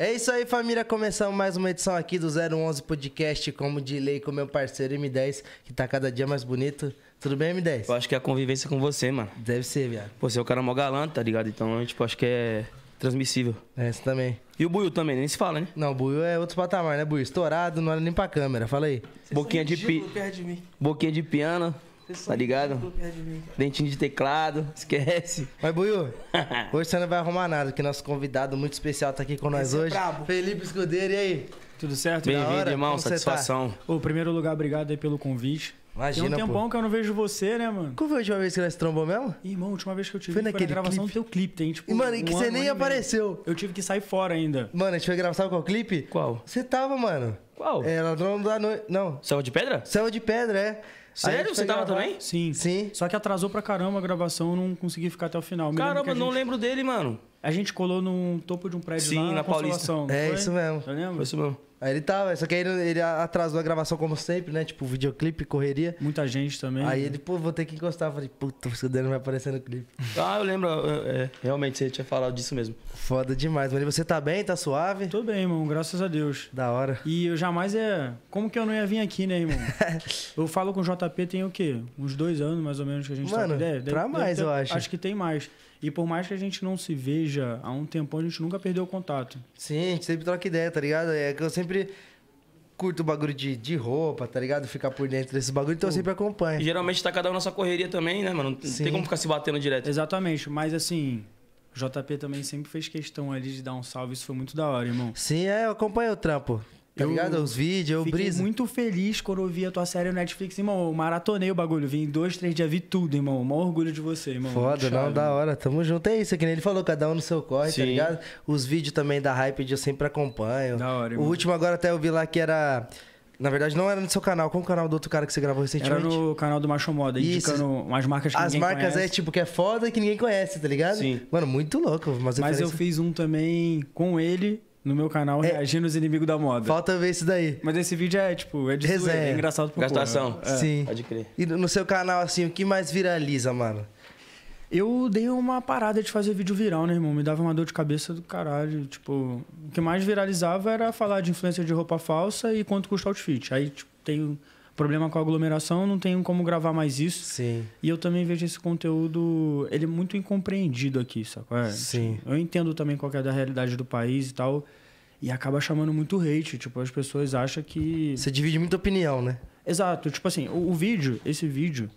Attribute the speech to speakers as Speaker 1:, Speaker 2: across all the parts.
Speaker 1: É isso aí, família. Começamos mais uma edição aqui do 011 Podcast, como de lei com meu parceiro M10, que tá cada dia mais bonito. Tudo bem, M10?
Speaker 2: Eu acho que é a convivência com você, mano. Deve ser, viado. Você é o cara mó galã, tá ligado? Então, tipo, acho que é transmissível.
Speaker 1: É, você também. E o Buiu também, nem se fala, né? Não, o Buiu é outro patamar, né, Buiu? Estourado, não olha nem pra câmera. Fala aí. Boquinha de, pi... É de Boquinha de piano. Tá ligado? Dentinho de teclado, esquece. Mas, Buiu, hoje você não vai arrumar nada, porque nosso convidado muito
Speaker 3: especial tá aqui com nós é hoje. Brabo. Felipe Escudeiro, e aí? Tudo certo? Bem-vindo, irmão. Como tá? satisfação. Tá? Ô, primeiro lugar, obrigado aí pelo convite. Imagina, Tem um tempão pô. que eu não vejo você, né, mano? Qual foi a última vez que se trombou mesmo? Irmão, a última vez que eu tive foi, naquele foi na gravação clipe. do teu clipe. Tem, tipo, e, mano, um e que você nem apareceu. Mesmo. Eu tive
Speaker 1: que sair fora ainda. Mano, a gente foi gravar, sabe qual clipe? Qual? Você tava, mano. Qual? É, Ladrão da Noite. Não. Céu de Pedra?
Speaker 3: Céu de Pedra, é. Sério? Você tava também? Sim. Sim. Só que atrasou pra caramba a gravação, não consegui ficar até o final. caramba, gente... não lembro
Speaker 1: dele, mano.
Speaker 3: A gente colou num topo de
Speaker 1: um prédio Sim, lá na, na Paulista. É, isso mesmo.
Speaker 3: Eu lembro. Foi isso mesmo. Aí ele tava,
Speaker 1: só que aí ele atrasou a gravação como sempre, né? Tipo, videoclipe, correria. Muita gente também. Aí né? ele, pô, vou ter que encostar. Eu falei, puta, o dele não vai aparecer no clipe. Ah, eu lembro. É, realmente, você tinha falado disso mesmo. Foda demais, Mas
Speaker 3: você tá bem? Tá suave? Tô bem, irmão. Graças a Deus. Da hora. E eu jamais é... Como que eu não ia vir aqui, né, irmão? eu falo com o JP tem o quê? Uns dois anos, mais ou menos, que a gente tá mano, tá aqui. Mano, pra mais, deve ter... eu acho. Acho que tem mais. E por mais que a gente não se veja há um tempão, a gente nunca perdeu o contato. Sim, a gente sempre troca ideia, tá ligado? É que eu sempre curto o bagulho de, de roupa, tá ligado? Ficar por dentro desse bagulho, então eu sempre acompanho. E
Speaker 2: geralmente tá cada um na sua correria também, né, mano? Não Sim.
Speaker 3: tem como ficar se batendo direto. Exatamente, mas assim, JP também sempre fez questão ali de dar um salve, isso foi muito da hora,
Speaker 1: irmão. Sim, é, eu acompanho o trampo.
Speaker 3: Tá eu ligado? Os vídeos, eu brisa. muito feliz quando eu vi a tua série no Netflix, irmão. Eu maratonei o bagulho. Vim dois, três dias, vi tudo, irmão. O maior orgulho de você, irmão. Foda, não, da
Speaker 1: hora. Tamo junto. É isso, é que nem ele falou, cada um no seu corre, tá Sim. tá ligado? Os vídeos também da Hype eu sempre acompanho. Da hora, irmão. O último agora até eu vi lá que era. Na verdade, não era no seu canal. Qual o canal do outro cara que você gravou recentemente? Era no canal do Macho Moda, Isso. indicando umas marcas que As ninguém marcas conhece. é tipo que é foda que ninguém conhece, tá ligado? Sim.
Speaker 3: Mano, muito louco. Mas eu fiz um também com ele no meu canal é. reagindo os inimigos da moda. Falta ver isso daí. Mas esse vídeo é, tipo, é
Speaker 1: de Resenha. é engraçado por Gastação. É. Sim. Pode crer. E no seu canal, assim, o que mais viraliza, mano?
Speaker 3: Eu dei uma parada de fazer vídeo viral, né, irmão? Me dava uma dor de cabeça do caralho. Tipo, o que mais viralizava era falar de influência de roupa falsa e quanto custa o outfit. Aí, tipo, tem problema com a aglomeração, não tenho como gravar mais isso. Sim. E eu também vejo esse conteúdo, ele é muito incompreendido aqui, sacou? É, Sim. Tipo, eu entendo também qual é da realidade do país e tal, e acaba chamando muito hate, tipo, as pessoas acham que... Você divide muita opinião, né? Exato, tipo assim, o, o vídeo, esse vídeo,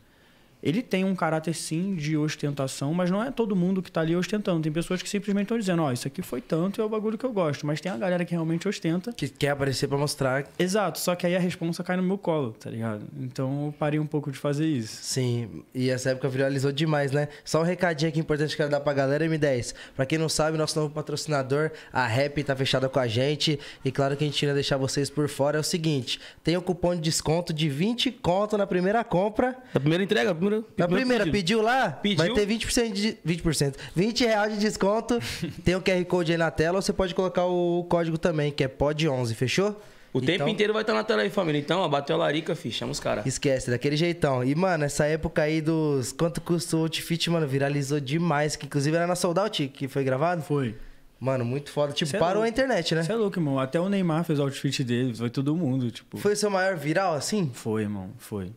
Speaker 3: ele tem um caráter sim de ostentação, mas não é todo mundo que está ali ostentando. Tem pessoas que simplesmente estão dizendo, ó, oh, isso aqui foi tanto e é o bagulho que eu gosto. Mas tem a galera que realmente ostenta. Que quer aparecer para mostrar. Exato, só que aí a responsa cai no meu colo, tá ligado? Então eu parei um pouco de fazer isso. Sim, e essa época viralizou
Speaker 1: demais, né? Só um recadinho aqui importante que eu quero dar pra galera M10. Pra quem não sabe, nosso novo patrocinador, a Rap, tá fechada com a gente. E claro que a gente ia deixar vocês por fora. É o seguinte, tem o um cupom de desconto de 20 conto na primeira compra. Na primeira entrega, primeira assinatura. A primeira, pediu lá? Pediu. Vai ter 20% de. 20%. 20 reais de desconto. Tem o QR Code aí na tela. Ou você pode colocar o código também, que é POD11, fechou? O então, tempo inteiro
Speaker 2: vai estar na tela aí, família. Então, ó, bateu a larica, fi, chama os caras.
Speaker 1: Esquece, daquele jeitão. E, mano, essa época aí dos quanto custou o outfit, mano, viralizou demais. Que inclusive era na Soldout que foi gravado. Foi. Mano, muito foda. Tipo, é parou a
Speaker 3: internet, né? Você é louco, irmão. Até o Neymar fez o outfit dele, foi todo mundo, tipo. Foi o seu maior viral, assim? Foi, irmão, foi.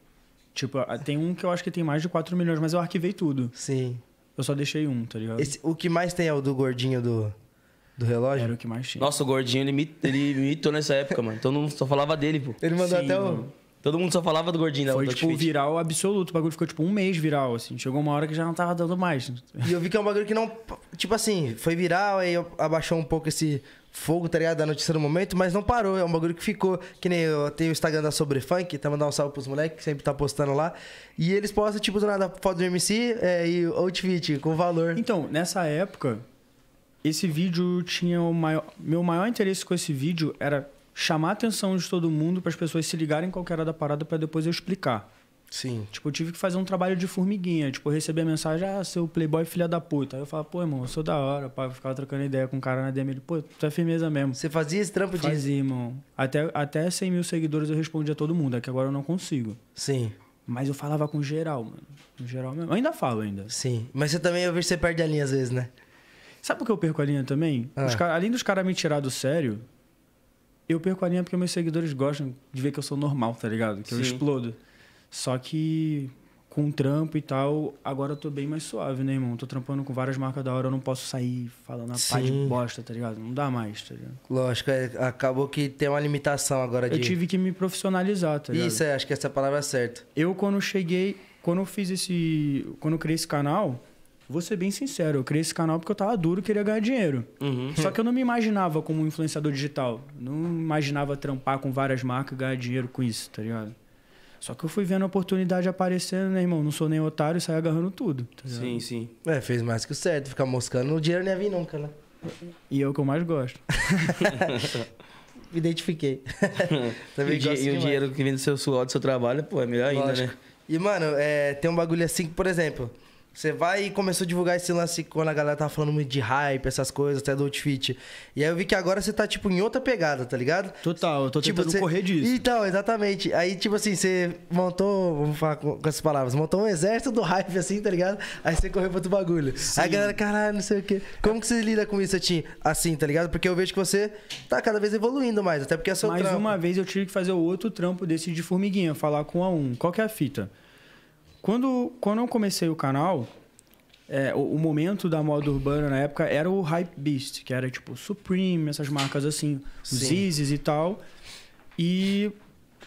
Speaker 3: Tipo, tem um que eu acho que tem mais de 4 milhões, mas eu arquivei tudo. Sim. Eu só deixei um, tá ligado?
Speaker 1: Esse, o que mais tem é o do gordinho do, do relógio? Era o que mais tinha.
Speaker 2: Nossa, o gordinho, ele me, ele mitou nessa época, mano. Todo mundo só falava dele, pô. Ele mandou Sim, até o...
Speaker 3: Todo mundo só falava do gordinho. Né? Foi, da tipo, viral absoluto. O bagulho ficou, tipo, um mês viral, assim. Chegou uma hora que já não tava dando mais. E eu vi que é um bagulho que não... Tipo assim, foi viral, aí abaixou um pouco
Speaker 1: esse fogo, tá ligado? A notícia no momento, mas não parou. É um bagulho que ficou. Que nem eu tenho o Instagram da Sobre Funk, tá mandando um salve pros moleques, que sempre tá postando lá. E eles postam, tipo, do nada, foto do MC
Speaker 3: é, e outfit com valor. Então, nessa época, esse vídeo tinha o maior. Meu maior interesse com esse vídeo era chamar a atenção de todo mundo para as pessoas se ligarem qualquer hora da parada para depois eu explicar. Sim. Tipo, eu tive que fazer um trabalho de formiguinha. Tipo, receber a mensagem, ah, seu playboy filha da puta. Aí eu falava, pô, irmão, eu sou da hora, pá. Eu ficava trocando ideia com um cara na DM. Ele, pô, tu é firmeza mesmo. Você fazia esse trampo de... Fazia, irmão. Até, até 100 mil seguidores eu respondi a todo mundo. É que agora eu não consigo. Sim. Mas eu falava com geral, mano. Com geral mesmo. Eu ainda falo
Speaker 1: ainda. Sim.
Speaker 3: Mas você também, eu vejo você perde a linha às vezes, né? Sabe por que eu perco a linha também? Ah. Os cara, além dos caras me tirar do sério, eu perco a linha porque meus seguidores gostam de ver que eu sou normal, tá ligado? Que Sim. eu explodo. Só que com o trampo e tal, agora eu tô bem mais suave, né, irmão? Tô trampando com várias marcas da hora, eu não posso sair falando a ah, pá de bosta, tá ligado? Não dá mais, tá ligado?
Speaker 1: Lógico, é, acabou que tem uma limitação agora de... Eu tive que me profissionalizar, tá ligado? Isso, é, acho que essa palavra é certa.
Speaker 3: Eu, quando cheguei, quando eu fiz esse... Quando eu criei esse canal, vou ser bem sincero, eu criei esse canal porque eu tava duro, queria ganhar dinheiro. Uhum. Só que eu não me imaginava como um influenciador digital. Não imaginava trampar com várias marcas e ganhar dinheiro com isso, tá ligado? Só que eu fui vendo a oportunidade aparecendo, né, irmão? Não sou nem otário, saio agarrando tudo. Tá
Speaker 2: sim, sim.
Speaker 3: É, fez mais que o certo. Ficar moscando, o dinheiro não ia vir nunca, né? E é o que eu mais
Speaker 1: gosto. Me identifiquei. Também e, gosto e o dinheiro que
Speaker 2: vem do seu suor, do seu trabalho, pô, é melhor ainda, né?
Speaker 1: E, mano, é, tem um bagulho assim que, por exemplo, você vai e começou a divulgar esse lance quando a galera tava falando muito de hype, essas coisas, até do outfit. E aí eu vi que agora você tá, tipo, em outra pegada, tá ligado? Total, eu tô tipo, tentando correr disso. Então, exatamente. Aí, tipo assim, você montou, vamos falar com, com essas palavras, montou um exército do hype, assim, tá ligado? Aí você correu pra outro bagulho. Sim. Aí a galera, caralho, não sei o quê. Como que você lida com isso, assim, assim, tá ligado? Porque eu vejo que você tá cada vez evoluindo mais, até porque é seu Mais trampo.
Speaker 3: uma vez eu tive que fazer outro trampo desse de formiguinha, falar com a um. Qual que é a fita? Quando, quando eu comecei o canal, é, o, o, momento da moda urbana na época era o Hype Beast, que era tipo Supreme, essas marcas assim, os Isis e tal. E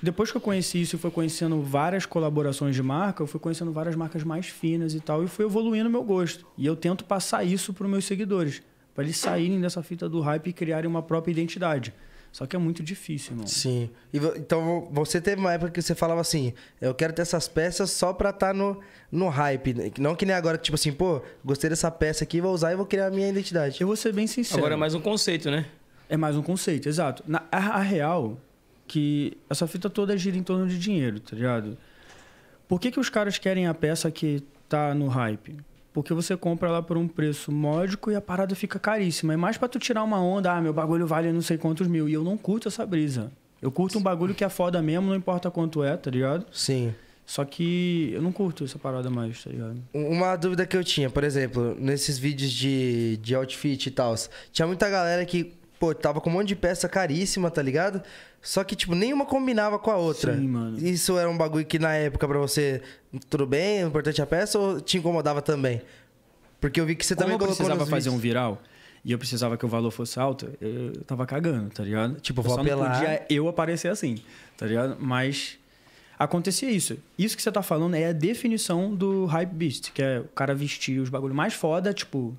Speaker 3: depois que eu conheci isso e fui conhecendo várias colaborações de marca, eu fui conhecendo várias marcas mais finas e tal, e fui evoluindo meu gosto. E eu tento passar isso para os meus seguidores, para eles saírem dessa fita do hype e criarem uma própria identidade. Só que é muito difícil, mano.
Speaker 1: Sim. E, então você teve uma época que você falava assim: eu quero ter essas peças só pra estar tá no, no hype. Né? Não que nem agora, tipo assim, pô, gostei dessa peça aqui, vou usar e vou criar a minha identidade. Eu vou ser bem sincero. Agora é
Speaker 2: mais um conceito,
Speaker 3: né? É mais um conceito, exato. Na, a, a real, que essa fita toda gira em torno de dinheiro, tá ligado? Por que, que os caras querem a peça que tá no hype? Porque você compra lá por um preço módico e a parada fica caríssima. É mais para tu tirar uma onda, ah, meu bagulho vale não sei quantos mil. E eu não curto essa brisa. Eu curto Sim. um bagulho que é foda mesmo, não importa quanto é, tá ligado? Sim. Só que eu não curto essa parada mais, tá ligado?
Speaker 1: Uma dúvida que eu tinha, por exemplo, nesses vídeos de, de outfit e tal, tinha muita galera que, pô, tava com um monte de peça caríssima, tá ligado? Só que, tipo, nenhuma combinava com a outra. Sim, mano. Isso era um bagulho que na época pra você, tudo bem, importante é a peça ou te incomodava
Speaker 3: também? Porque eu vi que você Como também eu precisava fazer vídeos. um viral e eu precisava que o valor fosse alto, eu tava cagando, tá ligado? Tipo, eu vou só apelar. não podia eu aparecer assim, tá ligado? Mas acontecia isso. Isso que você tá falando é a definição do hype beast, que é o cara vestir os bagulhos mais foda, tipo,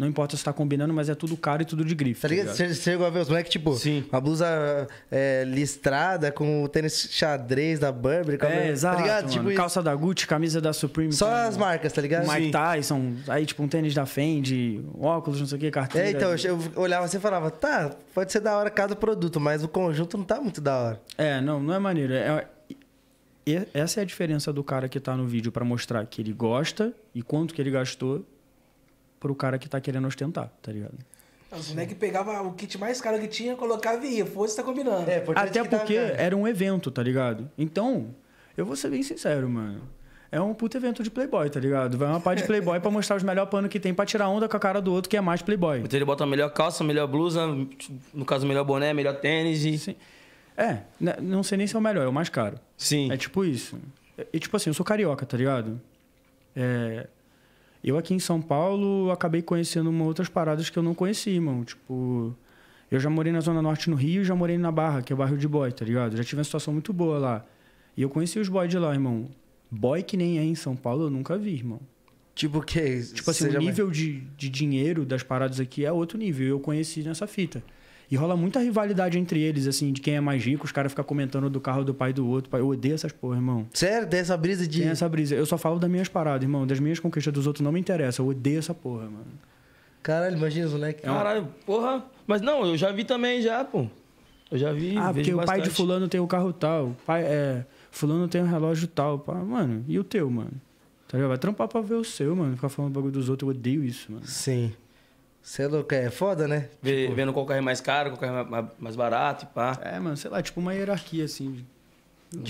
Speaker 3: não importa se tá combinando, mas é tudo caro e tudo de grife. Tá ligado? Você
Speaker 1: chegou a ver os moleques, tipo, Sim. uma blusa é, listrada com o
Speaker 3: tênis xadrez da Burberry. É, tá exato. Tá ligado? Mano, tipo calça isso. da Gucci, camisa da Supreme. Só as marcas, tá ligado? Mike Sim. Tyson, aí tipo um tênis da Fendi, óculos, não sei o que, carteira. É, então, eu
Speaker 1: olhava assim e falava, tá, pode ser da hora cada produto, mas o conjunto não tá muito da hora.
Speaker 3: É, não, não é maneiro. É, é essa é a diferença do cara que tá no vídeo para mostrar que ele gosta e quanto que ele gastou pro cara que tá querendo ostentar, tá ligado?
Speaker 4: Os moleques pegavam o kit mais caro que tinha, colocava e ia, fosse, tá combinando. É, porque Até né? porque era
Speaker 3: um evento, tá ligado? Então, eu vou ser bem sincero, mano. É um puto evento de playboy, tá ligado? Vai uma pá de playboy pra mostrar os melhores panos que tem pra tirar onda com a cara do outro que é mais playboy.
Speaker 2: Então ele bota a melhor calça, a melhor blusa, no caso, melhor boné, melhor
Speaker 3: tênis e... Sim. É, né, não sei nem se é o melhor, é o mais caro. Sim. É tipo isso. E tipo assim, eu sou carioca, tá ligado? É, eu aqui em São Paulo acabei conhecendo outras paradas que eu não conhecia, irmão. Tipo, eu já morei na Zona Norte no Rio, já morei na Barra, que é o bairro de boy, tá ligado? Já tive uma situação muito boa lá. E eu conheci os boys de lá, irmão. Boy que nem é em São Paulo, eu nunca vi, irmão. Tipo que? Tipo assim, o nível mais... de, de dinheiro das paradas aqui é outro nível. Eu conheci nessa fita. E rola muita rivalidade entre eles, assim, de quem é mais rico, os caras ficam comentando do carro do pai do outro. eu odeio essas porra, irmão. Sério? Tem essa brisa de. Tem essa brisa. Eu só falo das minhas paradas, irmão. Das minhas conquistas dos outros não me interessa. Eu odeio essa porra, mano. Caralho, imagina os moleques. É Caralho,
Speaker 1: porra. Mas
Speaker 2: não, eu já vi também, já, pô. Eu já vi. Ah, porque o pai de
Speaker 3: fulano tem o carro tal. Pai, é, fulano tem o relógio tal. Pá. Mano, e o teu, mano? Tá ligado? Vai trampar pra ver o seu, mano. Ficar falando bagulho dos outros, eu odeio isso, mano. Sim. Você é louco, é foda, né?
Speaker 2: Vê, tipo... Vendo qual carro é mais caro, qual carro é mais barato e pá. É,
Speaker 3: mano, sei lá, é tipo uma hierarquia, assim. De...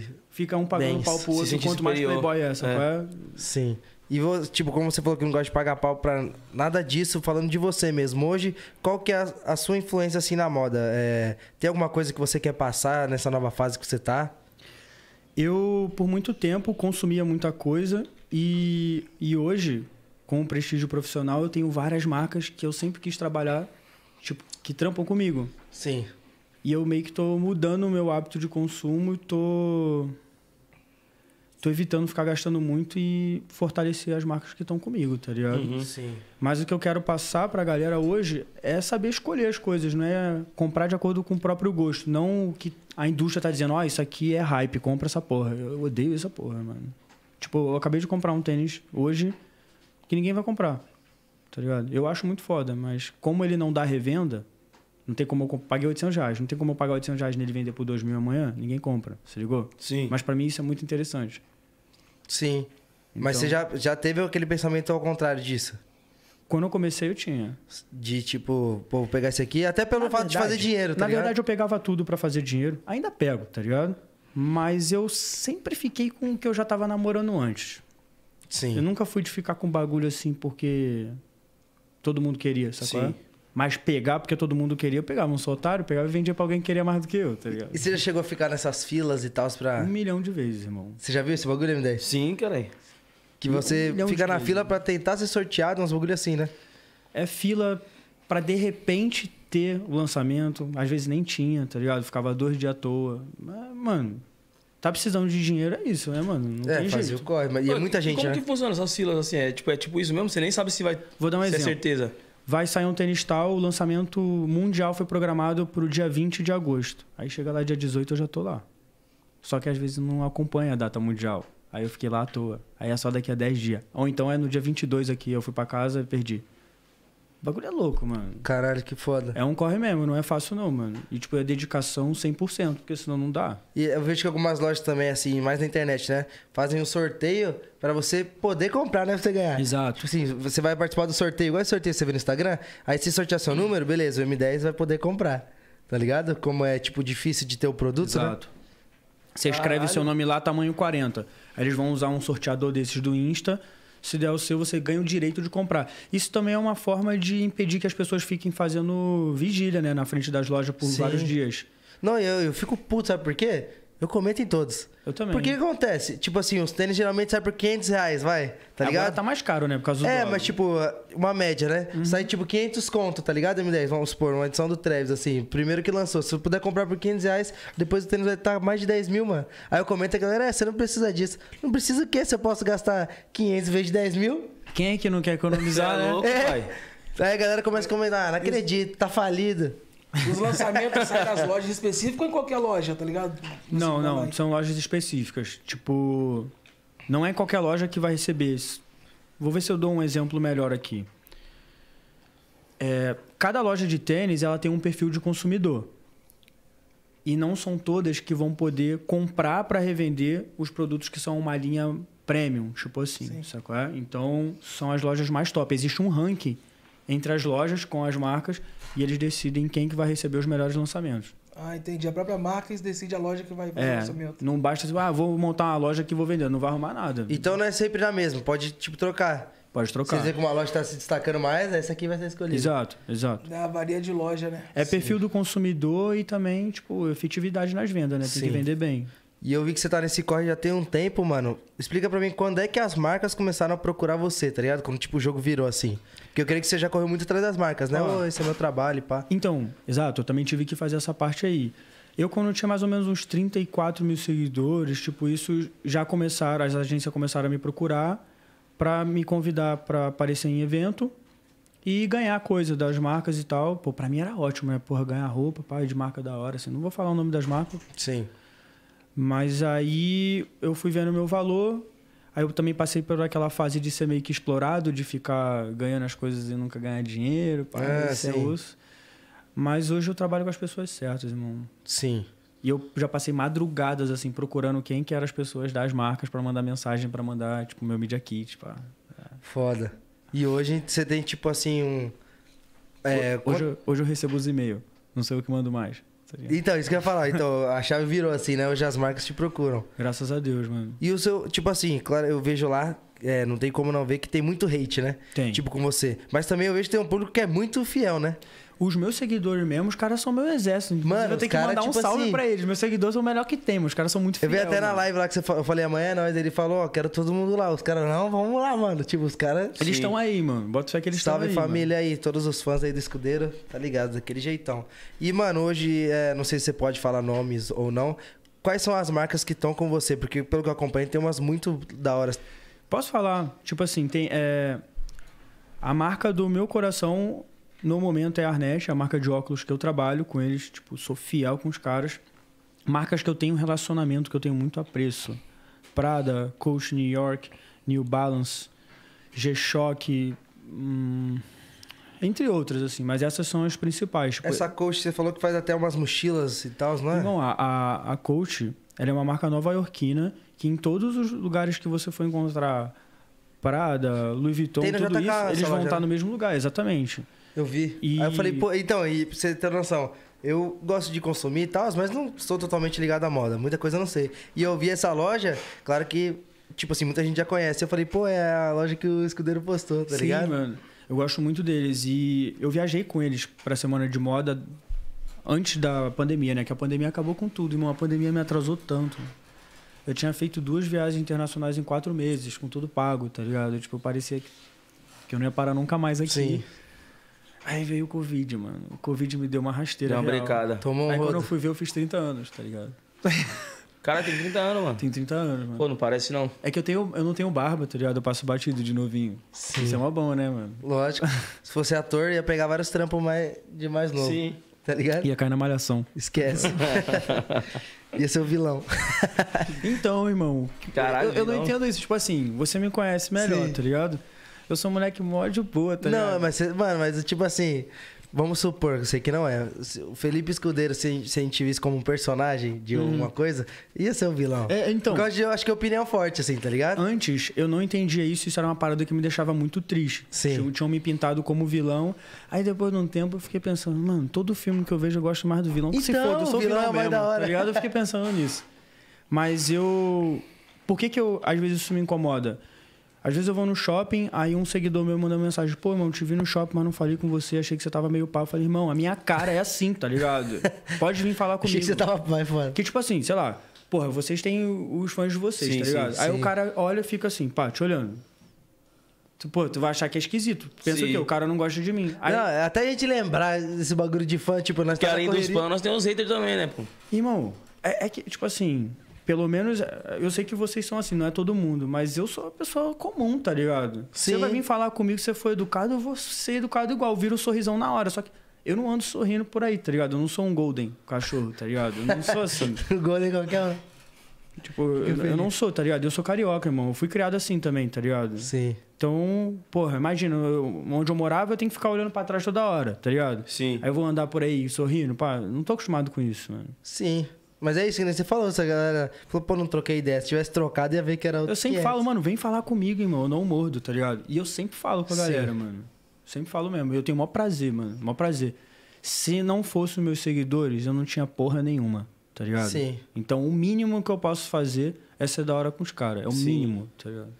Speaker 3: de... Fica um pagando Bens. pau pro outro, Se quanto superior. mais playboy é, essa, é. é. Sim. E,
Speaker 1: tipo, como você falou que não gosta de pagar pau pra nada disso, falando de você mesmo. Hoje, qual que é a, a sua influência, assim, na moda? É, tem alguma coisa que você quer passar nessa nova fase que você tá?
Speaker 3: Eu, por muito tempo, consumia muita coisa. E, e hoje, com o prestígio profissional, eu tenho várias marcas que eu sempre quis trabalhar, tipo, que trampam comigo. Sim. E eu meio que tô mudando o meu hábito de consumo e tô. tô evitando ficar gastando muito e fortalecer as marcas que estão comigo, tá ligado? Uhum. Sim. Mas o que eu quero passar pra galera hoje é saber escolher as coisas, não é comprar de acordo com o próprio gosto. Não o que a indústria tá dizendo, ó, oh, isso aqui é hype, compra essa porra. Eu odeio essa porra, mano. Tipo, eu acabei de comprar um tênis hoje que ninguém vai comprar. Tá ligado? Eu acho muito foda, mas como ele não dá revenda, não tem como eu pagar 800 reais, não tem como eu pagar 800 reais nele vender por 2 mil amanhã, ninguém compra, se ligou? Sim. Mas para mim isso é muito interessante. Sim. Então, mas você então
Speaker 1: já, já teve aquele pensamento ao contrário disso? Quando eu comecei, eu tinha. De tipo, pô, vou pegar esse aqui, até pelo na fato verdade, de fazer dinheiro, tá Na ligado? verdade,
Speaker 3: eu pegava tudo para fazer dinheiro. Ainda pego, tá ligado? Mas eu sempre fiquei com o que eu já tava namorando antes. Sim. Eu nunca fui de ficar com bagulho assim porque todo mundo queria, sacou? É? Sim. Mas pegar, porque todo mundo queria, eu pegava um otário, pegava e vendia pra alguém que queria mais do que eu, tá
Speaker 1: ligado? E você já chegou a ficar nessas filas e tal pra. Um milhão de vezes, irmão. Você já viu esse bagulho, MD? Sim, caralho. Que você um fica na vezes, fila
Speaker 3: para tentar ser sorteado, uns bagulho assim, né? É fila para de repente ter o lançamento. Às vezes nem tinha, tá ligado? Ficava dois dias à toa. Mas, mano, tá precisando de dinheiro, é isso, né, mano? Não é, tem fazer jeito. o corre. Mas, e é muita gente, como né? que
Speaker 2: funciona essas filas assim? É tipo, é tipo isso mesmo? Você nem sabe se vai. Vou dar um é exemplo. É certeza.
Speaker 3: Vai sair um tênis tal, o lançamento mundial foi programado para o dia 20 de agosto. Aí chega lá dia 18, eu já tô lá. Só que às vezes não acompanha a data mundial. Aí eu fiquei lá à toa. Aí é só daqui a 10 dias. Ou então é no dia 22 aqui, eu fui para casa e perdi. O bagulho é louco, mano. Caralho, que foda. É um corre mesmo, não é fácil não, mano. E, tipo, é dedicação 100%, porque senão não dá. E eu vejo que
Speaker 1: algumas lojas também, assim, mais na internet, né? Fazem um sorteio para você poder comprar, né? Pra você ganhar. Exato. Tipo assim, você vai participar do sorteio. Igual esse sorteio que você vê no Instagram. Aí se sortear seu número, beleza, o M10 vai poder comprar. Tá ligado? Como é, tipo, difícil de ter o produto,
Speaker 3: né? Exato. Né? Você escreve Caralho. seu nome lá, tamanho 40. Aí eles vão usar um sorteador desses do Insta se der o seu, você ganha o direito de comprar. Isso também é uma forma de impedir que as pessoas fiquem fazendo vigília né, na frente das lojas por Sim. vários dias. Não, eu, eu fico puto, sabe por quê? Eu comento
Speaker 1: em todos. Eu também. Porque o que acontece? Tipo assim, os tênis geralmente saem por 500 reais, vai. Tá ligado? Agora tá mais caro, né? Por causa do. É, dólar. mas tipo, uma média, né? Uhum. Sai tipo 500 conto, tá ligado, M10? Vamos supor, uma edição do Travis assim. Primeiro que lançou. Se eu puder comprar por 500 reais, depois o tênis vai estar mais de 10 mil, mano. Aí eu comento a galera, é, você não precisa disso. Não precisa o quê? Se eu posso gastar 500 vezes de 10 mil? Quem é que não quer economizar, é né? Louco, é. Aí a galera começa a comentar, ah, não acredito, tá falido.
Speaker 4: Os lançamentos saem das lojas específicas ou em qualquer loja, tá ligado?
Speaker 3: Não, não, são lojas específicas. Tipo, não é qualquer loja que vai receber isso. Vou ver se eu dou um exemplo melhor aqui. É, cada loja de tênis ela tem um perfil de consumidor. E não são todas que vão poder comprar para revender os produtos que são uma linha premium, tipo assim, Então, são as lojas mais top. Existe um ranking entre as lojas com as marcas e eles decidem quem que vai receber os melhores lançamentos.
Speaker 4: Ah, entendi. A própria marca decide a loja que vai vender é, o lançamento.
Speaker 3: Não basta assim, ah, vou montar uma loja que vou vender, não vai arrumar nada. Então não é sempre na mesma, pode tipo trocar. Pode trocar. Se
Speaker 1: você que uma loja está se destacando mais, essa aqui vai ser escolhida. Exato, exato. É, varia de loja, né? É Sim. perfil
Speaker 3: do consumidor e também, tipo, efetividade nas vendas, né? Tem Sim. que vender bem.
Speaker 1: E eu vi que você tá nesse corre já tem um tempo, mano. Explica pra mim quando é que as marcas começaram a procurar você, tá ligado? Quando, tipo, o jogo virou assim. Porque eu queria que você já correu muito atrás das marcas, né? Oh, esse é meu trabalho, pá.
Speaker 3: Então, exato. Eu também tive que fazer essa parte aí. Eu, quando eu tinha mais ou menos uns 34 mil seguidores, tipo, isso já começaram, as agências começaram a me procurar para me convidar para aparecer em evento e ganhar coisa das marcas e tal. Pô, pra mim era ótimo, né? Porra, ganhar roupa, pai, de marca da hora, assim. Não vou falar o nome das marcas. Sim. Mas aí eu fui vendo o meu valor. Aí eu também passei por aquela fase de ser meio que explorado, de ficar ganhando as coisas e nunca ganhar dinheiro, para é, isso osso. É Mas hoje eu trabalho com as pessoas certas, irmão. Sim. E eu já passei madrugadas, assim, procurando quem que eram as pessoas das marcas para mandar mensagem, para mandar, tipo, meu media kit, pá. É. Foda. E hoje você tem, tipo, assim, um... É, hoje, qual... hoje eu recebo os e-mails. Não sei o que mando mais.
Speaker 1: Tá então, isso que eu ia falar. Então, a chave virou assim, né? Hoje as marcas te procuram. Graças a Deus, mano. E o seu, tipo assim, claro, eu vejo lá, é, não tem como não ver que tem muito hate, né? Tem. Tipo, com você. Mas também eu vejo que tem um público que é muito fiel, né? Os meus seguidores
Speaker 3: mesmo, os caras são meu exército. Mano, eu tenho que cara, mandar tipo um salve assim, pra eles. Meus seguidores são o melhor que temos. Os caras são muito fiéis. Eu vi até mano. na
Speaker 1: live lá que você eu falei amanhã, é nós. Ele falou, ó, quero todo mundo lá. Os caras, não, vamos lá, mano. Tipo, os
Speaker 3: caras. Eles estão aí, mano. Bota
Speaker 1: fé que eles estão aí. Salve família mano. aí, todos os fãs aí do escudeiro, tá ligado? Daquele jeitão. E, mano, hoje, é, não sei se você pode falar nomes ou não. Quais são as marcas
Speaker 3: que estão com você? Porque, pelo que eu acompanho, tem umas muito da hora. Posso falar? Tipo assim, tem. É... A marca do meu coração no momento é a Arnest, a marca de óculos que eu trabalho com eles, tipo, sou fiel com os caras. Marcas que eu tenho um relacionamento, que eu tenho muito apreço. Prada, Coach New York, New Balance, G-Shock, hum, entre outras, assim. Mas essas são as principais. Tipo, Essa Coach, você falou que faz até umas mochilas e tal, não é? Não, a, a, a Coach, ela é uma marca nova-iorquina que em todos os lugares que você for encontrar Prada, Louis Vuitton, tudo JK, isso, eles vão estar né? no mesmo lugar, exatamente. Eu vi. E... Aí eu falei, pô, então, e pra
Speaker 1: você ter noção, eu gosto de consumir e tal, mas não sou totalmente ligado à moda. Muita coisa eu não sei. E eu vi essa loja, claro que, tipo assim, muita gente já conhece. Eu falei, pô, é a loja que o escudeiro postou, tá Sim, ligado?
Speaker 3: mano. Eu gosto muito deles. E eu viajei com eles pra semana de moda antes da pandemia, né? Que a pandemia acabou com tudo, irmão. A pandemia me atrasou tanto. Eu tinha feito duas viagens internacionais em quatro meses, com tudo pago, tá ligado? Tipo, eu parecia que eu não ia parar nunca mais aqui. Sim. Aí veio o Covid, mano. O Covid me deu uma rasteira. Deu uma real. brincada. Tomou um Aí quando eu fui ver, eu fiz 30 anos, tá ligado? Cara, tem 30 anos, mano. Tem 30 anos, mano. Pô, não parece não. É que eu, tenho, eu não tenho barba, tá ligado? Eu passo batido de novinho. Sim. Isso é uma bom, né, mano? Lógico. Se fosse ator, ia pegar vários trampos mais, de mais novo. Sim. Tá ligado? Ia cair na malhação. Esquece. ia ser o vilão. então, irmão. Caralho. Eu, eu não entendo isso. Tipo assim, você me conhece melhor, Sim. tá ligado?
Speaker 1: Eu sou um moleque mó de boa, tá ligado? Não, mas, mano, mas tipo assim, vamos supor, eu sei que não é. O Felipe Escudeiro, se, a gente visse como um personagem de alguma hum. coisa, ia ser um
Speaker 3: vilão. É, então. Por de, eu acho que é opinião forte, assim, tá ligado? Antes, eu não entendia isso, isso era uma parada que me deixava muito triste. Sim. Tinham, tinham me pintado como vilão. Aí depois de um tempo eu fiquei pensando, mano, todo filme que eu vejo eu gosto mais do vilão. Então, se foda, eu sou vilão, vilão é mais mesmo, da hora. tá ligado? Eu fiquei pensando nisso. Mas eu. Por que, que eu, às vezes, isso me incomoda? Às vezes eu vou no shopping, aí um seguidor meu manda mensagem: pô, irmão, te vi no shopping, mas não falei com você, achei que você tava meio pau. Eu falei, irmão, a minha cara é assim, tá ligado? Pode vir falar comigo. achei que você tava mais fora. Que tipo assim, sei lá, porra, vocês têm os fãs de vocês, sim, tá ligado? Sim, aí sim. o cara olha e fica assim, pá, te olhando. Pô, tu vai achar que é esquisito. Pensa que o cara não gosta de mim. Aí... Não, é
Speaker 1: até a gente lembrar desse bagulho de
Speaker 3: fã, tipo, nós Que além correria... dos fãs, nós temos haters também, né, pô? Irmão, é, é, que, tipo assim, pelo menos, eh, eu sei que vocês são assim, não é todo mundo, mas eu sou uma pessoa comum, tá ligado? Sim. Você vai vir falar comigo que você foi educado, eu vou ser educado igual, vira o um sorrisão na hora. Só que eu não ando sorrindo por aí, tá ligado? Eu não sou um Golden cachorro, tá ligado? Eu não sou assim. golden qualquer é? Tipo, eu, eu, não sou, tá ligado? Eu sou carioca, irmão. Eu fui criado assim também, tá ligado? Sim. Então, porra, imagina, eu, onde eu morava, eu tenho que ficar olhando para trás toda hora, tá ligado? Sim. Aí eu vou andar por aí sorrindo, pá. Não tô acostumado com isso, mano.
Speaker 1: Sim. Mas é isso que né? você falou, essa galera falou, pô, não troquei ideia. Se tivesse trocado, ia ver que era outro. Eu sempre é. falo,
Speaker 3: mano, vem falar comigo, irmão. Eu não mordo, tá ligado? E eu sempre falo com a galera, Sim. mano. Sempre falo mesmo. Eu tenho o maior prazer, mano. O maior prazer. Se não fossem meus seguidores, eu não tinha porra nenhuma, tá ligado? Sim. Então, o mínimo que eu posso fazer é ser da hora com os caras. É o Sim. mínimo, tá ligado?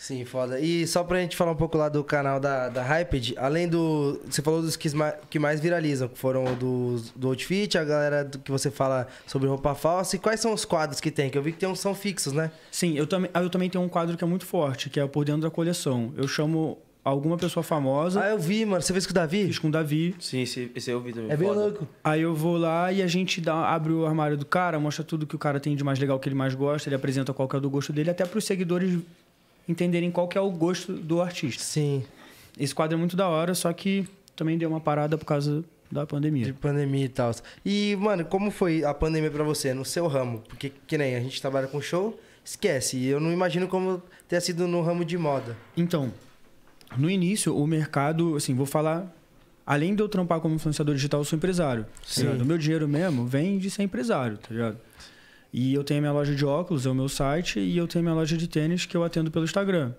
Speaker 3: Sim,
Speaker 1: foda. E só pra gente falar um pouco lá do canal da, da Hyped, além do. Você falou dos que mais, que mais viralizam, que foram dos, do Outfit, a galera do, que você fala sobre roupa falsa. E quais são os quadros que tem? Que eu vi que
Speaker 3: tem uns são fixos, né? Sim, eu, tam, ah, eu também tenho um quadro que é muito forte, que é o Por Dentro da Coleção. Eu chamo alguma pessoa famosa. Ah,
Speaker 1: eu vi, mano. Você fez com o Davi? Fiz com o Davi. Sim, esse, esse eu vi também. É bem Foda. louco.
Speaker 3: Aí eu vou lá e a gente dá, abre o armário do cara, mostra tudo que o cara tem de mais legal que ele mais gosta, ele apresenta qual que é do gosto dele, até para os seguidores entenderem qual que é o gosto do artista. Sim. Esse quadro é muito da hora, só que também deu uma parada por causa da pandemia. De
Speaker 1: pandemia e tal. E, mano, como foi a pandemia para você, no seu ramo? Porque, que nem a gente trabalha com show, esquece. Eu não imagino como ter sido no ramo de moda. Então,
Speaker 3: no início, o mercado, assim, vou falar. Além de eu trampar como influenciador digital, eu sou empresário. Sim. Tá o meu dinheiro mesmo vem de ser empresário, tá ligado? E eu tenho minha loja de óculos, é o meu site, e eu tenho minha loja de tênis que eu atendo pelo Instagram.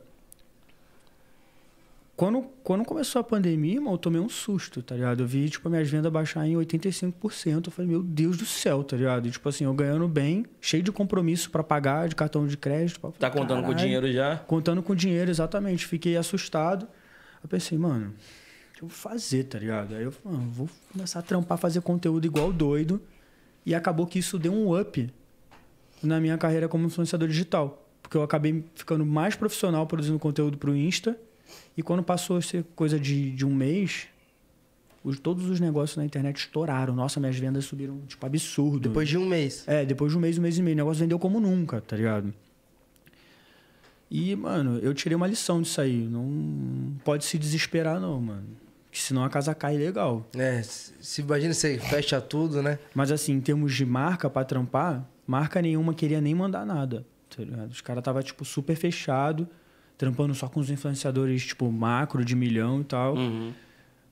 Speaker 3: Quando, quando começou a pandemia, irmão, eu tomei um susto, tá ligado? Eu vi, tipo, minhas vendas baixar em 85%. Eu falei, meu Deus do céu, tá ligado? E, tipo assim, eu ganhando bem, cheio de compromisso para pagar, de cartão de crédito. tá contando caralho, com dinheiro já? Contando com dinheiro, exatamente. Fiquei assustado. Eu pensei, mano, o que eu vou fazer, tá ligado? Aí eu falei, mano, vou começar a trampar, fazer conteúdo igual doido. E acabou que isso deu um up na minha carreira como influenciador digital. Porque eu acabei ficando mais profissional produzindo conteúdo para o Insta. E quando passou a ser coisa de, de um mês, os, todos os negócios na internet estouraram. Nossa, minhas vendas subiram, tipo, absurdo. Depois de um mês. É, depois de um mês, um mês e meio. O negócio vendeu como nunca, tá ligado? E, mano, eu tirei uma lição disso aí. Não pode se desesperar, não, mano. Que senão a casa cai legal. É, se imagina você fecha tudo, né? Mas assim, em termos de marca para trampar, Marca nenhuma queria nem mandar nada. Tá os caras tava, tipo, super fechado, trampando só com os influenciadores, tipo, macro de milhão e tal. Uhum.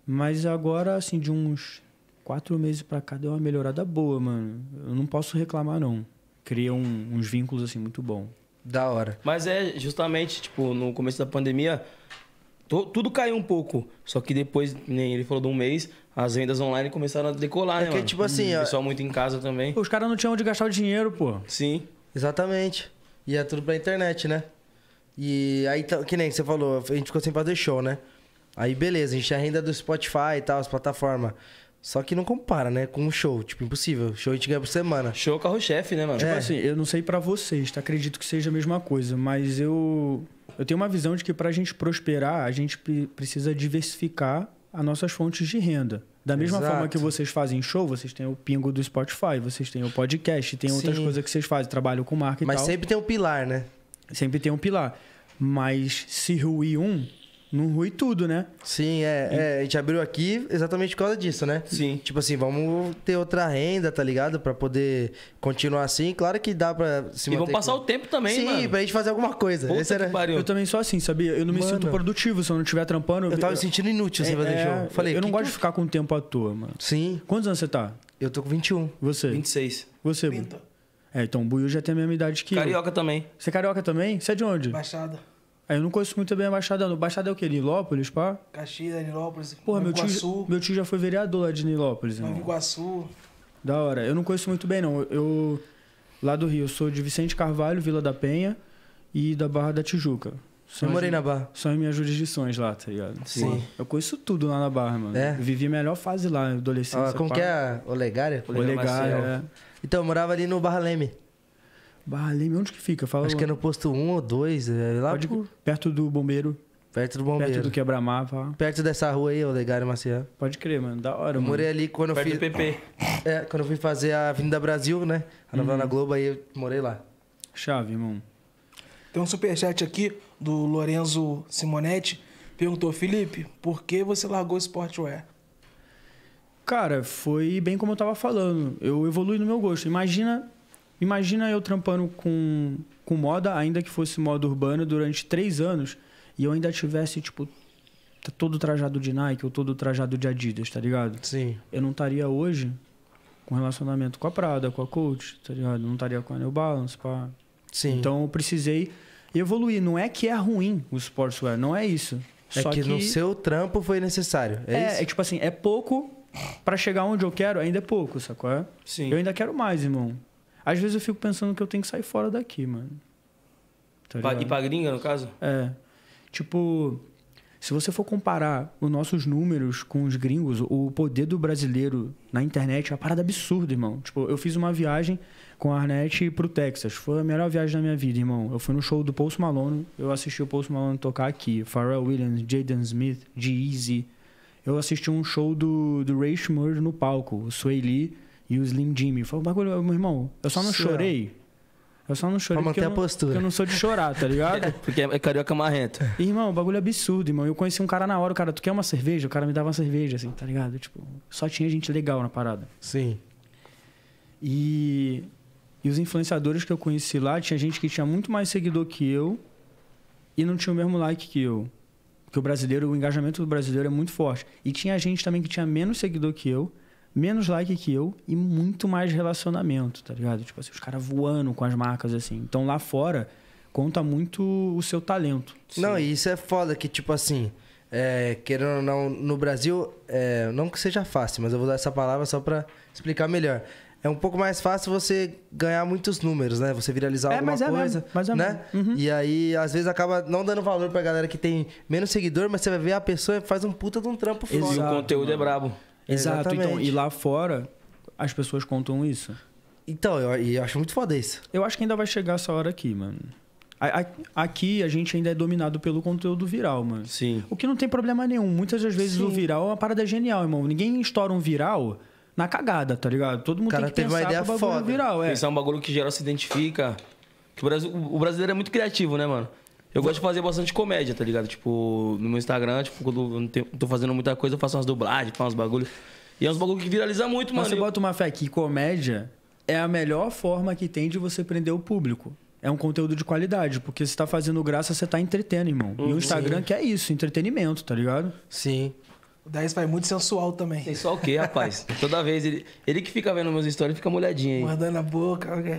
Speaker 3: Mas agora, assim, de uns quatro meses para cá, deu uma melhorada boa, mano. Eu não posso reclamar, não. Cria um, uns vínculos, assim, muito bom. Da hora.
Speaker 2: Mas é justamente, tipo, no começo da pandemia, tudo caiu um pouco. Só que depois, nem ele falou de um mês, as vendas online começaram a
Speaker 1: decolar, é né, Porque, tipo assim... Hum, pessoal muito em casa também. Os caras não tinham onde gastar o dinheiro, pô. Sim. Exatamente. E é tudo pra internet, né? E aí, que nem você falou, a gente ficou sem fazer show, né? Aí, beleza, a gente tinha renda do Spotify e tal, as plataformas. Só que não compara,
Speaker 3: né? Com um show. Tipo, impossível. Show a gente ganha por semana.
Speaker 1: Show é carro-chefe, né,
Speaker 3: mano? Tipo é. assim, eu não sei para vocês, tá? Acredito que seja a mesma coisa, mas eu. Eu tenho uma visão de que pra gente prosperar, a gente precisa diversificar as nossas fontes de renda. Da mesma Exato. forma que vocês fazem show, vocês têm o pingo do Spotify, vocês têm o podcast, tem Sim. outras coisas que vocês fazem, trabalham com marketing. Mas tal. sempre tem um pilar, né? Sempre tem um pilar. Mas se ruir um,
Speaker 1: não rui tudo, né? Sim, é, e... é, A gente abriu aqui exatamente por causa disso, né? Sim. Tipo assim, vamos ter outra renda, tá ligado? Pra poder continuar assim. Claro que dá pra se E vamos passar com... o tempo também, Sim, mano. Sim, pra
Speaker 3: gente fazer alguma coisa. Puta Esse era... Eu também sou assim, sabia? Eu não me mano. sinto produtivo se eu não estiver trampando. Eu, eu tava me sentindo inútil você é, fazer é... Falei, eu não gosto de ficar com o tempo à toa, mano. Sim. Quantos anos você tá? Eu tô com 21. Você? 26. Você, 30. É, então o Buiu já tem a mesma idade que Carioca eu. também. Você é carioca também? Você é de onde? Baixada. Aí eu não conheço muito bem a Baixada, não. Baixada é o quê? Nilópolis, pá?
Speaker 4: Caxias, é Nilópolis, Porra, meu tio,
Speaker 3: meu tio já foi vereador lá de Nilópolis, né? Iguaçu. Da hora. Eu não conheço muito bem, não. Eu, lá do Rio, eu sou de Vicente Carvalho, Vila da Penha e da Barra da Tijuca. São eu morei as, na Barra. São as minhas jurisdições lá, tá ligado? Sim. eu conheço tudo lá na Barra, mano. É? vivi a melhor fase lá, adolescência. Ah, como pá. que é?
Speaker 1: Olegária? Olegária, é. Então, eu morava ali no Barra Leme. Barra Leme, onde que fica? Fala Acho que é no posto 1 ou 2, é lá Pode, perto do bombeiro. Perto do bombeiro. Perto do quebra-mar, Perto dessa rua aí, Olegário Maciel. Pode crer, mano. Da hora, eu mano. Morei ali quando perto eu fiz... do PP. É, quando eu fui fazer a Avenida Brasil, né? A novela uhum. na Globo, aí eu morei lá. Chave, irmão. Tem um superchat aqui do Lorenzo Simonetti.
Speaker 4: Perguntou, Felipe, por que você largou o Sportwear?
Speaker 3: Cara, foi bem como eu tava falando. Eu evolui no meu gosto. Imagina Imagina eu trampando com, com moda, ainda que fosse moda urbana, durante três anos, e eu ainda tivesse, tipo, todo trajado de Nike ou todo trajado de Adidas, tá ligado? Sim. Eu não estaria hoje com relacionamento com a Prada, com a Coach, tá ligado? não estaria com a New Balance, pá. Sim. Então eu precisei evoluir. Não é que é ruim o sportswear, não é isso. É Só que, que no seu trampo foi necessário. É, é, é tipo assim, é pouco para chegar onde eu quero, ainda é pouco, sacou? Sim. Eu ainda quero mais, irmão. Às vezes eu fico pensando que eu tenho que sair fora daqui, mano. Tá e pra
Speaker 2: gringa, no caso?
Speaker 3: É. Tipo, se você for comparar os nossos números com os gringos, o poder do brasileiro na internet é uma parada absurda, irmão. Tipo, eu fiz uma viagem com a Arnett pro Texas. Foi a melhor viagem da minha vida, irmão. Eu fui no show do Post Malone, eu assisti o Post Malone tocar aqui. Pharrell Williams, Jaden Smith, G-Eazy. Eu assisti um show do, do Ray Shmurd no palco, o Sway Lee e o Slim Jimmy. Foi um bagulho, meu irmão, eu só não é chorei. Eu só não chorei pra porque, a eu não, postura. eu não sou de chorar,
Speaker 2: tá ligado? porque é carioca marrento.
Speaker 3: irmão, bagulho é absurdo, irmão. Eu conheci um cara na hora, o cara, tu quer uma cerveja? O cara me dava uma cerveja, assim, tá ligado? Tipo, só tinha gente legal na parada. Sim. E, e os influenciadores que eu conheci lá, tinha gente que tinha muito mais seguidor que eu e não tinha o mesmo like que eu. Porque o brasileiro, o engajamento do brasileiro é muito forte. E tinha gente também que tinha menos seguidor que eu, menos like que eu e muito mais relacionamento, tá ligado? Tipo assim, os caras voando com as marcas assim. Então lá fora conta muito o seu talento. Não,
Speaker 1: e isso é foda que tipo assim, é, querendo ou não, no Brasil, é, não que seja fácil, mas eu vou usar essa palavra só para explicar melhor. É um pouco mais fácil você ganhar muitos números, né? Você viralizar é, alguma mas é coisa, mesmo, mas é né? Uhum. E aí, às vezes, acaba não dando valor pra galera que tem menos seguidor,
Speaker 3: mas você vai ver a pessoa faz um puta de um trampo foda. E o conteúdo é mano. é brabo. Exato. Exatamente. Então, e lá fora, as pessoas contam isso. Então, eu, eu acho muito foda isso. Eu acho que ainda vai chegar essa hora aqui, mano. A, a, aqui a gente ainda é dominado pelo conteúdo viral, mano. Sim. O que não tem problema nenhum. Muitas das vezes Sim. o viral é uma parada genial, irmão. Ninguém estoura um viral na cagada, tá ligado? Todo mundo Cara, tem que teve pensar uma ideia bagulho foda.
Speaker 2: viral, é. é um bagulho que geral se identifica. Que o, Brasil, o brasileiro é muito criativo, né, mano? Eu gosto de fazer bastante comédia, tá ligado? Tipo, no meu Instagram, tipo, quando eu não tenho- tô fazendo muita coisa, eu faço umas dublagens, faço uns bagulhos. E é uns bagulho que viraliza muito, Mas mano. você
Speaker 3: bota uma fé que comédia é a melhor forma que tem de você prender o público. É um conteúdo de qualidade, porque você tá fazendo graça, você tá entretendo, irmão. E o uhum. Instagram que é isso, entretenimento, tá ligado? Sim. O 10 vai muito sensual também.
Speaker 2: Sensual o quê, rapaz? Toda vez
Speaker 4: ele. Ele que fica vendo meus stories fica molhadinho aí. Mordando a boca, ok.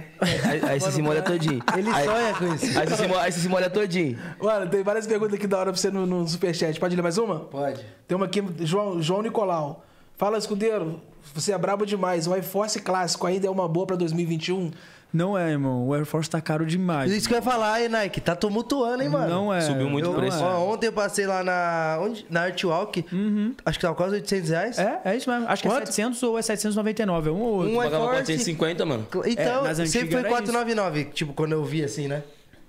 Speaker 4: Aí, aí você se molha todinho. Ele aí, sonha com isso. Aí você, se molha, aí você se molha todinho. Mano, tem várias perguntas aqui da hora pra você no, no superchat. Pode ler mais uma? Pode. Tem uma aqui, João, João Nicolau. Fala, escudeiro, você é brabo
Speaker 1: demais. O iForce clássico ainda é uma boa pra 2021?
Speaker 3: Não é, irmão. O Air Force tá caro
Speaker 1: demais. Isso mano. que eu ia falar, aí, Nike. Tá tumultuando, hein, mano? Não é. Subiu muito o preço. É. ontem eu passei lá na, onde? na Artwalk. Uhum. Acho que tava quase 800 reais. É, é isso mesmo. Acho Quanto? que é 700 ou é
Speaker 3: 799. É um ou outro. Um tu pagava Force. 450,
Speaker 1: mano. Então, é, sempre foi 499.
Speaker 3: Isso. Tipo, quando eu vi assim, né?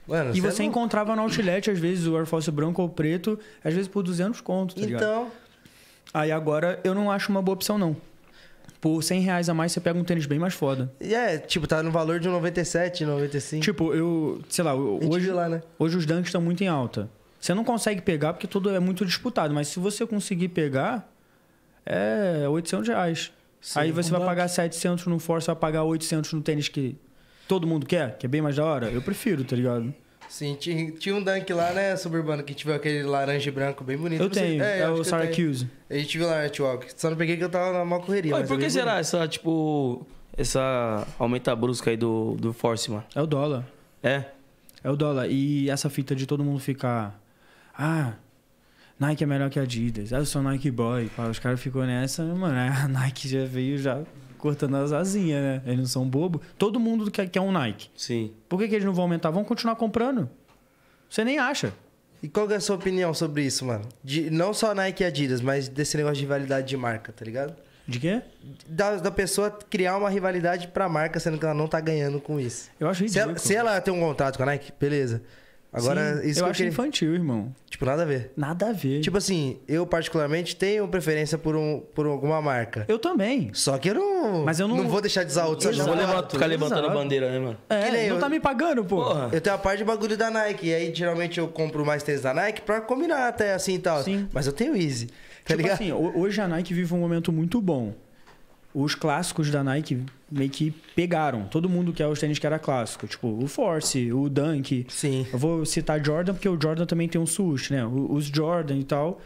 Speaker 3: Mano, e é você, não... encontrava no Outlet, às vezes, o Air Force branco ou preto. Às vezes por 200 conto, tá Então... Aí agora eu não acho uma boa opção, não por 100 reais a mais você pega um tênis bem mais foda. E é, tipo, tá no valor de 97, 95. Tipo, eu, sei lá, hoje, lá, né? hoje os dunks estão muito em alta. Você não consegue pegar porque tudo é muito disputado, mas se você conseguir pegar, é 800 reais. Sim, Aí você vai pagar 700 no Force, vai pagar 800 no tênis que todo mundo quer, que é bem mais da hora. Eu prefiro, tá ligado?
Speaker 1: Sim, tinha, um Dunk lá, né, Suburbano, que tive aquele laranja e branco bem bonito. Eu tenho, é, é o Syracuse. a gente viu lá na Netwalk. Só não peguei que eu tava na maior correria. Mas por que é será bonito.
Speaker 2: essa, tipo, essa aumenta brusca aí do, do Force, mano?
Speaker 3: É o dólar. É? É o dólar. E essa fita de todo mundo ficar... Ah, Nike é melhor que a Adidas. Ah, eu sou Nike boy. Pá, os caras ficou nessa, mano, a Nike já veio já cortando as asinhas, né? Eles não são bobo. Todo mundo quer, quer um Nike. Sim. Por que, que eles não vão aumentar? Vão continuar comprando. Você nem acha. E qual é a sua opinião sobre isso, mano?
Speaker 1: De, não só Nike e Adidas, mas desse negócio de rivalidade de marca, tá ligado? De quê? Da, da pessoa criar uma rivalidade pra marca, sendo que ela não tá ganhando com isso. Eu acho isso. Se se ela tem um contrato com a Nike, beleza. Agora, Sim, isso eu acho eu queria...
Speaker 3: infantil, irmão.
Speaker 1: Tipo, nada a ver. Nada a ver. Tipo assim, eu particularmente tenho preferência por, um, por alguma marca.
Speaker 3: Eu também.
Speaker 1: Só que eu não. Mas eu não. Não vou deixar de usar outros. Eu não vou levantar ficar levantando Exato. bandeira, né, mano? É, que nem não eu... tá me pagando, pô. Porra. Eu tenho a parte de bagulho da Nike. E aí, geralmente, eu compro mais tênis da Nike pra combinar até assim e tal.
Speaker 3: Sim. Mas eu tenho Easy. Tá tipo ligado? assim, hoje a Nike vive um momento muito bom os clássicos da Nike meio que pegaram. Todo mundo quer é os tênis que era clássico. Tipo, o Force, o Dunk. Sim. Eu vou citar Jordan, porque o Jordan também tem um sushi, né? Os Jordan e tal.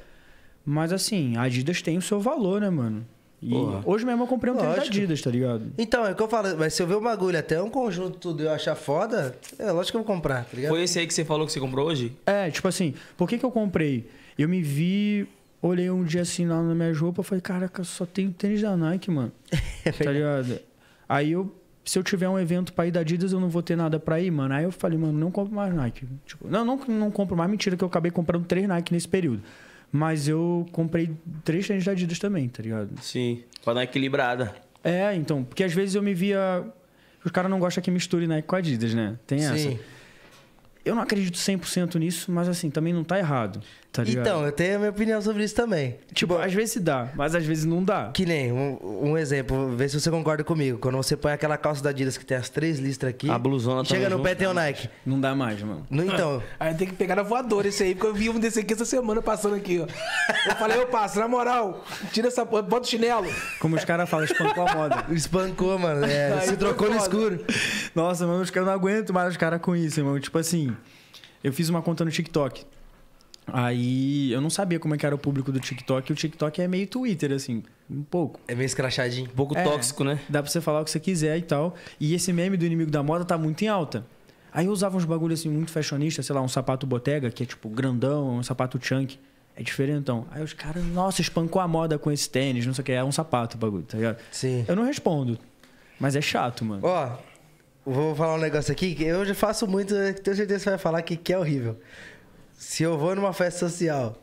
Speaker 3: Mas assim, a Adidas tem o seu valor, né, mano? E Porra. hoje mesmo eu comprei um tênis da Adidas, tá ligado?
Speaker 1: Então, é o que eu falo, mas se eu ver o bagulho até um conjunto tudo eu achar foda, é lógico que eu vou comprar, tá
Speaker 3: ligado? Foi esse aí que você falou que você comprou hoje? É, tipo assim, por que, que eu comprei? Eu me vi olhei um dia assim lá na minha roupa e falei, caraca, só tenho tênis da Nike, mano. É tá ligado? Aí eu, se eu tiver um evento pra ir da Adidas, eu não vou ter nada pra ir, mano. Aí eu falei, mano, não compro mais Nike. Tipo, não, não, não compro mais, mentira, que eu acabei comprando três Nike nesse período. Mas eu comprei três tênis da Adidas também, tá ligado? Sim,
Speaker 2: pra dar equilibrada.
Speaker 3: É, então, porque às vezes eu me via. Os caras não gostam que misture Nike com Adidas, né? Tem Sim. essa. Eu não acredito 100% nisso, mas assim, também não tá errado. Tá então, eu tenho a minha opinião sobre isso também. Tipo, tipo, às vezes dá, mas às vezes não dá. Que nem, um, um, exemplo,
Speaker 1: vê se você concorda comigo. Quando você põe aquela calça da Adidas que tem as três listras aqui. A blusona Chega no junto, pé tem o Nike.
Speaker 3: Não dá mais, mano. Não, então. Ah,
Speaker 1: aí tem que pegar na voadora esse aí, porque eu vi um desse aqui essa semana passando aqui,
Speaker 4: ó. Eu falei, eu passo, na moral, tira essa porra, bota o chinelo.
Speaker 3: Como os caras falam, espancou a moda. Espancou, mano. É, se trocou no escuro. Nossa, mano, os caras não aguento mais os caras com isso, irmão. Tipo assim, eu fiz uma conta no TikTok. Aí eu não sabia como é que era o público do TikTok. E o TikTok é meio Twitter, assim, um pouco. É meio escrachadinho, um pouco é, tóxico, né? Dá pra você falar o que você quiser e tal. E esse meme do inimigo da moda tá muito em alta. Aí eu usava uns bagulho assim, muito fashionista, sei lá, um sapato botega, que é tipo grandão, um sapato chunk. É diferentão. Aí os caras, nossa, espancou a moda com esse tênis, não sei o que. É um sapato o bagulho, tá ligado? Sim. Eu não respondo. Mas é chato, mano.
Speaker 1: Ó, vou falar um negócio aqui que eu já faço muito, né? tenho certeza que você vai falar que, que é horrível. Se eu vou numa festa social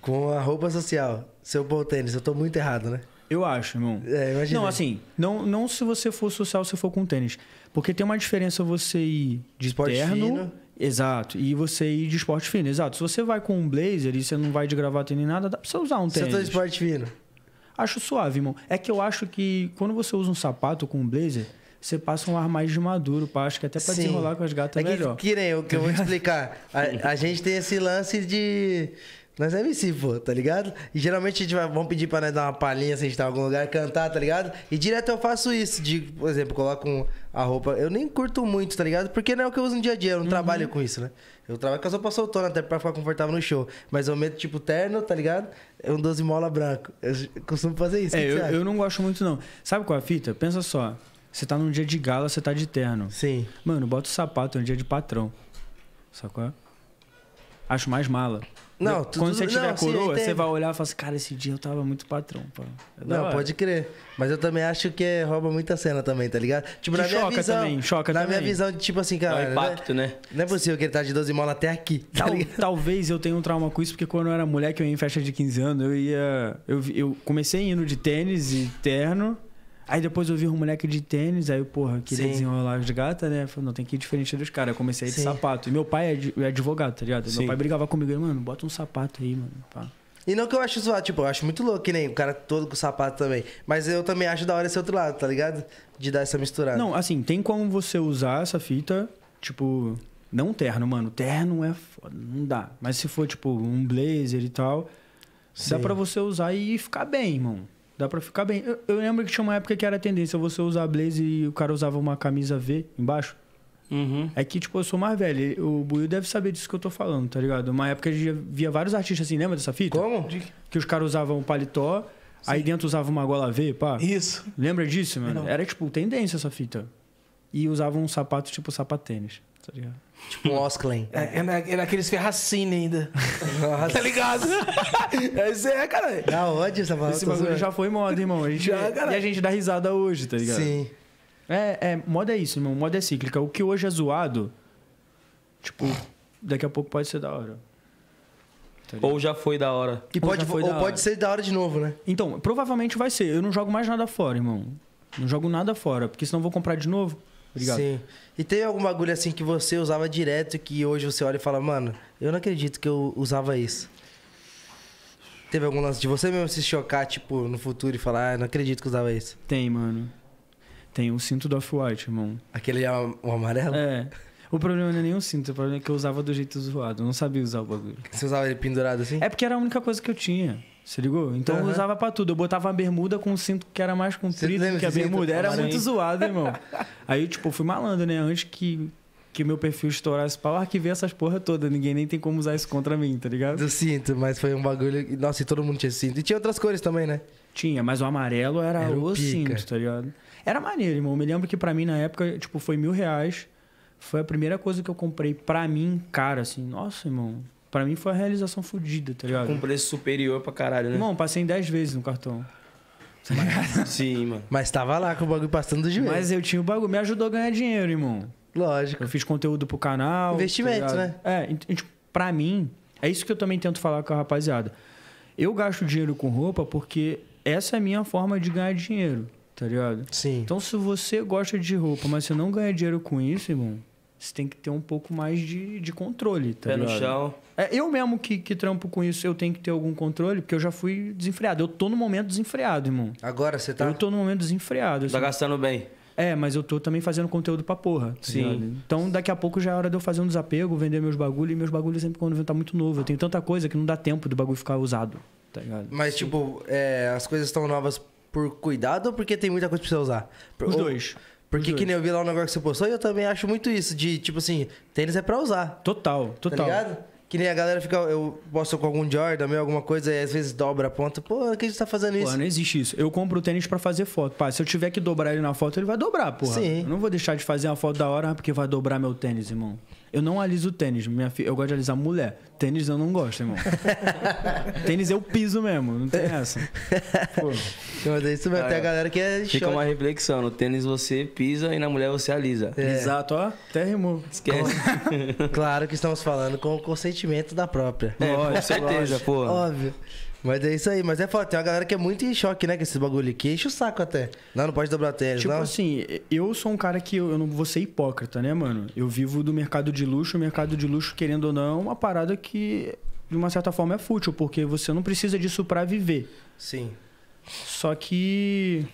Speaker 3: com a roupa social, se eu pôr tênis, eu tô muito errado, né? Eu acho, irmão. É, imagina. Não, assim, não, não se você for social, se for com tênis. Porque tem uma diferença você ir de esporte terno, fino. Exato. E você ir de esporte fino, exato. Se você vai com um blazer e você não vai de gravata nem nada, dá pra você usar um tênis. Você tá de esporte fino. Acho suave, irmão. É que eu acho que quando você usa um sapato com um blazer, você passa um ar mais de maduro, pá. Acho que até pra Sim. desenrolar com as gatas é, é que, melhor. Que nem o que eu vou tá explicar. A, a gente tem esse lance de. Nós é
Speaker 1: MC, pô, tá ligado? E geralmente a gente vai, vão pedir pra nós dar uma palhinha se a gente tá em algum lugar, cantar, tá ligado? E direto eu faço isso, de, por exemplo, coloco a roupa. Eu nem curto muito, tá ligado? Porque não é o que eu uso no dia a dia, eu não uhum. trabalho com isso, né? Eu trabalho com a sopa soltona até pra ficar confortável no show. Mas eu meto tipo terno, tá ligado? É um 12 mola branco. Eu costumo fazer isso. É, eu, eu
Speaker 3: não gosto muito, não. Sabe qual é a fita? Pensa só. Você tá num dia de gala, você tá de terno. Sim. Mano, bota o sapato, é um dia de patrão. Sacou? Acho mais mala. Não, Quando Quando você tiver não, coroa, você vai
Speaker 1: olhar e falar assim, cara, esse dia eu tava muito patrão, pô. É não, pode crer. Mas eu também acho que é, rouba muita cena também, tá ligado? Tipo, na minha visão. Também, choca na também. minha visão de tipo assim, cara. É impacto, né? Não é possível que ele tá de 12 mola até aqui.
Speaker 3: Tá talvez eu tenha um trauma com isso, porque quando eu era mulher que eu ia em festa de 15 anos, eu ia. Eu, eu comecei indo de tênis e terno. Aí depois eu vi um moleque de tênis, aí, porra, queria Sim. desenrolar as gatas, né? Falei, não, tem que ir diferente dos caras. comecei a ir de sapato. E meu pai é, é advogado, tá ligado? Sim. Meu pai brigava comigo, ele, mano, bota um sapato aí, mano. Pá.
Speaker 1: E não que eu acho zoado, tipo, eu acho muito louco que nem o cara todo com sapato também. Mas eu também acho da hora esse outro lado, tá ligado? De dar essa misturada. Não,
Speaker 3: assim, tem como você usar essa fita, tipo, não terno, mano. Terno é foda, não dá. Mas se for, tipo, um blazer e tal, Sim. dá pra você usar e ficar bem, irmão. Dá pra ficar bem. Eu, eu, lembro que tinha uma época que era tendência você usar blazer e o cara usava uma camisa V embaixo. Uhum. É que, tipo, eu sou mais velho. O Buiu deve saber disso que eu tô falando, tá ligado? Uma época a gente via vários artistas assim, lembra dessa fita? Como? Que os caras usavam paletó, Sim. aí dentro usava uma gola V, pá. Isso. Lembra disso, mano? Não. Era, tipo, tendência essa fita. E usavam um sapato, tipo, sapatênis tá ligado? Tipo um Osclen. É, é, que é naqueles é ainda. tá ligado? É isso aí, é, cara. Da onde essa palavra? Esse bagulho já foi moda, irmão. A gente, já, cara. E a gente dá risada hoje, tá ligado? Sim. É, é, moda é isso, irmão. Moda é cíclica. O que hoje é zoado, tipo, daqui a pouco pode ser da hora. Tá
Speaker 2: ou já foi da hora. E ou pode, ou hora. ser
Speaker 3: da hora de novo, né? Então, provavelmente vai ser. Eu não jogo mais nada fora, irmão. Não jogo nada fora, porque senão vou comprar de novo. Obrigado. Tá Sim. E teve algum bagulho assim que você
Speaker 1: usava direto que hoje você olha e fala, mano, eu não acredito que eu usava isso. Teve algum lance de você mesmo se chocar, tipo, no futuro e falar, ah, não acredito que eu usava isso? Tem,
Speaker 3: mano. Tem o cinto do Off-White, irmão. Aquele é o amarelo? É. O problema não é nem o cinto, o problema é que eu usava do jeito zoado. Eu não sabia usar o bagulho. Você usava ele pendurado assim? É porque era a única coisa que eu tinha. Se ligou? Então uhum. eu usava pra tudo. Eu botava a bermuda com o cinto que era mais comprido que a bermuda. Era muito zoado, irmão. Aí, tipo, fui malandro, né? Antes que, que meu perfil estourasse pau, eu arquivei essas porra toda. Ninguém nem tem como usar isso contra mim, tá ligado? Do cinto, mas foi um bagulho. Nossa, e todo mundo tinha cinto. E tinha outras cores também, né? Tinha, mas o amarelo era, era o cinto, tá ligado? Era maneiro, irmão. Eu me lembro que para mim, na época, tipo, foi mil reais. Foi a primeira coisa que eu comprei pra mim, cara, assim. Nossa, irmão Pra mim foi a realização fodida, tá ligado? Com
Speaker 2: preço superior pra caralho, né? Irmão,
Speaker 3: passei em 10 vezes no cartão.
Speaker 2: Mas, sim, mano.
Speaker 3: Mas tava lá com o bagulho passando de Mas eu tinha o bagulho. Me ajudou a ganhar dinheiro, irmão. Lógico. Eu fiz conteúdo pro canal. Investimento, tá né? É, tipo, pra mim, é isso que eu também tento falar com a rapaziada. Eu gasto dinheiro com roupa porque essa é a minha forma de ganhar dinheiro, tá ligado? Sim. Então, se você gosta de roupa, mas você não ganha dinheiro com isso, irmão, você tem que ter um pouco mais de, de controle, tá Pé ligado? no chão. É, eu mesmo que, que trampo com isso, eu tenho que ter algum controle, porque eu já fui desenfreado. Eu tô no momento desenfreado, irmão. Agora você tá? Eu tô no momento desenfreado. Tá assim.
Speaker 2: gastando bem.
Speaker 3: É, mas eu tô também fazendo conteúdo pra porra. Tá Sim. Então daqui a pouco já é hora de eu fazer um desapego, vender meus bagulhos, e meus bagulhos sempre quando vem tá muito novo. Eu tenho tanta coisa que não dá tempo do bagulho ficar usado,
Speaker 1: tá ligado? Mas, Sim. tipo, é, as coisas estão novas por cuidado ou porque tem muita coisa pra você usar? Os Ou... dois. Porque que nem eu vi lá um negócio que você postou, e eu também acho muito isso, de tipo assim,
Speaker 3: tênis é pra usar. Total, tá total. Tá ligado?
Speaker 1: Que nem a galera fica, eu posto com algum Jordan, meu, alguma coisa, e às vezes dobra a ponta. Pô, que a gente tá fazendo isso? Pô, não
Speaker 3: existe isso. Eu compro o tênis para fazer foto. Pá, se eu tiver que dobrar ele na foto, ele vai dobrar, porra. Sim. Eu não vou deixar de fazer uma foto da hora porque vai dobrar meu tênis, irmão. Eu não aliso tênis. Minha Eu gosto de alisar mulher. Tênis eu não gosto, irmão. tênis eu piso mesmo, não tem essa. Pô. Mas isso vai a galera
Speaker 1: que é Fica choque. uma
Speaker 2: reflexão. No tênis você pisa e na mulher você alisa. É. Exato, ó. Até rimou. Esquece.
Speaker 1: claro que estamos falando com o consentimento da própria. É, Lógico, com certeza, pô. Óbvio. Mas é isso aí, mas é foda. Tem uma galera que é muito em choque, né? Com esses bagulho aqui. Enche o saco até. Não, não pode dobrar a tela. Tipo não.
Speaker 3: assim, eu sou um cara que eu, eu não vou ser hipócrita, né, mano? Eu vivo do mercado de luxo. O mercado de luxo, querendo ou não, é uma parada que, de uma certa forma, é fútil. Porque você não precisa disso pra viver. Sim. Só que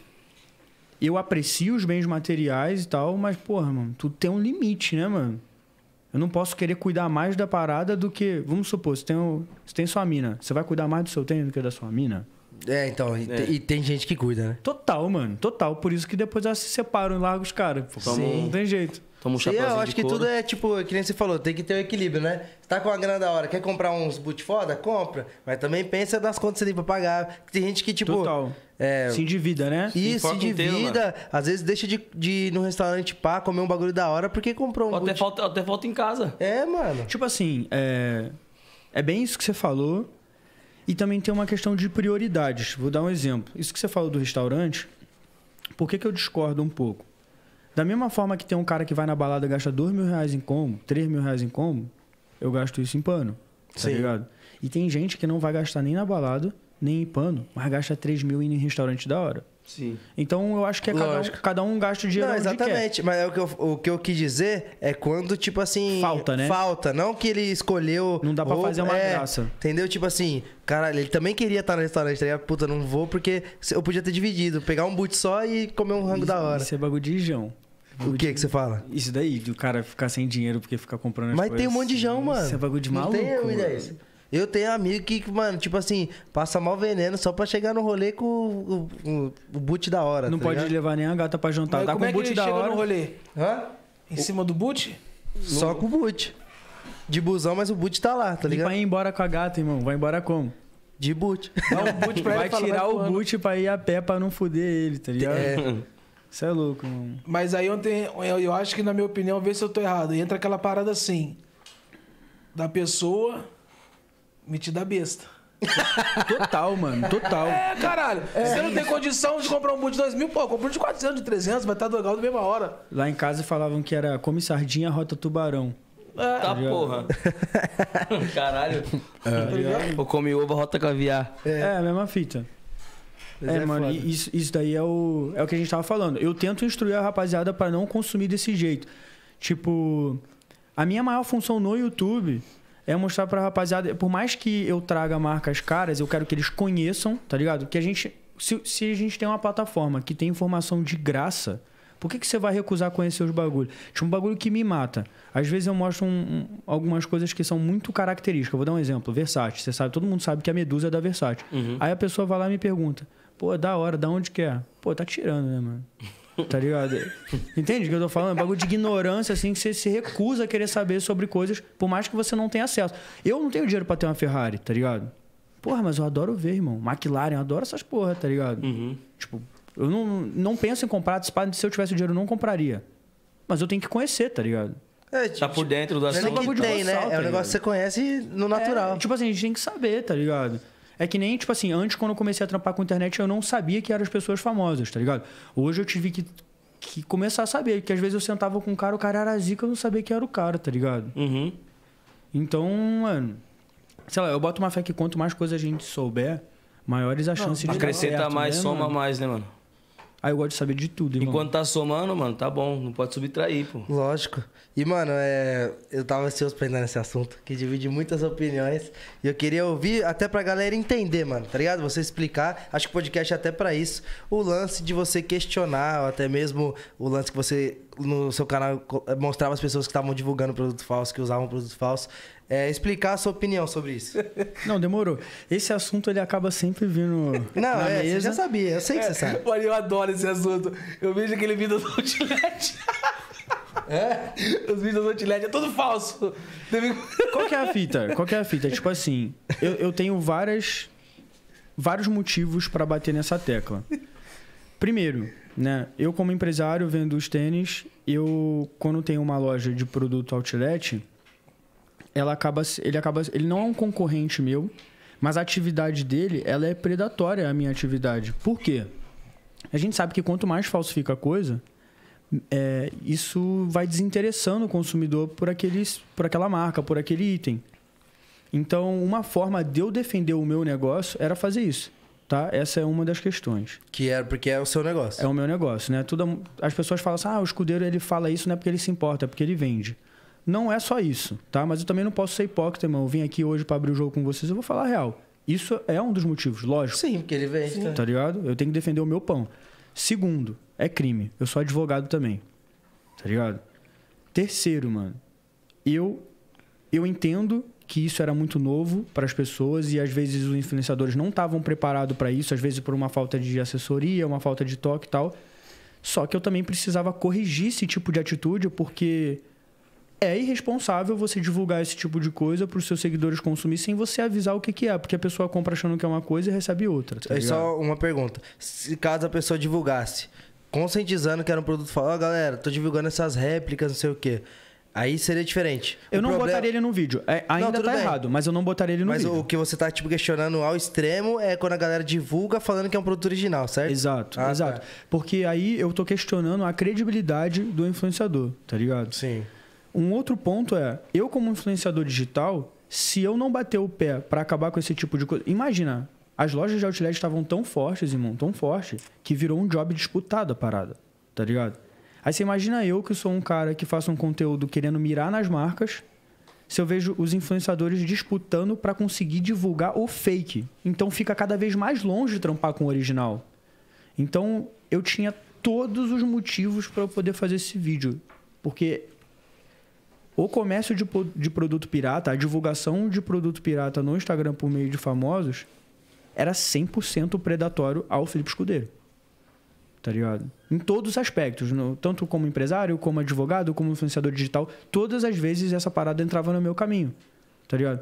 Speaker 3: eu aprecio os bens materiais e tal, mas, porra, mano, tudo tem um limite, né, mano? Eu não posso querer cuidar mais da parada do que. Vamos supor, você tem, o, você tem sua mina. Você vai cuidar mais do seu tênis do que da sua mina? É, então, e, é. Tem, e, tem gente que cuida, né? Total, mano, total. Por isso que depois elas se separam e largam os caras. Não tem jeito. Toma um chapéuzinho eu acho que couro. tudo é tipo,
Speaker 1: que nem você falou, tem que ter o um equilíbrio, né? Você tá com uma grana da hora, quer comprar uns boot foda? Compra. Mas também pensa nas contas ali pra pagar. Tem gente que, tipo. Total. É, se
Speaker 3: endivida, né? Isso, se endivida.
Speaker 1: Né? às vezes deixa de, de ir no restaurante pá, comer um bagulho da hora porque comprou um. Ou até,
Speaker 3: falta, até falta em casa. É, mano. Tipo assim, é, é bem isso que você falou. E também tem uma questão de prioridades. Vou dar um exemplo. Isso que você falou do restaurante, por que, que eu discordo um pouco? Da mesma forma que tem um cara que vai na balada e gasta dois mil reais em combo, três mil reais em combo, eu gasto isso em pano. Tá Sim. ligado? E tem gente que não vai gastar nem na balada, nem em pano, mas gasta 3 mil em restaurante da hora. Sim. Então eu acho que é cada, um, cada um gasta o dinheiro. Não, exatamente.
Speaker 1: Mas é o, que eu, o que eu quis dizer é quando, tipo assim. Falta, né? Falta. Não que ele escolheu. Não dá pra ou, fazer uma é, graça. Entendeu? Tipo assim, caralho, ele também queria estar no restaurante, tá aí Puta, não vou porque eu podia ter dividido, pegar um boot só e comer
Speaker 3: um rango isso, da hora. Isso é bagulho de jão. O que de... que você fala? Isso daí, do cara ficar sem dinheiro porque ficar comprando as Mas tem um monte de jão, mano. Isso é bagulho de maluco. Não tem ideia Eu tenho amigo que, mano, tipo
Speaker 1: assim, passa mal veneno só pra chegar no rolê com o, o, o boot da hora. Não tá pode ligado?
Speaker 3: levar nem a gata pra jantar. Mas tá como com é o boot da hora. no rolê? Hã? Em o... cima do boot? Só com o boot. De busão, mas o boot tá lá, tá ligado? E vai embora com a gata, irmão. Vai embora como? De boot. Dá um boot pra Vai tirar o boot pra ir a pé pra não fuder ele, tá é. ligado? É. Você é louco, mano.
Speaker 4: Mas aí ontem, eu, eu acho que, na minha opinião, vê se eu tô errado. Entra aquela parada assim: da pessoa metida besta. Total,
Speaker 3: mano, total. É, caralho. É, você não tem
Speaker 4: condição de comprar um boot de 2 mil, pô, compra um de
Speaker 3: 400, de 300, vai estar tá do legal da mesma hora. Lá em casa falavam que era come sardinha, rota tubarão.
Speaker 2: É. Tá, tá porra. Caralho. É. Ou come ovo, rota caviar.
Speaker 3: É, é a mesma fita é, é mano, isso, isso daí é o, é o que a gente tava falando. Eu tento instruir a rapaziada para não consumir desse jeito. Tipo, a minha maior função no YouTube é mostrar pra rapaziada, por mais que eu traga marcas caras, eu quero que eles conheçam, tá ligado? Que a gente. Se, se a gente tem uma plataforma que tem informação de graça, por que, que você vai recusar conhecer os bagulhos? Tipo, um bagulho que me mata. Às vezes eu mostro um, algumas coisas que são muito características. Eu vou dar um exemplo. Versace. Você sabe, todo mundo sabe que a Medusa é da Versace. Uhum. Aí a pessoa vai lá e me pergunta. Pô, é da hora, da onde que é? Pô, tá tirando, né, mano? Tá ligado? Entende o que eu tô falando? É um bagulho de ignorância, assim, que você se recusa a querer saber sobre coisas, por mais que você não tenha acesso. Eu não tenho dinheiro para ter uma Ferrari, tá ligado? Porra, mas eu adoro ver, irmão. McLaren, eu adoro essas porra, tá ligado? Uhum. Tipo, eu não, não penso em comprar, se eu tivesse dinheiro, eu não compraria. Mas eu tenho que conhecer, tá ligado?
Speaker 2: É, tá tipo, tá por dentro do é assunto. É, que tem, né? é um tá negócio que você
Speaker 3: conhece no natural. É, tipo assim, a gente tem que saber, tá ligado? É que nem, tipo assim, antes quando eu comecei a trampar com internet, eu não sabia que eram as pessoas famosas, tá ligado? Hoje eu tive que, que começar a saber, que às vezes eu sentava com um cara, o cara era zica, eu não sabia que era o cara, tá ligado? Uhum. Então, mano, sei lá, eu boto uma fé que quanto mais coisas a gente souber, maiores as chances de acrescenta dar certo, né, mais, né, soma mano? mais, né, mano? Aí ah, eu gosto de saber de tudo, irmão. Enquanto
Speaker 2: tá somando, mano, tá bom. Não pode subtrair, pô.
Speaker 1: Lógico. E, mano, é... eu tava ansioso pra entrar nesse assunto, que divide muitas opiniões. E eu queria ouvir até pra galera entender, mano, tá ligado? Você explicar. Acho que o podcast é até pra isso. O lance de você questionar, ou até mesmo o lance que você no seu canal mostrava as pessoas que estavam divulgando produto falso, que usavam produto falso é, explicar a sua opinião sobre isso. Não, demorou. Esse
Speaker 3: assunto ele acaba sempre vindo. Não, na é, mesa. você já sabia, eu sei que é, você sabe.
Speaker 4: Olha, eu adoro esse assunto. Eu vejo aquele vídeo do Outlet. É? Os vídeos do Outlet é tudo falso. Qual que é a fita? Qual que é a fita? É tipo
Speaker 3: assim, eu, eu tenho várias, vários motivos para bater nessa tecla. Primeiro, né? Eu como empresário vendo os tênis, eu quando tenho uma loja de produto outlet, ela acaba, ele acaba, ele não é um concorrente meu, mas a atividade dele, ela é predatória à minha atividade. Por quê? A gente sabe que quanto mais falsifica a coisa, é, isso vai desinteressando o consumidor por, aqueles, por aquela marca, por aquele item. Então, uma forma de eu defender o meu negócio era fazer isso. Tá? Essa é uma das questões. Que é porque é o seu negócio. É o meu negócio, né? Tudo, as pessoas falam assim: "Ah, o escudeiro ele fala isso não é porque ele se importa, é porque ele vende". Não é só isso, tá? Mas eu também não posso ser hipócrita, irmão. Eu vim aqui hoje para abrir o jogo com vocês, eu vou falar a real. Isso é um dos motivos, lógico. Sim, porque ele vem, Sim. Tá ligado? Eu tenho que defender o meu pão. Segundo, é crime. Eu sou advogado também. Tá ligado? Terceiro, mano, eu eu entendo que isso era muito novo para as pessoas e às vezes os influenciadores não estavam preparados para isso, às vezes por uma falta de assessoria, uma falta de toque e tal. Só que eu também precisava corrigir esse tipo de atitude porque é irresponsável você divulgar esse tipo de coisa para os seus seguidores consumir sem você avisar o que, que é, porque a pessoa compra achando que é uma coisa e recebe outra. Tá é só
Speaker 1: uma pergunta. Se caso a pessoa divulgasse, conscientizando que era um produto, falar, oh, galera, tô divulgando essas réplicas, não sei o quê. Aí seria diferente. Eu o não problema... botaria ele no vídeo. É, ainda não, tá bem. errado, mas eu não botaria ele no mas vídeo. Mas o que você tá, tipo, questionando ao
Speaker 3: extremo é quando a galera divulga falando que é um produto original, certo? Exato, ah, tá. exato. Tá. Porque aí eu tô questionando a credibilidade do influenciador, tá ligado? Sim. Um outro ponto é, eu como influenciador digital, se eu não bater o pé para acabar com esse tipo de coisa, imagina, as lojas de outlet estavam tão fortes, irmão, tão forte, que virou um job disputado a parada, tá ligado? Aí você imagina eu que sou um cara que faço um conteúdo querendo mirar nas marcas, se eu vejo os influenciadores disputando para conseguir divulgar o fake. Então fica cada vez mais longe de trampar com o original. Então eu tinha todos os motivos para eu poder fazer esse vídeo, porque o comércio de, de produto pirata, a divulgação de produto pirata no Instagram por meio de famosos, era 100% predatório ao Felipe Escudeiro. Tá ligado? Em todos os aspectos, no, tanto como empresário, como advogado, como influenciador digital, todas as vezes essa parada entrava no meu caminho. Tá ligado?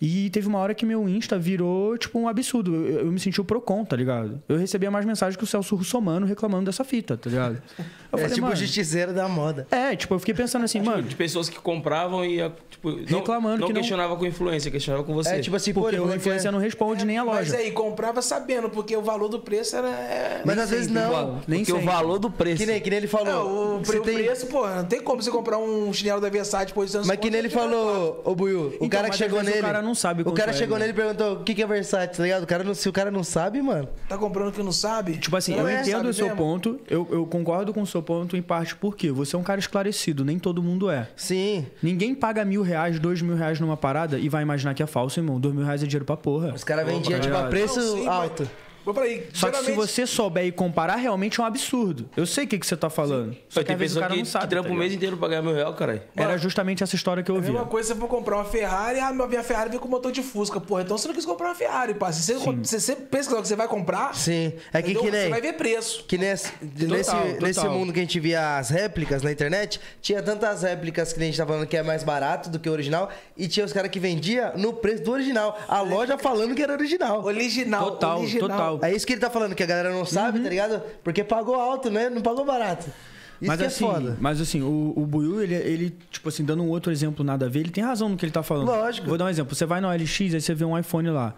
Speaker 3: E teve uma hora que meu Insta virou, tipo, um absurdo. Eu, eu me senti o Procon, tá ligado? Eu recebia mais mensagens que o Celso Russomano reclamando dessa fita, tá ligado? Eu é falei, tipo
Speaker 1: justiceiro da moda.
Speaker 3: É, tipo, eu fiquei pensando assim, mano...
Speaker 2: De pessoas que compravam e, tipo... reclamando não que questionava não... com influência, questionava com você. É, tipo assim, porque a influência é- não
Speaker 1: responde é,
Speaker 4: nem a loja. Mas aí, comprava sabendo, porque o valor do preço era... É, mas nem às vezes não. Nem porque sempre. o valor
Speaker 1: do preço... Que nem, que nem ele falou.
Speaker 4: o, pre tem... preço, pô, não tem como você comprar um chinelo da Versace por 800 Mas
Speaker 1: que nem ele falou, ô Buiu, o então, cara que chegou nele não sabe O cara é, chegou né? nele e perguntou o que, que é versátil, tá ligado? O cara não, se o cara não sabe, mano. Tá comprando que não sabe? Tipo assim, não eu é, entendo o seu mesmo.
Speaker 3: ponto, eu, eu, concordo com o seu ponto em parte, porque você é um cara esclarecido, nem todo mundo é. Sim. Ninguém paga mil reais, dois mil reais numa parada e vai imaginar que é falso, irmão. Dois mil reais é dinheiro pra porra. Os caras vendiam, tipo, a preço não, sim, alto. Mas...
Speaker 4: Mas peraí,
Speaker 2: Só que se você
Speaker 3: souber e comparar, realmente é um absurdo. Eu sei o que, que você tá falando. Sim. Só que tem pessoa que, não sabe, que tá trampa tá o
Speaker 2: mês inteiro pra ganhar meu real, caralho.
Speaker 3: Era justamente essa história que eu ouvi. É a mesma
Speaker 4: coisa se você for comprar uma Ferrari, ah, minha Ferrari vem com motor de Fusca. Porra, então você não quis comprar uma Ferrari, pá. Se você, você pensa que você vai comprar,
Speaker 1: Sim. É que, então que nem, você vai ver preço. Que nesse, total, nesse, total. nesse mundo que a gente via as réplicas na internet, tinha tantas réplicas que a gente tá falando que é mais barato do que o original e tinha os caras que vendia no preço do original. A é. loja falando que era original. Original. Total, original. total. É isso que ele tá falando, que a galera não sabe, uhum. tá ligado? Porque pagou alto, né? Não pagou barato. Isso
Speaker 3: mas, que é assim, é foda. Mas assim, o, o Buiu, ele, ele, tipo assim, dando um outro exemplo nada a ver, ele tem razão no que ele tá falando. Lógico. Vou dar um exemplo. Você vai no LX, aí você vê um iPhone lá.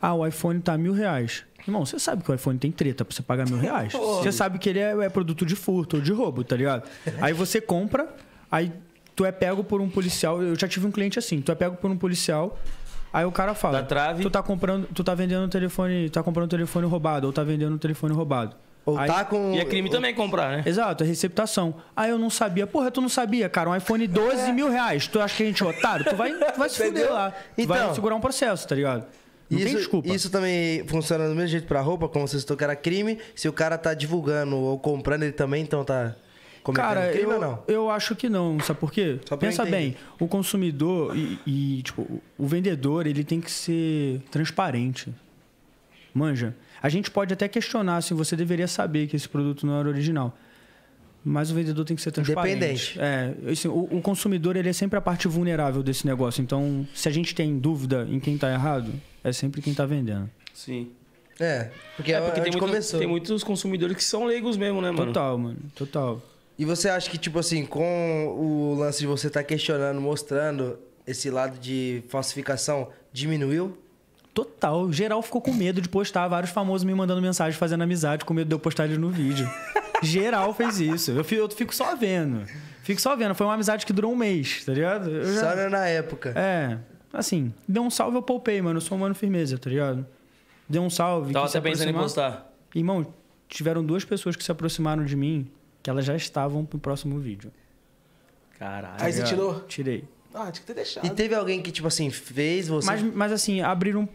Speaker 3: Ah, o iPhone tá mil reais. Irmão, você sabe que o iPhone tem treta pra você pagar mil reais. Você sabe que ele é, é produto de furto ou de roubo, tá ligado? Aí você compra, aí tu é pego por um policial. Eu já tive um cliente assim, tu é pego por um policial, Aí o cara fala, da trave. tu tá comprando, tu tá vendendo um telefone, tá comprando um telefone roubado, ou tá vendendo um telefone roubado. Ou aí, tá com. E é crime ou... também comprar, né? Exato, é receptação. Aí eu não sabia. Porra, tu não sabia, cara. Um iPhone 12 é. mil reais. Tu acha que a gente é otário? Tu vai, tu vai se fuder lá. Então, vai segurar um processo, tá ligado? Não isso, tem desculpa.
Speaker 1: Isso também funciona do mesmo jeito pra roupa, como se você cara crime. Se o cara tá divulgando ou comprando, ele também então tá. Cara, eu, não?
Speaker 3: eu acho que não, sabe por quê? Pensa bem, o consumidor e, e, tipo, o vendedor, ele tem que ser transparente. Manja. A gente pode até questionar se assim, você deveria saber que esse produto não era original. Mas o vendedor tem que ser transparente. Independente. É, assim, o, o, consumidor ele é sempre a parte vulnerável desse negócio. Então, se a gente tem dúvida em quem está errado, é sempre quem está vendendo.
Speaker 2: Sim.
Speaker 1: É, porque, é, porque é tem, muito, tem muitos consumidores que são leigos mesmo, né, mano? Total, mano. Total. E você acha que, tipo assim, com o lance de você estar tá questionando,
Speaker 3: mostrando esse lado de falsificação, diminuiu? Total. Geral ficou com medo de postar. Vários famosos me mandando mensagem, fazendo amizade, com medo de eu postar eles no vídeo. Geral fez isso. Eu fico, eu fico só vendo. Fico só vendo. Foi uma amizade que durou um mês, tá ligado? Eu já... Só na época. É. Assim, deu um salve, eu poupei, mano. Eu sou humano firmeza, tá ligado? Deu um salve. Tava até pensando aproximar... em postar. Irmão, tiveram duas pessoas que se aproximaram de mim que elas já estavam pro próximo vídeo. Caralho. Aí você tirou? Tirei.
Speaker 4: Ah, tinha que ter deixado. E
Speaker 3: teve alguém que, tipo assim, fez você. Mas, mas assim, abriram.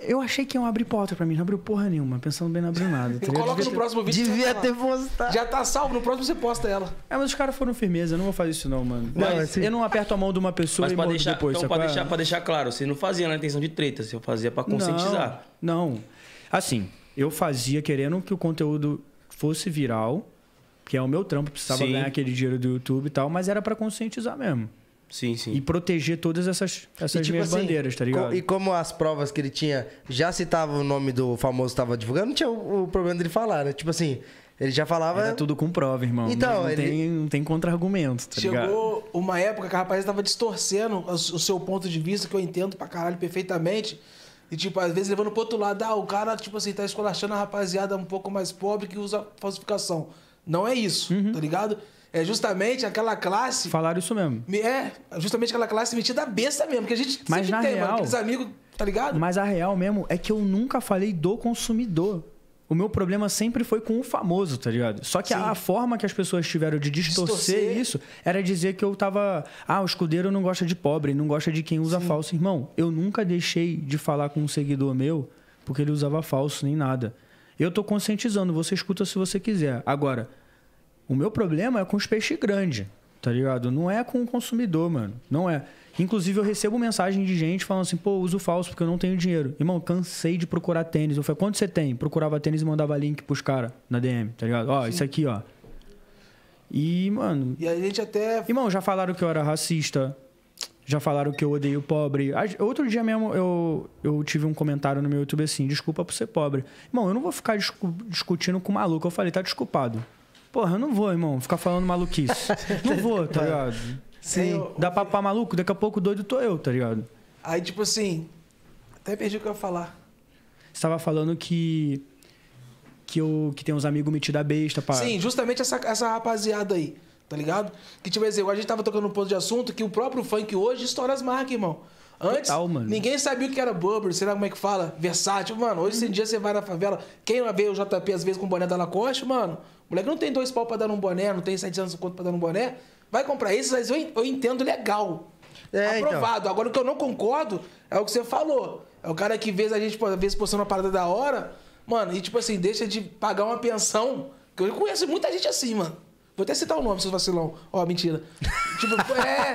Speaker 3: Eu achei que iam abrir porta pra mim, não abriu porra nenhuma, pensando bem, não abriu nada. Tá Coloca no próximo vídeo. Devia tá ter postado. Já tá salvo, no próximo você posta ela. É, mas os caras foram firmeza, eu não vou fazer isso não, mano. mas, assim- Eu não aperto a mão de uma pessoa mas e morro deixar, depois. Então, pra qual... deixar, pra
Speaker 2: deixar claro, você não fazia na intenção de treta, você fazia pra conscientizar.
Speaker 3: Não, não. Assim, eu fazia querendo que o conteúdo fosse viral porque é o meu trampo, precisava sim. ganhar aquele dinheiro do YouTube e tal, mas era para conscientizar mesmo. Sim, sim. E proteger todas essas, essas e, tipo minhas assim, bandeiras, tá ligado? Co e
Speaker 1: como as provas que ele tinha já citavam o nome do famoso que tava divulgando, não tinha o, o problema dele falar, né? Tipo assim, ele já falava. Era tudo
Speaker 3: com prova, irmão. Então, não, ele... tem, não tem contra-argumento, tá Chegou ligado?
Speaker 1: Chegou
Speaker 4: uma época que a rapaz estava distorcendo o seu ponto de vista, que eu entendo pra caralho perfeitamente. E, tipo, às vezes levando pro outro lado, ah, o cara, tipo assim, tá escolachando a rapaziada um pouco mais pobre que usa falsificação. Não é isso, uhum. tá ligado? É justamente aquela classe.
Speaker 3: Falaram isso mesmo.
Speaker 4: É, justamente aquela classe metida besta mesmo, que a gente Mas na tem, real, mano, aqueles
Speaker 3: amigos, tá ligado? Mas a real mesmo é que eu nunca falei do consumidor. O meu problema sempre foi com o famoso, tá ligado? Só que a forma que as pessoas tiveram de distorcer, distorcer, isso era dizer que eu tava. Ah, o escudeiro não gosta de pobre, não gosta de quem usa Sim. falso. Irmão, eu nunca deixei de falar com um seguidor meu porque ele usava falso nem nada. Eu tô conscientizando, você escuta se você quiser. Agora, o meu problema é com os peixes grandes, tá ligado? Não é com o consumidor, mano. Não é. Inclusive, eu recebo mensagem de gente falando assim, pô, uso falso porque eu não tenho dinheiro. Irmão, cansei de procurar tênis. Eu falei, quanto você tem? Procurava tênis e mandava link pros caras na DM, tá ligado? Ó, Sim. isso aqui, ó. E, mano. E a gente até. Irmão, já falaram que eu era racista. Já falaram que eu odeio pobre. Ah, outro dia mesmo eu, eu tive um comentário no meu YouTube assim: desculpa por ser pobre. Irmão, eu não vou ficar discu discutindo com maluco. Eu falei, tá desculpado. Porra, eu não vou, irmão, ficar falando maluquice. não vou, tá, tá. ligado? Sim. Eu... Dá papo pra maluco, daqui a pouco doido tô eu, tá ligado?
Speaker 4: Aí, tipo assim, até perdi o que eu ia falar.
Speaker 3: Você tava falando que. Que, eu, que tem uns amigos metidos a besta, pá. Sim, justamente
Speaker 4: essa, essa rapaziada aí. Tá ligado? Que tipo assim, a gente tava tocando um ponto de assunto que o próprio funk hoje estoura as marcas, irmão. Antes, Total, ninguém sabia o que era bubble, sei lá como é que fala, versátil. Mano, hoje em dia você vai na favela, quem vê o JP às vezes com o boné da Lacoste, mano, o moleque não tem dois pau pra dar num boné, não tem 700 conto pra dar num boné, vai comprar isso, mas eu, eu entendo legal. É, então. Aprovado. Então. Agora, o que eu não concordo é o que você falou. É o cara que vê a gente, às vezes, postando uma parada da hora, mano, e tipo assim, deixa de pagar uma pensão. Que eu conheço muita gente assim, mano. Vou até citar o nome, seus vacilão. Ó, oh, mentira. tipo, é.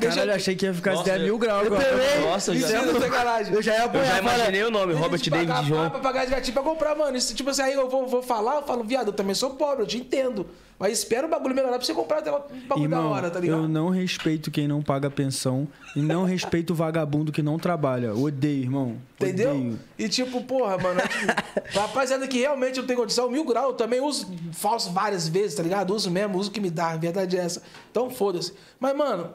Speaker 4: Caralho, eu achei
Speaker 3: que ia ficar até 10 mil graus agora. Também. Nossa, já. Mentira, é sacanagem. Eu já ia Eu já imaginei cara. o nome, Robert David João.
Speaker 4: Pra pagar de gatinho pra comprar, mano. Isso, tipo assim, aí eu vou, vou falar, eu falo, viado, eu também sou pobre, eu te entendo. Mas espera o bagulho melhorar pra você comprar até um bagulho Irmão, da hora, tá ligado? Eu
Speaker 3: não respeito quem não paga pensão e não respeito o vagabundo que não trabalha. Odeio, irmão. Entendeu? Odeio.
Speaker 4: E tipo, porra, mano, tipo, rapaziada que realmente não tem condição, mil grau, eu também uso falso várias vezes, tá ligado? Uso mesmo, uso o que me dá, a verdade é essa. Então foda-se. Mas, mano,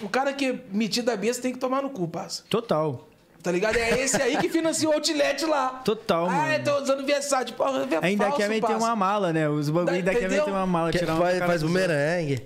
Speaker 4: o cara que é metido da besta tem que tomar no cu, parça. Total. Tá ligado? É esse aí que financia o outlet lá.
Speaker 3: Total, ah, mano. Ah, então, tô
Speaker 4: usando Versace. Pô, é ainda quer meter uma
Speaker 3: mala, né? Os bagulho ainda quer meter uma mala. Tirar uma faz bumerangue.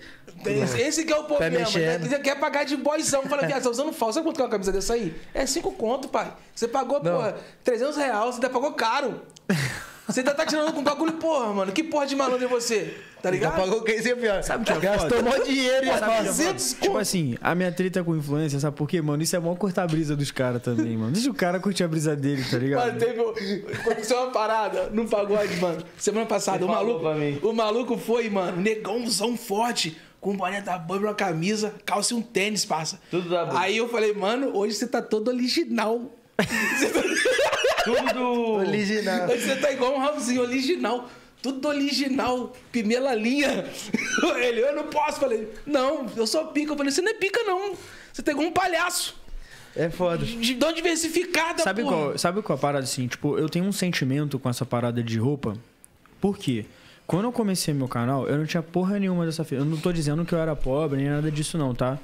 Speaker 3: Esse,
Speaker 4: esse que é o problema. Você né? quer pagar de boizão. Fala, viado, tá usando falso. Sabe quanto que é uma camisa dessa aí? É cinco conto, pai. Você pagou, Não. pô, 300 reais. Você ainda pagou caro. Você tá tirando com bagulho, porra, mano. Que porra de malandro é você?
Speaker 1: Tá ligado? Então pagou que você sabe o que é Gastou mó dinheiro e é
Speaker 3: Tipo assim, a minha treta com influência, sabe por quê, mano? Isso é bom cortar a brisa dos caras também, mano. Deixa o cara curtir a brisa dele, tá ligado? Mano,
Speaker 4: teve. Aconteceu uma parada no pagode, mano. Semana passada, o maluco. O maluco foi, mano, negãozão forte com boné da Bubble, uma camisa, calça e um tênis, passa. Tudo da Bubble. Aí eu falei, mano, hoje você tá todo original. Tudo Original. É você tá igual um Raulzinho, original. Tudo original, primeira linha. Ele, eu não posso. Falei, não, eu sou pica. Eu falei, você não é pica, não. Você tem tá igual um palhaço.
Speaker 3: É foda. De dor diversificada, sabe Qual, sabe qual é a parada, assim? Tipo, eu tenho um sentimento com essa parada de roupa. Por quê? Quando eu comecei meu canal, eu não tinha porra nenhuma dessa... Eu não tô dizendo que eu era pobre, nem nada disso não, tá?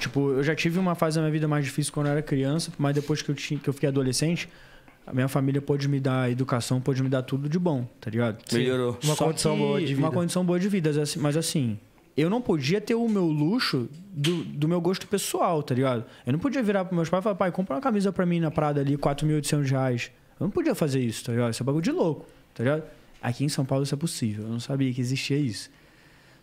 Speaker 3: Tipo, eu já tive uma fase da minha vida mais difícil quando eu era criança, mas depois que eu, tinha, que eu fiquei adolescente, a minha família pôde me dar educação, pôde me dar tudo de bom, tá ligado? Melhorou. Uma Só condição boa de vida. Uma condição boa de vida, assim, mas assim, eu não podia ter o meu luxo do, do, meu gosto pessoal, tá ligado? Eu não podia virar pros meus pais e falar, pai, compra uma camisa pra mim na Prada ali, 4.800 reais. Eu não podia fazer isso, tá ligado? Isso é bagulho de louco, tá ligado? Aqui em São Paulo isso é possível. Eu não sabia que existia isso.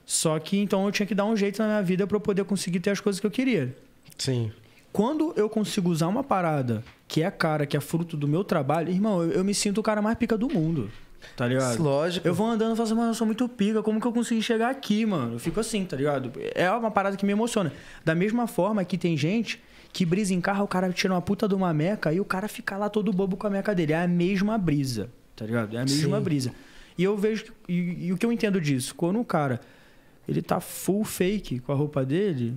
Speaker 3: Só que então eu tinha que dar um jeito na minha vida para eu poder conseguir ter as coisas que eu queria. Sim. Quando eu consigo usar uma parada que é cara, que é fruto do meu trabalho, irmão, eu, eu me sinto o cara mais pica do mundo. Tá ligado? Lógico. Eu vou andando e falo assim, mano, eu sou muito pica, como que eu consegui chegar aqui, mano? Eu fico assim, tá ligado? É uma parada que me emociona. Da mesma forma que tem gente que brisa em carro, o cara tira uma puta de uma meca e o cara fica lá todo bobo com a meca dele. É a mesma brisa, tá ligado? É a mesma Sim. brisa. E eu vejo. E, e o que eu entendo disso? Quando o cara ele tá full fake com a roupa dele.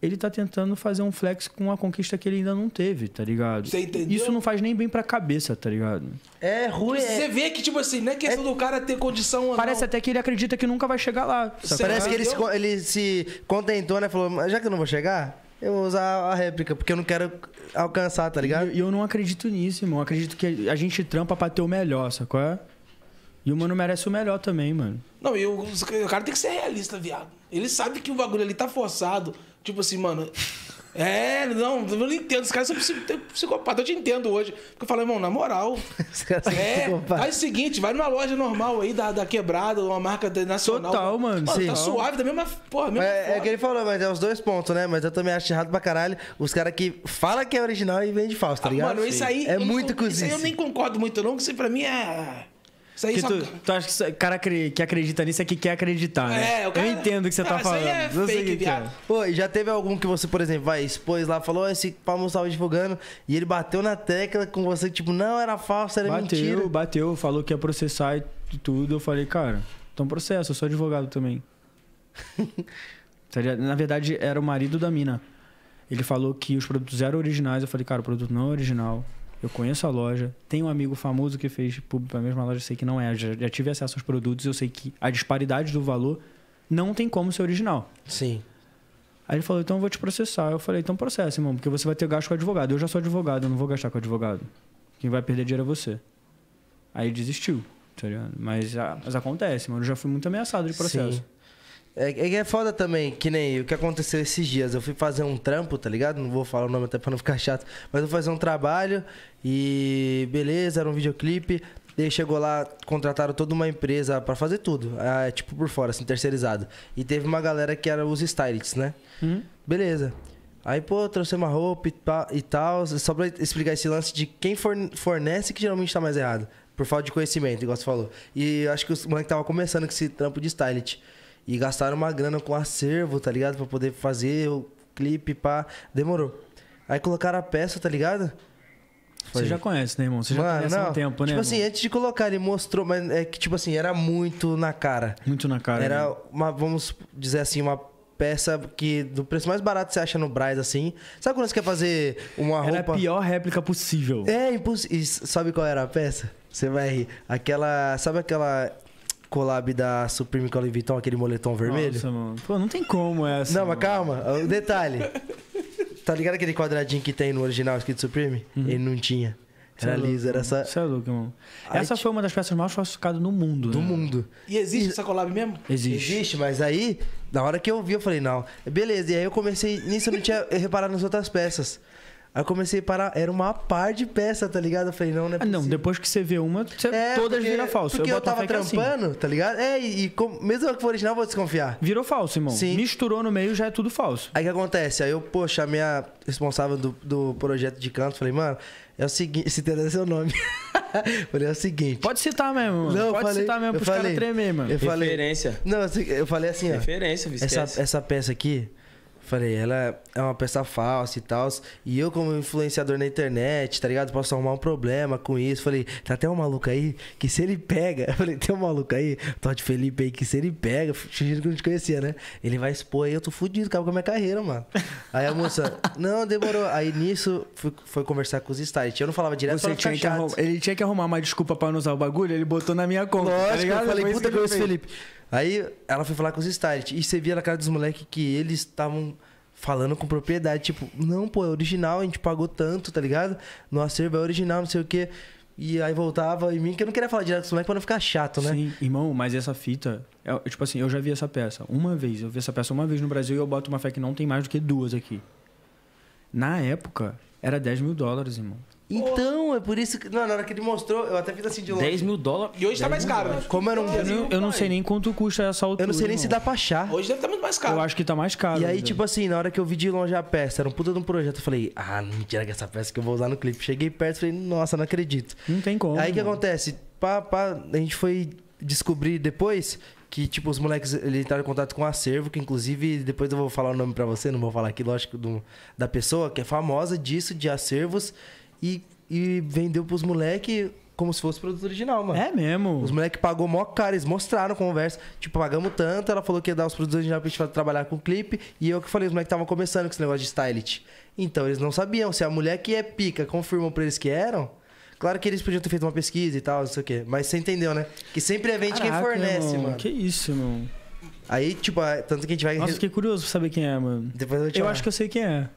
Speaker 3: Ele tá tentando fazer um flex com uma conquista que ele ainda não teve, tá ligado? Você entendeu? Isso não faz nem bem pra cabeça, tá ligado?
Speaker 4: É ruim. É- você é... vê que, tipo assim, não é questão é... do cara ter condição. Parece não. até que ele acredita
Speaker 1: que nunca vai chegar lá. Parece que ele se, ele se contentou, né? Falou, já que eu não vou chegar,
Speaker 3: eu vou usar a réplica, porque eu não quero alcançar, tá ligado? E eu, eu não acredito nisso, irmão. Eu acredito que a gente trampa pra ter o melhor, sacou? E o mano merece o melhor também, mano. Não,
Speaker 4: e o, o cara tem que ser realista, viado. Ele sabe que o bagulho ali tá forçado. Tipo assim, mano. É, não, eu não entendo. Os caras são psicopatas, Eu te entendo hoje. Porque eu falei, irmão, na moral. é, faz o seguinte, vai numa loja normal aí da, da quebrada, uma marca nacional. Total, mano. mano tá sim. Tá suave,
Speaker 1: da mesma porra. Mesma é, é que ele falou, mas é os dois pontos, né? Mas eu também acho errado pra caralho os caras que falam que é original e vende falso, tá ah, ligado? Ah, mano, isso aí. É muito cozido. Isso aí eu nem
Speaker 4: concordo muito, não, porque isso pra mim é. Isso aí que só... tu,
Speaker 3: tu acha que o é, cara que acredita nisso é que quer acreditar, né? É, cara... Eu entendo o que você tá falando. Isso aí é eu fake, é. viado. Pô, já teve algum que você,
Speaker 1: por exemplo, vai, expôs lá, falou, esse palmo estava divulgando, e ele bateu na tecla com você, tipo, não,
Speaker 3: era falso, era bateu, mentira. Bateu, bateu, falou que ia processar e tudo. Eu falei, cara, então processo, eu sou advogado também. Tá na verdade, era o marido da mina. Ele falou que os produtos eram originais. Eu falei, cara, o produto não é original. Eu conheço a loja, tenho um amigo famoso que fez público para a mesma loja, sei que não é. Já, já tive acesso aos produtos, eu sei que a disparidade do valor não tem como ser original. Sim. Aí ele falou, então eu vou te processar. Eu falei, então processa, irmão, porque você vai ter gasto com advogado. Eu já sou advogado, eu não vou gastar com advogado. Quem vai perder dinheiro é você. Aí desistiu, tá ligado? Mas, mas acontece, mano. Eu já fui muito ameaçado de processo. Sim. É, é, é foda também, que nem o que aconteceu esses dias. Eu fui fazer um
Speaker 1: trampo, tá ligado? Não vou falar o nome até pra não ficar chato. Mas eu fui fazer um trabalho e beleza, era um videoclipe. E chegou lá, contrataram toda uma empresa para fazer tudo. Ah, é, tipo por fora, assim, terceirizado. E teve uma galera que era os stylists, né? Hum? Beleza. Aí, pô, trouxe uma roupa e tal. Só pra explicar esse lance de quem fornece que geralmente tá mais errado. Por falta de conhecimento, igual você falou. E acho que o moleque tava começando com esse trampo de stylist. E gastaram uma grana com acervo, tá ligado? Pra poder fazer o clipe, pá. Demorou. Aí colocaram a peça, tá ligado?
Speaker 3: Foi. Você já conhece, né, irmão? Você já Mano, conhece há um tempo, né? Tipo irmão? assim,
Speaker 1: antes de colocar, ele mostrou, mas é que, tipo assim, era muito na cara. Muito na cara. Era né? uma, vamos dizer assim, uma peça que do preço mais barato você acha no Braz, assim. Sabe quando você quer fazer uma roupa? Era a pior réplica possível. É, impossível. E sabe qual era a peça? Você vai rir. Aquela. Sabe aquela collab da Supreme com a Louis Vuitton, aquele moletom vermelho? Nossa, mano. Pô, não tem como essa. Não, mano. mas calma. O é detalhe. tá ligado aquele quadradinho que tem no original escrito Supreme? Uhum. Ele não tinha. Era é liso, era
Speaker 3: essa. Você é louco, mano. Essa aí, foi uma das peças mais falsificadas no mundo. Do né? mundo.
Speaker 1: E existe e... essa collab mesmo? Existe. Existe, mas aí, na hora que eu vi, eu falei, não. Beleza, e aí eu comecei. Nisso eu não tinha reparado nas outras peças. Aí eu comecei a parar, era uma par de peça, tá ligado? Eu falei, não, não é possível. Ah, não, depois que você vê uma, você é, todas porque, viram falso. Porque eu, eu tava é assim. trampando, assim. tá ligado? É, e, e com, mesmo que for original, vou desconfiar. Virou falso, irmão. Sim. Misturou no meio, já é tudo falso. Aí o que acontece? Aí eu, poxa, a minha responsável do, do projeto de canto, falei, mano, é o seguinte, se até seu nome. falei, é o seguinte. Pode citar mesmo, mano. Não, Pode falei, citar mesmo pros caras tremer, mano. Eu falei, Referência. Não, eu falei assim, ó. Referência, essa, essa peça aqui, Falei, ela é uma peça falsa e tal. E eu, como influenciador na internet, tá ligado? Posso arrumar um problema com isso. Falei, tá até um maluco aí que se ele pega. Eu falei, tem um maluco aí, Todd Felipe aí, que se ele pega, fingindo que eu não te conhecia, né? Ele vai expor aí, eu tô fudido, acaba com a minha carreira, mano. Aí a moça, não, demorou. Aí nisso fui, foi conversar com os stylists. Eu não falava direto Você tinha que arrumar, Ele tinha que arrumar uma desculpa pra não usar o bagulho, ele botou na minha conta. Tá Lógico, tá eu falei, puta que eu Felipe. Felipe. Aí ela foi falar com os stylists. E você via na cara dos moleques que eles estavam falando com propriedade. Tipo, não, pô, é original, a gente pagou tanto, tá ligado? No acervo é original, não sei o quê. E aí voltava em mim, que eu não queria falar direto com os moleques pra não ficar chato, né? Sim,
Speaker 3: irmão, mas essa fita. É, tipo assim, eu já vi essa peça uma vez. Eu vi essa peça uma vez no Brasil e eu boto uma fé que não tem mais do que duas aqui. Na época, era 10 mil dólares, irmão.
Speaker 1: Então, é por isso que. Não, na hora que ele mostrou, eu até fiz assim de longe. 10 mil dólares. E hoje tá mais caro, Como era um. Tá eu não,
Speaker 3: eu não sei nem quanto custa essa altura. Eu não sei nem se dá pra achar. Hoje deve estar tá muito mais caro. Eu acho que tá mais caro. E aí, tipo assim, na hora que eu vi de longe a
Speaker 1: peça, era um puta de um projeto, eu falei, ah, não me tira essa peça que eu vou usar no clipe. Cheguei perto e falei, nossa, não acredito. Não tem como. Aí o que acontece? Pá, pá, a gente foi descobrir depois que, tipo, os moleques entraram em contato com o um acervo, que inclusive depois eu vou falar o nome para você, não vou falar aqui, lógico, do, da pessoa, que é famosa disso, de acervos e, e vendeu pros moleque como se fosse produto original, mano. É mesmo? Os moleque pagou mó caro, eles mostraram conversa. Tipo, pagamos tanto, ela falou que ia dar os produtos originais pra gente trabalhar com o clipe. E eu que falei, os moleque estavam começando com esse negócio de stylist. Então, eles não sabiam se a mulher que é pica confirmou pra eles que eram. Claro que eles podiam ter feito uma pesquisa e tal, não sei o quê. Mas você entendeu, né? Que sempre é vende quem fornece, irmão, mano. Que
Speaker 3: isso, mano. Aí, tipo, é, tanto que a gente vai. Nossa, fiquei curioso pra saber quem é, mano. Depois eu te Eu acho que eu sei quem é.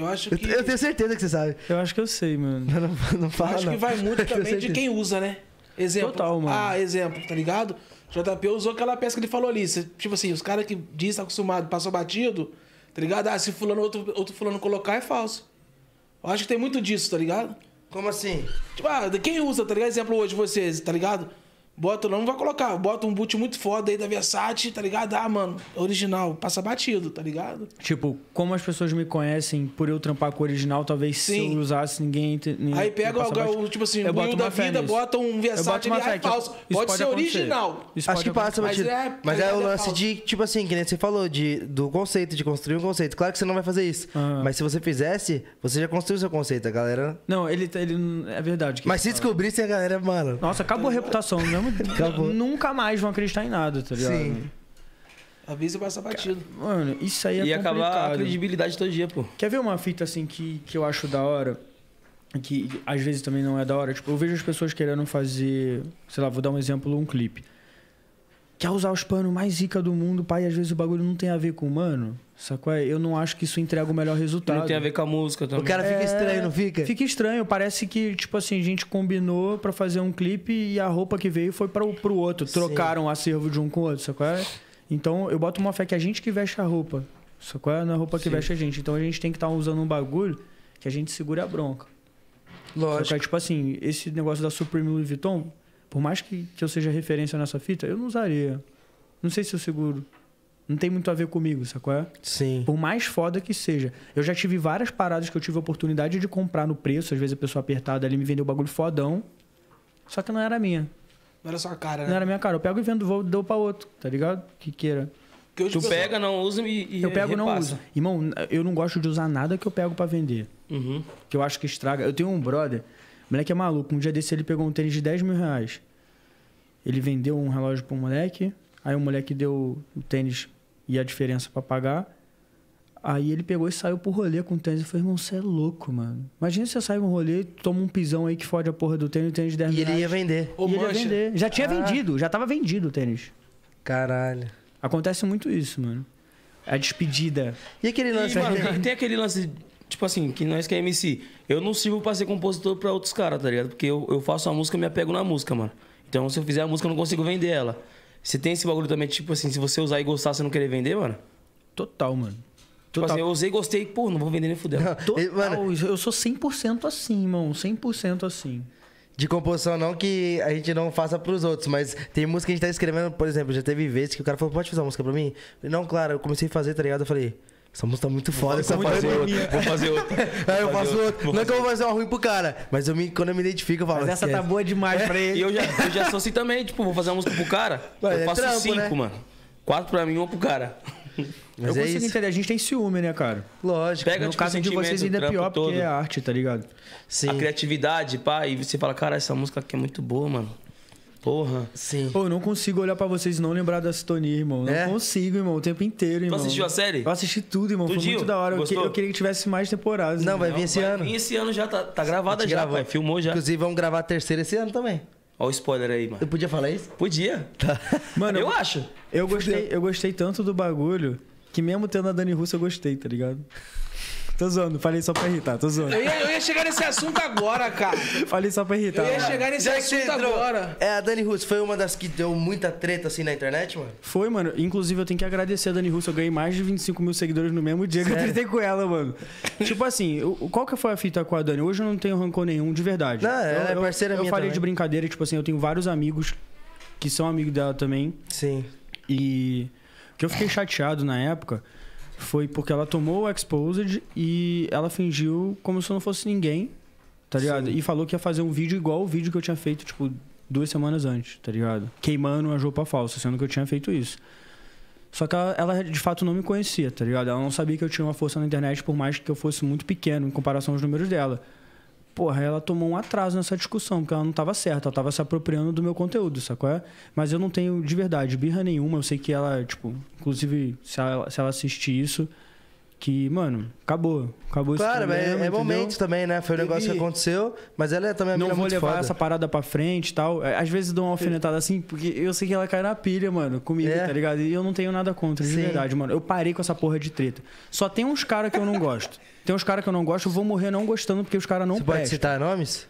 Speaker 3: Eu acho que. Eu, eu tenho certeza que você sabe. Eu acho que eu sei, mano. Não, não, não fala. Eu acho não. que vai muito também de quem
Speaker 4: usa, né? Exemplo. Total, mano. Ah, exemplo, tá ligado? JP usou aquela peça que ele falou ali. Tipo assim, os caras que diz tá acostumado, passou batido, tá ligado? Ah, se fulano, outro, outro fulano colocar é falso. Eu acho que tem muito disso, tá ligado? Como assim? Tipo, ah, quem usa, tá ligado? Exemplo hoje vocês, tá ligado? Bota, não vai colocar, bota um boot muito foda aí da Versace, tá ligado? Ah, mano, original, passa batido, tá ligado?
Speaker 3: Tipo, como as pessoas me conhecem por eu trampar com o original, talvez Sim. se eu usasse ninguém. ninguém aí pega o, tipo assim, o da vida, nisso. bota um Versace ali, é falso. Pode, pode, ser acontecer. original. Isso Acho que passa batido. Mas é, mas é o é lance é de,
Speaker 1: tipo assim, que nem você falou, de, do conceito, de construir um conceito. Claro que você não vai fazer isso. Ah. Mas se você fizesse, você já construiu seu conceito, a galera.
Speaker 3: Não, ele. Tá, ele é verdade. Mas se descobrisse, a galera, mano. Nossa, acabou a reputação mesmo Acabou. nunca mais vão acreditar em nada, tá ligado? Sim.
Speaker 4: Avisa e passa batido.
Speaker 3: Mano, isso aí é e E acabar a credibilidade todo dia, pô. Quer ver uma fita assim que, que eu acho da hora? Que às vezes também não é da hora. Tipo, eu vejo as pessoas querendo fazer. Sei lá, vou dar um exemplo, um clipe quer usar os panos mais rica do mundo, pai, às vezes o bagulho não tem a ver com o humano. Sacou? Eu não acho que isso entrega o melhor resultado. Não tem
Speaker 2: a ver com a música também. O cara fica é, estranho, não fica?
Speaker 3: Fica estranho. Parece que, tipo assim, a gente combinou para fazer um clipe e a roupa que veio foi para pro outro. Trocaram o acervo de um com o outro, sacou? Então, eu boto uma fé que a gente que veste a roupa. Sacou? Não é a roupa que Sim. veste a gente. Então, a gente tem que estar tá usando um bagulho que a gente segure a bronca. Lógico. Sacou? Tipo assim, esse negócio da Supreme Louis Vuitton, por mais que, que eu seja referência nessa fita, eu não usaria. Não sei se eu seguro. Não tem muito a ver comigo, sacou? É? Sim. Por mais foda que seja. Eu já tive várias paradas que eu tive oportunidade de comprar no preço. Às vezes a pessoa apertada ali me vendeu o bagulho fodão. Só que não era minha.
Speaker 4: Não era sua cara, né? Não era
Speaker 3: minha cara. Eu pego e vendo, vou, dou pra outro, tá ligado? Que queira. Que tu pessoa... pega,
Speaker 4: não usa e,
Speaker 2: e Eu pego, e não uso.
Speaker 3: Irmão, eu não gosto de usar nada que eu pego para vender. Uhum. Que eu acho que estraga. Eu tenho um brother o moleque é maluco. Um dia desse ele pegou um tênis de 10 mil reais. Ele vendeu um relógio pro moleque. Aí o moleque deu o tênis e a diferença para pagar. Aí ele pegou e saiu pro rolê com o tênis. Eu falei, irmão, você é louco, mano. Imagina se você sai um rolê, toma um pisão aí que fode a porra do tênis, e o tênis de 10 mil E ele reais. ia vender. Ô, e ele ia vender. Já tinha Ah. vendido, já tava vendido o tênis. Caralho. Acontece muito isso, mano. A despedida. E aquele E, lance mano, tem
Speaker 2: aquele lance tipo assim, que nós que é MC, eu não sirvo pra ser compositor pra outros caras, tá ligado? Porque eu, eu faço a música, e me apego na música, mano. Então, se eu fizer a música, eu não consigo vender ela. Você tem esse bagulho também, tipo assim, se você usar e gostar, você não querer vender, mano? Total, mano. Tipo assim, eu usei, gostei, pô, não vou
Speaker 1: vender nem fuder. Total, mano, eu sou 100% assim, irmão, 100% assim. De composição não que a gente não faça pros outros, mas tem música que a gente tá escrevendo, por exemplo, já teve vezes que o cara falou, pode fazer uma música pra mim? Falei, não, claro, eu comecei a fazer, tá ligado? Eu falei, essa música tá muito foda, essa fazer outra, Vou fazer outra. Aí é, eu faço outra. Não é que eu vou fazer uma ruim pro cara, mas eu me, quando eu me identifico, eu falo. Mas essa tá boa demais é. pra ele. E eu já, eu já sou assim também, tipo, vou fazer uma música pro cara. Mas eu é faço trampo, cinco,
Speaker 3: né? mano.
Speaker 2: Quatro pra mim, uma pro cara.
Speaker 3: Mas eu é consigo isso. entender, a gente tem ciúme, né, cara? Lógico. Pega, no tipo, caso de vocês ainda é pior, todo. porque é arte, tá ligado?
Speaker 2: Sim. A criatividade, pá, e você fala, cara, essa
Speaker 3: música aqui é muito boa, mano. Porra. Sim. Pô, eu não consigo olhar pra vocês e não lembrar da sintonia, irmão. Não é? consigo, irmão, o tempo inteiro, irmão. Tu assistiu a série? Eu assisti tudo, irmão. Tudinho? Foi muito da hora. Eu, que, eu, queria que tivesse mais temporadas. Não, né? vai vir esse vai ano. Vir esse ano já tá, tá gravada já, gravou. pai. Filmou já. Inclusive, vamos gravar a terceira esse ano também.
Speaker 2: Olha o spoiler aí, mano. Eu podia falar isso? Podia. Tá. Mano, eu, eu
Speaker 3: acho. Eu gostei, eu gostei tanto do bagulho que mesmo tendo a Dani Russo eu gostei, tá ligado? Tô zoando, falei só pra irritar, tô zoando.
Speaker 4: Eu ia, eu ia chegar nesse assunto agora, cara.
Speaker 3: Falei só pra irritar. Eu ia
Speaker 4: chegar nesse Já assunto
Speaker 1: agora. É, a Dani Russo foi uma das que deu muita treta assim na internet, mano?
Speaker 3: Foi, mano. Inclusive, eu tenho que agradecer a Dani Russo. Eu ganhei mais de 25 mil seguidores no mesmo dia Sério? que eu tretei com ela, mano. tipo assim, eu, qual que foi a fita com a Dani? Hoje eu não tenho rancor nenhum, de verdade. Não, ela é parceira eu, minha. Eu falei também. de brincadeira, tipo assim, eu tenho vários amigos que são amigos dela também. Sim. E que eu fiquei chateado na época foi porque ela tomou o Exposed e ela fingiu como se eu não fosse ninguém, tá ligado? Sim. E falou que ia fazer um vídeo igual o vídeo que eu tinha feito, tipo, duas semanas antes, tá ligado? Queimando a roupa falsa, sendo que eu tinha feito isso. Só que ela, ela, de fato não me conhecia, tá ligado? Ela não sabia que eu tinha uma força na internet, por mais que eu fosse muito pequeno em comparação aos números dela porra, ela tomou um atraso nessa discussão, porque ela não estava certa, ela estava se apropriando do meu conteúdo, sacou? É? Mas eu não tenho de verdade birra nenhuma, eu sei que ela, tipo, inclusive, se ela, se ela assistir isso, que, mano, acabou. Acabou Claro, problema, é, é momento
Speaker 1: também, né? Foi um negócio que aconteceu,
Speaker 3: mas ela é também Não vou levar foda. essa parada pra frente e tal. É, às vezes dou uma alfinetada assim, porque eu sei que ela cai na pilha, mano, comigo, é. tá ligado? E eu não tenho nada contra, de Sim. verdade, mano. Eu parei com essa porra de treta. Só tem uns caras que eu não gosto. tem uns caras que eu não gosto, eu vou morrer não gostando, porque os caras não Você prestam. pode citar nomes?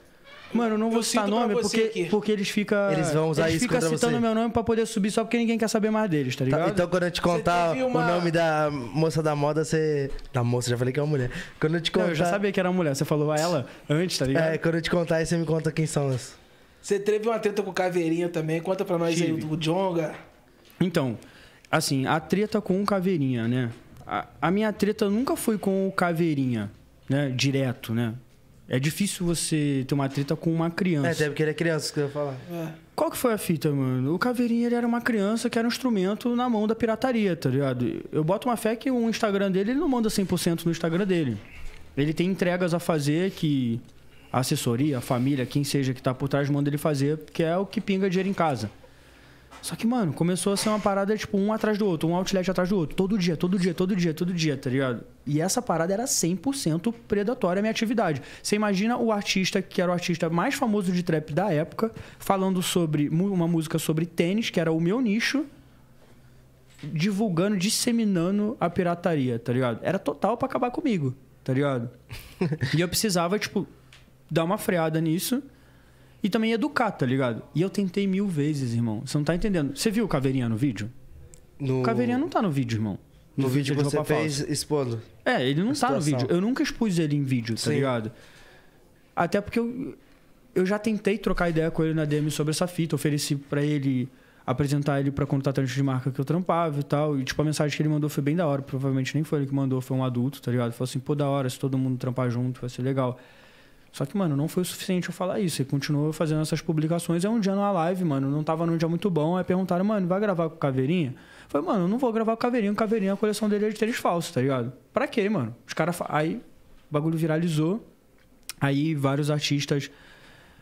Speaker 3: Mano, não eu vou citar nome porque, porque eles ficam. Eles vão usar eles isso fica citando você. meu nome pra poder subir só porque ninguém quer saber mais deles,
Speaker 1: tá, tá ligado? Tá, então quando eu te contar uma... o nome da moça da moda, você. Da moça, já falei que é uma mulher. Quando eu te contar. Não, eu já sabia que era uma mulher, você falou a ela antes, tá ligado? É, quando eu te contar, aí você me conta quem são as.
Speaker 4: Você teve uma treta com o Caveirinha também, conta pra nós Tive. aí do Jonga.
Speaker 3: Então, assim, a treta com o Caveirinha, né? A, a minha treta nunca foi com o Caveirinha, né? Direto, né? É difícil você ter uma treta com uma criança. É, até porque
Speaker 1: ele é criança, que eu ia falar. É.
Speaker 3: Qual que foi a fita, mano? O Caveirinha, ele era uma criança que era um instrumento na mão da pirataria, tá ligado? Eu boto uma fé que o Instagram dele, ele não manda 100% no Instagram dele. Ele tem entregas a fazer que a assessoria, a família, quem seja que tá por trás, manda ele fazer, que é o que pinga dinheiro em casa. Só que, mano, começou a ser uma parada, tipo, um atrás do outro, um outlet atrás do outro. Todo dia, todo dia, todo dia, todo dia, tá ligado? E essa parada era 100% predatória à minha atividade. Você imagina o artista, que era o artista mais famoso de trap da época, falando sobre uma música sobre tênis, que era o meu nicho, divulgando, disseminando a pirataria, tá ligado? Era total para acabar comigo, tá ligado? e eu precisava, tipo, dar uma freada nisso e também educar, tá ligado? E eu tentei mil vezes, irmão. Você não tá entendendo. Você viu o Caveirinha no vídeo? No... O Caveirinha não tá no vídeo, irmão. No, no vídeo, que você fez falsa. expondo. É, ele não tá no vídeo. Eu nunca expus ele em vídeo, tá Sim. ligado? Até porque eu, eu já tentei trocar ideia com ele na DM sobre essa fita. Ofereci para ele apresentar ele pra contratante de marca que eu trampava e tal. E, tipo, a mensagem que ele mandou foi bem da hora. Provavelmente nem foi ele que mandou, foi um adulto, tá ligado? Falou assim, pô, da hora, se todo mundo trampar junto, vai ser legal. Só que, mano, não foi o suficiente eu falar isso. Ele continuou fazendo essas publicações. É um dia numa live, mano, não tava num dia muito bom. Aí perguntaram, mano, vai gravar com o Caveirinha? falei, mano, não vou gravar com o Caveirinha. O Caveirinha, a coleção dele é de tênis falso, tá ligado? Pra quê, mano? Os caras. Aí o bagulho viralizou. Aí vários artistas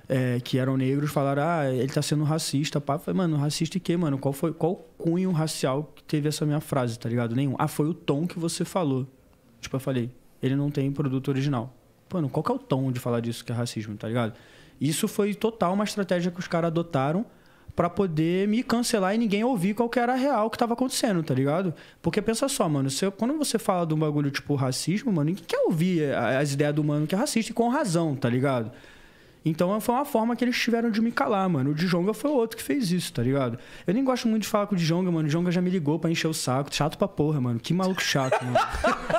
Speaker 3: é, que eram negros falaram, ah, ele tá sendo racista, pá. falei, mano, racista e quê, mano? Qual foi qual cunho racial que teve essa minha frase, tá ligado? Nenhum. Ah, foi o tom que você falou. Tipo, eu falei, ele não tem produto original mano, qual que é o tom de falar disso que é racismo, tá ligado? Isso foi total uma estratégia que os caras adotaram para poder me cancelar e ninguém ouvir qual que era a real que tava acontecendo, tá ligado? Porque pensa só, mano, quando você fala de um bagulho tipo racismo, mano, ninguém quer ouvir as ideias do mano que é racista e com razão, tá ligado? Então foi uma forma que eles tiveram de me calar, mano. O Djonga foi o outro que fez isso, tá ligado? Eu nem gosto muito de falar com o Djonga, mano. O Djonga já me ligou pra encher o saco. Chato pra porra, mano. Que maluco chato, mano.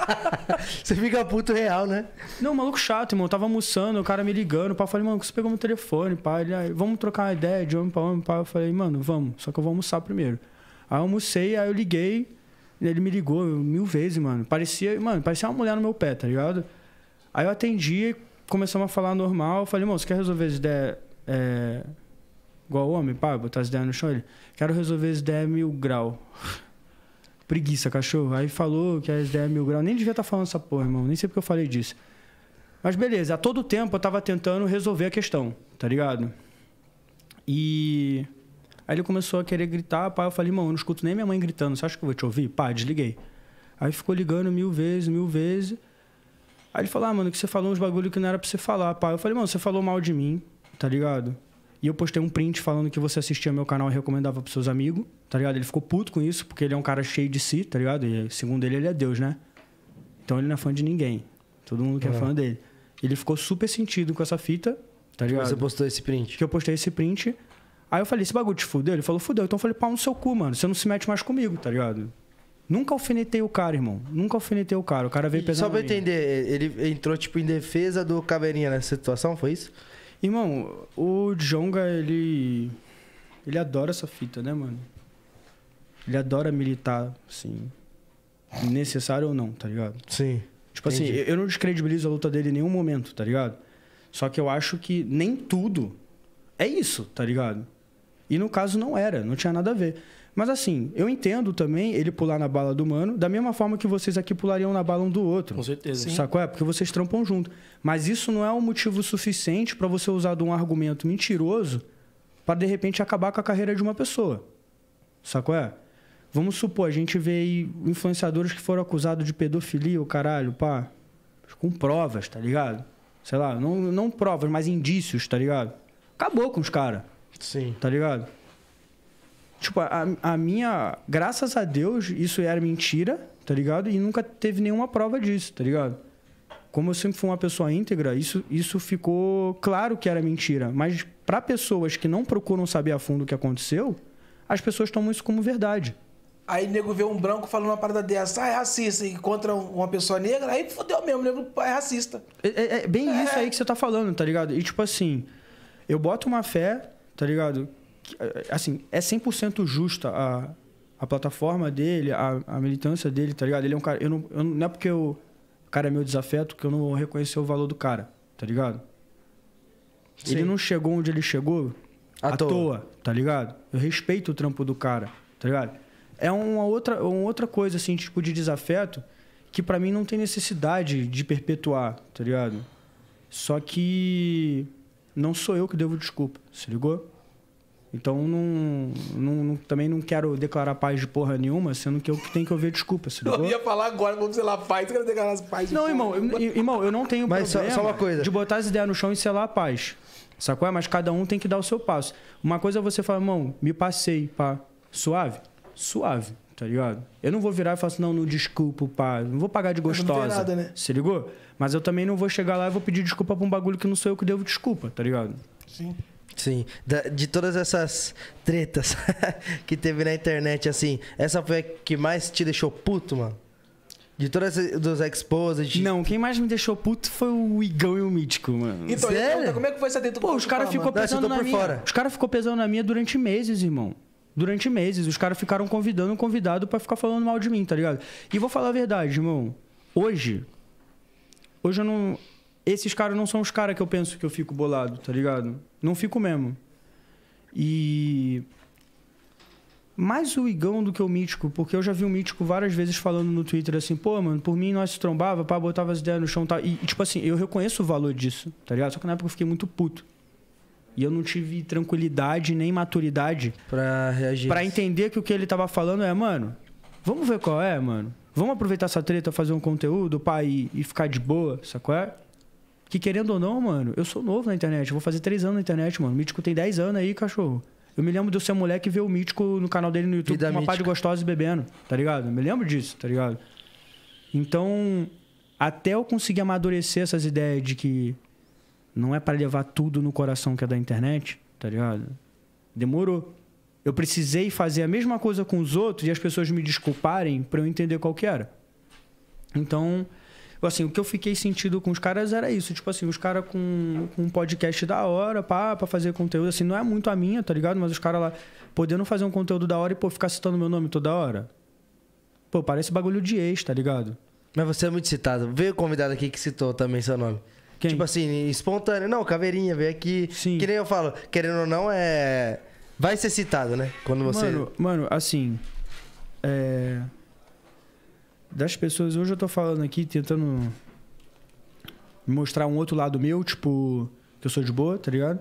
Speaker 3: você fica puto real, né? Não, maluco chato, irmão. Eu tava almoçando, o cara me ligando. O pai falei, mano, você pegou meu telefone, pai. Ele, ah, vamos trocar uma ideia de homem pra homem, pai. Eu falei, mano, vamos. Só que eu vou almoçar primeiro. Aí eu almocei, aí eu liguei. Ele me ligou mil vezes, mano. Parecia, mano, parecia uma mulher no meu pé, tá ligado? Aí eu atendi começamos a falar normal. Eu falei, irmão, você quer resolver as ideias é, igual homem, pá, botar as ideias no chão? Ele, quero resolver as ideias mil grau. Preguiça, cachorro. Aí falou que as ideias mil grau. Nem devia estar tá falando essa porra, irmão. Nem sei porque eu falei disso. Mas beleza, a todo tempo eu tava tentando resolver a questão, tá ligado? E. Aí ele começou a querer gritar, pai. Eu falei, irmão, eu não escuto nem minha mãe gritando. Você acha que eu vou te ouvir? Pá, desliguei. Aí ficou ligando mil vezes, mil vezes. Aí ele falou, ah, mano, que você falou uns bagulho que não era pra você falar, pá. Eu falei, mano, você falou mal de mim, tá ligado? E eu postei um print falando que você assistia meu canal e recomendava pros seus amigos, tá ligado? Ele ficou puto com isso, porque ele é um cara cheio de si, tá ligado? E segundo ele, ele é Deus, né? Então ele não é fã de ninguém. Todo mundo que é, é fã dele. Ele ficou super sentido com essa fita, tá tipo, ligado? Você postou esse print? Que eu postei esse print. Aí eu falei, esse bagulho te fudeu? Ele falou, fudeu. Então eu falei, pau no seu cu, mano. Você não se mete mais comigo, tá ligado? Nunca alfinetei o cara, irmão. Nunca alfinetei o cara. O cara veio pesado. Só pra
Speaker 1: entender, ele entrou, tipo, em defesa do Caveirinha nessa situação, foi isso? Irmão, o
Speaker 3: Jonga, ele. Ele adora essa fita, né, mano? Ele adora militar, assim. Necessário ou não, tá ligado? Sim. Tipo assim, entendi. assim, eu não descredibilizo a luta dele em nenhum momento, tá ligado? Só que eu acho que nem tudo é isso, tá ligado? E no caso não era, não tinha nada a ver. Mas assim, eu entendo também ele pular na bala do mano, da mesma forma que vocês aqui pulariam na bala um do outro. Com certeza. Sacou? É? Porque vocês trampam junto. Mas isso não é um motivo suficiente para você usar de um argumento mentiroso para de repente acabar com a carreira de uma pessoa. Sacou? É? Vamos supor, a gente vê aí influenciadores que foram acusados de pedofilia, o caralho, pá. Com provas, tá ligado? Sei lá, não, não provas, mas indícios, tá ligado? Acabou com os caras. Sim. Tá ligado? Tipo, a, a minha. Graças a Deus, isso era mentira, tá ligado? E nunca teve nenhuma prova disso, tá ligado? Como eu sempre fui uma pessoa íntegra, isso, isso ficou claro que era mentira. Mas para pessoas que não procuram saber a fundo o que aconteceu, as pessoas tomam isso como verdade.
Speaker 4: Aí o nego vê um branco falando uma parada dessa, ah, é racista, e contra uma pessoa negra, aí fodeu mesmo, o negro
Speaker 3: é racista. É, é, é bem é. isso aí que você tá falando, tá ligado? E tipo assim, eu boto uma fé, tá ligado? Eh, eh, assim, é 100% justa a, a plataforma dele, a, a militância dele, tá ligado? Ele é um cara. Eu não, eu, não é porque o cara é meu desafeto que eu não reconheço o valor do cara, tá ligado? Sim. Ele não chegou onde ele chegou à, à toa. toa. tá ligado? Eu respeito o trampo do cara, tá ligado? É uma outra, uma outra coisa, assim, tipo de desafeto que para mim não tem necessidade de perpetuar, tá ligado? Só que não sou eu que devo desculpa, se ligou? Então, não, não, também não quero declarar paz de porra nenhuma, sendo que eu que tenho que ouvir desculpa. Se eu ia
Speaker 4: falar agora, vamos selar paz, quero declarar as paz. De não, irmão, eu,
Speaker 3: irmão, eu não tenho Mas problema só, uma coisa. de botar as ideias no chão e selar a paz. Sacou? Mas cada um tem que dar o seu passo. Uma coisa é você falar, irmão, me passei, pá. Suave? Suave, tá ligado? Eu não vou virar e falar assim, não, não desculpa, pá. Não vou pagar de gostosa. Não nada, né? Se ligou? Mas eu também não vou chegar lá e vou pedir desculpa pra um bagulho que não sou eu que devo desculpa, tá ligado? Sim. Sim,
Speaker 1: de todas essas tretas que teve na internet, assim, essa foi a que mais te deixou puto, mano? De todas as, dos exposed. De... Não, quem mais me deixou
Speaker 3: puto foi o Igão e o Mítico, mano. Então, Sério? como
Speaker 4: é que foi essa dentro Pô, os caras ficou mano. pesando Não, tá na minha. Fora.
Speaker 3: Os caras ficou pesando na minha durante meses, irmão. Durante meses, os caras ficaram convidando um convidado para ficar falando mal de mim, tá ligado? E vou falar a verdade, irmão. Hoje hoje eu não esses caras não são os caras que eu penso que eu fico bolado, tá ligado? Não fico mesmo. E. Mais o Igão do que o Mítico, porque eu já vi o Mítico várias vezes falando no Twitter assim, pô, mano, por mim nós se trombava, pá, botava as ideias no chão tal. Tá? e tal. E, tipo assim, eu reconheço o valor disso, tá ligado? Só que na época eu fiquei muito puto. E eu não tive tranquilidade nem maturidade para reagir. Para entender que o que ele tava falando é, mano, vamos ver qual é, mano. Vamos aproveitar essa treta, fazer um conteúdo, pá, e, e ficar de boa, sacou? É? Que querendo ou não, mano, eu sou novo na internet. vou fazer três anos na internet, mano. O Mítico tem 10 anos aí, cachorro. Eu me lembro do seu moleque ver o Mítico no canal dele no YouTube Vida com uma pá de gostosa bebendo, tá ligado? Eu me lembro disso, tá ligado? Então, até eu conseguir amadurecer essas ideias de que não é para levar tudo no coração que é da internet, tá ligado? Demorou. Eu precisei fazer a mesma coisa com os outros e as pessoas me desculparem para eu entender qual que era. Então, Tipo assim, o que eu fiquei sentido com os caras era isso. Tipo assim, os caras com, com, um podcast da hora, pá, pra fazer conteúdo. Assim, não é muito a minha, tá ligado? Mas os caras lá podendo fazer um conteúdo da hora e, pô, ficar citando meu nome toda hora. Pô, parece bagulho de ex, tá ligado? Mas você é muito citado. Veio o convidado aqui que
Speaker 1: citou também seu nome. Quem? Tipo assim, espontâneo. Não, Caveirinha, veio aqui. Sim. Que nem eu falo, querendo
Speaker 3: ou não, é. Vai ser
Speaker 1: citado, né?
Speaker 3: Quando você. Mano, mano assim. É das pessoas. Hoje eu tô falando aqui, tentando mostrar um outro lado meu, tipo, que eu sou de boa, tá ligado?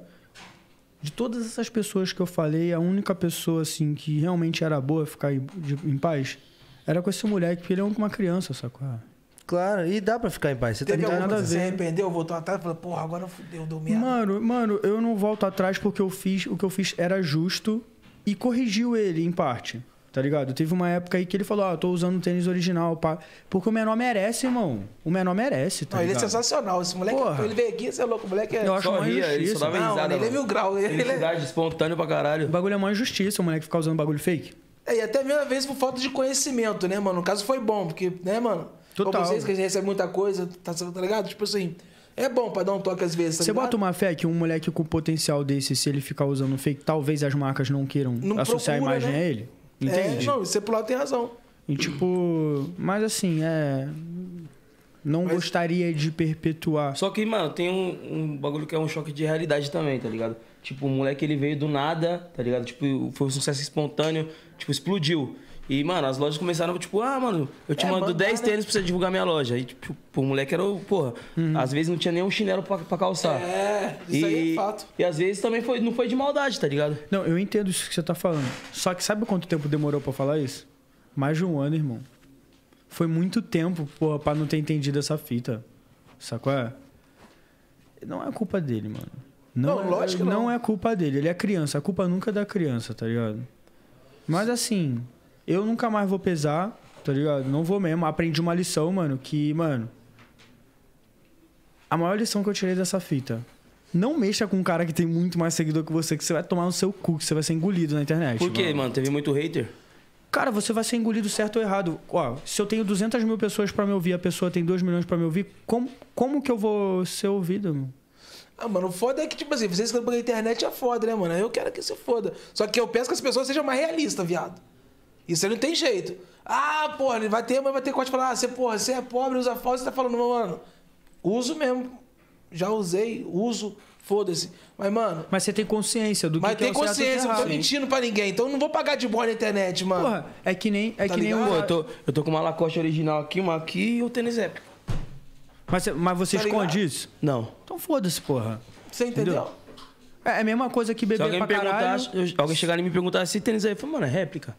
Speaker 3: De todas essas pessoas que eu falei, a única pessoa, assim, que realmente era boa ficar em, de, em paz era com esse moleque, porque ele é uma criança, sacou? Claro, e dá pra ficar em paz. Você Teve tá nada a ver. Você arrependeu,
Speaker 4: voltou atrás e falou, porra, agora fudeu, deu merda.
Speaker 3: Mano, mano, eu não volto atrás porque eu fiz, o que eu fiz era justo e corrigiu ele, em parte. Tá ligado? Teve uma época aí que ele falou: Ah, eu tô usando tênis original, pá. Porque o menor merece, irmão. O menor merece, tá? Não, ele é
Speaker 4: sensacional. Esse moleque, é Porra. ele veio aqui, você é louco, o moleque é. Eu acho Sorria, uma Ele só dava não, Ele é mil grau. Ele é Felicidade,
Speaker 3: é... espontâneo pra caralho. O bagulho é uma injustiça, o moleque ficar usando bagulho fake.
Speaker 4: É, e até mesmo às vezes por falta de conhecimento, né, mano? No caso foi bom, porque, né, mano? Total. Vocês que a gente recebe muita coisa, tá, tá ligado? Tipo assim. É bom pra dar um toque às vezes. Tá você bota
Speaker 3: uma fé que um moleque com potencial desse, se ele ficar usando fake, talvez as marcas não queiram não associar procura, a imagem né? a ele? Entende? É, não,
Speaker 4: você pro lado tem razão.
Speaker 3: E tipo, mas assim, é. Não mas... gostaria de perpetuar.
Speaker 2: Só que, mano, tem um, um, bagulho que é um choque de realidade também, tá ligado? Tipo, o moleque ele veio do nada, tá ligado? Tipo, foi um sucesso espontâneo, tipo, explodiu. E, mano, as lojas começaram, tipo, ah, mano, eu te é, mando 10 tênis pra você divulgar minha loja. Aí, tipo, o moleque era, porra, uhum. às vezes não tinha nenhum chinelo pra, pra calçar. É, isso e, aí é fato. E às vezes também foi, não foi de
Speaker 3: maldade, tá ligado? Não, eu entendo isso que você tá falando. Só que sabe quanto tempo demorou pra falar isso? Mais de um ano, irmão. Foi muito tempo, porra, pra não ter entendido essa fita. Sacou? É? Não é culpa dele, mano. Não, não é- lógico não. Não é culpa dele. Ele é criança. A culpa nunca é da criança, tá ligado? Mas assim, eu nunca mais vou pesar, tá ligado? Não vou mesmo. Aprendi uma lição, mano, que, mano. A maior lição que eu tirei dessa fita. Não mexa com um cara que tem muito mais seguidor que você, que você vai tomar no seu cu, que você vai ser engolido na internet. Por quê,
Speaker 2: mano? mano? Teve muito hater?
Speaker 3: Cara, você vai ser engolido certo ou errado. Ó, se eu tenho 200 mil pessoas para me ouvir, a pessoa tem 2 milhões para me ouvir, como, como que eu vou ser ouvido, mano?
Speaker 4: Ah, mano, o foda é que, tipo assim, vocês que estão pela internet é foda, né, mano? Eu quero que você foda. Só que eu peço que as pessoas sejam mais realistas, viado. Isso aí não tem jeito. Ah, porra, vai ter, mas vai ter corte falar, ah, você, porra, você é pobre, usa falso, você tá falando, mano, uso mesmo. Já usei, uso, foda-se. Mas, mano. Mas você tem consciência do que Mas que tem é consciência, não tô mentindo pra ninguém. Então eu não vou pagar de boa na internet, mano. Porra, é que nem. É tá que
Speaker 2: ligado? nem eu, tô, eu tô com uma Lacoste original aqui, uma aqui
Speaker 4: e o tênis épico. Mas, mas
Speaker 2: você tá esconde
Speaker 3: isso? Não. Então foda-se, porra. Você entendeu? entendeu? É, é a mesma coisa que beber pra caralho.
Speaker 2: Eu... Alguém chegar e me perguntar se tênis aí, eu falo, mano, é réplica.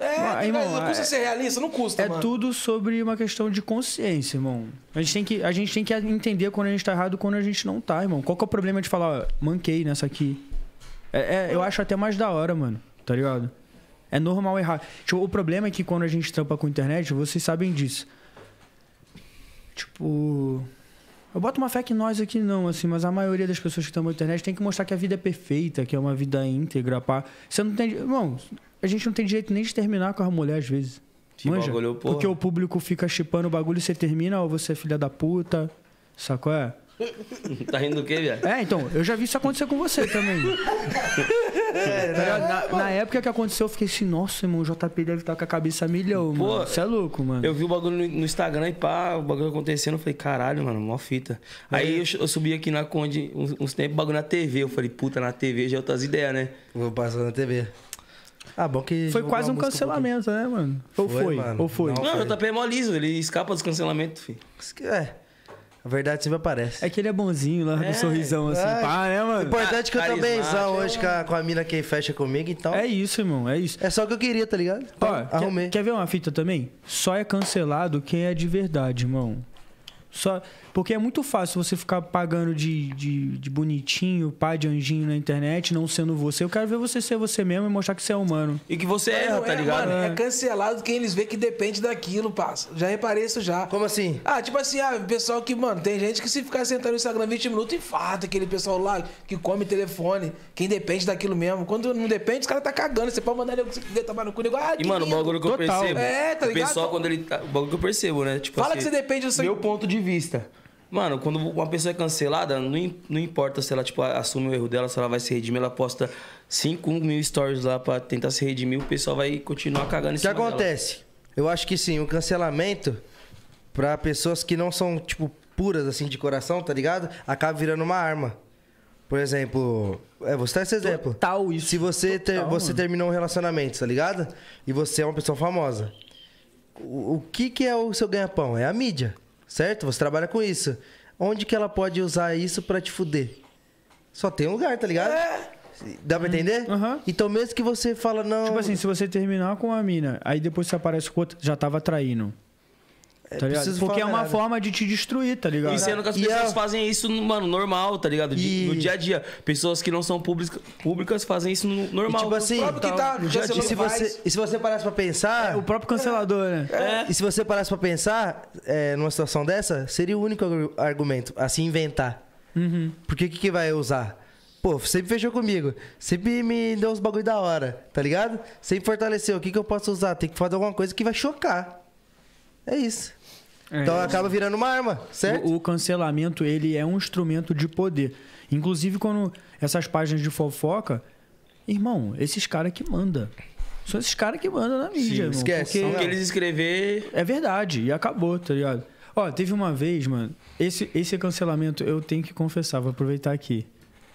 Speaker 2: É, é, irmão, não custa é, ser
Speaker 3: realista, não custa, É mano. tudo sobre uma questão de consciência, irmão. A gente, tem que, a gente tem que entender quando a gente tá errado quando a gente não tá, irmão. Qual que é o problema de falar, ó, manquei nessa aqui? É, é, eu acho até mais da hora, mano. Tá ligado? É normal errar. Tipo, o problema é que quando a gente trampa com internet, vocês sabem disso. Tipo... Eu boto uma fé que nós aqui não, assim, mas a maioria das pessoas que estão na internet tem que mostrar que a vida é perfeita, que é uma vida íntegra, pá. Você não tem... Irmão a gente não tem direito nem de terminar com a mulher às vezes. Que Manja? Bagulho, Porque o público fica chipando o bagulho e você termina, ou você é filha da puta. Sacou? É?
Speaker 2: tá rindo do quê, viado? É, então, eu já vi isso acontecer com você também.
Speaker 3: é, na, tá na, na, época que aconteceu, eu fiquei assim, nossa, irmão, o JP deve estar tá com a cabeça milhão, Pô, mano.
Speaker 2: Você é louco, mano. Eu vi o bagulho no, no, Instagram e pá, o bagulho acontecendo, eu falei, caralho, mano, mó fita. É. Aí eu, eu, subi aqui na Conde uns, uns tempos, bagulho na TV. Eu falei, puta, na TV já é outras ideias, né? Vou passar na TV.
Speaker 3: Ah, bom que. Foi quase um cancelamento, né, mano? Ou foi? foi? Mano. Ou foi? Não, não o
Speaker 2: JP é mó liso, ele escapa dos cancelamentos, filho. É.
Speaker 3: A verdade sempre aparece. É que ele é bonzinho, lá é. sorrisão assim, é. pá, né, mano? O importante que eu tô benzão hoje
Speaker 1: com a, com a mina que fecha comigo, então. É
Speaker 3: isso, irmão, é isso.
Speaker 1: É só o que eu queria, tá ligado? Ó, tá, Arrumei.
Speaker 3: Quer, quer ver uma fita também? Só é cancelado quem é de verdade, irmão. Só. Porque é muito fácil você ficar pagando de, de, de, bonitinho, pá de anjinho na internet, não sendo você. Eu quero ver você ser você mesmo e mostrar que você é humano.
Speaker 4: E que você erra, tá é, tá ligado? Mano, é. é cancelado quem eles vê que depende daquilo, passa. Já reparei isso já. Como assim? Ah, tipo assim, ah, pessoal que, mano, tem gente que se ficar sentado no Instagram 20 minutos, infarta aquele pessoal lá que come telefone. Quem depende daquilo mesmo. Quando não depende, os caras tá cagando. Você pode mandar ele você tomar no cu igual. Ah, e, mano, o bagulho que eu Total. percebo. É, tá ligado? O
Speaker 2: pessoal, quando ele tá. O bagulho que eu percebo, né? Tipo Fala assim, que você depende do seu. Meu
Speaker 4: ponto de vista.
Speaker 2: Mano, quando uma pessoa é cancelada, não, não importa se ela tipo, assume o erro dela, se ela vai se redimir, ela posta 5 mil stories lá pra tentar se redimir, o pessoal vai continuar cagando em O que acontece?
Speaker 1: Dela. Eu acho que sim, o cancelamento, pra pessoas que não são, tipo, puras, assim, de coração, tá ligado? Acaba virando uma arma. Por exemplo, é, vou citar esse exemplo. Total isso. Se você, Total, ter, você terminou um relacionamento, tá ligado? E você é uma pessoa famosa. O, o que, que é o seu ganha-pão? É a mídia certo? Você trabalha com isso. Onde que ela pode usar isso para te fuder? Só tem um lugar, tá ligado? É.
Speaker 3: Dá pra entender? Uhum. Então, mesmo que você fala, não. Tipo assim, se você terminar com a mina, aí depois você aparece com outra, já tava traindo.
Speaker 2: É tá Porque é uma nada. Né? forma
Speaker 3: de te destruir, tá ligado? E sendo que as e pessoas é-
Speaker 2: fazem isso, mano, normal, tá ligado? E... No dia a dia. Pessoas que não são públicas, públicas fazem isso no normal. E, tipo assim, o que tá, tá, no dia dia. E se, você,
Speaker 1: e se você parasse pra pensar. É, o próprio cancelador, né? É. é. E se você parasse pra pensar, numa situação dessa, seria o único argumento. Assim, inventar. Uhum. Porque o que, que vai usar? Pô, sempre fechou comigo. Sempre me deu uns bagulho da hora, tá ligado? Sempre fortaleceu. O que, que eu posso usar? Tem que fazer alguma coisa que
Speaker 3: vai chocar. É isso. É. Então acaba virando uma arma, certo? O, o, cancelamento, ele é um instrumento de poder. Inclusive, quando essas páginas de fofoca... Irmão, esses caras que manda. São esses caras que mandam na mídia, Sim, Esquece. Porque, o que eles
Speaker 2: escrever...
Speaker 3: É verdade. E acabou, tá ligado? Ó, teve uma vez, mano... Esse, esse cancelamento, eu tenho que confessar. Vou aproveitar aqui.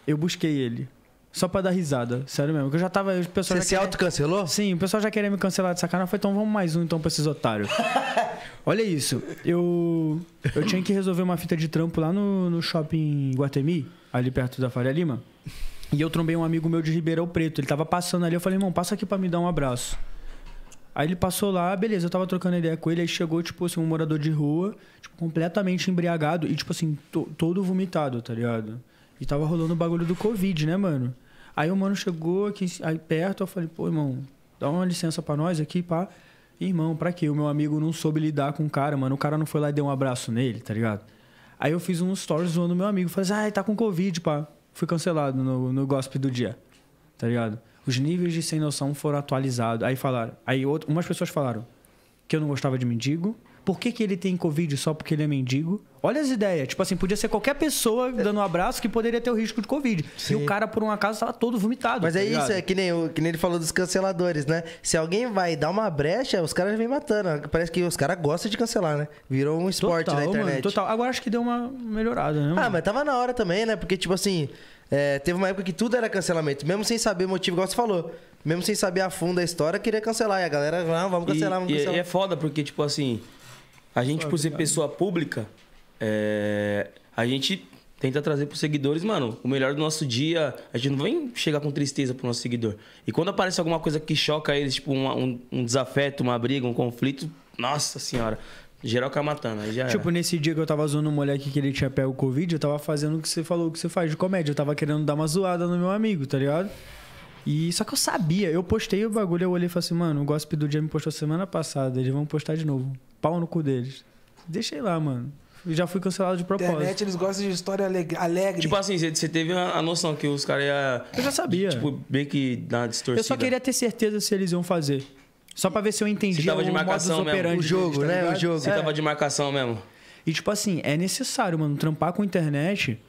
Speaker 3: Eu busquei ele. Só pra dar risada, sério mesmo. Porque eu já tava. O pessoal Você já se queria... autocancelou? Sim, o pessoal já queria me cancelar de sacanagem. Foi, então vamos mais um então pra esses otários. Olha isso. Eu, eu tinha que resolver uma fita de trampo lá no, no shopping Guatemi, ali perto da Faria Lima. E eu trombei um amigo meu de Ribeirão Preto. Ele tava passando ali. Eu falei, irmão, passa aqui pra me dar um abraço. Aí ele passou lá, beleza, eu tava trocando ideia com ele, aí chegou, tipo assim, um morador de rua, tipo, completamente embriagado e, tipo assim, todo vomitado, tá ligado? E tava rolando o bagulho do Covid, né, mano? Aí o mano chegou aqui aí perto, eu falei, pô, irmão, dá uma licença pra nós aqui, pá. Irmão, pra quê? O meu amigo não soube lidar com o cara, mano. O cara não foi lá e deu um abraço nele, tá ligado? Aí eu fiz um stories zoando meu amigo. Falei assim, ai, tá com Covid, pá. Fui cancelado no, no do dia, tá ligado? Os níveis de sem noção foram atualizados. Aí falaram. Aí outro, umas pessoas falaram que eu não gostava de mendigo por que, que ele tem Covid só porque ele é mendigo? Olha as ideias. Tipo assim, podia ser qualquer pessoa dando um abraço que poderia ter o risco de Covid. Sim. E o cara, por um acaso, tava todo vomitado. Mas tá é ligado? isso, é
Speaker 1: que nem, que nem ele falou dos canceladores, né? Se alguém vai dar uma brecha, os caras vêm matando. Parece que os caras gostam de cancelar, né? Virou um esporte total, na internet. Mano, total. Agora acho que deu uma melhorada, né? Ah, mano? Ah, mas tava na hora também, né? Porque, tipo assim, é, teve uma época que tudo era cancelamento, mesmo sem saber o motivo, igual você falou. Mesmo sem saber a fundo a história, queria cancelar. E a galera, não, ah, vamos cancelar, e, vamos cancelar. E,
Speaker 2: e é foda, porque, tipo assim. A gente, por ser pessoa pública, é, a gente tenta trazer pros seguidores, mano, o melhor do nosso dia. A gente não vem chegar com tristeza pro nosso seguidor. E quando aparece alguma coisa que choca eles, tipo um, um, um desafeto, uma briga, um conflito, nossa senhora. Geral cai matando, aí já Tipo, era.
Speaker 3: nesse dia que eu tava zoando um moleque que ele tinha pego o Covid, eu tava fazendo o que você falou, o que você faz de comédia. Eu tava querendo dar uma zoada no meu amigo, tá ligado? E só que eu sabia, eu postei o bagulho, eu olhei e falei assim, mano, o gossip do Jamie postou semana passada, eles vão postar de novo. Pau no cu deles. Deixei lá, mano. Eu já fui cancelado de propósito. Internet, eles gostam de história alegre. alegre. Tipo
Speaker 2: assim, você teve a noção que os caras iam. Eu já sabia. Tipo, meio que dar uma distorcida. Eu só queria
Speaker 3: ter certeza se eles iam fazer. Só pra ver se eu entendi você tava de marcação mesmo. O jogo, tá né? O jogo. Você é. tava de
Speaker 2: marcação mesmo.
Speaker 3: E, tipo assim, é necessário, mano, trampar com internet.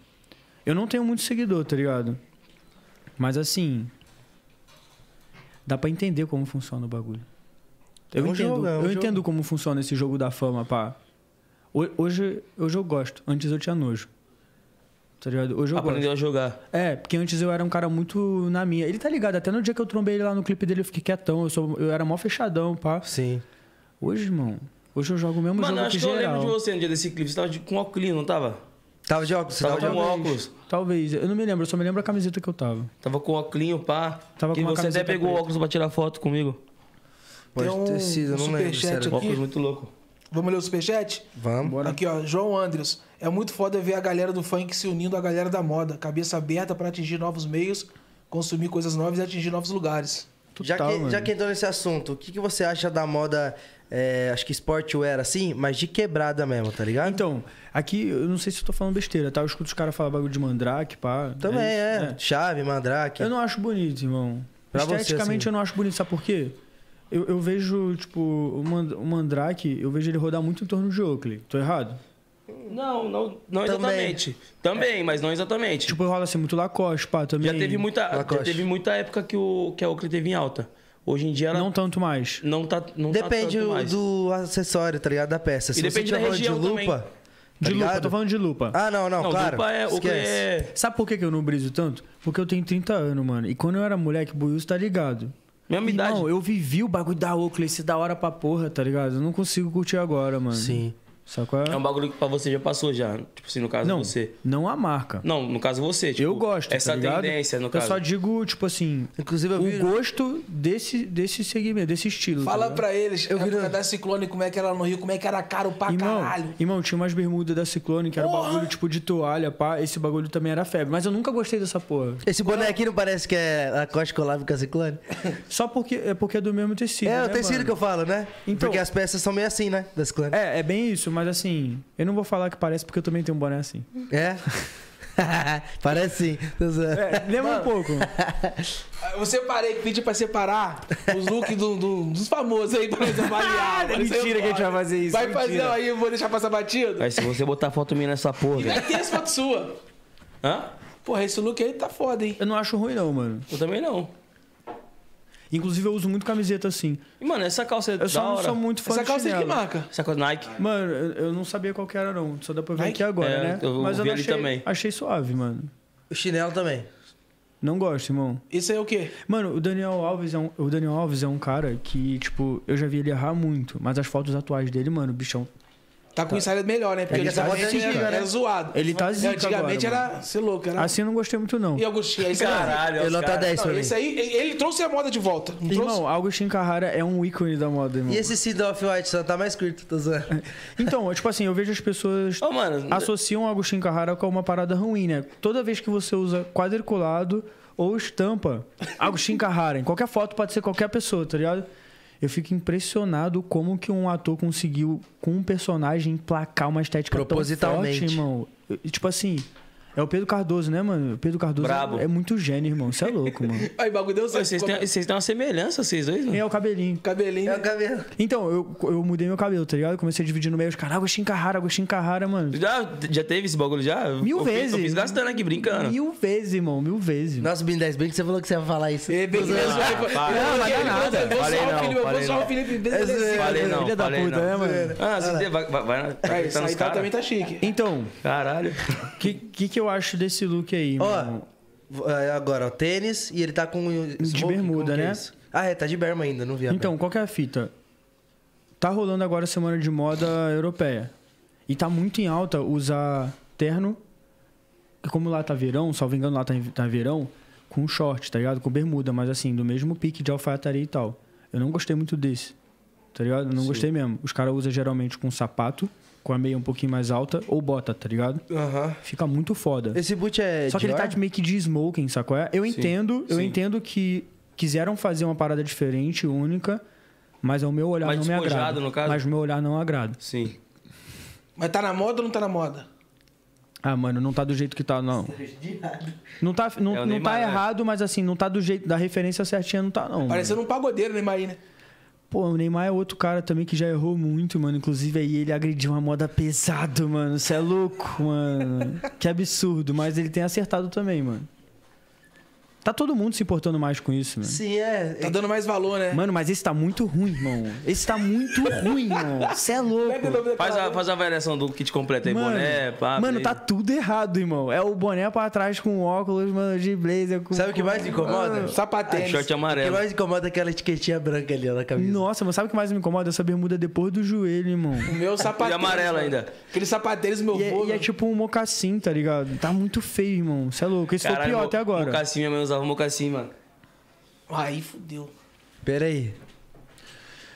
Speaker 3: Eu não tenho muito seguidor, tá ligado? Mas, assim, dá para entender como funciona o bagulho. É eu um entendo, jogo, é um eu jogo. entendo como funciona esse jogo da fama, pá. Hoje, hoje eu gosto, antes eu tinha nojo. Tá ligado? Hoje eu Aprendeu gosto. a jogar. É, porque antes eu era um cara muito na minha. Ele tá ligado, até no dia que eu trombei ele lá no clipe dele, eu fiquei quietão, eu, sou, eu era mó fechadão, pá. Sim. Hoje, irmão, hoje eu jogo o mesmo Mano, jogo acho que, que eu geral. lembro de
Speaker 2: você no dia desse clipe, você tava de, com óculos, não tava? Tava de óculos, tava, tava de talvez, óculos.
Speaker 3: Talvez. Eu não me lembro, eu só me lembro a camiseta que eu tava. Tava com o óculinho,
Speaker 4: pá.
Speaker 2: Tava que com você até pegou o óculos
Speaker 3: pra tirar foto comigo.
Speaker 4: Pode
Speaker 2: Tem um, ter sido, um não lembro. Sério. Óculos muito
Speaker 4: louco. Vamos ler o superchat? Vamos. Bora. Aqui, ó. João Andres. É muito foda ver a galera do funk se unindo à galera da moda. Cabeça aberta para atingir novos meios, consumir
Speaker 1: coisas novas e atingir novos lugares. Total, já, que, já que entrou nesse assunto, o que, que você acha da moda é, acho que esporte era assim, mas de quebrada mesmo, tá ligado? Então, aqui, eu não sei se eu tô
Speaker 3: falando besteira, tá? Eu escuto os caras falar bagulho de mandrake, pá. Também é, isso, é. é. chave, mandrake. Eu não acho bonito, irmão. Pra Esteticamente você, assim... eu não acho bonito, sabe por quê? Eu, eu, vejo, tipo, o Mandrake, eu vejo ele rodar muito em torno de Oakley. Tô errado?
Speaker 2: Não, não, não exatamente.
Speaker 3: Também, Também é. mas não exatamente. Tipo, rola assim muito Lacoste, pá, também. Já teve muita, Lacoste. já teve
Speaker 2: muita época que, o, que a Oakley teve em alta. Hoje em dia ela. Não tanto mais. Não tá. Não tá depende tá do,
Speaker 1: mais. do
Speaker 3: acessório, tá ligado? Da peça.
Speaker 1: Se e depende tá da região de lupa. Também.
Speaker 3: de ligado? lupa, tô falando de lupa. Ah, não, não, não claro. Lupa é o que é... Sabe por que eu não briso tanto? Porque eu tenho 30 anos, mano. E quando eu era moleque, o Buiu tá ligado. Mesma idade. Não, eu vivi o bagulho da Oakley, se da hora pra porra, tá ligado? Eu não consigo curtir agora, mano. Sim. Sacou? É? é um
Speaker 2: bagulho que pra você já passou já. Tipo assim, no caso não, você.
Speaker 3: Não a marca.
Speaker 2: Não, no caso você. Tipo, eu gosto. Essa tá tendência, no eu caso. Eu só
Speaker 3: digo, tipo assim. Inclusive eu O vi, gosto desse, desse segmento, desse estilo. Tá Fala tá pra
Speaker 4: eles. Eu é vi da Ciclone como é que era no Rio, como é que era caro pra irmão, caralho.
Speaker 3: Irmão, tinha umas bermudas da Ciclone que era porra. bagulho tipo de toalha, pá. Esse bagulho também era febre. Mas eu nunca gostei dessa porra.
Speaker 1: Esse boné aqui não parece que é a Costa Colave com a Ciclone?
Speaker 3: só porque é, porque é do mesmo tecido. É, né, o tecido mano? que eu falo, né? Então, porque as
Speaker 1: peças são meio assim, né? Da Ciclone. É, é bem isso mas assim, eu não vou falar que parece porque eu também tenho um boné assim. É? Parece sim. É, lembra Mano, um pouco.
Speaker 4: Eu separei, pedi pra separar os looks do, do, dos famosos aí pra nós Ah, mentira que a gente vai fazer isso. Vai mentira. fazer aí, eu vou deixar passar batido.
Speaker 2: Mas se você botar foto minha nessa porra. E vai
Speaker 4: ter as fotos sua.
Speaker 3: Hã? Porra, esse look aí tá foda, hein? Eu não acho ruim, não, mano. Eu também não. Inclusive, eu uso muito camiseta assim. E, mano, essa calça é Eu só não sou muito fã Essa de calça é de que marca? Essa calça é Nike. Mano, eu não sabia qual que era, não. Só dá pra ver Nike? aqui agora, É, né? eu Mas eu vi ali achei, também. achei suave, mano. O chinelo também. Não gosto, irmão. Isso aí é o quê? Mano, o Daniel Alves é um, o Daniel Alves é um cara que, tipo, eu já vi ele errar muito, mas as fotos atuais dele, mano, o bichão Tá
Speaker 4: com tá. melhor, né? Porque ele antigamente tá é era, né? É zoado. Ele tá zica é, Antigamente agora,
Speaker 3: era... ser louco, era... Assim eu não gostei muito, não. E
Speaker 4: Agostinho? Esse Caralho, ele nota 10 Esse
Speaker 3: aí, ele trouxe a moda de volta. Não irmão, trouxe? Agostinho Carrara é um ícone da moda, irmão. E esse Seed of White só tá mais curto, tô Então, tipo assim, eu vejo as pessoas oh, mano, associam o Agostinho Carrara com uma parada ruim, né? Toda vez que você usa quadriculado ou estampa, Agostinho Carrara, em qualquer foto pode ser qualquer pessoa, tá ligado? eu fico impressionado como que um ator conseguiu, com um personagem, placar uma estética tão forte, irmão. tipo assim, é o Pedro Cardoso, né, mano? O Pedro Cardoso Bravo. é muito gênio, irmão. Você é louco, mano.
Speaker 2: Aí, bagulho deu Vocês têm, vocês têm uma semelhança, vocês dois, mano.
Speaker 3: É o cabelinho. Cabelinho. É o cabelo. Então, eu, eu mudei meu cabelo, tá ligado? comecei a dividir no meio. Os caras, Agostinho Carrara, Agostinho Carrara, mano. Já,
Speaker 2: já teve esse bagulho já? Mil eu vezes. Fiz, eu fiz gastando aqui brincando.
Speaker 3: Mil vezes, irmão. Mil vezes. Nossa, Bin 10 bem que você falou que você ia
Speaker 1: falar isso. É, bem, ah, não, não, não, é não, nada. Falei não, falei não. Felipe Falei é não, Filha da puta, né, mano? É ah, você
Speaker 2: vai... Vai, vai, tá também tá
Speaker 1: chique. Então. Caralho. vai, que, que eu acho desse look aí, Ó, mano? É, agora, o tênis e ele tá com.
Speaker 3: de bermuda, é né? Ah, é, tá de berma ainda, não vi Então, qual que é a fita? Tá rolando agora a semana de moda europeia. E tá muito em alta usar terno. E como lá tá verão, só engano, lá tá, tá verão, com short, tá ligado? Com bermuda, mas assim, do mesmo pique de alfaiataria e tal. Eu não gostei muito desse. Tá ligado? Não gostei mesmo. Os caras usam geralmente com sapato com a meia um pouquinho mais alta, ou bota, tá ligado? Aham. Fica muito foda. Esse
Speaker 1: boot é. Só que ele tá de
Speaker 3: meio que de smoking, sacou? É? Eu sim, entendo, eu entendo que quiseram fazer uma parada diferente, única, mas ao meu olhar mais não me agrada. No caso? Mas o meu olhar não agrada. Sim. Mas tá na moda ou não tá na moda? Ah, mano, não tá do jeito que tá, não. Não tá, não, é não tá né? errado, mas assim, não tá do jeito da referência certinha, não tá, não. Parecendo um pagodeiro, Neymar, né? Pô, o Neymar é outro cara também que já errou muito, mano. Inclusive aí ele agrediu uma moda pesado, mano. Você é louco, mano. que absurdo. Mas ele tem acertado também, mano. Tá todo mundo se importando mais com isso, mano. Sim, é. Tá dando mais valor, né? Mano, mas esse tá muito ruim, irmão. Esse tá muito ruim, irmão. Você é louco. Faz a,
Speaker 2: faz a variação do kit completo aí, mano, boné, pá. Mano, tá
Speaker 3: tudo errado, irmão. É o boné pra trás com óculos, mano, de blazer. Com, sabe o que mais me incomoda? Mano, ah. sapatênis. Short amarelo. O que mais me incomoda é aquela etiquetinha branca ali na camisa. Nossa, mas sabe o que mais me incomoda? Essa bermuda depois do joelho, irmão. O meu sapatênis. E amarelo ainda. Aquele sapatênis, meu e, é, e é tipo um mocassim, tá ligado? Tá muito feio, irmão. Você é louco. Esse Caralho, foi o pior até agora. Mocassim,
Speaker 2: é menos mãe usava um assim, mano.
Speaker 4: Aí fudeu.
Speaker 3: Pera aí.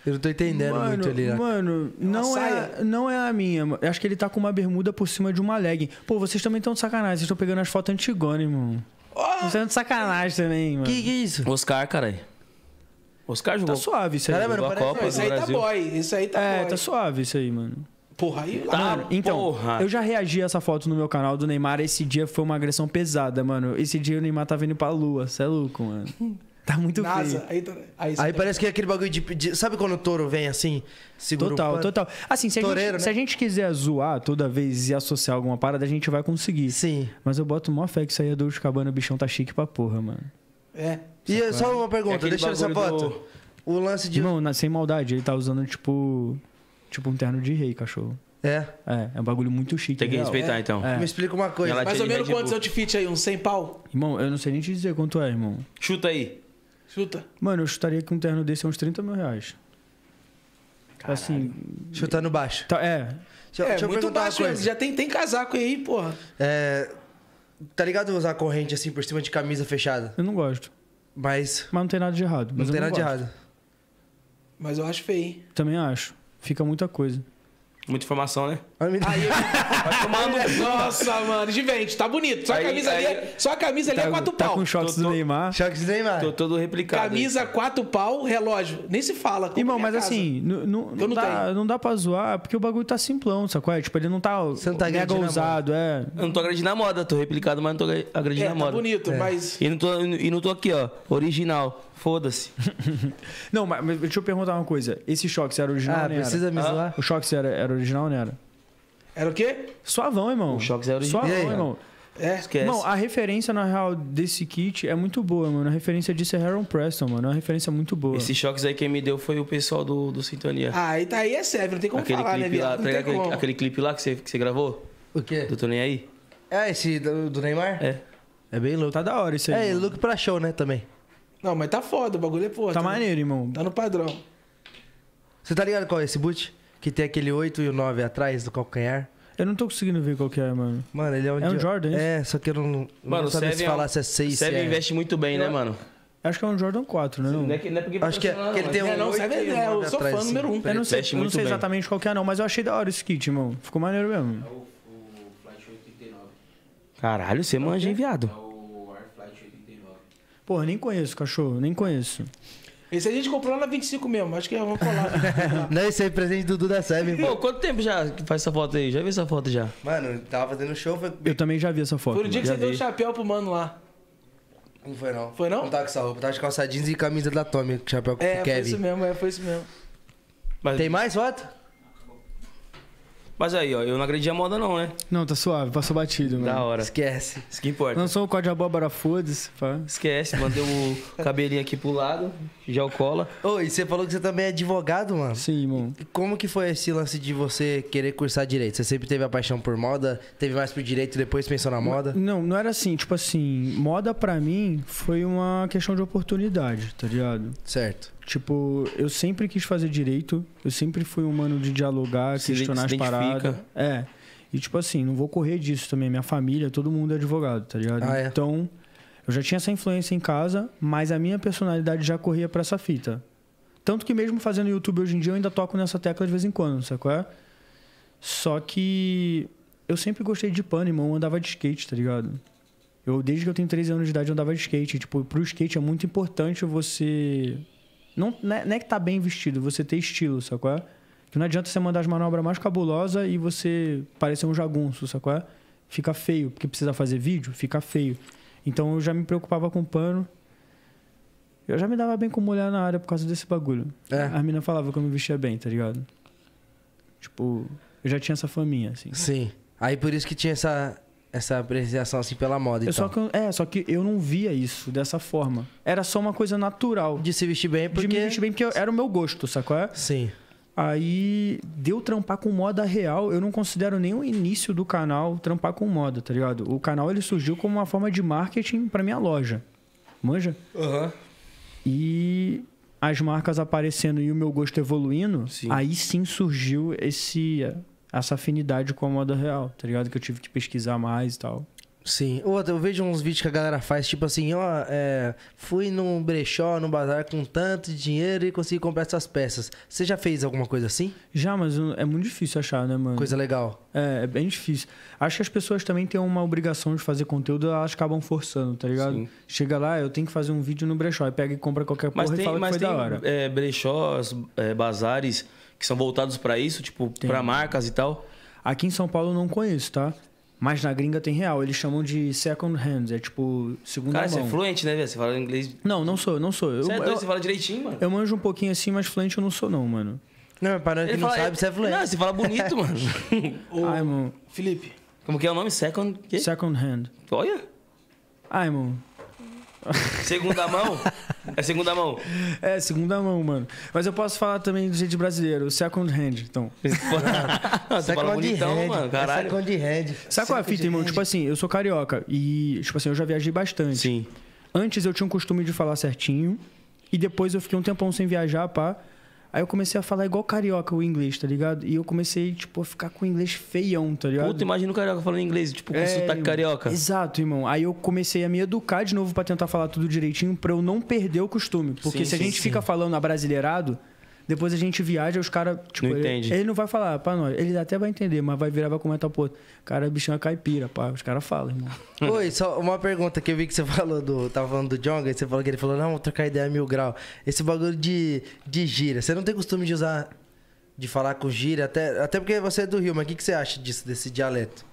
Speaker 3: Eu não tô entendendo mano, muito ali. Mano, é não é, não é a minha. Eu acho que ele tá com uma bermuda por cima de uma legging. Pô, vocês também estão de sacanagem. Vocês estão pegando as fotos antigonas, mano. Oh! Ah! Vocês estão de sacanagem também, mano. Que que é isso? Oscar, caralho. Oscar jogou. Tá suave isso aí. Caramba, não parece... Copa, não, aí tá boy. Isso aí tá é, boy. É, tá suave isso aí, mano. Porra, aí tá, mano, então, porra. eu já reagi a essa foto no meu canal do Neymar. Esse dia foi uma agressão pesada, mano. Esse dia o Neymar tá vindo pra lua, cê é louco, mano.
Speaker 1: Tá muito NASA, feio. Aí, tá- aí, aí tá parece que é aquele
Speaker 3: bagulho de, de, Sabe quando o touro vem assim? total, o total. Assim, se a, gente, né? se a gente quiser zoar toda vez e associar alguma parada, a gente vai conseguir. Sim. Mas eu boto mó fé que isso aí é do Cabana, o bichão tá chique pra porra, mano.
Speaker 4: É. E só é? uma pergunta, é deixa essa foto. Do...
Speaker 3: O lance de. Irmão, sem maldade, ele tá usando, tipo. Tipo um terno de rei, cachorro. É. É, é um bagulho muito chique. Tem que respeitar, é. então. É. Me
Speaker 4: explica uma coisa. Mais ou menos quantos outfits aí? Uns 100 pau?
Speaker 3: Irmão, eu não sei nem te dizer quanto é, irmão.
Speaker 4: Chuta aí. Chuta.
Speaker 3: Mano, eu chutaria que um terno desse é uns 30 mil reais. Caralho. Assim. Chutando baixo. Tá, é. Deixa, é, deixa muito baixo Já
Speaker 1: tem, tem casaco aí, porra. É. Tá ligado usar corrente assim por cima de camisa fechada?
Speaker 3: Eu não gosto. Mas. Mas não tem nada de errado. Mas não tem não nada gosto. de
Speaker 1: errado. Mas eu acho feio.
Speaker 3: Também acho fica muita coisa.
Speaker 4: Muita informação, né? Aí, tomando... Nossa, mano, de vente, tá bonito. Só a camisa aí, ali, é- aí, só a camisa tá, ali é tá- quatro tá
Speaker 3: pau. tá com choques tô, do Neymar. Choques do Neymar.
Speaker 4: Tô todo replicado. Camisa aí. quatro pau, relógio. Nem se fala. Irmão, é mas casa. assim, não, não, não, dá,
Speaker 3: não dá pra zoar, porque o bagulho tá simplão, sacou? É, tipo, ele não tá, não tá mega ousado, é.
Speaker 2: Eu não tô agredindo na moda, tô replicado, mas não tô
Speaker 3: agredindo é, na tá moda. bonito, é. mas... E não, tô, e não tô aqui, ó, original. Foda-se. não, mas, mas deixa eu perguntar uma coisa. Esse choque era original ah, ou não era? precisa me zoar? O choque era, era original ou não era? Era o quê? Suavão, irmão. O Shox é Suavão, aí, irmão. É, esquece. Não, a referência, na real, desse kit é muito boa, mano. A referência disso é Harold Preston, mano. É uma referência muito boa. Esses
Speaker 2: choques aí quem me deu foi o pessoal do, do Sintonia. Ah,
Speaker 3: e
Speaker 4: tá
Speaker 1: aí é sério, não tem como aquele falar, né, clipe né, lá, aquele, como. aquele
Speaker 2: clipe lá que você, que você gravou? O quê? Do Tô Aí?
Speaker 1: É, esse do, do, Neymar? É. É bem louco. Tá da hora isso aí. É, mano. look pra show, né, também. Não, mas tá foda, o bagulho é porra. Tá, tá maneiro, irmão. Tá no padrão. Você tá ligado qual é esse boot? Que tem aquele 8 e o 9 atrás do calcanhar.
Speaker 3: Eu não tô conseguindo ver qual que é, mano. Mano, ele é um, é um Jordan. É, é, só que eu não, mano, não sabia se é falar um, se é 6. Seven é. investe
Speaker 2: muito bem, né,
Speaker 1: mano?
Speaker 3: Acho que é um Jordan 4, né? Não, não é que, não é acho que, é, que ele tem um. Não, sabe, é, eu sou fã número 1. Um. Eu não sei, eu não sei exatamente qual que é, não, mas eu achei da hora esse kit, mano. Ficou maneiro mesmo. É o, o Flight 839. Caralho, você é manja, hein, viado? É o Air Flight 839. Porra, nem conheço, cachorro, nem conheço.
Speaker 4: Esse a gente comprou lá na 25 mesmo, acho que vamos
Speaker 3: falar. Não, esse aí é
Speaker 2: presente do Duda Seven. Pô,
Speaker 4: quanto tempo já
Speaker 2: que faz essa foto aí? Já viu essa foto já?
Speaker 1: Mano, tava fazendo show. Foi... Eu também já vi essa foto. Foi no dia que você vi. deu o
Speaker 4: chapéu pro mano lá.
Speaker 1: Não foi não. Foi não? Não tava com essa roupa, tava de calça jeans e camisa da Tommy, chapéu com é, o Kevin. É, foi isso
Speaker 4: mesmo, é, foi isso mesmo. Mas... Tem mais
Speaker 3: foto?
Speaker 2: Mas aí, ó, eu não agredi a moda, não, né?
Speaker 3: Não, tá suave, passou batido, mano. Da
Speaker 2: hora. Esquece. Isso que importa.
Speaker 3: Lançou o código abóbora, foda-se. Esquece, mandei
Speaker 2: o cabelinho aqui pro lado, já o cola.
Speaker 1: Ô, e você falou que você também é advogado, mano? Sim, mano. E como que foi esse lance de você querer cursar direito? Você sempre teve a paixão por moda, teve mais pro direito e depois pensou na moda?
Speaker 3: Não, não era assim. Tipo assim, moda pra mim foi uma questão de oportunidade, tá ligado? Certo. Tipo, eu sempre quis fazer direito, eu sempre fui humano de dialogar, se questionar se as paradas. É. E tipo assim, não vou correr disso também. Minha família, todo mundo é advogado, tá ligado? Ah, é. Então, eu já tinha essa influência em casa, mas a minha personalidade já corria para essa fita. Tanto que mesmo fazendo YouTube hoje em dia, eu ainda toco nessa tecla de vez em quando, sabe qual é? Só que eu sempre gostei de pano, irmão. Eu andava de skate, tá ligado? Eu, desde que eu tenho 13 anos de idade, eu andava de skate. Tipo, pro skate é muito importante você não, não, é, não é que tá bem vestido, você ter estilo, sacou? É? Que não adianta você mandar as manobras mais cabulosas e você parecer um jagunço, sacou? É? Fica feio, porque precisa fazer vídeo, fica feio. Então eu já me preocupava com pano. Eu já me dava bem com mulher na área por causa desse bagulho. É. A mina falava que eu me vestia bem, tá ligado? Tipo, eu já tinha essa faminha, assim. Sim. Aí por isso que tinha essa, essa apreciação assim pela moda. Eu só então. que, é, só que eu não via isso dessa forma. Era só uma coisa natural. De se vestir bem porque... De me vestir bem porque era o meu gosto, sacou? É? Sim. Aí, deu trampar com moda real, eu não considero nem o início do canal trampar com moda, tá ligado? O canal, ele surgiu como uma forma de marketing para minha loja. Manja? Aham. Uhum. E as marcas aparecendo e o meu gosto evoluindo, sim. aí sim surgiu esse essa afinidade com a moda real, tá ligado? Que eu tive que pesquisar mais e tal. Sim. Outra, eu vejo uns vídeos que a galera faz, tipo assim, ó, é, fui num
Speaker 1: brechó, num bazar com tanto dinheiro e consegui comprar essas peças. Você já fez alguma coisa assim?
Speaker 3: Já, mas é muito difícil achar, né, mano? Coisa legal. É, é bem difícil. Acho que as pessoas também têm uma obrigação de fazer conteúdo, elas acabam forçando, tá ligado? Sim. Chega lá, eu tenho que fazer um vídeo no brechó, aí pega e compra qualquer mas porra tem, e fala mas que foi tem, da hora.
Speaker 2: É, brechós, é, bazares que são voltados para isso, tipo, para marcas e tal?
Speaker 3: Aqui em São Paulo eu não conheço, tá? Mas na gringa tem real, eles chamam de second hand, é tipo segunda Cara, mão. Cara, você é
Speaker 2: fluente, né, velho? Você fala inglês. Não, não
Speaker 3: sou, não sou. Você é eu, é doido, eu, você fala direitinho, mano. Eu manjo um pouquinho assim, mas fluente eu não sou, não, mano.
Speaker 2: Não, para que ele não fala, sabe, você é fluente. Não, você fala bonito, mano. o...
Speaker 3: Ai, mano. Felipe. Como que é o nome? Second. Quê? Second hand. Olha. Ai, mano.
Speaker 2: Segunda mão? É segunda mão.
Speaker 3: É, segunda mão, mano. Mas eu posso falar também do jeito brasileiro, second hand, então.
Speaker 2: Não, second fala bonitão, hand, mano, é caralho. second
Speaker 3: hand. Sabe qual é a fita, irmão? Hand. Tipo assim, eu sou carioca e, tipo assim, eu já viajei bastante. Sim. Antes eu tinha um costume de falar certinho e depois eu fiquei um tempão sem viajar, pá. Pra... Aí eu comecei a falar igual carioca o inglês, tá ligado? E eu comecei, tipo, a ficar com o inglês feião, tá ligado? Puta,
Speaker 2: imagina o carioca falando inglês, tipo, com é, sotaque carioca.
Speaker 3: Exato, irmão. Aí eu comecei a me educar de novo para tentar falar tudo direitinho, para eu não perder o costume. Porque sim, se a gente sim. fica falando abrasileirado, depois a gente viaja e os caras. Tipo, não ele, entende. Ele não vai falar pra nós. Ele até vai entender, mas vai virar vai comentar pro outro. Cara, bichão é caipira, pá. Os caras falam, irmão.
Speaker 1: Oi, só uma pergunta que eu vi que você falou do. Tava falando do Jonga, você falou que ele falou, não, vou trocar ideia mil grau. Esse bagulho de, de gira. Você não tem costume de usar. De falar com gira, até, até porque você é do Rio, mas o que, que você acha disso, desse dialeto?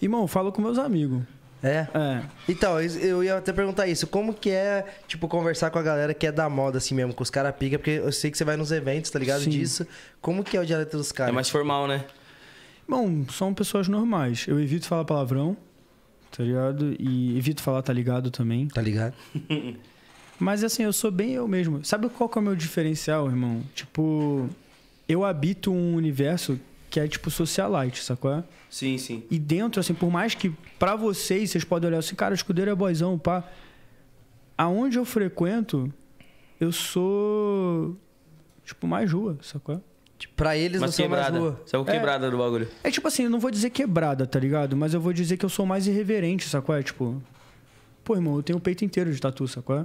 Speaker 1: Irmão, falo com meus amigos. É? é? Então, eu ia até perguntar isso. Como que é, tipo, conversar com a galera que é da moda, assim mesmo, com os caras pica? Porque eu sei que você vai nos eventos, tá ligado? Sim. Disso. Como que é o dialeto dos caras? É mais formal, né?
Speaker 3: Bom, são pessoas normais. Eu evito falar palavrão, tá ligado? E evito falar tá ligado também. Tá ligado? Mas assim, eu sou bem eu mesmo. Sabe qual que é o meu diferencial, irmão? Tipo, eu habito um universo que é tipo socialite, sacou? É? Sim, sim. E dentro, assim, por mais que para vocês, vocês podem olhar assim, cara, escudeiro é boizão, pá. Aonde eu frequento, eu sou, tipo, mais rua, sacou? É? Pra
Speaker 2: eles mas não quebrada. sou mais rua. Você é o é. quebrada é, do bagulho.
Speaker 3: É tipo assim, eu não vou dizer quebrada, tá ligado? Mas eu vou dizer que eu sou mais irreverente, sacou? É tipo... Pô, irmão, eu tenho o peito inteiro de tatu, sacou?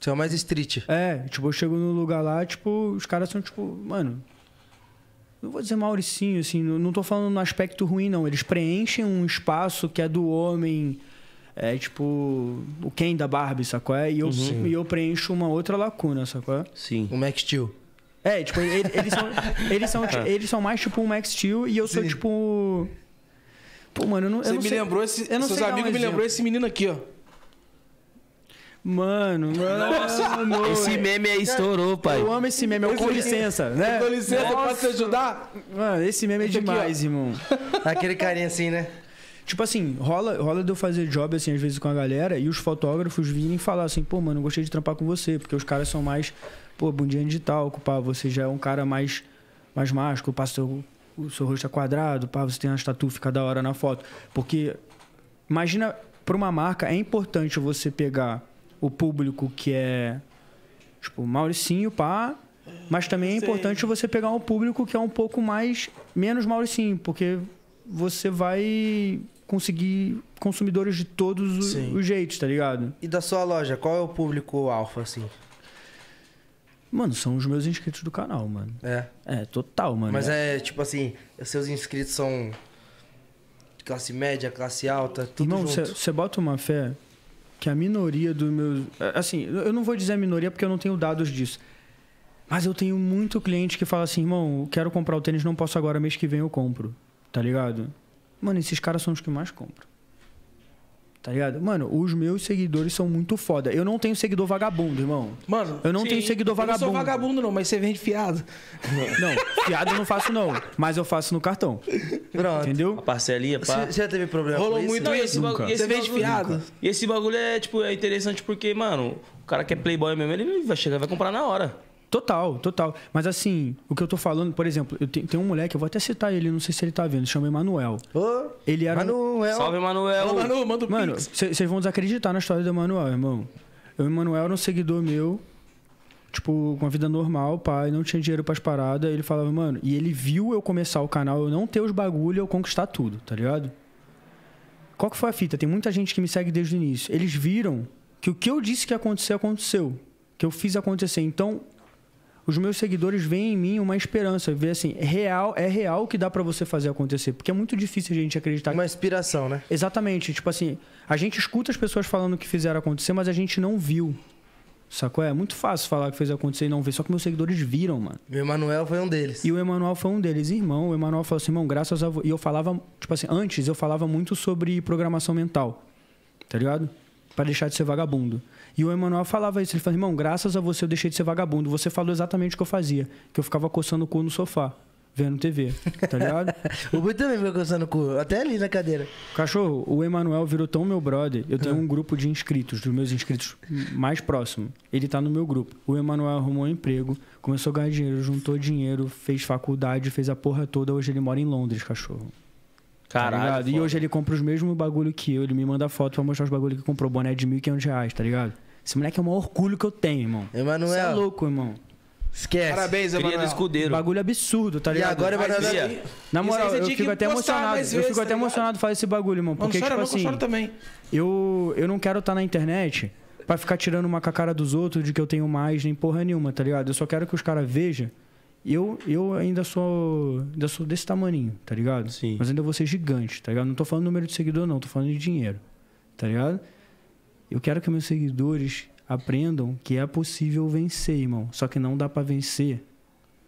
Speaker 3: Você é mais street. É, tipo, eu chego no lugar lá, tipo, os caras são tipo... Mano, não vou dizer Mauricinho, assim, não estou falando no aspecto ruim, não. Eles preenchem um espaço que é do homem, é tipo o Ken da Barbie, sacou? É? E eu, uhum. e eu preencho uma outra lacuna, sacou? É? Sim. O Max Steel. É, tipo, eles, são, eles, são, é. eles são mais tipo um Max Steel e eu sou Sim. tipo. Pô, mano, eu não, Você eu não me sei, lembrou esse. Eu não seus amigos um me lembrou
Speaker 4: esse menino aqui, ó.
Speaker 3: Mano, mano. Nossa, mano. Esse meme aí estourou, pai. Eu amo
Speaker 1: esse meme, é eu com licença, né? Com licença, posso te ajudar?
Speaker 3: Mano, esse meme é demais, aqui, irmão. Aquele carinha assim, né? Tipo assim, rola, rola de eu fazer job assim, às vezes com a galera, e os fotógrafos virem falar assim, pô, mano, gostei de trampar com você, porque os caras são mais, pô, bundinha digital, pá, você já é um cara mais, mais mágico, pá, seu, o seu rosto é quadrado, pá, você tem uma estatua, fica da hora na foto. Porque, imagina, pra uma marca, é importante você pegar o público que é, tipo, Mauricinho, pá. Mas também é importante você pegar um público que é um pouco mais, menos Mauricinho, porque você vai conseguir consumidores de todos os, os jeitos, tá ligado? E da sua loja, qual é o público alfa, assim? Mano, são os meus inscritos do canal, mano. É. É, total, mano. Mas
Speaker 1: é, é tipo assim, seus inscritos são classe média, classe alta,
Speaker 3: tudo Irmão, junto. você bota uma fé que a minoria dos meus. É, assim, eu não vou dizer a minoria porque eu não tenho dados disso. Mas eu tenho muito cliente que fala assim, irmão, quero comprar o tênis, não posso agora, mês que vem eu compro. Tá ligado? Mano, esses caras são os que mais compram. Tá ligado? Mano, os meus seguidores são muito foda. Eu não tenho seguidor vagabundo, irmão. Mano, eu não sim, tenho seguidor vagabundo. Eu não sou vagabundo, não, mas você vende fiado. Não, fiado eu não faço, não. Mas eu faço no cartão. Pronto. Entendeu? A
Speaker 2: parcelinha, pá. Você já teve
Speaker 3: problema Rolou com isso? muito isso. Nunca. Você vende fiado.
Speaker 2: E esse bagulho é, tipo, é interessante porque, mano, o cara que é playboy
Speaker 3: mesmo, ele vai chegar e vai comprar na hora. Total, total. Mas assim, o que eu tô falando, por exemplo, eu tenho, tem um moleque, eu vou até citar ele, não sei se ele tá vendo, chama Emanuel. Ô, ele era. Manuel. Salve,
Speaker 2: Emanuel. Ô, Manu, manda o Mano,
Speaker 3: vocês vão desacreditar na história do Emanuel, irmão. O Emanuel era um seguidor meu, tipo, com a vida normal, pai, não tinha dinheiro pras paradas. Ele falava, mano, e ele viu eu começar o canal, eu não ter os bagulho, eu conquistar tudo, tá ligado? Qual que foi a fita? Tem muita gente que me segue desde o início. Eles viram que o que eu disse que ia acontecer, aconteceu. Que eu fiz acontecer. Então, os meus seguidores veem em mim uma esperança, vê assim, é real, é real que dá para você fazer acontecer, porque é muito difícil a gente acreditar. Uma inspiração, né? Exatamente, tipo assim, a gente escuta as pessoas falando que fizeram acontecer, mas a gente não viu. Sacou? É muito fácil falar que fez acontecer e não ver, só que meus seguidores viram, mano. E o Emanuel foi um deles. E o Emanuel foi um deles, irmão. O Emanuel falou assim, irmão, graças a. E eu falava, tipo assim, antes eu falava muito sobre programação mental, tá ligado? Pra deixar de ser vagabundo. E o Emanuel falava isso. Ele falou: irmão, graças a você eu deixei de ser vagabundo. Você falou exatamente o que eu fazia. Que eu ficava coçando o cu no sofá vendo TV, tá
Speaker 1: ligado? o Bui também fica coçando o cu, até ali na cadeira.
Speaker 3: Cachorro, o Emanuel virou tão meu brother. Eu tenho ah. um grupo de inscritos, dos meus inscritos mais próximos. Ele tá no meu grupo. O Emanuel arrumou um emprego, começou a ganhar dinheiro, juntou dinheiro, fez faculdade, fez a porra toda. Hoje ele mora em Londres, cachorro. Tá Caralho. Tá e hoje ele compra os mesmos bagulho que eu. Ele me manda foto pra mostrar os bagulho que comprou. Boné de 1.500 reais, tá ligado? Esse moleque é o maior orgulho que eu tenho, irmão. Emanuel. Você é louco, irmão. Esquece. Parabéns, Emanuel. do escudeiro. Bagulho absurdo, tá ligado? E agora vai dar... Na moral, eu fico até emocionado. eu fico tá até emocionado fazer esse bagulho, irmão. Porque, não chora, tipo não, assim... também. Eu, eu não quero estar tá na internet pra ficar tirando uma com a cara dos outros de que eu tenho mais, nem porra nenhuma, tá ligado? Eu só quero que os caras vejam eu, eu ainda sou ainda sou desse tamaninho, tá ligado? Sim. Mas ainda vou ser gigante, tá ligado? Não tô falando número de seguidor, não, tô falando de dinheiro, tá ligado? Eu quero que meus seguidores aprendam que é possível vencer, irmão. Só que não dá para vencer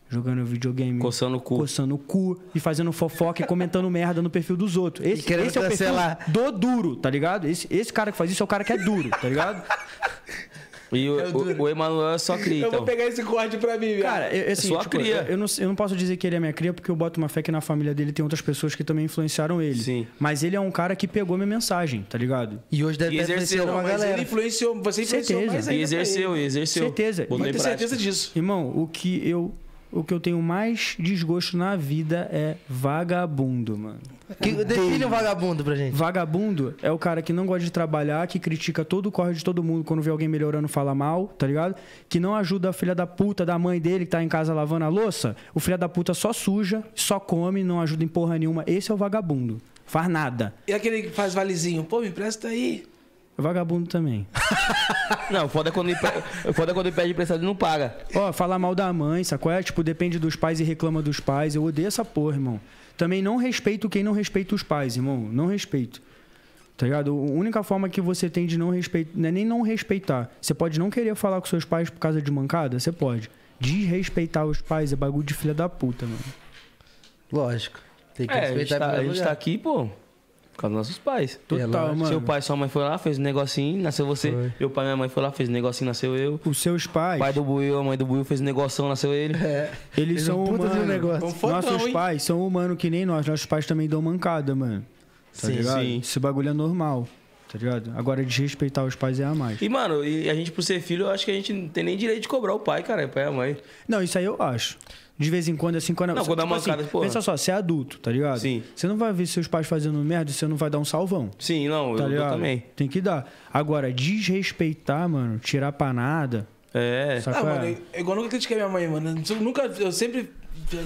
Speaker 3: jogando videogame.
Speaker 2: Coçando o cu. Coçando
Speaker 3: o cu e fazendo fofoca e comentando merda no perfil dos outros. Esse, esse é o perfil do duro, tá ligado? Esse, esse cara que faz isso é o cara que é duro, tá ligado? E o, o, o Emanuel é só cria. Então. Eu vou pegar esse corte pra mim, Cara, eu, é assim, só tipo, cria. Eu, eu, não, eu não posso dizer que ele é minha cria, porque eu boto uma fé que na família dele tem outras pessoas que também influenciaram ele. Sim. Mas ele é um cara que pegou minha mensagem, tá ligado? E hoje deve ter influenciado
Speaker 4: uma mas galera. ele influenciou, você influenciou certeza. mais ainda. E exerceu, exerceu.
Speaker 2: Certeza. Botei certeza
Speaker 3: disso. Irmão, o que eu o que eu tenho mais desgosto na vida é vagabundo, mano. Que, define um vagabundo pra gente. Vagabundo é o cara que não gosta de trabalhar, que critica todo o corre de todo mundo quando vê alguém melhorando, fala mal, tá ligado? Que não ajuda a filha da puta da mãe dele que tá em casa lavando a louça. O filho da puta só suja, só come, não ajuda em porra nenhuma. Esse é o vagabundo. Faz nada.
Speaker 4: E aquele que faz valezinho? Pô, me empresta aí.
Speaker 3: É vagabundo também.
Speaker 4: não, foda é quando, ele,
Speaker 3: foda
Speaker 2: é quando ele pede emprestado e não paga.
Speaker 3: Ó, falar mal da mãe, sacou? É, tipo, depende dos pais e reclama dos pais. Eu odeio essa porra, irmão. Também não respeito quem não respeita os pais, irmão. Não respeito. Tá ligado? A única forma que você tem de não respeitar. Não é nem não respeitar. Você pode não querer falar com seus pais por causa de mancada? Você pode. Desrespeitar os pais é bagulho de filha da puta, mano. Lógico. Tem que é, respeitar a gente, tá, a gente tá aqui,
Speaker 2: pô. Por causa dos nossos pais. Total, é mano. Seu pai, sua mãe foi lá, fez um negocinho, nasceu você. Foi. Meu pai, minha mãe foi lá, fez um negocinho, nasceu eu. Os seus pais. O pai do Buiu, a mãe do Buiu fez um negocinho, nasceu ele. É. Eles, Eles são humanos. Um negócio. É nossos pais
Speaker 3: são humanos que nem nós. Nossos pais também dão mancada, mano. Tá sim, ligado? sim. Esse bagulho é normal. Tá ligado? Agora, desrespeitar os pais é a mais. E,
Speaker 2: mano, e a gente, por ser filho, eu acho que a gente não
Speaker 3: tem nem direito de cobrar o pai, cara, o é pai e a mãe. Não, isso aí eu acho de vez em quando, assim, quando... É- não, só, quando tipo dá uma assim, porra. Pensa só, você é adulto, tá ligado? Sim. Você não vai ver seus pais fazendo merda e você não vai dar um salvão. Sim,
Speaker 4: não,
Speaker 2: tá eu, eu também.
Speaker 3: Tem que dar. Agora, desrespeitar, mano, tirar pra nada... É. Saca? Ah, mano, é?
Speaker 4: É eu, igual nunca critiquei minha mãe, mano. Eu nunca, eu sempre,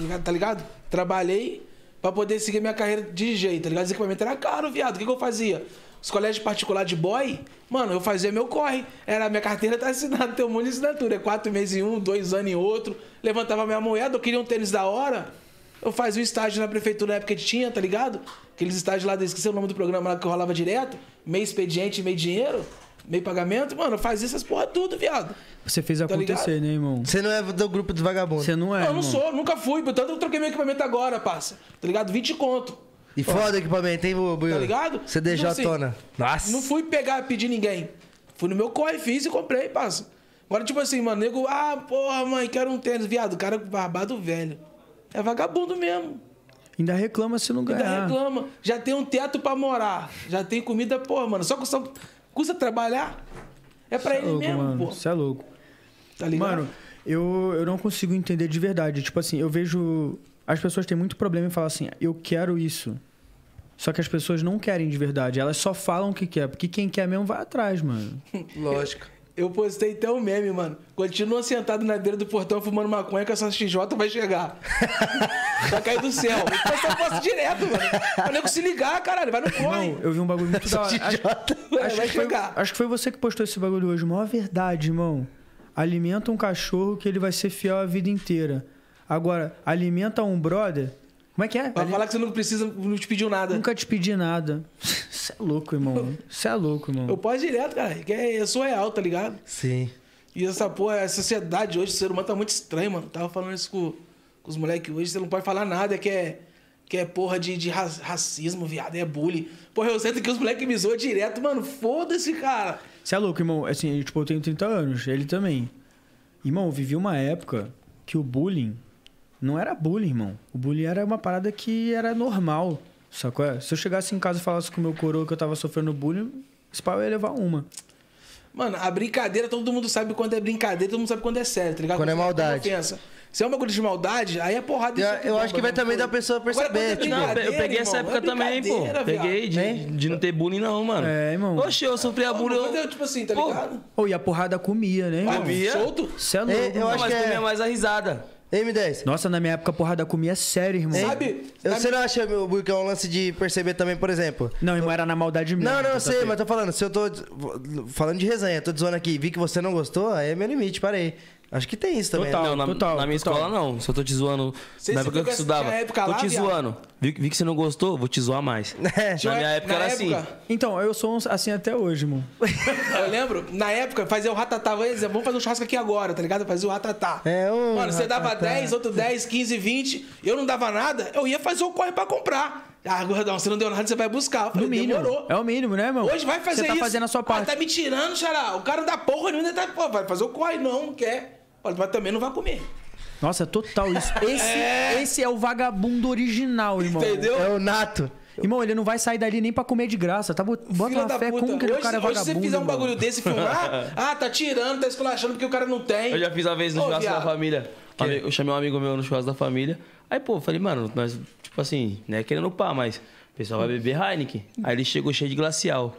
Speaker 4: tá, tá ligado? Trabalhei pra poder seguir minha carreira de jeito, tá ligado? Os equipamentos eram caros, viado. O que, que eu fazia? Os colégios particulares de boy, mano, eu fazia meu corre. Era, minha carteira tá assinada, tem um monte de assinatura. É quatro meses em um, dois anos em outro. Levantava minha moeda, eu queria um tênis da hora. Eu fazia um estágio na prefeitura na época que tinha, tá ligado? Aqueles estágios lá, eu esqueci o nome do programa lá que rolava direto. Meio expediente, meio dinheiro meio pagamento, mano, faz essas porra tudo, viado. Você
Speaker 1: fez tá acontecer, ligado? né, irmão? Você não é do grupo dos vagabundos. Você não é. Não, eu não sou,
Speaker 4: nunca fui, portanto eu troquei meu equipamento agora, parça. Tá ligado? 20 conto. E foda o equipamento, hein, Buiu? Tá ligado? CDJ então, tipo assim, tona. Nossa. Não fui pegar, pedir ninguém. Fui no meu corre, fiz e comprei, passa. Agora, tipo assim, mano, nego, ah, porra, mãe, quero um tênis, viado. cara é barbado velho. É vagabundo mesmo.
Speaker 3: Ainda reclama se não ganhar. Ainda
Speaker 4: reclama. Já tem um teto pra morar. Já tem comida, porra, mano. Só custa, custa trabalhar. É pra Cê é ele é louco, mesmo, mano. pô. Você
Speaker 3: é louco. Tá ligado? Mano, eu, eu não consigo entender de verdade. Tipo assim, eu vejo as pessoas têm muito problema em falar assim, eu quero isso. Só que as pessoas não querem de verdade, elas só falam o que quer, porque quem quer mesmo vai atrás, mano.
Speaker 4: Lógico. Eu postei até um meme, mano. Continua sentado na beira do portão fumando maconha que essa XJ vai chegar. vai cair do céu. Eu só posso direto, mano. Eu nego se ligar, caralho. Vai no corre. eu vi um bagulho muito da hora.
Speaker 3: Acho, vai chegar. acho que foi você que postou esse bagulho hoje. Mó verdade, irmão. Alimenta um cachorro que ele vai ser fiel a vida inteira. Agora, alimenta um brother. Como é que é? Vai falar que você não precisa, não te pediu nada. Nunca te pedi nada. Você é louco, irmão. Você é louco, irmão. Eu
Speaker 4: posso direto, cara. É real tá ligado? Sim. E essa porra, a sociedade hoje, o ser humano tá muito estranho, mano. tava falando isso com, com os moleques hoje, você não pode falar nada que é, que é porra de, de ra racismo, viado, é bullying. Porra, eu sinto que os moleques me
Speaker 3: zoam direto, mano. Foda-se, cara. Você é louco, irmão. Assim, tipo, eu tenho 30 anos, ele também. Irmão, eu vivi uma época que o bullying não era bullying, irmão. O bullying era uma parada que era normal. Sacou? Se eu chegasse em casa e falasse com o meu coroa que eu tava sofrendo bullying, esse pau ia levar uma.
Speaker 4: Mano, a brincadeira, todo mundo sabe quando é brincadeira, todo mundo sabe quando é sério, tá ligado? Quando, é quando é maldade. Pensa. Se é uma coisa de maldade, aí a é porrada Eu, eu acho que vai também da pessoa é
Speaker 3: perceber. Tipo, não, eu peguei essa época é também, pô. Viado. Peguei
Speaker 2: de, de não ter bullying, não,
Speaker 3: mano. É, irmão.
Speaker 2: Oxe, eu sofri a bullying. Eu... Tipo assim, tá ligado?
Speaker 3: Pô, e a porrada comia, né? Comia? Solto? é Eu acho que é... comia
Speaker 2: mais a risada.
Speaker 3: M10.
Speaker 1: Nossa, na minha época,
Speaker 3: porrada comia sério,
Speaker 1: irmão. Sabe? Eu, sabe... Você não acha, meu que é um lance de perceber também, por exemplo? Não, irmão, era na maldade mesmo. Não, não, tá eu sei, mas mas tô falando, se eu tô falando de resenha, tô dizendo aqui, vi que você não gostou, aí é meu limite, parei. Acho que tem isso
Speaker 3: também. Total, né? não, na, total, na minha total. escola
Speaker 2: não. Se eu tô te zoando. Cê, na época que eu estudava. Época tô lá, te viado. zoando. Vi, vi, que você não gostou, vou te zoar mais. É. Na minha época na era assim. época...
Speaker 3: assim. Então,
Speaker 4: eu sou assim até hoje, mano. eu lembro, na época, fazia o ratatá. Vamos fazer um churrasco aqui agora, tá ligado? Fazia o ratatá. É, um Mano, você dava 10, outro 10, 15, 20. Eu não dava nada, eu ia fazer o corre pra comprar. Ah, gordão, você não deu nada, você vai buscar. Eu falei, no mínimo. demorou. É o mínimo, né, meu? Hoje vai fazer você tá isso. fazendo a sua parte. Ah, tá me tirando, xará. O cara da porra ainda tá... Pô, vai fazer o corre. Não, não quer mas também não vai comer.
Speaker 3: Nossa, é total isso. Esse é, esse é o vagabundo original, irmão. Entendeu? É o nato. Irmão, ele não vai sair dali nem pra comer de graça, tá? Bota Filha uma fé puta. como que hoje, o cara é vagabundo. Se você fizer um
Speaker 4: bagulho mano. desse e filmar, ah, ah, tá tirando, tá esculachando porque o cara não tem. Eu já fiz uma vez no Ô, churrasco viado. da
Speaker 2: família. Eu chamei um amigo meu no churrasco da família. Aí, pô, falei, mano, nós, tipo assim, né, querendo pá, mas o pessoal vai beber Heineken. Aí ele chegou cheio de glacial.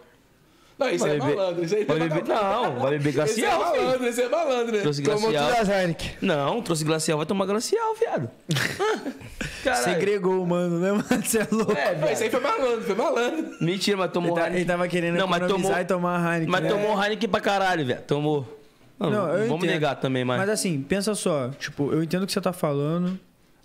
Speaker 4: Não, isso é malandro. Isso aí vai é beber, não, vai beber é glacial. Isso é malandro, isso é né? malandro. Trouxe glacial.
Speaker 2: Não, trouxe glacial, vai tomar glacial, viado.
Speaker 4: Caralho.
Speaker 2: Segregou, mano, né, mano? Você é louco. É, isso aí foi malandro, foi malandro. Mentira, mas tomou ele Heineken. Tá- ele tava querendo não, mas tomou, e tomar Heineken. Mas né? tomou Heineken pra caralho, velho. Tomou. Não, não vamos entendo. negar também, mas. Mas
Speaker 3: assim, pensa só. Tipo, eu entendo o que você tá falando,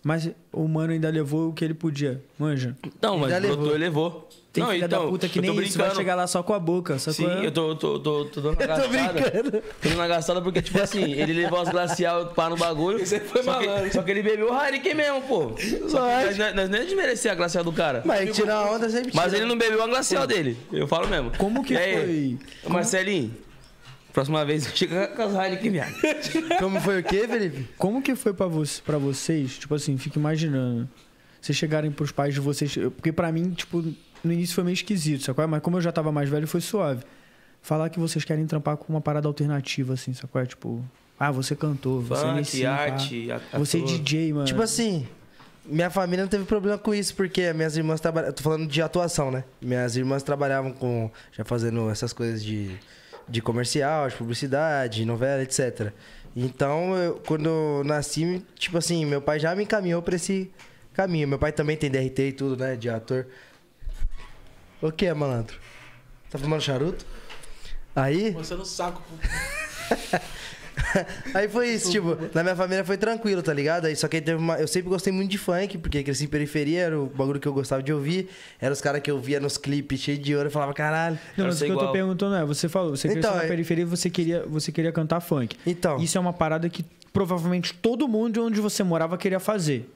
Speaker 3: mas o mano ainda levou o que ele podia. Manja. Não, mas ele brotou
Speaker 2: levou tem não, filha então, da puta que nem isso, vai chegar lá só com a boca. Só Sim, com a... eu tô, tô, tô, tô dando uma gastada. Tô brincando. Tô dando uma gastada porque, tipo assim, ele levou as glacial para no bagulho. Você foi só malandro. Que, só que ele bebeu o Heineken mesmo, pô. só nós, nós nem desmerecer a glacial do cara. Mas tirar a
Speaker 1: onda sempre tira. Mas ele não bebeu a glacial pô. dele,
Speaker 2: eu falo mesmo. Como que foi? Marcelinho, Próxima vez chega com as Heineken, viado.
Speaker 3: Como foi o quê, Felipe? Como que foi pra, você, pra vocês? Tipo assim, fico imaginando. Vocês chegarem pros pais de vocês. Porque pra mim, tipo, no início foi meio esquisito, sacou? Mas como eu já tava mais velho, foi suave. Falar que vocês querem trampar com uma parada alternativa, assim, sacou? É, tipo, ah, você cantou, você MC, arte, você é DJ, mano. Tipo assim, minha família
Speaker 1: não teve problema com isso, porque minhas irmãs trabalhavam. Tô falando de atuação, né? Minhas irmãs trabalhavam com. já fazendo essas coisas de, de comercial, de publicidade, novela, etc. Então, eu, quando eu nasci, tipo assim, meu pai já me encaminhou pra esse caminho. Meu pai também tem DRT e tudo, né? De ator. O que é, malandro? Tá fumando charuto? Aí.
Speaker 4: Mostrando o saco.
Speaker 1: aí foi isso, tipo, na minha família foi tranquilo, tá ligado? Aí só que teve uma. Eu sempre gostei muito de funk, porque cresci em periferia, era o bagulho que eu gostava de ouvir. Era os caras que eu via nos clipes cheio de ouro, eu falava, caralho.
Speaker 3: Não, mas o que igual. eu tô perguntando é, você falou, você então, na é- periferia e você queria, você queria cantar funk. Então. Isso é uma parada que provavelmente todo mundo onde você morava queria fazer.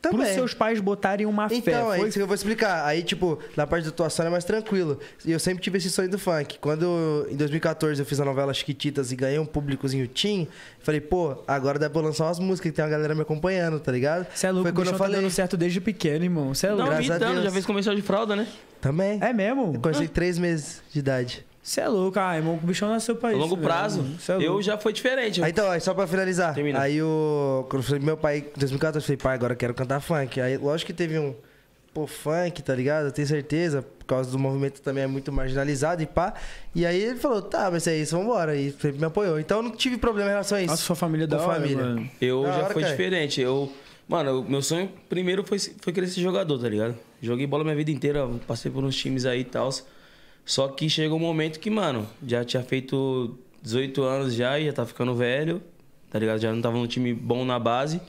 Speaker 3: Também. Pros seus pais botarem uma então, fé. Então, é isso
Speaker 1: que eu vou explicar. Aí, tipo, na parte da atuação é mais tranquilo. E eu sempre tive esse sonho do funk. Quando, em 2014, eu fiz a novela Chiquititas e ganhei um públicozinho tim, falei, pô, agora dá pra lançar umas músicas que tem uma galera me acompanhando, tá ligado? Você é louco, Foi quando eu tá falei... tá dando certo desde pequeno, irmão. Você é louco. Não, Graças a Deus. já fez
Speaker 2: comercial de fralda, né?
Speaker 1: Também. É mesmo? Eu comecei ah. três meses de idade. Você é louco, ah, irmão, o bichão nasceu pra a isso. longo prazo, é eu já
Speaker 2: foi diferente. Aí,
Speaker 1: então, aí só pra finalizar. Termina. Aí o. Quando eu falei, meu pai, em 2014, eu falei, pai, agora eu quero cantar funk. Aí lógico que teve um. Pô, funk, tá ligado? Eu tenho certeza, por causa do movimento também é muito marginalizado e pá. E aí ele falou, tá, mas é isso, vambora. E sempre me apoiou. Então eu não tive problema em relação a isso. A sua família
Speaker 3: é da família. mano. Eu Da já hora, foi cara.
Speaker 2: diferente. Eu, mano, meu sonho primeiro foi, foi querer ser jogador, tá ligado? Joguei bola minha vida inteira, passei por uns times aí e tal. Só que chegou um momento que, mano, já tinha feito 18 anos já e já tá ficando velho, tá ligado? Já não tava num time bom na base.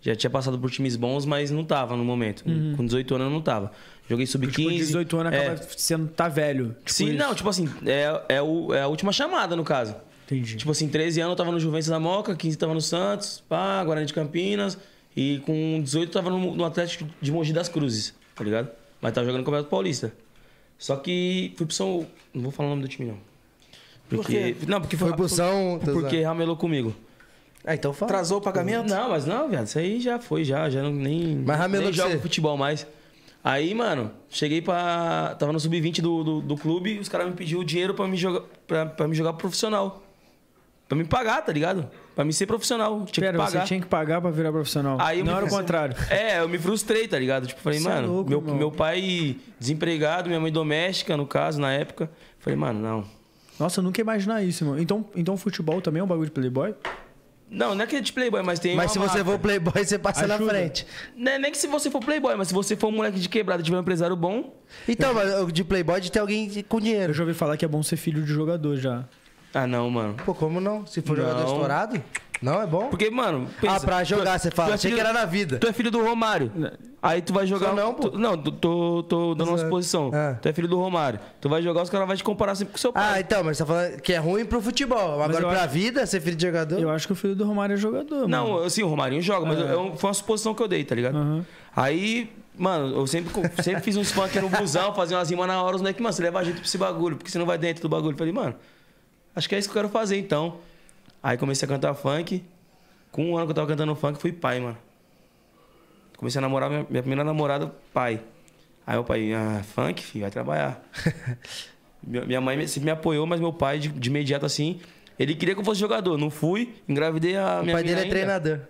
Speaker 2: Já tinha passado por times bons, mas não tava no momento. Uhum. Com 18 anos eu não tava. Joguei sub-15. Tipo, 18 anos é... acaba
Speaker 3: sendo tá velho. Tipo Sim, isso. não,
Speaker 2: tipo assim, é, é, o, é a última chamada, no caso. Entendi. Tipo assim, 13 anos eu tava no Juventus da Moca, 15 tava no Santos, pá, Guarani é de Campinas. E com 18 eu tava no, no Atlético de Mogi das Cruzes, tá ligado? Mas tava jogando no Campeonato Paulista. Só que fui pro São. Não vou falar o nome do time, não.
Speaker 3: Porque. Por não, porque foi. Foi pro São. Por, tá porque
Speaker 2: ramelou comigo.
Speaker 1: Ah, então fala. Atrasou o pagamento? Não, mas não,
Speaker 2: viado. Isso aí já foi, já. Já não, nem. Mas ramelou nem jogo você... futebol mais. Aí, mano, cheguei pra. Tava no sub-20 do, do, do, clube, os caras me pediu dinheiro pra me jogar, pra, pra me jogar profissional. Pra me pagar, tá ligado? Pra me ser profissional. Tinha Pera, que pagar. você tinha
Speaker 3: que pagar pra virar profissional. Aí não era o contrário.
Speaker 2: É, eu me frustrei, tá ligado? Tipo, falei, você é mano, é louco, meu, meu pai desempregado, minha mãe doméstica, no caso, na época.
Speaker 3: Falei, mano, não. Nossa, eu nunca ia imaginar isso, mano. Então, então futebol também é um bagulho de playboy?
Speaker 2: Não, não é que é de playboy, mas tem. Mas se marca. você for playboy, você passa Ajuda. na frente. Não é nem que se você for playboy, mas se você for um moleque de quebrada tiver um empresário bom.
Speaker 1: Então, mas de playboy é de ter alguém com dinheiro.
Speaker 3: Eu já ouvi falar que é bom ser filho de jogador já.
Speaker 2: Ah, não, mano.
Speaker 3: Pô, como não? Se for não. jogador estourado.
Speaker 2: Não, é bom? Porque, mano. Pensa, ah, pra jogar, é- você fala. É achei que era na vida. Tu é filho do Romário. Aí tu vai jogar. não, pô. Tu, não, tô, tô dando Exato. uma suposição. É. Tu é filho do Romário. Tu vai jogar, os caras
Speaker 1: vão te comparar sempre com seu pai. Ah, então, mas você tá falando que é ruim pro futebol. Mas Agora, pra acho... vida, ser filho de jogador. Eu acho
Speaker 3: que o filho do Romário é jogador. Não, mano.
Speaker 2: assim, o Romário joga, mas é. eu, foi uma suposição que eu dei, tá ligado? Uhum. Aí, Mano, eu sempre, sempre fiz uns funk no busão, fazia umas rimas na hora, os moleques, mano, você leva jeito pra esse bagulho, porque você não vai dentro do bagulho. Eu falei, mano, acho que é isso que eu quero fazer, então. Aí comecei a cantar funk. Com um ano que eu tava cantando funk, fui pai, mano. Comecei a namorar minha, minha primeira namorada, pai. Aí o pai, ah, funk, filho, vai trabalhar. minha mãe sempre me apoiou, mas meu pai, de, de, imediato assim, ele queria que eu fosse jogador. Não fui, engravidei a o minha O pai dele é treinador.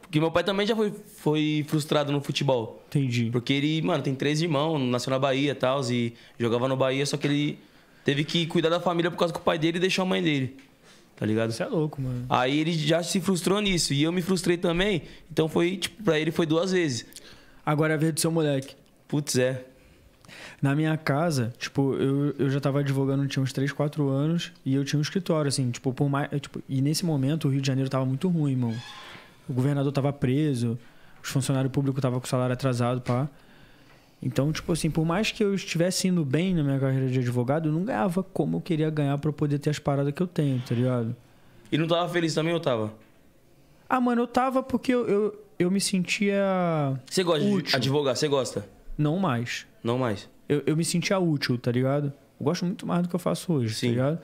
Speaker 2: Porque meu pai também já foi, foi frustrado no futebol. Entendi. Porque ele, mano, tem três irmãos, nasceu na Bahia e tal, e jogava no Bahia, só que ele Teve que cuidar da família por causa que o pai dele e deixar a mãe dele. Tá ligado? Isso é louco, mano. Aí ele já se frustrou nisso. E eu me frustrei também. Então foi, tipo, pra ele foi duas vezes.
Speaker 3: Agora é a vez do seu moleque. Putz, é. Na minha casa, tipo, eu, eu já tava advogando, tinha uns 3, 4 anos, e eu tinha um escritório, assim, tipo, por mais. Tipo, e nesse momento o Rio de Janeiro tava muito ruim, irmão. O governador tava preso, os funcionários públicos tava com o salário atrasado, pá. Pra... Então, tipo assim, por mais que eu estivesse indo bem na minha carreira de advogado, eu não ganhava como eu queria ganhar para poder ter as paradas que eu tenho, tá ligado?
Speaker 2: E não tava feliz também ou
Speaker 3: tava? Ah, mano, eu tava porque eu, eu, eu me sentia. Você gosta útil. de
Speaker 2: advogar? Você gosta?
Speaker 3: Não mais. Não mais. Eu, eu me sentia útil, tá ligado? Eu gosto muito mais do que eu faço hoje, tá Sim. tá ligado?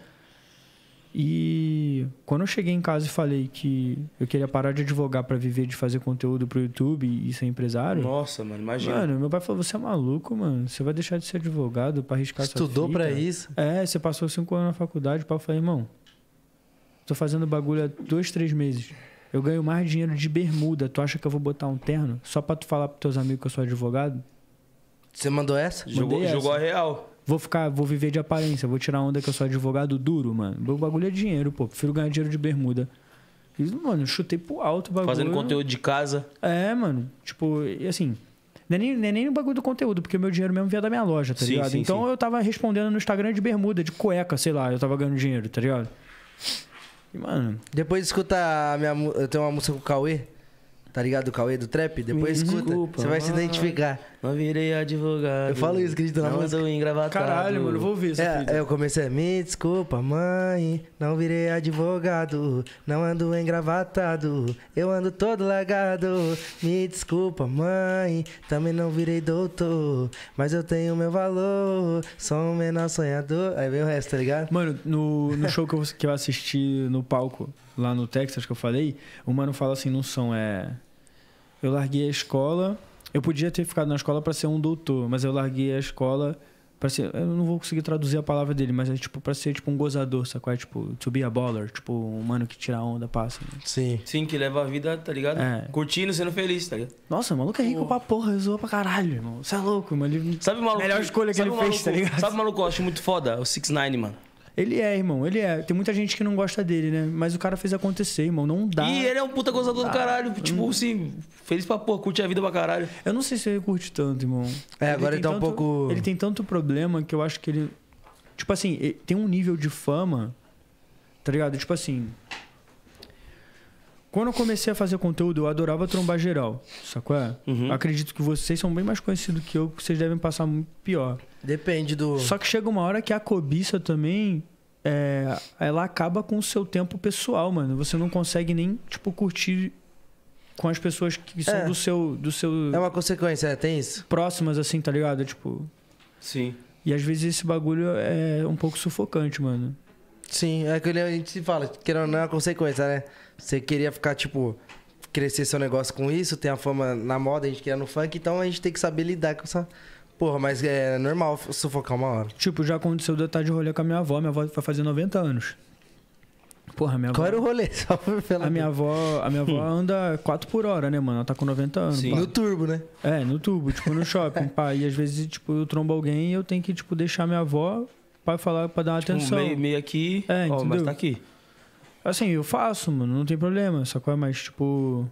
Speaker 3: E quando eu cheguei em casa e falei que eu queria parar de advogar para viver de fazer conteúdo pro YouTube e ser empresário. Nossa,
Speaker 2: mano, imagina. Mano,
Speaker 3: meu pai falou: você é maluco, mano. Você vai deixar de ser advogado para arriscar Estudou para isso? É, você passou cinco anos na faculdade. O pai falou: irmão, tô fazendo bagulho há dois, três meses. Eu ganho mais dinheiro de bermuda. Tu acha que eu vou botar um terno só para tu falar pros teus amigos que eu sou advogado?
Speaker 1: Você mandou essa? Jogou, essa? jogou a real.
Speaker 3: Vou ficar, vou viver de aparência, vou tirar onda que eu sou advogado duro, mano. O bagulho é dinheiro, pô. Prefiro ganhar dinheiro de bermuda. E, mano, chutei pro alto o bagulho. Fazendo conteúdo de casa. É, mano. Tipo, e assim. Não é, nem, é nem bagulho do conteúdo, porque o meu dinheiro mesmo vinha da minha loja, tá sim, ligado? Sim, então sim. eu tava respondendo no Instagram de bermuda, de cueca, sei lá, eu tava ganhando dinheiro, tá ligado? E, mano. Depois escuta
Speaker 1: a minha. Eu tenho uma música com o Cauê. Tá ligado, Cauê do trap? Depois Me escuta. Desculpa, você vai se identificar. Não
Speaker 2: virei advogado. Eu falo isso, acredito na não música. Não engravatado. Caralho, mano, eu vou ouvir isso.
Speaker 1: É, é, eu comecei. Me desculpa, mãe. Não virei advogado. Não ando engravatado. Eu ando todo lagado. Me desculpa, mãe. Também não virei doutor. Mas eu tenho meu valor. Sou um menor sonhador.
Speaker 3: Aí vem o resto, tá ligado? Mano, no, no show que eu, que eu assisti no palco, lá no Texas, que eu falei, o mano fala assim não som, é eu larguei a escola. Eu podia ter ficado na escola para ser um doutor, mas eu larguei a escola para ser. Eu não vou conseguir traduzir a palavra dele, mas é tipo para ser tipo um gozador, sacou? É tipo to be a baller, tipo um mano que tira onda, passa. Né? Sim.
Speaker 2: Sim, que leva a vida, tá ligado? É. Curtindo, sendo feliz, tá ligado?
Speaker 3: Nossa, o maluco é rico porra. pra porra, zoa pra caralho, irmão. Você é louco, mano. Ele... Sabe o maluco? Melhor escolha que ele maluco, fez, tá ligado?
Speaker 2: Sabe o maluco eu acho muito foda? O 6 9
Speaker 3: mano. Ele é, irmão, ele é. Tem muita gente que não gosta dele, né? Mas o cara fez acontecer, irmão. Não dá. E ele é um puta gozador do caralho. Hum. Tipo,
Speaker 2: assim, feliz pra porra, curte a vida pra caralho.
Speaker 3: Eu não sei se ele curte tanto, irmão. É, ele agora ele tá tanto, um pouco. Ele tem tanto problema que eu acho que ele. Tipo assim, tem um nível de fama, tá ligado? Tipo assim, quando eu comecei a fazer conteúdo, eu adorava trombar geral, sacou? É? Uhum. Acredito que vocês são bem mais conhecidos que eu, que vocês devem passar muito pior. Depende do. Só que chega uma hora que a cobiça também. É, ela acaba com o seu tempo pessoal, mano. Você não consegue nem, tipo, curtir com as pessoas que são é. do seu do seu é uma consequência é, tem isso próximas assim tá ligado tipo sim e às vezes esse bagulho é um pouco sufocante mano Sim, é que a gente fala, que não é uma consequência, né?
Speaker 1: Você queria ficar, tipo, crescer seu negócio com isso, tem a fama na moda, a gente queria no funk, então a gente tem que saber lidar com essa. Porra, mas é normal sufocar uma hora.
Speaker 3: Tipo, já aconteceu de eu estar de rolê com a minha avó, minha avó vai fazer 90 anos. Porra, minha avó. Qual era o rolê? Só pela a minha avó, a minha avó hum. anda 4 por hora, né, mano? Ela tá com 90 anos. Sim. Pá. No turbo, né? É, no turbo, tipo, no shopping, pá. E às vezes, tipo, eu trombo alguém e eu tenho que, tipo, deixar minha avó para falar, para dar uma tipo, atenção. Meio, meio aqui, é, ó, mas tá aqui. Assim, eu faço, mano, não tem problema, sacou? É? Mas, tipo,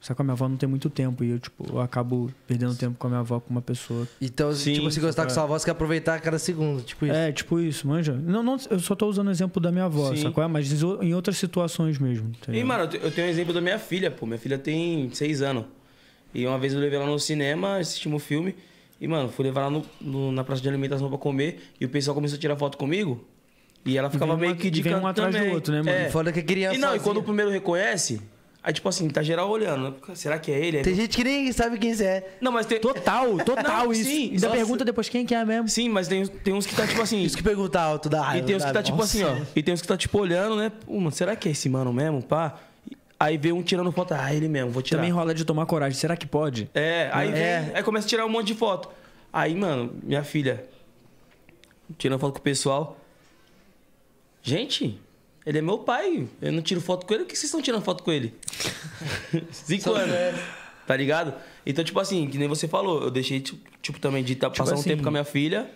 Speaker 3: só que a minha avó não tem muito tempo e eu, tipo, eu acabo perdendo tempo com a minha avó, com uma pessoa. Então,
Speaker 1: Sim, tipo, se gostar é. com sua avó, você quer aproveitar cada segundo, tipo isso. É,
Speaker 3: tipo isso, manja. Não, não, eu só tô usando o exemplo da minha avó, Sim. sacou? Mas em outras situações mesmo. e,
Speaker 2: mano, eu tenho um exemplo da minha filha, pô. Minha filha tem seis anos. E uma vez eu levei ela no cinema, assistimos um filme. E, mano, fui levar lá no, no, na praça de alimentação pra comer. E o pessoal começou a tirar foto comigo. E ela ficava meio uma, que de canto um atrás também. do outro, né, mano? É. Foda que a criança. E não, e quando o primeiro reconhece, Aí, tipo assim, tá geral olhando. Né? Será que é ele? Tem
Speaker 1: gente que nem sabe quem é. Não, mas tem...
Speaker 2: Total, total não, isso. Sim, Ainda pergunta depois quem é que é mesmo. Sim, mas tem, tem uns que tá, tipo assim... isso que pergunta alto da raiva. E tem uns que tá, tipo Nossa. assim, ó. E tem uns que tá, tipo, olhando, né? Pô, mano, será que é esse mano mesmo, pá? Aí vê um tirando foto, ah, ele mesmo, vou tirar. Também rola de tomar coragem, será que pode? É, aí, é. Vem, aí começa a tirar um monte de foto. Aí, mano, minha filha, tirando foto com o pessoal. Gente, ele é meu pai. Eu não tiro foto com ele. Por que vocês estão tirando foto com ele? Cinco anos. É. Tá ligado? Então, tipo assim, que nem você falou, eu deixei, tipo, tipo também de tá, tipo passar assim, um tempo com a minha filha.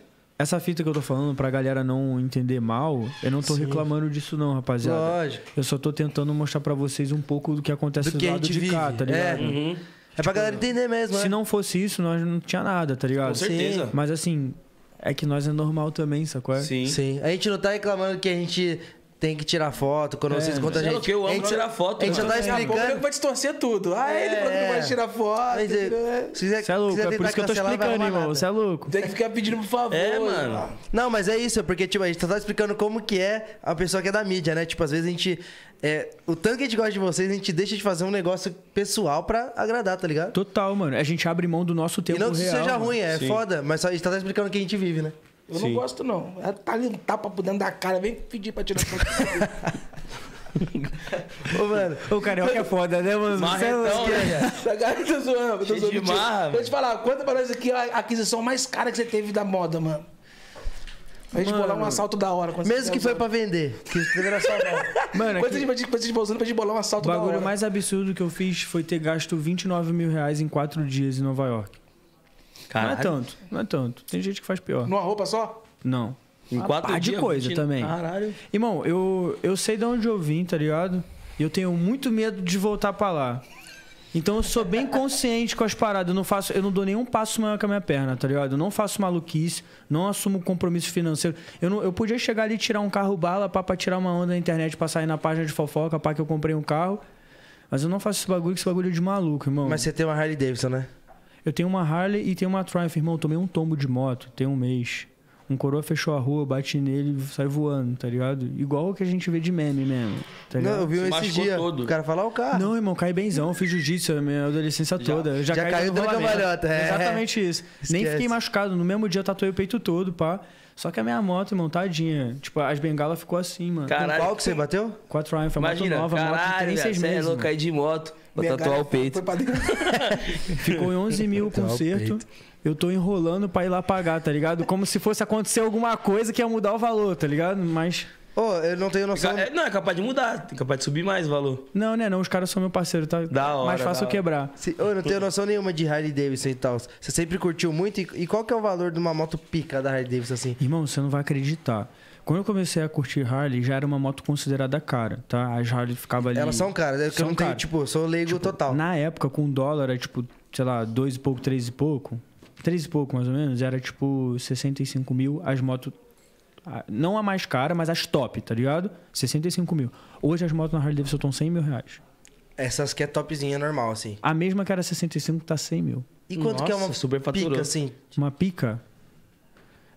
Speaker 3: Essa fita que eu tô falando, pra galera não entender mal, eu não tô Sim. reclamando disso, não, rapaziada. Lógico. Eu só tô tentando mostrar para vocês um pouco do que acontece do, que lado de vive. cá, tá ligado? É, uhum. é pra tipo, galera entender mesmo, Se né? não fosse isso, nós não tinha nada, tá ligado? Com certeza. Mas assim, é que nós é normal também, sacou? Sim. Sim. A gente não tá reclamando que a gente tem que tirar foto, quando é, vocês né? contam a gente. Que eu amo a gente, tirar
Speaker 1: foto. A gente já tá explicando. vai distorcer tudo. Ah, ele falou que não vai tirar foto. É, se quiser, você é louco, é por isso que eu tô explicando, irmão. Você é louco. Tem que ficar pedindo por favor. É, mano. Não, mas é isso, porque, tipo, a gente tá explicando como que é a pessoa que é da mídia, né? Tipo, às vezes a gente. É, o tanto que a gente gosta de vocês, a gente deixa de fazer um negócio pessoal pra agradar, tá ligado?
Speaker 3: Total, mano. A gente abre mão do nosso
Speaker 1: tempo. E não que isso seja mano. ruim, é Sim. foda, mas a gente tá explicando o que a gente vive, né? Eu Sim. não gosto, não. Ela tá ali um tapa por dentro da cara, vem pedir pra tirar foto. Ô, mano,
Speaker 3: o carioca é foda, né, mano? Marretão, é né? Cara, tô tá zoando, tô zoando. Marra, Deixa eu te
Speaker 4: falar, conta pra nós aqui a aquisição mais cara que você teve da moda, mano. Pra gente bolar um assalto da hora. Mesmo que foi pra
Speaker 1: vender. Que era só
Speaker 4: Mano, coisa, de, coisa de bolsando pra gente bolar um assalto
Speaker 3: da hora. O bagulho mais absurdo que eu fiz foi ter gasto 29 mil reais em quatro dias em Nova York. Não é tanto, não é tanto. Tem gente que faz pior. Numa roupa só? Não. Em Uma ah, quatro dias. de coisa também. Caralho. Irmão, eu, eu sei de onde eu vim, tá ligado? E eu tenho muito medo de voltar pra lá. Então eu sou bem consciente com as paradas. Eu não faço, eu não dou nenhum passo maior com a minha perna, tá ligado? Eu não faço maluquice, não assumo compromisso financeiro. Eu, não, eu podia chegar ali tirar um carro bala pra, pra tirar uma onda na internet, pra sair na página de fofoca, pra que eu comprei um carro. Mas eu não faço esse bagulho, que esse bagulho é de maluco, irmão. Mas você tem uma Harley Davidson, né? Eu tenho uma Harley e tenho uma Triumph, irmão. Tomei um tombo de moto, tem um mês. Um coroa fechou a rua, bate nele e sai voando, tá ligado? Igual o que a gente vê de meme mesmo, tá ligado? Não, eu vi um esse dia. Todo. O cara falar ah, o carro. Não, irmão, cai benzão. Eu fiz jiu-jitsu minha adolescência já, toda. Eu já, já caiu da cambalhota. É. Exatamente isso. Esquece. Nem fiquei machucado. No mesmo dia eu tatuei o peito todo, pá. Só que a minha moto, irmão, tadinha. Tipo, as bengalas ficou assim, mano. Caralho. Com qual que você bateu? Com a Triumph, a moto Imagina, nova, caralho, moto de 36 é meses. é louco, caí de moto. Vou tatuar o peito. Ficou em 11 mil o concerto. Eu tô enrolando pra ir lá pagar, tá ligado? Como se fosse acontecer alguma coisa que ia mudar o valor, tá ligado? Mas. Ô, oh, eu não tenho noção. É, não,
Speaker 2: é capaz de mudar, é capaz de subir mais o valor.
Speaker 3: Não, né? Não, os caras são meu parceiro, tá? Da hora, mais fácil quebrar. Se, eu não tenho noção nenhuma de Harley Davidson e tal. Você sempre curtiu muito? E, e qual que é o valor de uma moto pica da Harley Davidson assim? Irmão, você não vai acreditar. Quando eu comecei a curtir Harley, já era uma moto considerada cara, tá? As Harley ficava ali. Elas são caras, é eu não tenho, tipo, sou leigo tipo, total. Na época, com dólar era tipo, sei lá, dois e pouco, três e pouco. Três e pouco, mais ou menos, era tipo 65 mil as motos. Não a mais cara, mas as top, tá ligado? 65 mil. Hoje as motos na Harley Davidson estão 100 mil reais.
Speaker 1: Essas que é topzinha normal, assim.
Speaker 3: A mesma que era 65 tá 100 mil. E quanto Nossa, que é uma super pica, assim? Uma pica?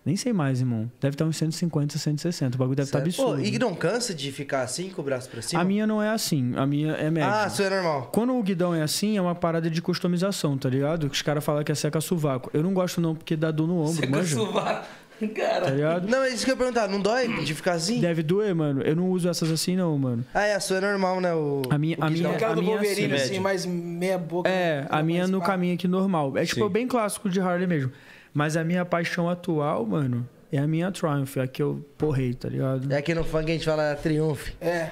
Speaker 3: Nem sei mais, irmão. Deve estar uns 150, 160. O bagulho deve certo. estar absurdo. Pô, e não
Speaker 1: cansa de ficar assim, com o braço pra cima? A
Speaker 3: minha não é assim. A minha é média. Ah, isso é normal. Quando o guidão é assim, é uma parada de customização, tá ligado? Os caras falam que é seca sovaco. Eu não gosto não, porque dá dor no ombro, Seca sovaco. Cara. Tá ligado? Não, é isso que eu ia perguntar. Não dói de ficar assim? Deve doer, mano. Eu não uso essas assim, não, mano. Ah, é. A sua é normal, né? O... A minha, o a minha, aquela a do minha é assim, assim mais meia boca. É, a minha é no caminho aqui normal. É tipo bem clássico de Harley mesmo. Mas a minha paixão atual, mano, é a minha Triumph, aqui é a que eu porrei, tá ligado? É aqui no funk a gente fala Triumph. É.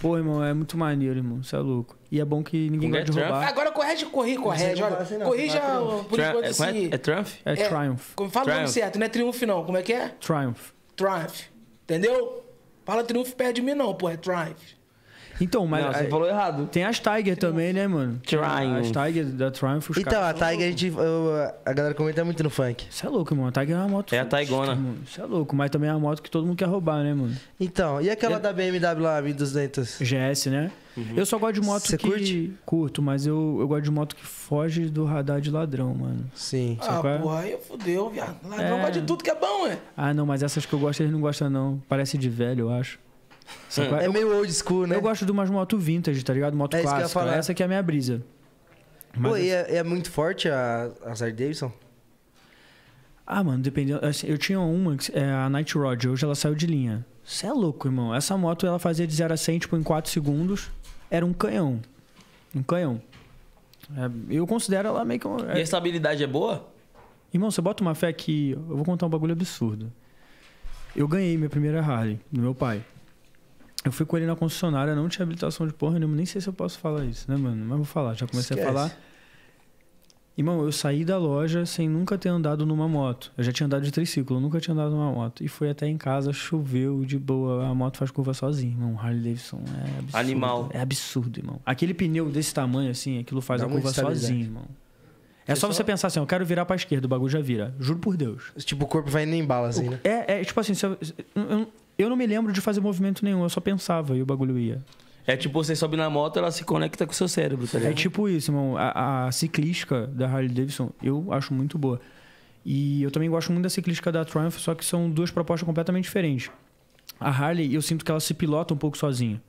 Speaker 3: Pô, irmão, é muito maneiro, irmão. Você é louco. E é bom que ninguém gosta é de roubar.
Speaker 4: Agora corrige, corri, corre corre já corrija por enquanto é, assim. É Triumph? É, é Triumph. Como fala Triumph. o nome certo, não é Triumph não. Como é que é? Triumph. Triumph. Entendeu? Fala Triumph perto de mim não, pô. É Triumph.
Speaker 3: Então, mas. Não, você falou errado. Tem as Tiger também, né, mano? Triumph. As Tiger da Triumph. Os então, a Tiger, a, gente, eu, a galera comenta muito no funk. Isso é louco, mano. A Tiger é uma moto. É a Taigona. Isso é louco, mas também é uma moto que todo mundo quer roubar, né, mano? Então, e aquela da BMW lá, 1200? GS, né? Uhum. Eu só gosto de moto Cê que. Curte? Curto, mas eu, eu gosto de moto que foge do radar de ladrão, mano. Sim. Sabe ah, qual é? porra, aí
Speaker 4: fudeu, viado. Ladrão é... gosta de tudo que é bom,
Speaker 3: é. Ah, não, mas essas que eu gosto, eles não gostam, não. Parece de velho, eu acho. É, é meio old school, né? Eu gosto de umas motos vintage, tá ligado? Moto é clássica. Essa que é a minha brisa. Mas... Pô, e
Speaker 1: é, é, muito forte a, a Davidson?
Speaker 3: Ah, mano, dependendo. Assim, eu tinha uma, é a Night Rod, hoje ela saiu de linha. Você é louco, irmão. Essa moto ela fazia de 0 a 100 tipo, em 4 segundos. Era um canhão. Um canhão. É, eu considero ela meio que. Uma, E a
Speaker 2: estabilidade é boa?
Speaker 3: Irmão, você bota uma fé que. Eu vou contar um bagulho absurdo. Eu ganhei minha primeira Harley do meu pai. Eu fui com ele na concessionária, não tinha habilitação de porra nenhuma, nem sei se eu posso falar isso, né, mano? Mas vou falar, já comecei Esquece. a falar. Irmão, eu saí da loja sem nunca ter andado numa moto. Eu já tinha andado de triciclo, nunca tinha andado numa moto. E fui até em casa, choveu de boa, a moto faz curva sozinha, irmão. Harley Davidson é absurdo. Animal. É absurdo, irmão. Aquele pneu desse tamanho, assim, aquilo faz Dá a curva sozinho, irmão. É só, você pensar assim, eu quero virar pra esquerda, o bagulho já vira. Juro por Deus. Tipo, o corpo vai indo em bala, assim, né? É, é tipo assim, eu, eu, eu não me lembro de fazer movimento nenhum, eu só pensava e o bagulho ia.
Speaker 2: É tipo, você sobe na moto, ela se
Speaker 3: conecta com o seu cérebro, tá é ligado? É tipo isso, irmão. A, a ciclística da Harley Davidson, eu acho muito boa. E eu também gosto muito da ciclística da Triumph, só que são duas propostas completamente diferentes. A Harley, eu sinto que ela se pilota um pouco sozinha.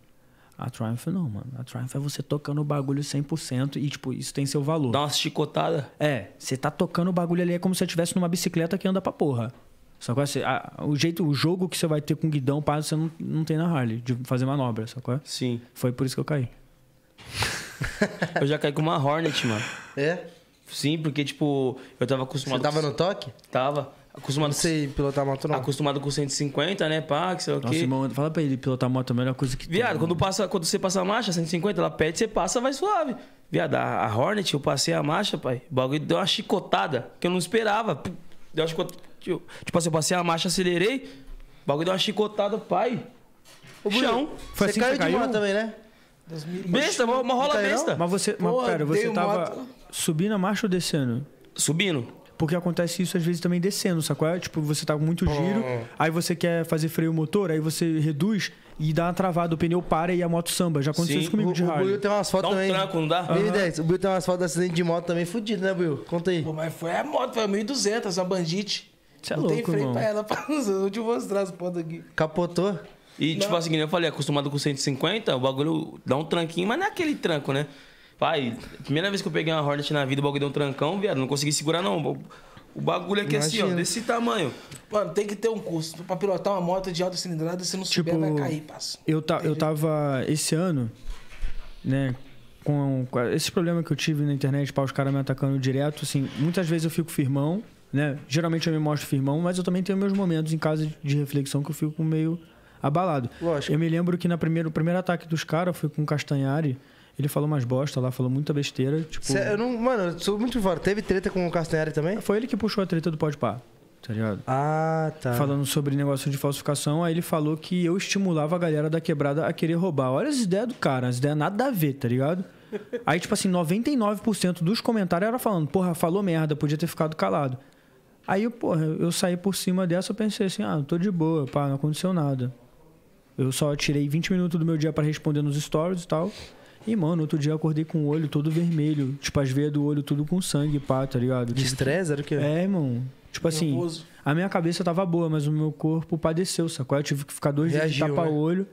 Speaker 3: A Triumph não, mano. A Triumph é você tocando o bagulho 100% e, tipo, isso tem seu valor. Dá uma chicotada? É. Você tá tocando o bagulho ali, é como se você estivesse numa bicicleta que anda pra porra só Você, a, o jeito, o jogo que você vai ter com guidão, pá, você não, não tem na Harley, de fazer manobra, sacou? Sim. Foi por isso que eu caí.
Speaker 2: eu já caí com uma Hornet, mano. É? Sim, porque, tipo, eu tava acostumado. Você tava com... no toque? Tava. Acostumado. Não sei pilotar moto, não. Acostumado com 150, né? Pá, que sei o quê. Nossa,
Speaker 3: irmão, fala pra ele pilotar moto é a melhor coisa que
Speaker 2: Viado, tem, né? quando, passa, quando você passa a marcha, 150, ela pede, você passa, vai suave. Viado, a Hornet, eu passei a marcha, pai. O bagulho deu uma chicotada que eu não esperava. Deu uma chicotada. Tio. Tipo assim, eu passei a marcha, acelerei, o bagulho deu uma chicotada, pai. O chão. Foi assim você assim caiu, que você caiu de moto também, né? Besta, uma, uma rola besta. Mas você, Porra, mas pera, você tava moto.
Speaker 3: subindo a marcha ou descendo? Subindo. Porque acontece isso às vezes também descendo, sacou? É? Tipo, você tá com muito giro, aí você quer fazer freio motor, aí você reduz e dá uma travada, o pneu para e a moto samba. Já aconteceu Sim. isso comigo o, de rádio. O Buiu tem umas fotos um também.
Speaker 2: Tranco, não dá? Uhum.
Speaker 3: o Will tem umas fotos de acidente de moto também fudido, né, Will Conta aí. Pô, mas foi a
Speaker 1: moto, foi 1200, a Bandit. Você é não louco, tem freio irmão. pra
Speaker 4: ela, pra... eu te mostrar as pontas aqui.
Speaker 1: Capotou?
Speaker 2: E, não. tipo assim, eu falei, acostumado com 150, o bagulho dá um tranquinho, mas não é aquele tranco, né? Pai, primeira vez que eu peguei uma Hornet na vida, o bagulho deu um trancão, viado. Não consegui segurar, não.
Speaker 4: O bagulho aqui é assim, ó, desse tamanho. Mano, tem que ter um curso. Pra pilotar uma moto de alta cilindrada, se não tipo, souber, vai cair,
Speaker 3: passa. Eu, ta, eu tava esse ano, né? Com, com esse problema que eu tive na internet, para os caras me atacando direto, assim, muitas vezes eu fico firmão, né? Geralmente eu me mostro firmão, mas eu também tenho meus momentos em casa de reflexão que eu fico meio abalado. Lógico. Eu me lembro que na primeira, o primeiro ataque dos caras foi com o Castanhari. Ele falou umas bosta lá, falou muita besteira. Tipo... Cê, eu
Speaker 1: não, mano, eu sou muito fora. Teve treta com o Castanhari também?
Speaker 3: Foi ele que puxou a treta do Pode tá ligado? Ah, tá. Falando sobre negócio de falsificação, aí ele falou que eu estimulava a galera da quebrada a querer roubar. Olha as ideias do cara, as ideias nada a ver, tá ligado? Aí, tipo assim, 99% dos comentários era falando, porra, falou merda, podia ter ficado calado. Aí, porra, eu saí por cima dessa, eu pensei assim, ah, tô de boa, pá, não aconteceu nada. Eu só tirei 20 minutos do meu dia para responder nos stories e tal. E, mano, outro dia eu acordei com o olho todo vermelho. Tipo, as veias do olho tudo com sangue, pá, tá ligado? De estresse, era o quê? É, irmão. Tipo assim, Nervoso. a minha cabeça tava boa, mas o meu corpo padeceu, sacou? Eu tive que ficar dois Reagiu, dias de tapa-olho. Né?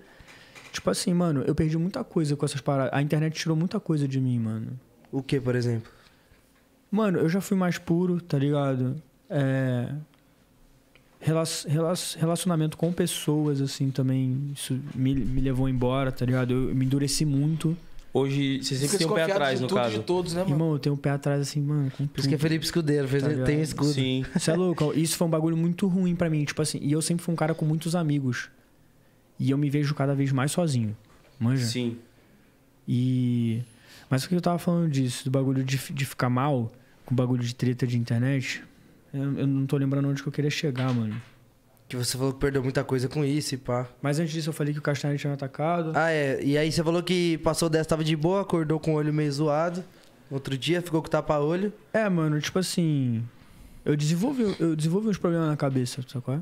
Speaker 3: Tipo assim, mano, eu perdi muita coisa com essas paradas. A internet tirou muita coisa de mim, mano. O que, por exemplo? Mano, eu já fui mais puro, tá ligado? É, relacionamento com pessoas, assim, também. Isso me, me levou embora, tá ligado? Eu, me endureci muito.
Speaker 2: Hoje, você sempre tem um pé atrás, no caso. Todos, né, mano?
Speaker 3: Irmão, eu tenho um pé atrás, assim, mano, com tudo. Isso que é Felipe Escudeiro, fez, tá tem escudo. Sim. Você é louco? Isso foi um bagulho muito ruim para mim, tipo assim. E eu sempre fui um cara com muitos amigos. E eu me vejo cada vez mais sozinho. Manja? Sim. E... Mas o que eu tava falando disso, do bagulho de, de ficar mal, com o bagulho de treta de internet, eu, não tô lembrando onde que eu queria chegar, mano. Que você falou que perdeu muita coisa com isso e pá. Mas antes disso eu falei que o Castanheira tinha atacado. Ah,
Speaker 1: é. E aí você falou que passou dessa, tava de boa,
Speaker 3: acordou com o olho meio zoado. Outro dia ficou com tapa-olho. É, mano, tipo assim. Eu desenvolvi, eu desenvolvi uns problemas na cabeça, sabe qual é?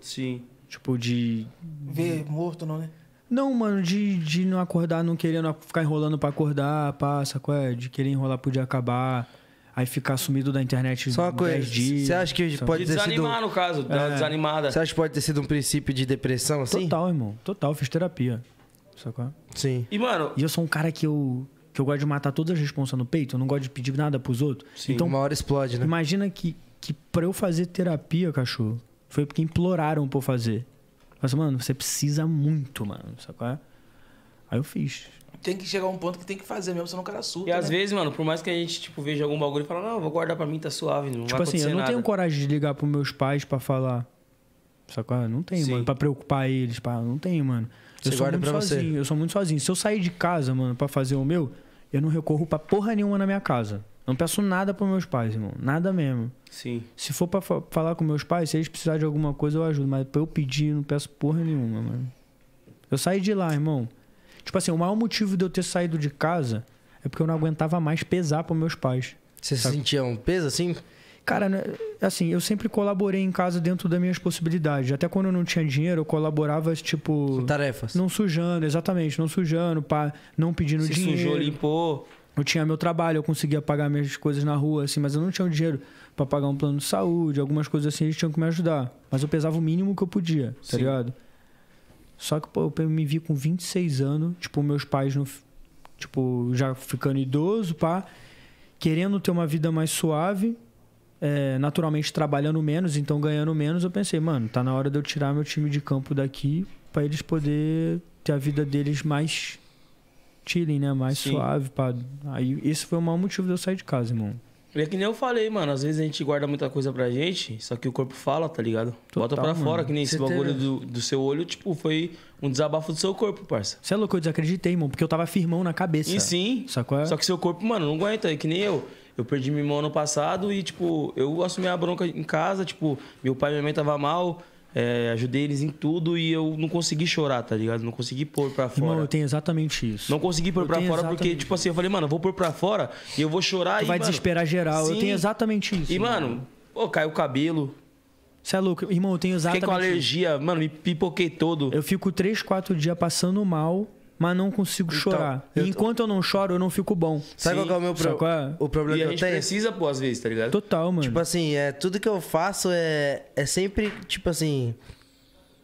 Speaker 3: Sim. Tipo, de. Ver morto, não, né? Não, mano, de, de não acordar, não querendo ficar enrolando pra acordar, sabe qual é? De querer enrolar, podia acabar aí ficar sumido da internet Só uma coisa, dias. Você acha que pode ter desanimar, sido... Desanimar, no caso, tá é. uma
Speaker 1: desanimada. Você acha que pode ter sido um princípio de
Speaker 3: depressão, assim? Total, irmão. Total, fiz terapia. Sacou? Sim. E, mano... E eu sou um cara que eu... Que eu gosto de matar todas as responsas no peito. Eu não gosto de pedir nada pros outros. Sim, então, uma hora explode, né? Imagina que, que pra eu fazer terapia, cachorro, foi porque imploraram pra eu fazer. Mas, assim, mano, você precisa muito, mano, sacou? Aí eu fiz
Speaker 4: tem que chegar a um ponto
Speaker 2: que tem que fazer mesmo, senão o cara surta. E às né? vezes, mano, por mais que a gente, tipo, veja algum bagulho e fala, não, vou guardar pra mim, tá suave,
Speaker 1: não Tipo assim, eu não nada. tenho
Speaker 3: coragem de ligar pros meus pais pra falar. Sacou? Não tenho, Sim. mano. Pra preocupar eles, pá. Não tenho, mano. Eu você sou muito sozinho. Você. Eu sou muito sozinho. Se eu sair de casa, mano, pra fazer o meu, eu não recorro pra porra nenhuma na minha casa. Não peço nada pros meus pais, irmão. Nada mesmo. Sim. Se for pra fa falar com meus pais, se eles precisarem de alguma coisa, eu ajudo. Mas pra eu pedir, eu não peço porra nenhuma, mano. Eu saí de lá, irmão. Tipo assim, o maior motivo de eu ter saído de casa é porque eu não aguentava mais pesar para meus pais. Você sabe? sentia um peso assim? Cara, né, assim, eu sempre colaborei em casa dentro das minhas possibilidades. Até quando eu não tinha dinheiro, eu colaborava, tipo. Com tarefas. Não sujando, exatamente, não sujando, pá, não pedindo Se dinheiro. Sujou, limpou. Eu tinha meu trabalho, eu conseguia pagar minhas coisas na rua, assim, mas eu não tinha o dinheiro para pagar um plano de saúde, algumas coisas assim, eles tinham que me ajudar. Mas eu pesava o mínimo que eu podia, tá ligado? Só que pô, eu me vi com 26 anos, tipo, meus pais, no, tipo, já ficando idoso, pá, querendo ter uma vida mais suave, é, naturalmente trabalhando menos, então ganhando menos, eu pensei, mano, tá na hora de eu tirar meu time de campo daqui para eles poder ter a vida deles mais chilling, né? Mais Sim. suave. Pá. Aí esse foi o maior motivo de eu sair de casa, irmão.
Speaker 2: É que nem eu falei, mano. Às vezes a gente guarda muita coisa pra gente, só que o corpo fala, tá ligado? Bota pra mano. fora, que nem esse bagulho do, do seu olho, tipo, foi um desabafo do seu corpo,
Speaker 3: parça. Você é louco, eu desacreditei, mano, porque eu tava firmão na cabeça. E sim. Sacou?
Speaker 2: Só que seu corpo, mano, não aguenta, é que nem eu. Eu perdi minha mão ano passado e, tipo, eu assumi a bronca em casa, tipo, meu pai e minha mãe tava mal. É, ajudei eles em tudo e eu não consegui chorar, tá ligado? Não consegui pôr pra fora.
Speaker 3: Irmão, eu tenho exatamente isso.
Speaker 2: Não consegui pôr eu pra fora porque, tipo assim, eu falei, mano, eu vou pôr pra fora e eu vou chorar tu e. Vai mano, desesperar geral. Sim. Eu tenho
Speaker 3: exatamente isso. E, mano, mano.
Speaker 2: pô, caiu o cabelo,
Speaker 3: você é louco. Irmão, eu tenho exatamente... Fiquei com alergia.
Speaker 2: Mano, me pipoquei
Speaker 3: todo. Eu fico 3, 4 dias passando mal mas não consigo então, chorar. Eu enquanto eu não choro, eu não fico bom. Sabe é Sim. qual é o meu problema? O
Speaker 2: problema e que a gente tenho? precisa, pô, às vezes, tá ligado? Total,
Speaker 3: mano. Tipo
Speaker 1: assim, é, tudo que eu faço é, é sempre, tipo assim.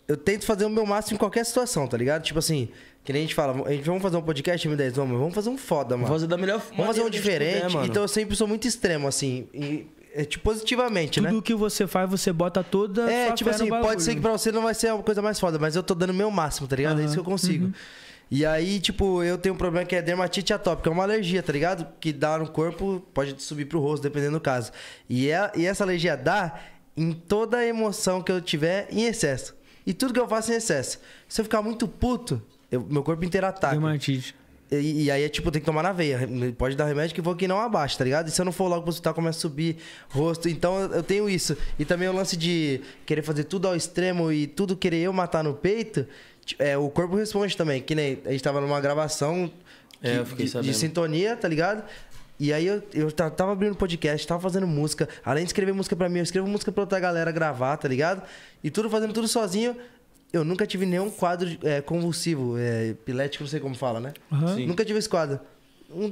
Speaker 1: Eu tento fazer o meu máximo em qualquer situação, tá ligado? Tipo assim, que nem a gente fala, a gente vamos fazer um podcast M10, vamos, vamos fazer um foda, mano. Vamos fazer da melhor Vamos fazer um diferente. Puder, então eu sempre sou muito extremo, assim. E, é, tipo,
Speaker 3: positivamente, Tudo né? Tudo que você faz, você bota toda. É, tipo assim, pode ser que pra
Speaker 1: você não vai ser a coisa mais foda, mas eu tô dando o meu máximo, tá ligado? Uhum. É isso que eu consigo. Uhum. E aí, tipo, eu tenho um problema que é dermatite atópica, é uma alergia, tá ligado? Que dá no corpo, pode subir pro rosto, dependendo do caso. E, é, e essa alergia dá em toda emoção que eu tiver em excesso. E tudo que eu faço em excesso. Se eu ficar muito puto, eu, meu corpo inteiro ataca. Dermatite. E, e, aí é tipo, tem que tomar na veia. Pode dar remédio que vou que não abaixa, tá ligado? E se eu não for logo pro hospital, começa a subir rosto. Então eu tenho isso. E também o lance de querer fazer tudo ao extremo e tudo querer eu matar no peito. É, o corpo responde também, que nem a gente tava numa gravação é, que, é, de, de, sintonia, tá ligado? E aí eu, eu tava abrindo podcast, tava fazendo música. Além de escrever música para mim, eu escrevo música pra outra galera gravar, tá ligado? E tudo fazendo tudo sozinho. Eu nunca tive nenhum quadro é, convulsivo, é, epilético, não sei como fala, né? Uhum. Nunca tive esse quadro.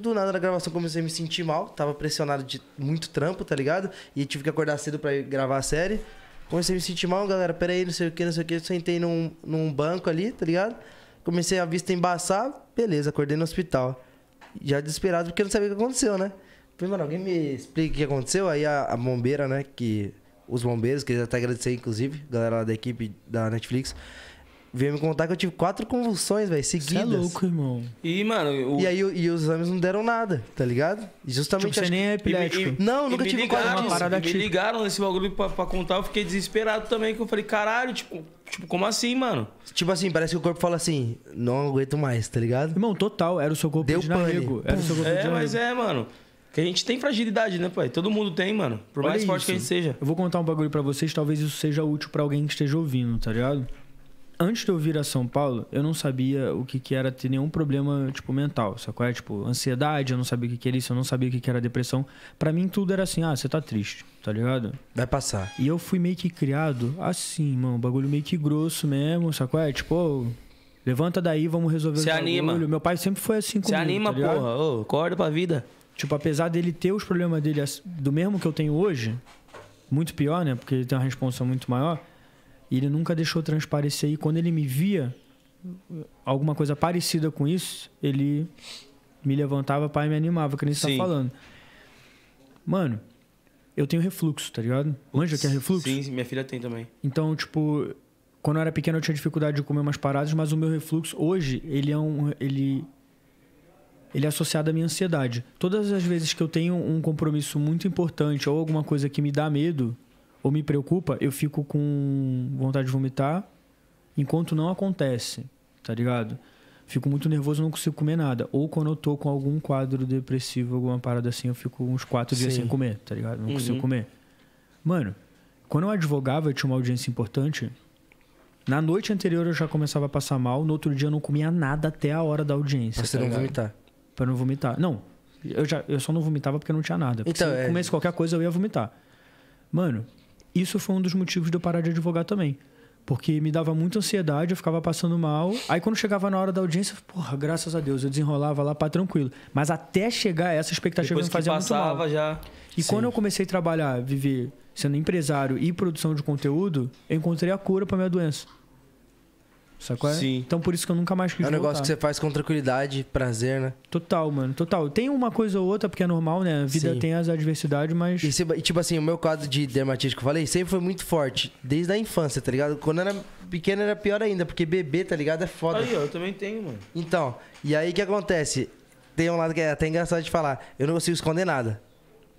Speaker 1: Do nada na gravação comecei a me sentir mal, tava pressionado de muito trampo, tá ligado? E tive que acordar cedo para gravar a série. Comecei a me sentir mal, galera, peraí, não sei o que, não sei o que. Sentei num, num banco ali, tá ligado? Comecei a vista embaçar, beleza, acordei no hospital. Já desesperado, porque eu não sabia o que aconteceu, né? Falei, mano, alguém me explica o que aconteceu? Aí a, a bombeira, né, que... Os bombeiros, que até agradecer, inclusive, galera lá da equipe da Netflix, veio me contar que eu tive quatro convulsões, velho, é seguidas. Você é louco, irmão. E, mano... O... E aí e os exames não deram nada, tá ligado? E justamente... Tipo, você nem é epilético. E, e, não, nunca tive ligaram, quase uma parada Me
Speaker 2: ligaram nesse bagulho pra, pra contar, eu fiquei desesperado também, que eu falei, caralho, tipo... Tipo, como assim, mano?
Speaker 1: Tipo assim, parece que o corpo fala assim, não aguento mais, tá ligado? Irmão, total, era o seu corpo Deu de narrego.
Speaker 3: Era o seu corpo é, de mas é,
Speaker 2: mano. Que a gente tem fragilidade, né, pai? Todo mundo tem, mano. Por Olha mais forte isso. que a gente seja.
Speaker 3: Eu vou contar um bagulho para vocês, talvez isso seja útil para alguém que esteja ouvindo, tá ligado? antes de eu vir a São Paulo, eu não sabia o que, que era ter nenhum problema, tipo, mental, sacou? É, tipo, ansiedade, eu não sabia o que, que era isso, eu não sabia o que, que era depressão. para mim, tudo era assim, ah, você tá triste, tá ligado? Vai passar. E eu fui meio que criado assim, mano, bagulho meio que grosso mesmo, sacou? É, tipo, levanta daí, vamos resolver Se o anima. Bagulho. Meu pai sempre foi assim comigo, Se anima, tá porra, ô, acorda pra vida. Tipo, apesar dele ter os problemas dele do mesmo que eu tenho hoje, muito pior, né? Porque ele tem uma responsa muito maior e ele nunca deixou transparecer. E quando ele me via alguma coisa parecida com isso, ele me levantava, pai me animava, que nem você tá falando. Mano, eu tenho refluxo, tá ligado? Manja que é refluxo? Sim,
Speaker 2: minha filha tem também.
Speaker 3: Então, tipo, quando eu era pequeno eu tinha dificuldade de comer umas paradas, mas o meu refluxo hoje, ele é um ele ele é associado à minha ansiedade. Todas as vezes que eu tenho um compromisso muito importante ou alguma coisa que me dá medo, ou me preocupa, eu fico com vontade de vomitar enquanto não acontece, tá ligado? Fico muito nervoso, não consigo comer nada. Ou quando eu tô com algum quadro depressivo, alguma parada assim, eu fico uns quatro Sim. dias sem comer, tá ligado? Não uhum. consigo comer. Mano, quando eu advogava, eu tinha uma audiência importante. Na noite anterior eu já começava a passar mal, no outro dia eu não comia nada até a hora da audiência. Pra você tá não ligado? vomitar. Pra não vomitar. Não, eu, já, eu só não vomitava porque não tinha nada. Porque então, se eu é. comesse qualquer coisa, eu ia vomitar. Mano, isso foi um dos motivos de eu parar de advogar também. Porque me dava muita ansiedade, eu ficava passando mal. Aí quando chegava na hora da audiência, porra, graças a Deus, eu desenrolava lá para tranquilo. Mas até chegar a essa expectativa Depois me fazia passava, muito mal. já. E Sim. quando eu comecei a trabalhar, viver sendo empresário e produção de conteúdo, eu encontrei a cura para minha doença. Sacou? É? Sim. Então por isso que eu nunca mais quis É um negócio voltar. que você
Speaker 1: faz com tranquilidade, prazer, né?
Speaker 3: Total, mano, total. Tem uma coisa ou outra, porque é normal, né? A vida Sim. tem as adversidades, mas. E, se, e, tipo assim, o meu caso
Speaker 1: de dermatite que eu falei sempre foi muito forte, desde a infância, tá ligado? Quando eu era pequeno era pior ainda, porque bebê, tá ligado? É foda. Aí, ó, eu também tenho, mano. Então, e aí o que acontece? Tem um lado que é até engraçado de falar, eu não consigo esconder nada.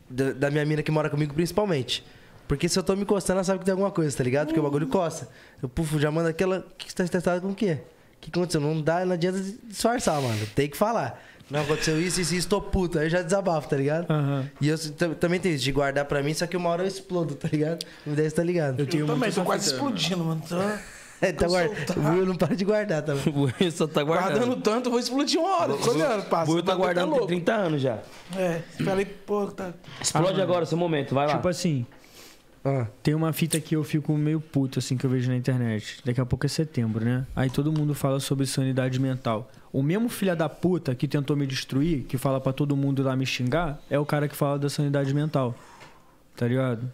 Speaker 1: Da, da minha mina que mora comigo, principalmente. Porque se eu tô me encostando, ela sabe que tem alguma coisa, tá ligado? Porque o bagulho uhum. coça. Eu, puf, já manda aquela. O que você tá estressado com o quê? O que aconteceu? Não dá, não adianta disfarçar, mano. Tem que falar. Não, aconteceu isso, isso, isso, tô puto. Aí eu já desabafo, tá ligado? Uhum. E eu também tenho isso, de guardar pra mim, só que uma hora eu explodo, tá ligado? Me daí você tá ligado. Eu, tenho eu também, tô quase explodindo, mano. Tô... É, tá guardando. O não para de guardar também. Tá? o só tá guardando. Guardando
Speaker 4: tanto, vou explodir uma hora. Tô olhando, passa. Tá o Buio tá guardando tá tem
Speaker 2: 30 anos
Speaker 3: já.
Speaker 4: É, falei, pô, tá.
Speaker 2: Explode ah, agora, seu momento, vai lá. Tipo
Speaker 3: assim, ah. Tem uma fita que eu fico meio puto, assim, que eu vejo na internet. Daqui a pouco é setembro, né? Aí todo mundo fala sobre sanidade mental. O mesmo filha da puta que tentou me destruir, que fala para todo mundo lá me xingar, é o cara que fala da sanidade mental. Tá ligado?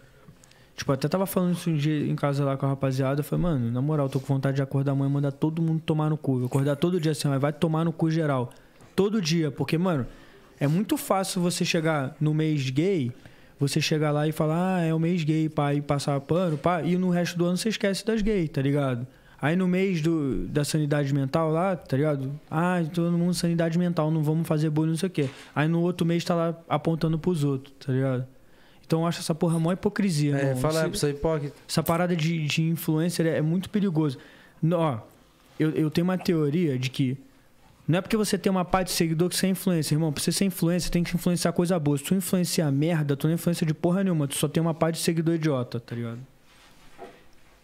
Speaker 3: Tipo, até tava falando isso um dia em casa lá com a rapaziada. Eu falei, mano, na moral, tô com vontade de acordar amanhã e mandar todo mundo tomar no cu. Eu acordar todo dia assim, mas vai tomar no cu geral. Todo dia, porque, mano, é muito fácil você chegar no mês gay você chegar lá e falar, ah, é o mês gay, pá, e passar pano, pá, e no resto do ano você esquece das gays, tá ligado? Aí no mês do, da sanidade mental lá, tá ligado? Ah, todo mundo sanidade mental, não vamos fazer bullying, não sei o quê. Aí no outro mês tá lá apontando pros outros, tá ligado? Então eu acho essa porra mó hipocrisia, É, mano. fala, Esse, você é hipócrita. Essa parada de, de influencer é, é muito perigoso. Ó, eu, eu tenho uma teoria de que não é porque você tem uma parte de seguidor que você é influencer, irmão. Pra você ser influencer, tem que influenciar coisa boa. Se tu influenciar merda, tu não é influencia de porra nenhuma. Tu só tem uma parte de seguidor idiota, tá ligado?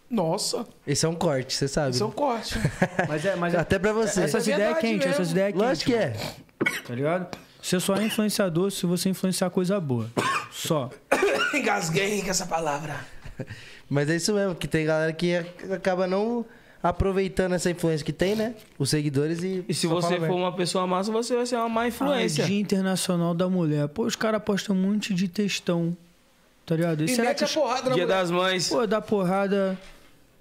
Speaker 3: Nossa. Esse é um corte, você sabe. Esse é um corte. mas é, mas é Até pra é, você. Essas é ideias quentes, essas ideias quentes. Lógico que é. Tá ligado? Você só é influenciador se você influenciar coisa boa. Só.
Speaker 4: Engasguei com essa palavra.
Speaker 3: Mas é isso mesmo, que tem galera que acaba não aproveitando
Speaker 1: essa influência que tem, né? Os seguidores e. E se
Speaker 2: você for uma pessoa massa, você vai ser uma má influência. Ah, Dia
Speaker 3: Internacional da Mulher. Pô, os caras postam um monte de textão. Tá ligado? E, e será que os... porrada na Dia mulher? das mães. Pô, dá porrada.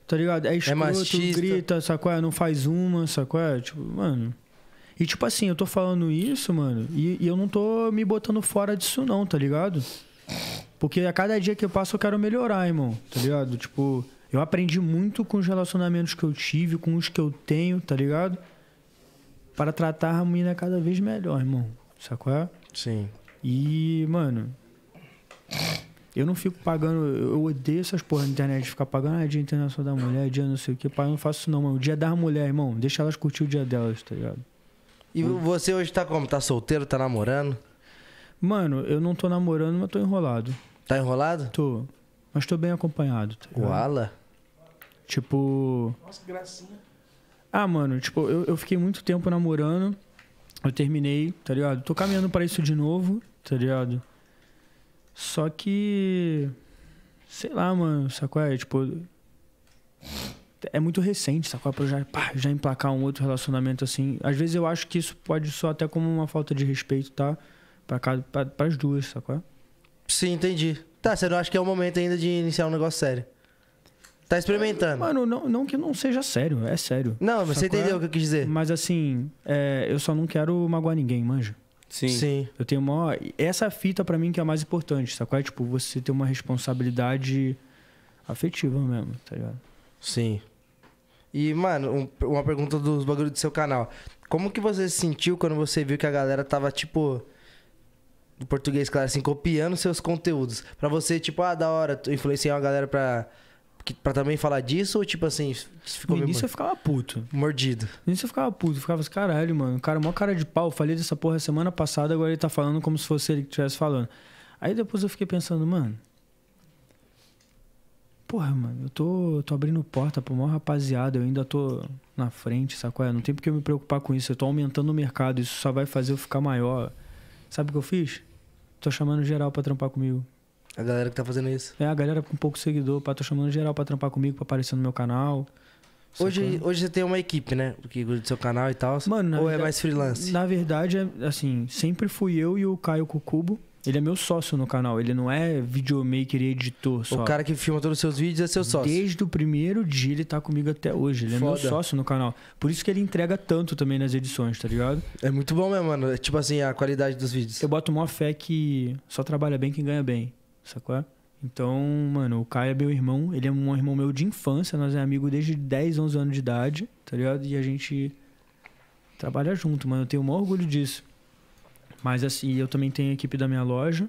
Speaker 3: Tá ligado? É, é escroto, é grita, sacou? É? Não faz uma, sacou? É? Tipo, mano. E tipo assim, eu tô falando isso, mano, e, e eu não tô me botando fora disso, não, tá ligado? Porque a cada dia que eu passo eu quero melhorar, irmão, tá ligado? Tipo, eu aprendi muito com os relacionamentos que eu tive, com os que eu tenho, tá ligado? Para tratar a mina cada vez melhor, irmão. Sacou? É? Sim. E, mano. Eu não fico pagando. Eu odeio essas porras na internet de ficar pagando a ah, é dia internacional da mulher, é dia não sei o que. Pai, eu não faço isso não, mano. O dia da mulher, irmão. Deixa elas curtir o dia delas, tá ligado?
Speaker 1: E hum. você hoje tá como? Tá solteiro? Tá
Speaker 3: namorando? Mano, eu não tô namorando, mas tô enrolado. Tá enrolado? Tô. Mas tô bem acompanhado. Tá ligado? Ala? Tipo. Nossa, que gracinha. Ah, mano, tipo, eu, eu fiquei muito tempo namorando. Eu terminei, tá ligado? Tô caminhando para isso de novo, tá ligado? Só que. Sei lá, mano, sacou? É, tipo. É muito recente, sacou? Pra eu já, pá, já emplacar um outro relacionamento assim. Às vezes eu acho que isso pode só até como uma falta de respeito, tá? Pra, cada, pra, as duas, sacou? Sim, entendi.
Speaker 1: Tá, você não acha que é o momento
Speaker 3: ainda de iniciar um negócio sério? Tá experimentando. Mano, não, não que não seja sério, é sério. Não, mas você entendeu o que eu quis dizer. Mas assim, é, eu só não quero magoar ninguém, manja. Sim. Sim. Eu tenho uma. Essa fita para mim que é a mais importante, sacou? É tipo, você ter uma responsabilidade afetiva mesmo, tá ligado? Sim.
Speaker 1: E, mano, um, uma pergunta dos bagulhos do seu canal. Como que você se sentiu quando você viu que a galera tava, tipo. Do português, claro, assim, copiando seus conteúdos? para você, tipo, ah, da hora, influenciar uma galera pra Pra também falar disso, ou tipo assim,
Speaker 3: ficou No início eu ficava puto. Mordido. No início eu ficava puto, eu ficava assim, caralho, mano. O cara, é maior cara de pau, eu falei dessa porra semana passada, agora ele tá falando como se fosse ele que estivesse falando. Aí depois eu fiquei pensando, mano. Porra, mano, eu tô, eu tô abrindo porta pro maior rapaziada, eu ainda tô na frente, sacou? É, não tem porque eu me preocupar com isso, eu tô aumentando o mercado, isso só vai fazer eu ficar maior. Sabe o que eu fiz? Tô chamando geral pra trampar comigo. A galera que tá fazendo isso. É, a galera com pouco seguidor, pá, tô chamando geral pra trampar comigo, pra aparecer no meu canal. Hoje, hoje você tem
Speaker 1: uma equipe, né? do seu canal e tal. Mano, ou verdade, é mais freelance?
Speaker 3: Na verdade, é, assim, sempre fui eu e o Caio Cucubo. Ele é meu sócio no canal, ele não é videomaker e editor só. O cara que filma todos os seus vídeos é seu sócio. Desde o primeiro dia ele tá comigo até hoje. Ele é meu sócio no canal. Por isso que ele entrega tanto também nas edições, tá ligado? É muito bom mesmo, mano. É tipo assim, a qualidade dos vídeos. Eu boto uma fé que só trabalha bem quem ganha bem sacou? Então, mano, o Caio é meu irmão, ele é um irmão meu de infância, nós é amigo desde 10, 11 anos de idade, tá ligado? E a gente trabalha junto, mano, eu tenho o maior orgulho disso. Mas assim, eu também tenho a equipe da minha loja,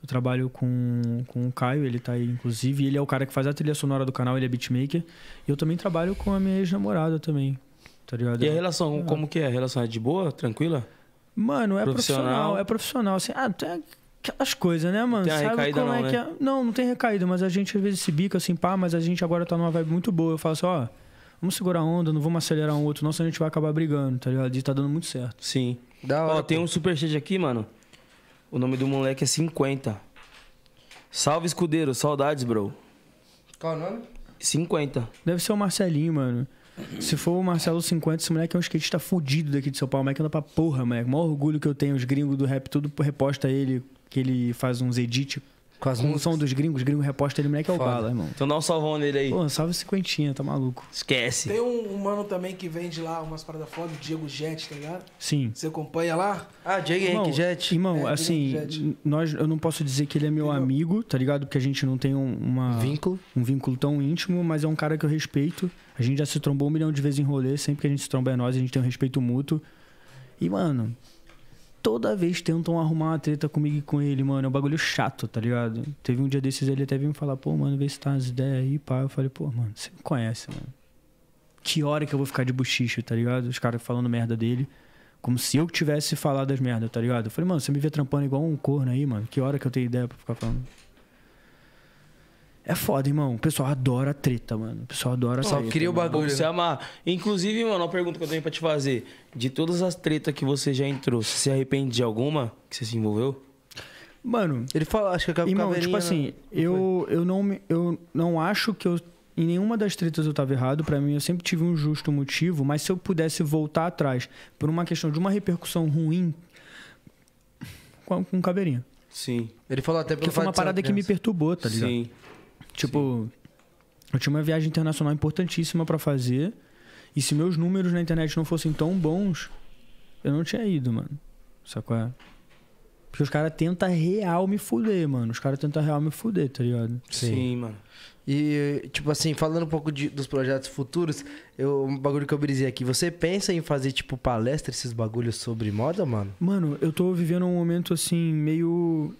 Speaker 3: eu trabalho com, com o Caio, ele tá aí, inclusive, ele é o cara que faz a trilha sonora do canal, ele é beatmaker. E eu também trabalho com a minha ex-namorada também, tá ligado? E a relação, é. como que é? A relação é de boa, tranquila? Mano, é profissional, profissional é profissional. Assim, ah, tem aquelas coisas, né, mano? Tem Sabe como não, é né? que é? Não, não tem recaída, mas a gente às vezes se bica assim, pá, mas a gente agora tá numa vibe muito boa. Eu falo assim, ó, vamos segurar a onda, não vamos acelerar um outro, não, senão a gente vai acabar brigando, tá ligado? E tá dando muito certo.
Speaker 2: Sim. Da hora. Ó, tem um superchat aqui, mano. O nome do moleque é 50. Salve, escudeiro. Saudades, bro.
Speaker 3: Qual o nome? 50. Deve ser o Marcelinho, mano. Se for o Marcelo 50, esse moleque é um skatista fudido daqui de São Paulo. O moleque anda pra porra, moleque. O maior orgulho que eu tenho, os gringos do rap, tudo reposta ele que ele faz uns edits com as músicas. som dos gringos, gringo reposta ele moleque é o bala, irmão. Então
Speaker 2: dá um salvão nele aí.
Speaker 3: Pô, salve cinquentinha, tá maluco. Esquece. Tem
Speaker 4: um, um, mano também que vende lá umas paradas foda, o Diego Jet, tá ligado? Sim. Você acompanha lá? Ah, Diego irmão, Henrique Jet. Irmão, é, assim,
Speaker 3: nós, eu não posso dizer que ele é meu Entendeu? amigo, tá ligado? Porque a gente não tem um, uma, vínculo. um vínculo tão íntimo, mas é um cara que eu respeito. A gente já se trombou um milhão de vezes em rolê, sempre que a gente se tromba é nós, a gente tem um respeito mútuo. E, mano, toda vez tentam arrumar uma treta comigo e com ele, mano. É um bagulho chato, tá ligado? Teve um dia desses ele até veio me falar, pô, mano, vê se tá umas ideias aí, pá. Eu falei, pô, mano, você me conhece, mano. Que hora que eu vou ficar de bochicho, tá ligado? Os caras falando merda dele. Como se eu tivesse falado as merdas, tá ligado? Eu falei, mano, você me vê trampando igual um corno aí, mano. Que hora que eu tenho ideia pra ficar falando? É foda, irmão. O pessoal adora treta, mano. O pessoal adora treta. Só cria o bagulho. Você né?
Speaker 2: amar. Inclusive, mano, uma pergunta que eu tenho pra te fazer. De todas as tretas que você já entrou, você se arrepende de alguma que você se envolveu?
Speaker 3: Mano. Ele fala, acho que é acabou Irmão, tipo né? assim, não... eu, eu, não, me, eu não acho que eu. Em nenhuma das tretas eu tava errado. para mim, eu sempre tive um justo motivo. Mas se eu pudesse voltar atrás por uma questão de uma repercussão ruim. Com, com um caveirinha.
Speaker 1: Sim. Ele falou até porque foi uma parada que né? me perturbou, tá ligado? Sim.
Speaker 3: Tipo, Sim. eu tinha uma viagem internacional importantíssima para fazer. E se meus números na internet não fossem tão bons, eu não tinha ido, mano. Sacou? É? Porque os caras tentam real me fuder, mano. Os caras tentam real me fuder, tá ligado? Sim, Sim
Speaker 1: mano. E, tipo assim, falando um pouco de, dos projetos futuros, eu, um bagulho que eu brisei aqui. Você pensa em fazer, tipo, palestra, esses bagulhos sobre moda, mano?
Speaker 3: Mano, eu tô vivendo um momento, assim, meio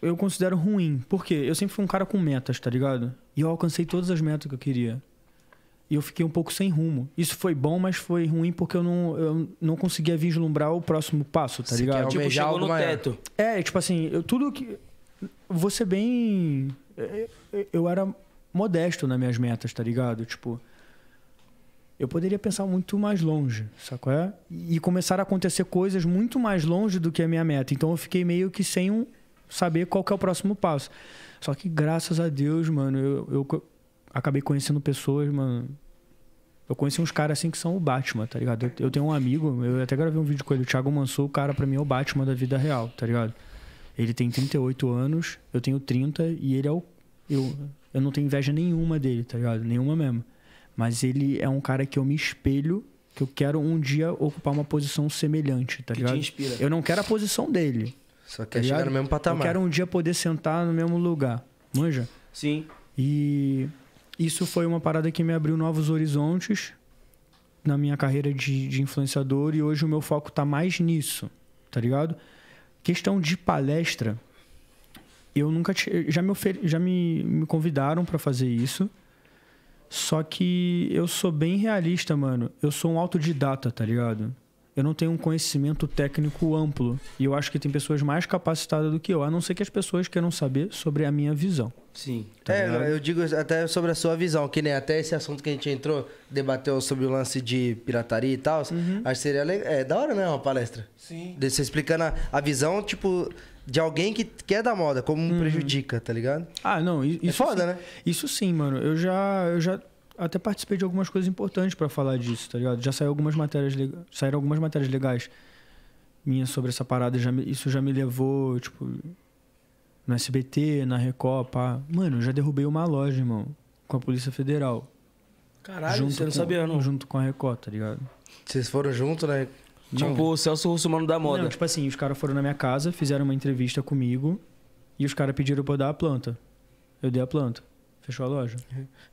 Speaker 3: eu considero ruim. Por quê? Eu sempre fui um cara com metas, tá ligado? E eu alcancei todas as metas que eu queria. E eu fiquei um pouco sem rumo. Isso foi bom, mas foi ruim porque eu não, eu não conseguia vislumbrar o próximo passo, tá Você ligado? Tipo, chegou no teto. É, tipo assim, eu, tudo que. Você é bem. Eu era modesto nas minhas metas, tá ligado? Tipo. Eu poderia pensar muito mais longe, sacou? É? E começaram a acontecer coisas muito mais longe do que a minha meta. Então eu fiquei meio que sem um, saber qual é o próximo passo. Só que graças a Deus, mano, eu, eu acabei conhecendo pessoas, mano. Eu conheci uns caras assim que são o Batman, tá ligado? Eu, eu, tenho um amigo, eu até gravei um vídeo com ele, o Thiago Mansou, o cara pra mim é o Batman da vida real, tá ligado? Ele tem 38 anos, eu tenho 30 e ele é o. Eu, eu não tenho inveja nenhuma dele, tá ligado? Nenhuma mesmo. Mas ele é um cara que eu me espelho que eu quero um dia ocupar uma posição semelhante, tá que ligado? Te inspira. Eu não quero a posição dele. Só quer tá chegar no mesmo patamar. Eu quero um dia poder sentar no mesmo lugar. Manja? Sim. E isso foi uma parada que me abriu novos horizontes na minha carreira de, de influenciador e hoje o meu foco tá mais nisso, tá ligado? Questão de palestra, eu nunca já me já me, me convidaram para fazer isso. Só que eu sou bem realista, mano. Eu sou um autodidata, tá ligado? eu não tenho um conhecimento técnico amplo. E eu acho que tem pessoas mais capacitadas do que eu, a não ser que as pessoas queiram saber sobre a minha visão.
Speaker 2: Sim.
Speaker 1: Tá é, ligado? eu digo até sobre a sua visão, que nem até esse assunto que a gente entrou, debateu sobre o lance de pirataria e tal. Uhum. Acho que seria legal. É da hora, né? Uma palestra. Sim. De, você explicando a, a visão, tipo, de alguém que quer é da moda, como uhum. prejudica, tá ligado?
Speaker 3: Ah, não. É isso, é foda, sim. né? Isso sim, mano. Eu já. Eu já até participei de algumas coisas importantes para falar disso, tá ligado? Já saiu algumas matérias, saíram algumas matérias legais minhas sobre essa parada. Já, isso já me levou, tipo, no SBT, na Recopa, Mano, eu já derrubei uma loja, irmão, com a Polícia Federal. Caralho, junto você não com, sabia, não? Junto com a recopa, tá ligado? Vocês foram junto, né? Não. Tipo o Celso Russo, mano da moda. Não, tipo assim, os caras foram na minha casa, fizeram uma entrevista comigo e os caras pediram pra eu dar a planta. Eu dei a planta. Fechou a loja?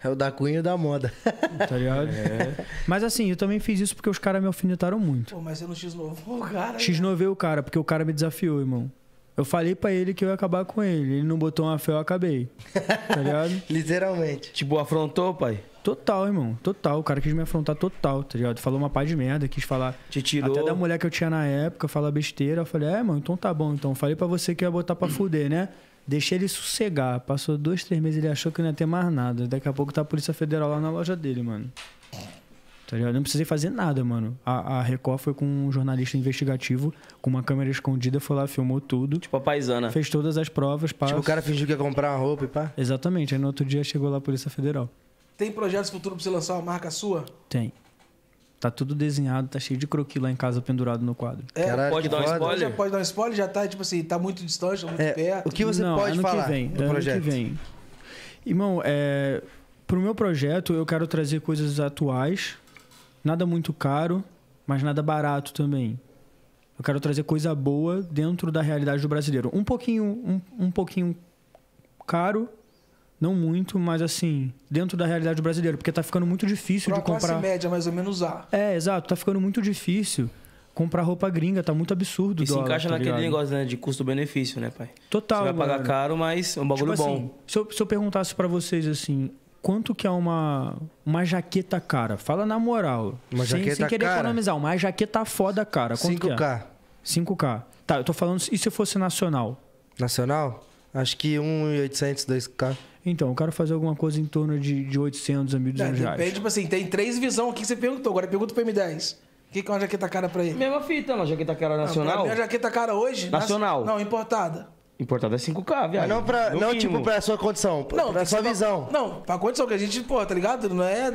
Speaker 3: É o da cunha da moda. Tá ligado? É. Mas assim, eu também fiz isso porque os caras me alfinetaram muito. Pô, mas eu não X-novou o cara. X-novei né? o cara, porque o cara me desafiou, irmão. Eu falei para ele que eu ia acabar com ele. Ele não botou uma fé, eu acabei. Tá
Speaker 1: ligado? Literalmente. Tipo, afrontou, pai?
Speaker 3: Total, irmão. Total. O cara quis me afrontar total, tá ligado? Falou uma pá de merda, quis falar. Te tirou. Até da mulher que eu tinha na época, falar besteira. Eu falei, é, mano, então tá bom. Então, falei para você que ia botar pra fuder, né? Deixei ele sossegar. Passou dois, três meses, ele achou que não ia ter mais nada. Daqui a pouco tá a Polícia Federal lá na loja dele, mano. Tá ligado? Não precisei fazer nada, mano. A, a Record foi com um jornalista investigativo, com uma câmera escondida, foi lá, filmou tudo. Tipo a
Speaker 1: paisana. Fez
Speaker 3: todas as provas, pá. Tipo, o cara fingiu
Speaker 1: que ia comprar uma roupa e pá.
Speaker 3: Exatamente. Aí no outro dia chegou lá a Polícia Federal.
Speaker 4: Tem projetos futuros pra você lançar uma marca sua?
Speaker 3: Tem. Tá tudo desenhado, tá cheio de croqui lá em casa pendurado no quadro. É, Caraca, pode dar um spoiler? Já
Speaker 4: pode dar um spoiler, já tá, tipo assim, tá muito distante, tá muito é, perto. O que você Não, pode ano falar que vem, do ano projeto? que vem.
Speaker 3: Irmão, é, pro meu projeto eu quero trazer coisas atuais, nada muito caro, mas nada barato também. Eu quero trazer coisa boa dentro da realidade do brasileiro. Um pouquinho, um, um pouquinho caro, não muito, mas assim, dentro da realidade brasileira, porque tá ficando muito difícil pra de comprar. Classe média, mais ou menos A. É, exato, tá ficando muito difícil comprar roupa gringa, tá muito absurdo. E se encaixa tá naquele ligado? negócio,
Speaker 2: né, de custo-benefício, né, pai? Total. Você vai pagar mano. caro, mas é um bagulho tipo assim, bom. Assim,
Speaker 3: se, eu, se eu perguntasse para vocês assim, quanto que é uma, uma jaqueta cara? Fala na moral. Uma sem, jaqueta sem querer cara. economizar, uma jaqueta foda cara. Quanto 5K. É? 5K. Tá, eu tô falando, e se fosse nacional? Nacional? Acho que 1.800, 2K. Então, eu quero fazer alguma coisa em torno de, de 800 a 1.200 é, reais. Depende,
Speaker 4: tipo assim, tem três visão aqui que você perguntou. Agora pergunta pro M10. O que, que é uma jaqueta cara pra ele? Mesma fita, uma jaqueta cara nacional. Não, minha é jaqueta cara hoje. Nacional. Não, importada.
Speaker 2: Importada é 5K,
Speaker 4: viado. Mas não, pra, não tipo, pra sua condição, não, pra sua visão. Pra, não, pra condição que a gente, pô, tá ligado? Não é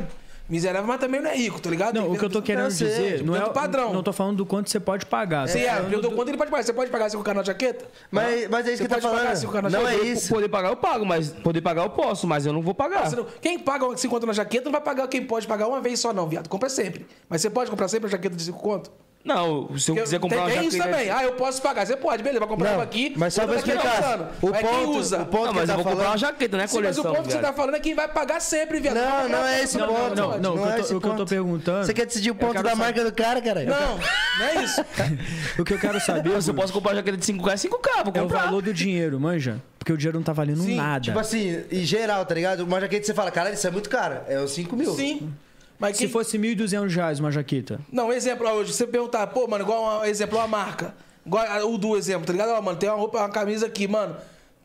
Speaker 4: miserável, mas também não é rico, tá ligado?
Speaker 3: Não, o que eu tô querendo dizer, é não é o padrão. Não tô falando do quanto você pode pagar. Sim, é, eu dou
Speaker 4: quanto ele pode pagar. Você pode pagar se
Speaker 2: o
Speaker 3: canal jaqueta? Mas, mas é isso que tá falando. Assim, não é isso.
Speaker 2: Poder pagar eu pago, mas poder pagar eu
Speaker 4: posso, mas eu não vou pagar. não, quem paga 5 conto na jaqueta não vai pagar quem pode pagar uma vez só não, viado. Compra sempre. Mas você pode comprar sempre a jaqueta de 5 conto? Não, se eu Porque quiser comprar tem, uma jaca. isso também. Ah, eu posso pagar. Você pode, beleza, vai comprar não, uma aqui. Mas só pra explicar. O é, ponto, quem usa. O ponto não, mas que eu tá vou falando... comprar uma jaqueta, né, coleção? É Sim, mas o ponto que você tá falando é quem vai pagar sempre, viado. Não, não, é esse ponto. Não, não, é o que eu
Speaker 3: tô perguntando. Você quer decidir o ponto da marca do cara, cara? Não, não é isso. O que eu quero saber. Se eu posso comprar
Speaker 1: uma jaqueta de 5K, é 5K, vou comprar. É o valor
Speaker 3: do dinheiro, manja porque o dinheiro não tá valendo Sim, nada. Tipo assim, em
Speaker 1: geral, tá ligado? Uma jaqueta você fala, cara, isso é muito caro. É os 5 mil. Sim. Mas Se quem...
Speaker 3: fosse 1.200 reais uma jaqueta.
Speaker 1: Não, exemplo hoje. Você perguntar, pô, mano, igual um exemplo, uma marca. Igual o
Speaker 4: do exemplo, tá ligado? Ó, mano, tem uma roupa, uma camisa aqui, mano.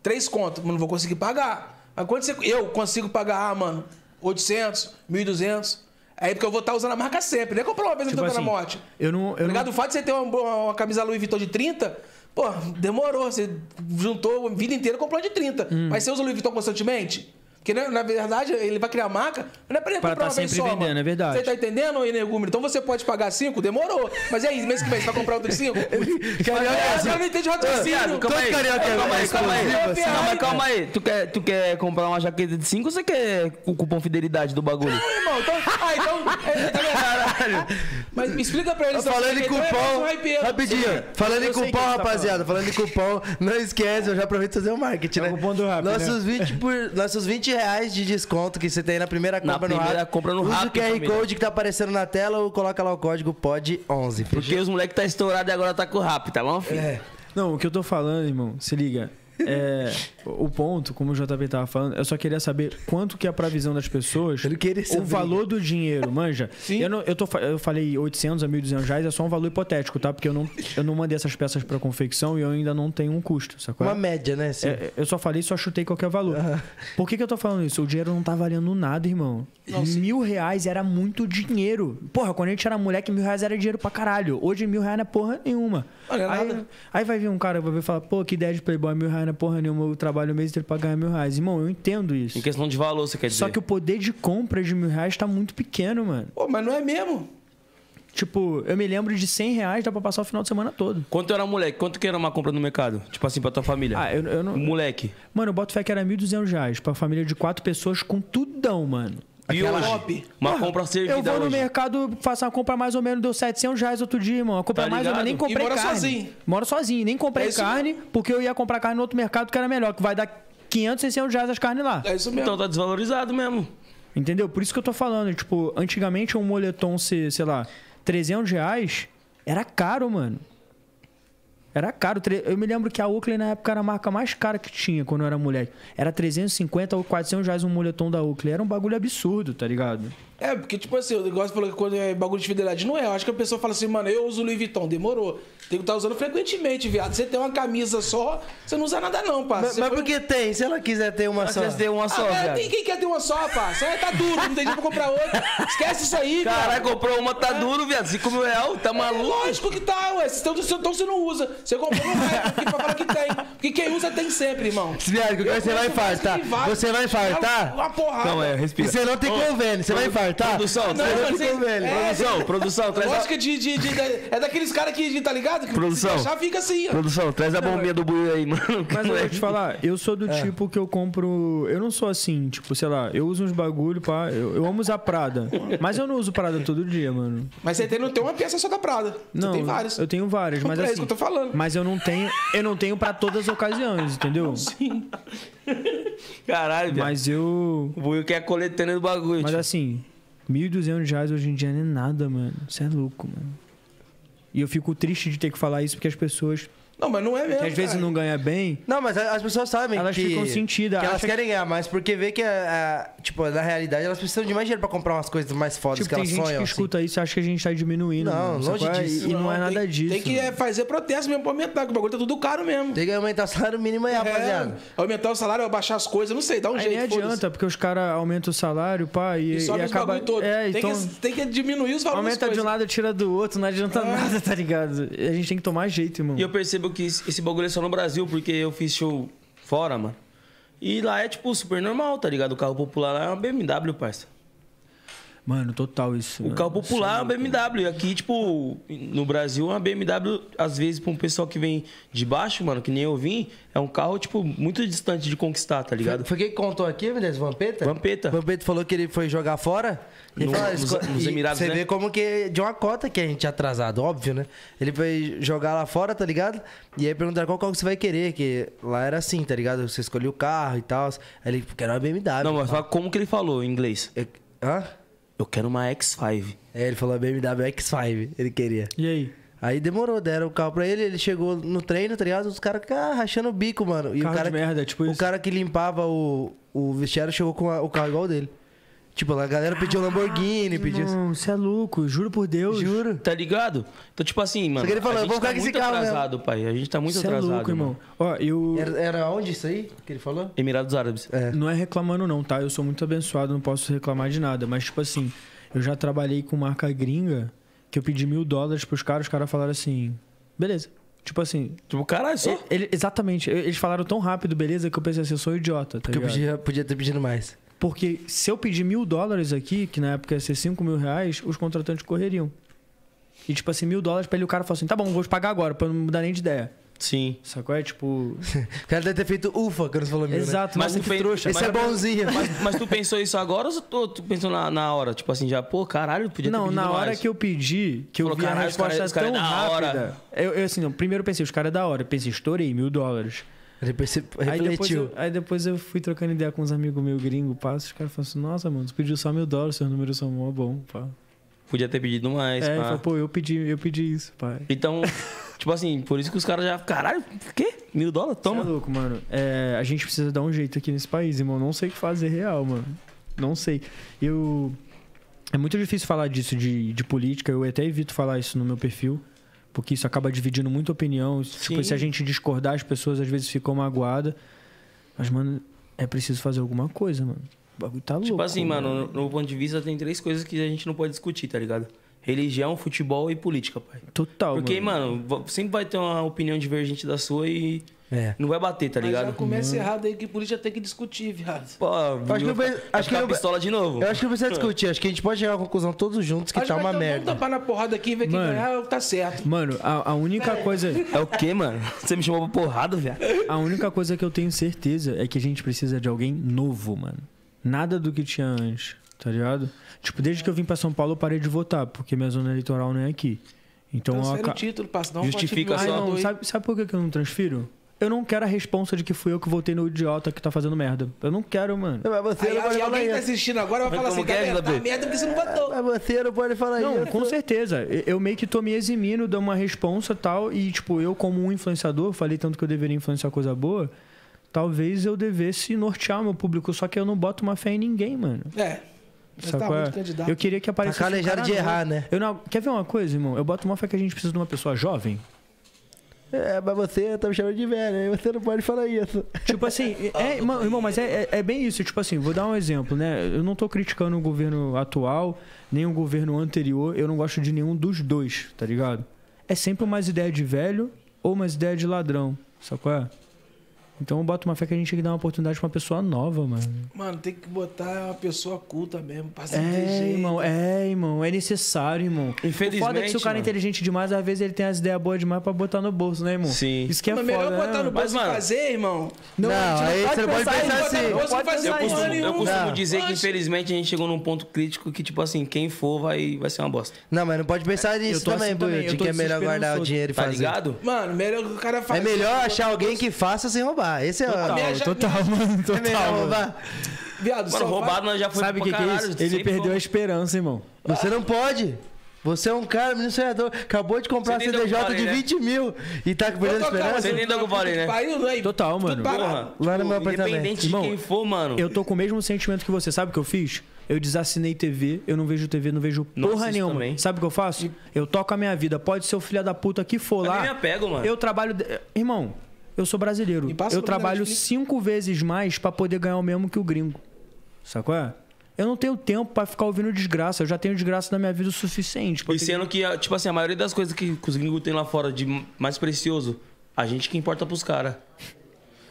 Speaker 4: Três contas, mano, não vou conseguir pagar. Mas quando você... eu consigo pagar, ah, mano, 800, 1.200. Aí porque eu vou estar tá usando a marca sempre. Nem comprou uma vez tipo no assim, na morte. Eu não. Eu tá ligado? Não... O fato de você ter uma, uma, uma camisa Louis Vuitton de 30, pô, demorou. Você juntou a vida inteira e comprou de 30. Hum. Mas você usa Louis Vuitton constantemente? Porque, né, na verdade, ele vai criar marca, não é pra ele pra comprar tá uma sempre vez só, vendendo, é verdade. Você tá entendendo, Inegúmero? Então você pode pagar cinco? Demorou. Mas e aí, mês que vem, você vai comprar outros cinco? Carioca, é, eu não entendi raciocínio. É calma aí, carioca, calma aí, calma aí. Não, mas calma aí.
Speaker 2: Tu quer, tu quer comprar uma jaqueta de cinco ou você quer o cupom fidelidade do bagulho? Não,
Speaker 4: irmão, então... Ah, então... É, tá Caralho. Mas me explica pra eles. Falando em assim, cupom. Então é Rapidinho. Falando em cupom, tá rapaziada.
Speaker 1: Falando em cupom, não esquece, eu já aproveito fazer o marketing, né? Cupom do Rap, nossos, né? 20 por, nossos 20 reais de desconto que você tem na primeira compra na primeira no Rap. Compra no Usa o QR família. Code que tá aparecendo na tela
Speaker 3: ou coloca lá o código POD11. Porque os
Speaker 2: moleques tá estourado e agora tá com o Rap, tá bom, filho? É.
Speaker 3: Não, o que eu tô falando, irmão, se liga. É, o ponto, como o JB tava falando, eu só queria saber quanto que é pra a visão das pessoas o valor do dinheiro, manja. Sim. Eu, não, eu, tô, eu falei 800 a 1.200 reais, é só um valor hipotético, tá? Porque eu não, eu não mandei essas peças para confecção e eu ainda não tenho um custo, sacou? Uma
Speaker 1: média, né? É, é,
Speaker 3: eu só falei, só chutei qualquer é valor. Uhum. Por que, que eu tô falando isso? O dinheiro não tá valendo nada, irmão. mil reais era muito dinheiro. Porra, quando a gente era moleque, mil reais era dinheiro pra caralho. Hoje, mil reais não é porra nenhuma. Olha, aí, nada. aí vai vir um cara, vai falar, pô, que ideia de playboy, mil reais ganha porra nenhuma, eu trabalho o mês inteiro pra ganhar mil reais. Irmão, eu entendo isso. Em questão de valor, você quer dizer? Só que o poder de compra de mil reais tá muito pequeno, mano. Pô, mas não é mesmo? Tipo, eu me lembro de 100 reais, dá pra passar o final de semana todo.
Speaker 2: Quanto era moleque? Quanto que era uma compra no mercado? Tipo assim, pra tua família? Ah, eu, eu não. Moleque.
Speaker 3: Mano, eu boto fé que era 1.200 reais pra família de quatro pessoas com tudão, mano. E hoje, uma Porra, compra servida Eu vou no hoje. mercado, faço uma compra mais ou menos, deu 700 reais outro dia, irmão. Uma compra Tá mais ou menos, nem comprei E mora carne. sozinho. Moro sozinho, nem comprei É carne, porque eu ia comprar carne no outro mercado que era melhor, que vai dar 500, 600 reais as carnes lá. É isso mesmo. Então tá desvalorizado mesmo. Entendeu? Por isso que eu tô falando, tipo, antigamente um moletom, se- sei lá, 300 reais, era caro, mano. Era caro. Eu me lembro que a Oakley na época era a marca mais cara que tinha quando eu era moleque. Era 350 ou 400 reais um moletom da Oakley. Era um bagulho absurdo, tá ligado?
Speaker 4: É, porque, tipo assim, o negócio falou que quando é bagulho de fidelidade não é. Eu acho que a pessoa fala assim, mano, eu uso Louis Vuitton, demorou. Tem que estar tá usando frequentemente, viado. Você tem uma camisa só, você não usa nada, não, parça. Mas, mas
Speaker 1: tem? Se ela quiser ter uma só. Quiser ter uma só. Ah, tem
Speaker 4: quem quer ter uma só, parça. É, tá duro, não tem jeito pra comprar outra. Esquece isso aí, cara. Caralho, comprou uma, tá é. duro, viado. Cinco mil reais, tá é, maluco. lógico que tá, ué. Então, então você não usa. Você comprou, não vai, porque pra falar que tem. Porque quem usa tem sempre, irmão. Viado, tá? você vai infartar. É tá? Você vai infartar? Uma porrada. Não, é, respira. E você não tem convênio, você vai infartar tá? Produção, não, mano, vocês... velho. É, produção, é, produção, traz lógica a... É de, de, de, É daqueles caras que, tá ligado? Que produção. Se fica assim, ó. Produção, traz a bombinha do
Speaker 3: buio aí, mano. Mas eu é vou te falar, eu sou do é. tipo que eu compro... Eu não sou assim, tipo, sei lá, eu uso uns bagulho pra... Eu, eu amo usar Prada, mas eu não uso Prada todo dia, mano. Mas você tem, não tem uma peça só da Prada. Não, você tem várias. eu tenho várias, mas é assim... É isso que eu tô falando. Mas eu não tenho, eu não tenho pra todas as ocasiões, entendeu? Sim. Caralho, Mas
Speaker 2: eu... O buio que é coletânea do bagulho. Mas tipo.
Speaker 3: assim, 1.200 reais hoje em dia não é nada, mano. Você é louco, mano. E eu fico triste de ter que falar isso porque as pessoas não, mas não é, é mesmo. Que às cara. vezes não ganha bem.
Speaker 1: Não, mas as pessoas sabem elas que... ficam sentidas. Que elas que... querem ganhar mais, porque vê que, a, é, a, é, tipo, na realidade, elas precisam de mais dinheiro pra comprar umas coisas mais fodas tipo, que elas sonham. tem gente que assim.
Speaker 3: escuta isso e acha que a gente tá diminuindo. Não, mano, longe disso. E não, não é
Speaker 1: nada tem, disso. Tem que mano. fazer protesto mesmo pra aumentar, que o bagulho tá
Speaker 4: tudo caro mesmo. Tem que aumentar o salário mínimo aí, é, rapaziada. Aumentar o salário, abaixar as coisas, não sei, dá um aí jeito. Nem
Speaker 3: adianta, porque os caras aumentam o salário, pá, e, e, sobe e acaba... todo. É, tem, então... que,
Speaker 4: tem que diminuir os valores
Speaker 2: Aumenta de um
Speaker 3: lado, e tira do outro, não adianta nada, tá ligado? A gente tem que tomar jeito, irmão.
Speaker 2: E eu percebo que esse bagulho é só no Brasil, porque eu fiz show fora, mano. E lá é, tipo, super normal, tá ligado? O carro popular lá é uma BMW, parça.
Speaker 3: Mano, total isso. O carro é popular é
Speaker 2: uma BMW. Aqui, tipo, no Brasil, uma BMW, às vezes, pra um pessoal que vem de baixo, mano, que nem eu vim, é um carro, tipo, muito distante de conquistar, tá ligado? Foi, foi quem contou aqui, Mendes?
Speaker 1: Vampeta? Vampeta. Vampeta falou que ele foi jogar fora. No, falou, nos, nos, Emirados, Você né? vê como que de uma cota que a gente é atrasado, óbvio, né? Ele foi jogar lá fora, tá ligado? E aí perguntaram qual carro você vai querer, que lá era assim, tá ligado? Você escolheu o carro e tal. Aí ele, quero uma BMW. Não, mas fala como que ele falou em inglês. É, hã? eu quero uma X5. É, ele falou BMW X5, ele queria. E aí? Aí demorou, deram o carro pra ele, ele chegou no treino, tá ligado? Os caras ah, rachando o bico, mano. E carro o cara, de merda, tipo o isso. O cara que limpava o, o vestiário chegou com a, o carro igual dele. Tipo, a galera pediu Lamborghini, pediu. Não, você é louco, juro por Deus. Juro. Tá ligado? Então, tipo assim, mano. Você falou, vamos tá ficar com esse carro. atrasado,
Speaker 2: pai. A gente tá muito cê
Speaker 1: é atrasado. é louco, irmão. Ó, eu. Era, era, onde isso aí que ele falou?
Speaker 3: Emirados Árabes. É. Não é reclamando, não, tá? Eu sou muito abençoado, não posso reclamar de nada. Mas, tipo assim, eu já trabalhei com marca gringa que eu pedi mil dólares pros caras, os caras falaram assim, beleza. Tipo assim. Tipo, caralho, só. Ele, exatamente. Eles falaram tão rápido, beleza, que eu pensei assim, eu sou idiota, tá Porque ligado? eu podia, podia ter pedido mais. Porque se eu pedir mil dólares aqui, que na época ia ser cinco mil reais, os contratantes correriam. E, tipo assim, mil dólares pra ele, o cara falou assim: tá bom, vou te pagar agora, pra não mudar nem de ideia. Sim. Sacou? É tipo. o cara deve ter feito ufa quando você falou mil. Né? Exato, né? mas, mas tu trouxa. Esse mas, é, é bonzinho.
Speaker 2: Mas, mas, tu pensou isso agora ou tu, tu pensou na, na hora? Tipo assim, já, pô, caralho, podia não, ter Não, na hora mais. que eu
Speaker 3: pedi, que falou, eu vi a resposta cara, tão cara é rápida. Eu, eu, assim, não, primeiro pensei, os caras é da hora. Eu pensei, estourei mil dólares. Aí depois, eu, aí depois eu fui trocando ideia com uns amigos meus gringos, pá, os caras falaram assim, nossa, mano, tu pediu só mil dólares, seus números são mó bom, pá. Podia ter pedido
Speaker 2: mais, é, pá.
Speaker 3: pô, eu pedi, eu pedi isso, pai. Então, tipo assim, por isso que os caras já, caralho, quê? Mil dólares? Toma. Você é louco, mano. É, a gente precisa dar um jeito aqui nesse país, irmão. Não sei o que fazer real, mano. Não sei. Eu... É muito difícil falar disso de, de política, eu até evito falar isso no meu perfil porque isso acaba dividindo muita opinião. Tipo, se a gente discordar, as pessoas às vezes ficam magoadas. Mas, mano, é preciso fazer alguma coisa, mano. O bagulho tá tipo louco. Tipo assim, mano,
Speaker 2: no, no ponto de vista, tem três coisas que a gente não pode discutir, tá ligado? Religião, futebol e política, pai. Total. Porque, mano, mano sempre vai ter uma opinião divergente da sua e é. Não vai bater, tá Mas ligado? Já começa hum.
Speaker 1: errado aí que polícia tem que discutir, viado. Pô, acho que eu, acho que eu, pistola de novo. Eu acho que não precisa discutir, acho que a gente pode chegar à conclusão todos juntos que acho tá uma então, merda. Vamos tampar na porrada aqui e ver quem mano, ganhar, tá certo.
Speaker 3: Mano, a, a única é. coisa. É o quê, mano? Você me chamou pra porrada, viado? A única coisa que eu tenho certeza é que a gente precisa de alguém novo, mano. Nada do que tinha antes, tá ligado? Tipo, desde que eu vim pra São Paulo, eu parei de votar, porque minha zona eleitoral não é aqui. Então, Transfere eu... o
Speaker 4: título, passa não Justifica só. sabe,
Speaker 3: sabe por que eu não transfiro? Eu não quero a responsa de que fui eu que voltei no idiota que tá fazendo merda. Eu não quero, mano.
Speaker 4: Mas você aí, não pode alguém tá assistindo agora vai falar assim, tá merda, tá merda porque
Speaker 3: você não votou. Mas você não pode falar não, isso. Não, com certeza. Eu meio que tô me eximindo de uma responsa tal. E, tipo, eu como um influenciador, falei tanto que eu deveria influenciar coisa boa talvez eu devesse nortear meu público, só que eu não boto uma fé em ninguém, mano. É.
Speaker 4: Sabe tá Eu queria que tá aparecesse. Tá calejado um de errar, né?
Speaker 3: Eu não... Quer ver uma coisa, irmão? Eu boto uma fé que a gente precisa de uma pessoa jovem, é, mas você
Speaker 1: tá me chamando de velho, você não pode falar isso. Tipo assim,
Speaker 3: é, é, irmão, mas é, é, é, bem isso. Tipo assim, vou dar um exemplo, né? Eu não tô criticando o governo atual, nem o governo anterior. Eu não gosto de nenhum dos dois, tá ligado? É sempre umas ideias de velho ou umas ideias de ladrão, sabe qual é? Então eu boto uma fé que a gente tem que dar uma oportunidade pra uma pessoa nova, mano.
Speaker 4: Mano, tem que botar uma pessoa culta mesmo, pra se É, irmão,
Speaker 3: é, irmão, é necessário, irmão. Infelizmente. O foda é que se o cara é inteligente demais, às vezes ele tem as ideias boas demais pra botar no bolso, né, irmão? Sim. Isso que é mas foda. melhor botar né, no bolso mano? e fazer, irmão. Não, não aí você não pode pensar, assim. Não pode fazer eu costumo, nenhum.
Speaker 2: eu costumo não. dizer que infelizmente a gente chegou num ponto crítico que, tipo assim, quem for vai, vai ser uma bosta.
Speaker 1: Não, mas não pode pensar é, nisso também, assim, Buiu, que é melhor guardar o dinheiro e tá fazer. Tá ligado? Mano, melhor o cara faça. É melhor achar alguém que faça sem roubar. Esse é total, a... total, mano. É total, é melhor mano. roubar.
Speaker 2: Viado, mano, roubado nós já foi Sabe o que, que é isso? Ele perdeu a
Speaker 1: esperança, irmão. Você não pode. Você é um cara, menino sonhador, é acabou de comprar Você CDJ vale, de 20 né? mil e tá perdendo esperança. Você nem dá com vale, né? né? Total, mano. Lá no meu apartamento. Independente Irmão, de
Speaker 3: quem for, mano. Eu tô com o mesmo sentimento que você. Sabe o que eu fiz? Eu desassinei TV, eu não vejo TV, não vejo porra Nossa, nenhuma. Também. Sabe o que eu faço? Eu toco a minha vida. Pode ser o filho da puta que for eu lá. Eu pego, mano. Eu trabalho. Irmão, eu sou brasileiro. Eu trabalho cinco vezes mais para poder ganhar o mesmo que o gringo. Sacou? É? Eu não tenho tempo para ficar ouvindo desgraça. Eu já tenho desgraça na minha vida o suficiente.
Speaker 2: E sendo que, ah, tipo assim, a maioria das coisas que os gringos têm lá fora de mais precioso, a gente que
Speaker 4: importa pros caras.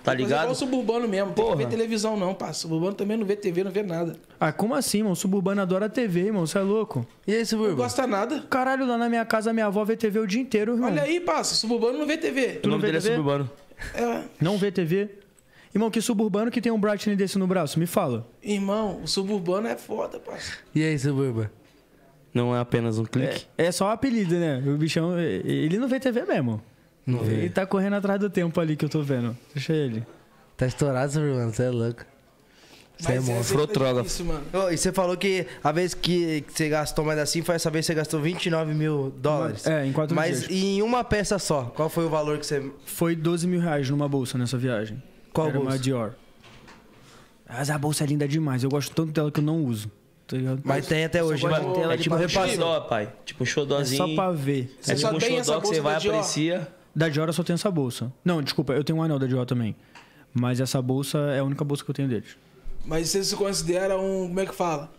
Speaker 4: Tá ligado? Mas é o suburbano mesmo. Porra. Tem que ver televisão, não, pá. Suburbano também não vê
Speaker 3: TV, não vê nada. Ah, como assim, mano? Suburbano adora TV, irmão. Você é louco? E aí, suburbano? Não gosta nada. Caralho, lá na minha casa, minha avó vê TV o dia inteiro, irmão. Olha aí, passa. Suburbano não vê TV. Tu o nome não vê dele TV? é Suburbano. É. Não vê TV? Irmão, que suburbano que tem um Brightling desse no braço? Me fala.
Speaker 4: Irmão, o suburbano é foda, parça.
Speaker 3: E aí, suburba?
Speaker 2: Não é apenas um
Speaker 3: clique? É, é só o um apelido, né? O bichão, ele não vê TV mesmo. Não ele vê. Ele tá correndo atrás do tempo ali que eu tô vendo. Deixa ele. Tá estourado, suburbano, você é louco. Você é, é
Speaker 1: monstro. Isso, mano. e você falou que a vez que você gastou mais assim foi essa vez que você gastou 29
Speaker 3: mil dólares. É, em quatro Mas dias.
Speaker 1: em uma peça só, qual foi o valor que você. Foi 12
Speaker 3: mil reais numa bolsa nessa viagem. Qual Era bolsa? Uma Dior. Mas a bolsa é linda demais. Eu gosto tanto dela que eu não uso. Tá Mas tem até hoje, mano. Né? É tipo um xodó,
Speaker 2: pai. Tipo um xodózinho. É só pra ver. é tipo um xodó que você vai e aprecia.
Speaker 3: Da Dior eu só tenho essa bolsa. Não, desculpa, eu tenho um anel da Dior também. Mas essa bolsa é a única bolsa que eu tenho deles.
Speaker 4: Mas você se considera um. Como é que fala?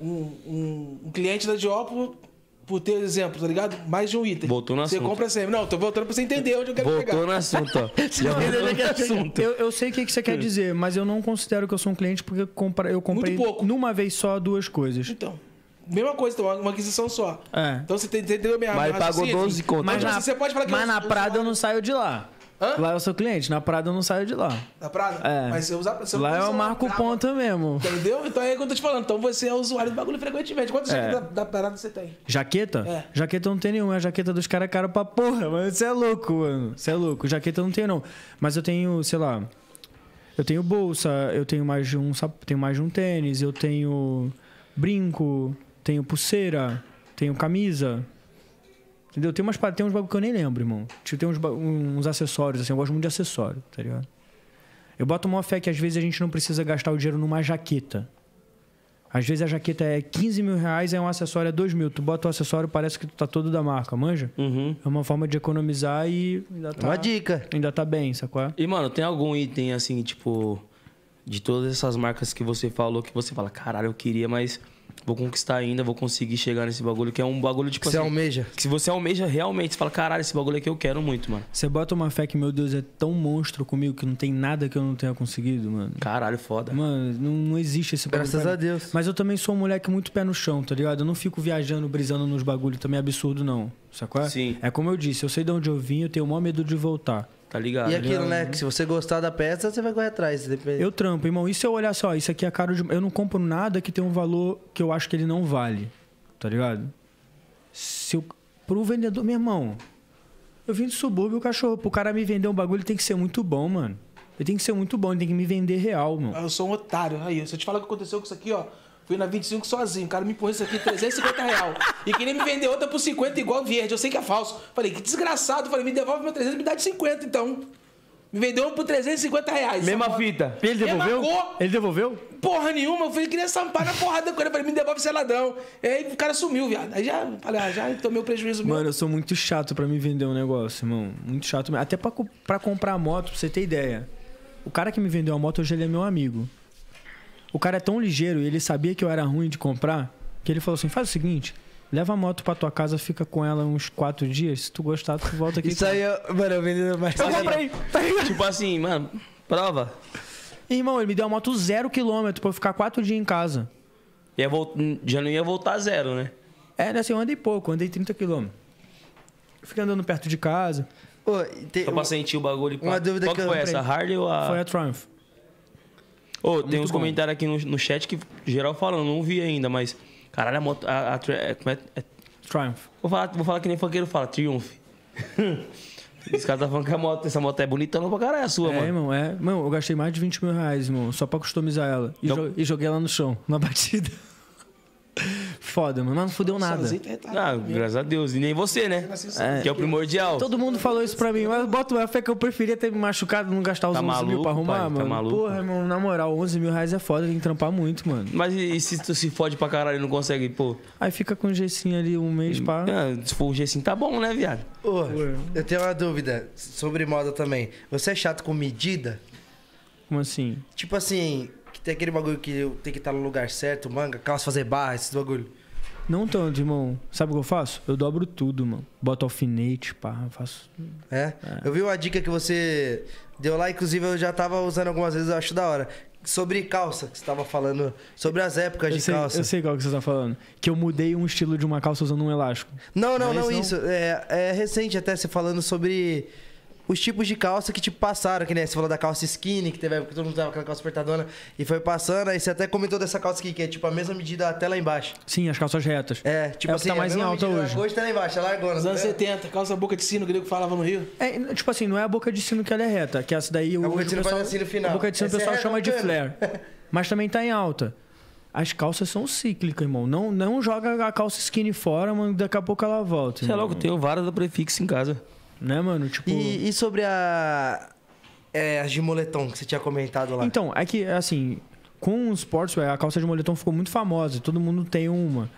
Speaker 4: Um, um, um cliente da Diopo por ter exemplo, tá ligado? Mais de um item. Voltou no você assunto. Você compra sempre. Não, tô voltando pra você entender onde eu quero voltou Voltou no assunto, voltou né, no é assim? assunto. Eu,
Speaker 3: eu sei o que, que você quer dizer, mas eu não considero que eu sou um cliente porque eu comprei numa vez só duas coisas. Então.
Speaker 4: Mesma coisa, então, uma aquisição só. É. Então você entendeu minha Mas pagou 12 contas. Mas, na, você pode falar que mas eu, na Prada
Speaker 3: eu não saio de lá. Hã? Lá é eu sou cliente, na Prada eu não saio de lá. Na Prada? É. Mas você usa você Lá eu é marco o ponto mesmo. Entendeu?
Speaker 4: Então é aí que eu tô te falando. Então você é usuário do bagulho frequentemente. Quantas é. jaquetas da, da, Prada você tem?
Speaker 3: Jaqueta? É. Jaqueta eu não tenho nenhuma. A jaqueta dos caras é cara pra porra, mas Você é louco, mano. Você é louco. Jaqueta eu não tenho, não. Mas eu tenho, sei lá. Eu tenho bolsa, eu tenho mais de um, tenho mais de um tênis, eu tenho brinco, tenho pulseira, tenho camisa. Entendeu? Tem, umas, tem uns bagulho que eu nem lembro, irmão. Tipo, tem uns, uns acessórios, assim. Eu gosto muito de acessório, tá ligado? Eu boto uma fé que às vezes a gente não precisa gastar o dinheiro numa jaqueta. Às vezes a jaqueta é 15 mil reais, é um acessório é 2 mil. Tu bota o acessório, parece que tu tá todo da marca, manja? Uhum. É uma forma de economizar e ainda tá. Uma dica. Ainda tá bem, sacou?
Speaker 2: E, mano, tem algum item assim, tipo, de todas essas marcas que você falou, que você fala, caralho, eu queria, mas vou conquistar ainda, vou conseguir chegar nesse bagulho, que é um bagulho tipo que assim. Você almeja. Que se você almeja realmente, você fala, caralho, esse bagulho aqui eu quero muito, mano.
Speaker 3: Você bota uma fé que, meu Deus, é tão monstro comigo que não tem nada que eu não tenha conseguido, mano. Caralho, foda. Mano, não, não existe esse bagulho. Graças a Deus. Mas eu também sou um moleque muito pé no chão, tá ligado? Eu não fico viajando, brisando nos bagulhos também é absurdo, não. Sacou? Sim. É como eu disse, eu sei de onde eu vim, eu tenho o maior medo de voltar. Tá ligado? E aquilo, né? Que
Speaker 1: uhum. se você gostar da peça, você vai correr atrás. Depende. Eu
Speaker 3: trampo, irmão. E se eu olhar só, isso aqui é caro de. Eu não compro nada que tem um valor que eu acho que ele não vale. Tá ligado? Se eu... Pro vendedor, meu irmão. Eu vim do subúrbio, o cachorro. Pro cara me vender um bagulho, ele tem que ser muito bom, mano. Ele tem que ser muito bom, ele tem que me vender real, mano. Ah, eu sou um otário. Né, Aí, se eu te falar o que
Speaker 4: aconteceu com isso aqui, ó. Fui na 25 sozinho. O cara me empurrou isso aqui 350 real. E queria me vender outra por 50 igual verde. Eu sei que é falso. Falei, que desgraçado. Falei, me devolve meu 300 me dá de 50 então. Me vendeu uma por 350 reais. Mesma sampou. fita. Ele devolveu? Ele devolveu? Porra nenhuma. Eu falei, queria sampar na porrada com ele. Falei, me devolve esse ladrão. E aí o cara sumiu, viado. Aí já, falei, ah, já tomei o prejuízo Mano,
Speaker 3: eu sou muito chato pra me vender um negócio, irmão. Muito chato mesmo. Até pra, pra comprar moto, pra você ter ideia. O cara que me vendeu a moto hoje ele é meu amigo. O cara é tão ligeiro e ele sabia que eu era ruim de comprar, que ele falou assim: faz o seguinte. Leva a moto pra tua casa, fica com ela uns quatro dias. Se tu gostar, tu volta aqui. Isso aí, eu,
Speaker 4: mano, eu vendendo
Speaker 3: mais. Eu comprei,
Speaker 2: tá Tipo assim, mano, prova.
Speaker 3: E, irmão, ele me deu a moto zero quilômetro pra eu ficar quatro dias em casa. E Já não ia voltar zero, né? É, né, assim, eu andei pouco, andei 30 quilômetros. Fiquei andando perto de casa. Pô, te... Só pra sentir o bagulho. Uma pá. dúvida Qual que, foi eu essa? Harley ou a. Foi a Triumph. Ô,
Speaker 2: é tem uns comentários aqui no, no chat que geral falando, não vi ainda, mas. Caralho, a moto. A, a, a, é, é, Triumph. Vou falar, vou falar que nem funkeiro fala, Triumph. Os caras tá falando que a moto, essa moto é bonitona
Speaker 3: pra caralho, a sua, é, mano. É, irmão, é. Mano, eu gastei mais de 20 mil reais, irmão, só pra customizar ela. E, então... jo e joguei ela no chão, na batida. Foda, mas não fudeu nada.
Speaker 2: É tá ah, graças a Deus. E nem você, né? É. Que é o primordial. Todo
Speaker 3: mundo falou isso pra mim. Mas bota a fé que eu preferia ter me machucado não gastar os tá 11 maluco, mil pra arrumar, pai, tá mano. Tá maluco, Porra, irmão, na moral, 11 mil reais é foda, tem que trampar muito, mano.
Speaker 2: Mas e, e se tu se fode pra caralho e não consegue, pô?
Speaker 3: Aí fica com o gessinho ali um mês, pá.
Speaker 2: Ah, se
Speaker 1: for o gessinho, tá bom, né, viado? Ô, eu tenho uma dúvida sobre moda também. Você é chato com
Speaker 3: medida? Como assim?
Speaker 1: Tipo assim, tem aquele bagulho que tem que estar tá no lugar certo, manga, calça, fazer barra, esses bagulho.
Speaker 3: Não tanto, irmão. Sabe o que eu faço? Eu dobro tudo, mano. Boto alfinete, pá, faço. É? é?
Speaker 1: Eu vi uma dica que você deu lá, inclusive eu já tava usando algumas vezes, eu acho da hora. Sobre calça, que você tava falando. Sobre as épocas eu de sei, calça. Eu sei
Speaker 3: qual que você tá falando. Que eu mudei um estilo de uma calça usando um elástico. Não, não, não, é isso.
Speaker 1: É, é recente até você falando sobre os tipos de calça que te tipo, passaram, que nem né, você falou da calça skinny, que teve que todo mundo usava aquela calça apertadona e foi passando, aí você até comentou dessa calça aqui, que é tipo a mesma medida até lá embaixo.
Speaker 3: Sim, as calças retas. É, tipo é assim, tá é mais em alta hoje. Hoje
Speaker 1: tá lá embaixo, é largona. Nos tá anos 70, calça boca de sino, que grego falava no Rio.
Speaker 3: É, tipo assim, não é a boca de sino que ela é reta, que essa daí o boca de sino pessoal, assim no final. A boca de sino o é pessoal é chama de flare. mas também tá em alta. As calças são cíclicas, irmão. Não, não joga a calça skinny fora, mano. Daqui a pouco ela volta. Sei lá, eu tenho
Speaker 1: várias da Prefix em casa.
Speaker 3: Né, mano? Tipo... E,
Speaker 1: e sobre a...
Speaker 3: É, as de moletom que você tinha comentado lá. Então, é que, assim, com o sportswear, a calça de moletom ficou muito famosa. Todo mundo tem uma.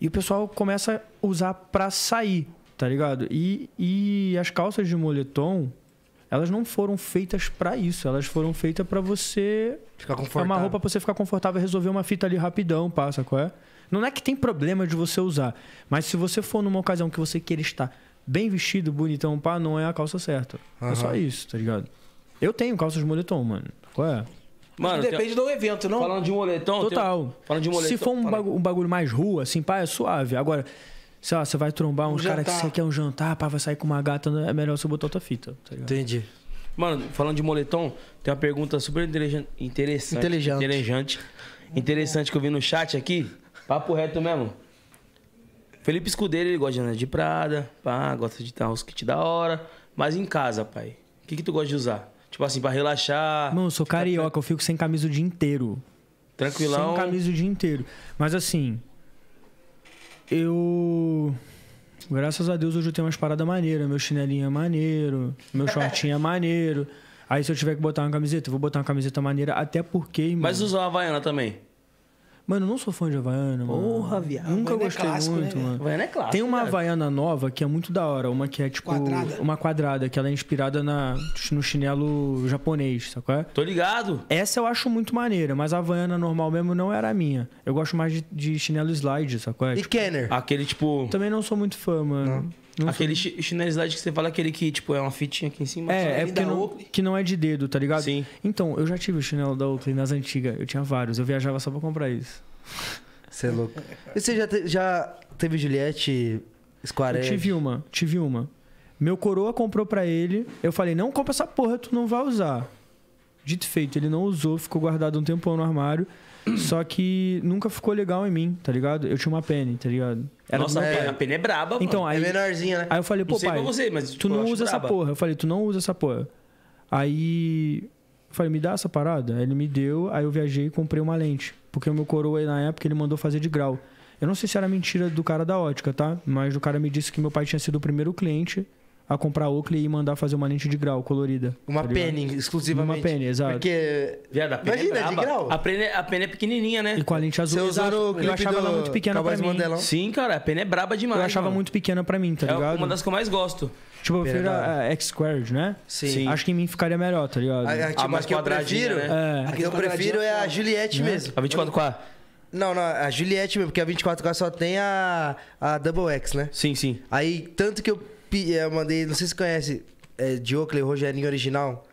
Speaker 3: E o pessoal começa a usar pra sair, tá ligado? E, e as calças de moletom, elas não foram feitas para isso. Elas foram feitas para você. Ficar confortável. É uma roupa pra você ficar confortável, resolver uma fita ali rapidão, passa, qual é? Não é que tem problema de você usar, mas se você for numa ocasião que você queira estar bem vestido, bonitão, pá, não é a calça certa. Uhum. É só isso, tá ligado? Eu tenho calça de moletom, mano. Qual é? Mano, depende tem...
Speaker 4: do evento, não? Falando de moletom.
Speaker 2: Total. Tem... Falando de moletom. Se for um,
Speaker 3: bagu um bagulho mais rua, assim, pá, é suave. Agora, sei lá, você vai trombar uns um caras que você quer um jantar, pá, vai sair com uma gata, né? é melhor você botar outra fita, tá ligado? Entendi.
Speaker 2: Mano, falando de moletom, tem uma pergunta super interessante. Interessante. Inteligente. Interessante que eu vi no chat aqui. Papo reto mesmo. Felipe Escudeiro, ele gosta de andar de Prada, pá, gosta de dar uns kits da hora. Mas em casa, pai, o que, que tu gosta de usar? Tipo assim, pra relaxar. Mano,
Speaker 3: eu sou carioca, pra... eu fico sem camisa o dia inteiro. Tranquilão. Sem camisa o dia inteiro. Mas assim. Eu. Graças a Deus hoje eu tenho umas paradas maneiras. Meu chinelinho é maneiro, meu shortinho é maneiro. Aí se eu tiver que botar uma camiseta, eu vou botar uma camiseta maneira, até porque. Mas usa
Speaker 2: uma Havaiana também.
Speaker 3: Mano, eu não sou fã de Havaiana, mano.
Speaker 2: Porra, viado. Nunca Havaiana é gostei é clássico, muito, né? mano. Havaiana é clássico. Tem uma né?
Speaker 3: Havaiana nova que é muito da hora. Uma que é tipo. Quadrada. Uma quadrada, que ela é inspirada na, no chinelo japonês, sacou? É? Tô
Speaker 2: ligado.
Speaker 3: Essa eu acho muito maneira, mas a Havaiana normal mesmo não era a minha. Eu gosto mais de, de chinelo slide, sacou? É? E tipo, Kenner. Aquele tipo. Também não sou muito fã, mano. Não.
Speaker 2: Não aquele ch chinelizade que você fala, aquele que, tipo, é uma fitinha aqui em cima. É, é porque não,
Speaker 3: que não é de dedo, tá ligado? Sim. Então, eu já tive o chinelo da Oakley nas antigas. Eu tinha vários. Eu viajava só pra comprar isso. Você é louco. E você já, te, já teve Juliette Square? Eu tive uma, tive uma. Meu coroa comprou pra ele. Eu falei, não compra essa porra, tu não vai usar. Dito feito, ele não usou, ficou guardado um tempão no armário. Só que nunca ficou legal em mim, tá ligado? Eu tinha uma pene, tá ligado? Era Nossa, é... a
Speaker 2: pene é braba,
Speaker 1: então, mano. Aí, é menorzinha, né? Aí eu falei, pô, não pai, você, mas, tipo, tu não usa braba. essa porra.
Speaker 3: Eu falei, tu não usa essa porra. Aí eu falei, me dá essa parada? Aí ele me deu, aí eu viajei e comprei uma lente. Porque o meu coroa, na época, ele mandou fazer de grau. Eu não sei se era mentira do cara da ótica, tá? Mas o cara me disse que meu pai tinha sido o primeiro cliente a comprar Oakley e mandar fazer uma lente de grau colorida. Uma tá exclusivamente.
Speaker 2: Uma pena exato. Porque. Viado, a pena é Imagina, é de grau. A penny, é, a é pequenininha, né? E com a lente azul. Você usou no clipe eu achava do... ela muito pequena Cowboys pra mim. Mandelão. Sim,
Speaker 3: cara, a pena é braba demais. Eu achava mano. muito pequena pra mim, tá é ligado? É uma das que eu mais gosto. Tipo, eu prefiro a X-Squared, né? Sim. Acho que em mim ficaria melhor, tá ligado? A, a, tipo, a mais que eu prefiro, né? é. a que eu prefiro é a é Juliette né? mesmo. A 24K.
Speaker 1: Não, não, a Juliette mesmo, porque a 24K só tem a, a Double X, né? Sim, sim. Aí, tanto que eu é, eu mandei, não sei se você conhece, é, Diocle, Rogerinho Original.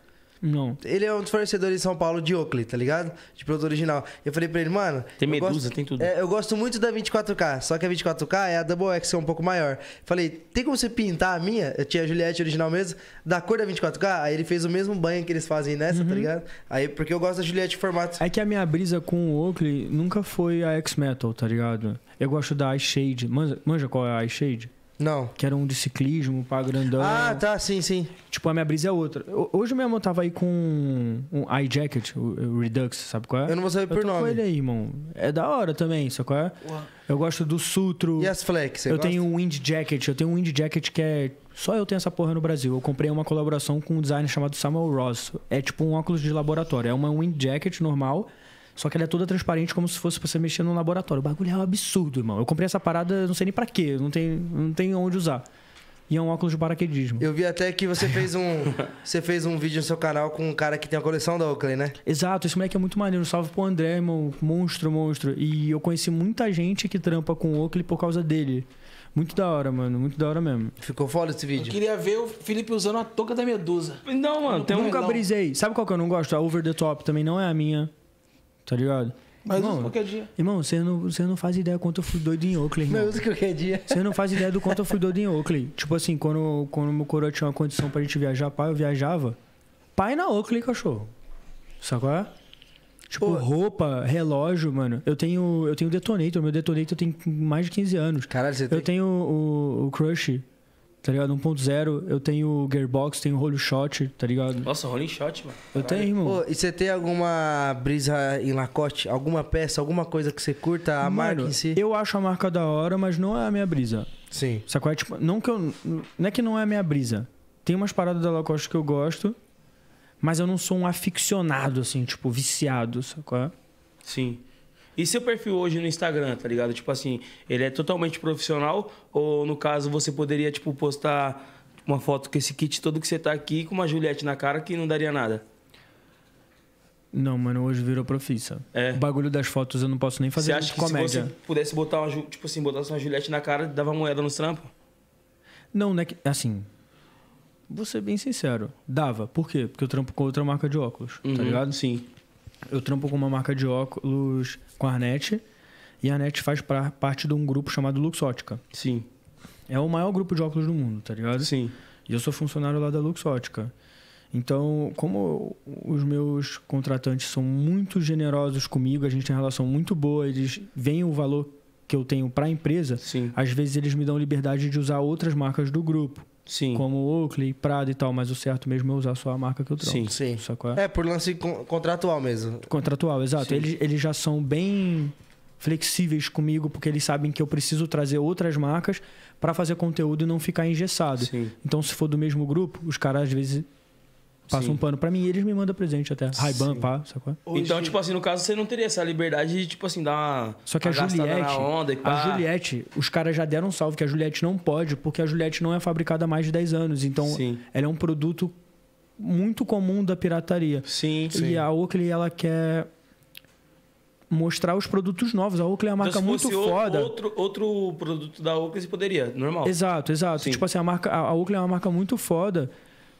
Speaker 1: Não. Ele é um dos fornecedores de São Paulo de Oakley, tá ligado? De produto original. Eu falei pra ele, mano. Tem medusa, gosto, tem tudo. É, eu gosto muito da 24K, só que a 24K é a Double X, que é um pouco maior. Falei, tem como você pintar a minha? Eu tinha a Juliette original mesmo, da cor da 24K. Aí ele fez o mesmo banho que eles fazem nessa, tá uhum. tá ligado? Aí, porque eu gosto da Juliette formato. É que a minha brisa com o Oakley
Speaker 3: nunca foi a X-Metal, tá ligado? Eu gosto da iShade. Manja, manja qual é a iShade? Não. Que era um de ciclismo, pá, grandão. Ah, tá, sim, sim. Tipo, a minha brisa é outra. Hoje mesmo eu tava aí com um eye jacket, o Redux, sabe qual é? Eu não vou saber eu por nome. Eu tô com ele aí, irmão. É da hora também, sabe qual é? Uau. Eu gosto do Sutro. E as flex, você Eu gosta? tenho um wind jacket. Eu tenho um wind jacket que é... Só eu tenho essa porra no Brasil. Eu comprei uma colaboração com um designer chamado Samuel Ross. É tipo um óculos de laboratório. É uma wind jacket normal... Só que ela é toda transparente, como se fosse pra você mexer num laboratório. O bagulho é um absurdo, irmão. Eu comprei essa parada, não sei nem pra quê, não tem, não tem onde usar. E é um óculos de paraquedismo.
Speaker 1: Eu vi até que você fez um, você fez um vídeo no seu canal com um cara que tem a coleção da Oakley, né?
Speaker 3: Exato, esse moleque é muito maneiro. Salve pro André, irmão. Monstro, monstro. E eu conheci muita gente que trampa com o Oakley por causa dele. Muito da hora, mano. Muito da hora mesmo. Ficou foda esse vídeo. Eu queria ver
Speaker 4: o Felipe usando a touca da Medusa. Não, mano. Tem um... Nunca brisei.
Speaker 3: Sabe qual que eu não gosto? A Over the Top também não é a minha tá ligado? Mas irmão, qualquer dia. Irmão, você não, você não faz ideia quanto eu fui doido em Oakley, irmão. que qualquer dia. Você não faz ideia do quanto eu fui doido em Oakley. Tipo assim, quando, quando meu coroa tinha uma condição pra gente viajar, pai, eu viajava. Pai na Oakley, cachorro. Sabe qual é? Tipo, Pô. roupa, relógio, mano. Eu tenho eu tenho detonator. Meu detonator tem mais de 15 anos. Caralho, você eu tem... Eu tenho o, o Crush, tá ligado? 1.0, eu tenho gearbox, tenho rolho shot, tá ligado? Nossa,
Speaker 1: rolling shot, mano. Eu Caralho. tenho, irmão e você tem alguma brisa em lacoste Alguma peça,
Speaker 3: alguma coisa que você curta, a mano, marca em si? Eu acho a marca da hora, mas não é a minha brisa. Sim. Sacou? É, tipo, não que eu. Não é que não é a minha brisa. Tem umas paradas da Lacoste que eu gosto, mas eu não sou um aficionado, assim, tipo, viciado, sacou? É? Sim.
Speaker 2: E seu perfil hoje no Instagram, tá ligado? Tipo assim, ele é totalmente profissional? Ou no caso, você poderia, tipo, postar uma foto com esse kit todo que você tá aqui com uma Juliette na cara que não daria nada?
Speaker 3: Não, mano, hoje virou profissa. É. O bagulho das fotos eu não posso nem fazer você acha que comédia. Se você
Speaker 2: pudesse botar uma, tipo assim, botar uma Juliette na cara, dava moeda no trampo?
Speaker 3: Não, né? Assim, vou ser bem sincero. Dava. Por quê? Porque eu trampo com outra marca de óculos, tá uhum, tá ligado? Sim eu trampo com uma marca de óculos com a Arnett. E a Arnet faz pra, parte de um grupo chamado Luxótica. Sim. É o maior grupo de óculos do mundo, tá ligado? Sim. E eu sou funcionário lá da Luxótica. Então, como os meus contratantes são muito generosos comigo, a gente tem uma relação muito boa, eles veem o valor que eu tenho para a empresa, Sim. às vezes eles me dão liberdade de usar outras marcas do grupo. Sim. como Oakley, Prada e tal, mas o certo mesmo é usar só a marca que eu trouxe. Sim, sim. Sacou? É,
Speaker 1: por lance contratual mesmo.
Speaker 3: Contratual, exato. Eles, eles já são bem flexíveis comigo porque eles sabem que eu preciso trazer outras marcas para fazer conteúdo e não ficar engessado. Sim. Então, se for do mesmo grupo, os caras às vezes passa Sim. um pano para mim e eles me mandam presente até. Raiban, ban pá, sacou? Então, Hoje...
Speaker 2: Então, tipo assim, no caso, você não teria essa liberdade de, tipo assim, dar uma. Só que a Juliette. Onda, a
Speaker 3: Juliette, os caras já deram um salve que a Juliette não pode, porque a Juliette não é fabricada há mais de 10 anos. Então, Sim. ela é um produto muito comum da pirataria. Sim, sim. E a Oakley, ela quer mostrar os produtos novos. A Oakley é uma então, marca muito foda.
Speaker 2: Outro, outro produto da Oakley, você poderia, normal. Exato,
Speaker 3: exato. Sim. Tipo assim, a, marca, a Oakley é uma marca muito foda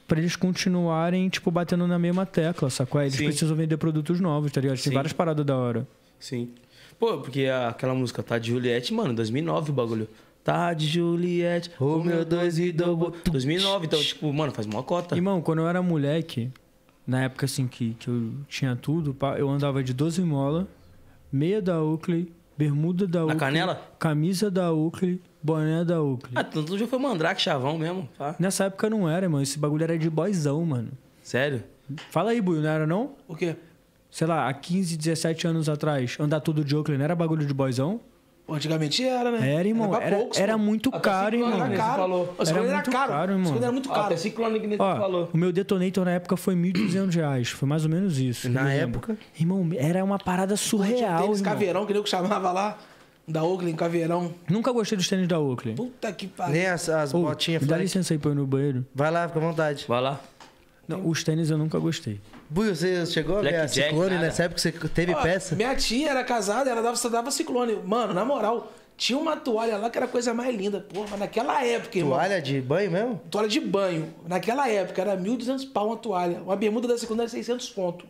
Speaker 3: para eles continuarem, tipo, batendo na mesma tecla, sacou? Eles Sim. precisam vender produtos novos, tá ligado? Tem Sim. várias paradas da hora. Sim.
Speaker 2: Pô, porque aquela música tá de Juliette, mano, 2009 o bagulho. Tá de Juliette,
Speaker 3: meu 2 e Double. 2009, então, tipo, mano, faz uma cota. Irmão, quando eu era moleque, na época assim que, que eu tinha tudo, eu andava de 12 mola, meia da Oakley, bermuda da Na canela? camisa da Oakley, boné da Oakley. Ah, tanto já foi mandrake, chavão mesmo. Nessa época não era, mano. Esse bagulho era de boyzão, mano. Sério? Fala aí, Buio, não era não? O quê? Sei lá, há 15, 17 anos atrás, andar tudo de Oakley não era bagulho de boyzão? Antigamente era, né? Era, irmão. Era, era, poucos, era muito caro, irmão. Era caro. Falou. Era, era muito caro, caro irmão. Era muito caro. Até ciclone
Speaker 2: que Ó, falou.
Speaker 3: O meu detonator na época foi 1.200 reais. Foi mais ou menos isso. Na época? Irmão, era uma parada surreal, tênis, irmão. caveirão, que nem eu chamava lá. Da Oakley, caveirão. Nunca gostei dos tênis da Oakley. Puta que pariu. Nem as, as botinhas. Dá licença aí pra ir no banheiro. Vai lá, fica à
Speaker 1: vontade. Vai lá.
Speaker 3: Não, os tênis
Speaker 1: eu nunca gostei. Buio, você chegou Black a ver a Jack, Ciclone nessa época que você teve Ó, peça? Minha tia era casada,
Speaker 4: ela dava, só dava Ciclone. Mano, na moral, tinha uma toalha lá que era a coisa mais linda. porra. mas naquela época, irmão. Toalha de banho mesmo? Toalha de banho. Naquela época, era 1.200 pau uma toalha. Uma bermuda da segunda era 600 conto.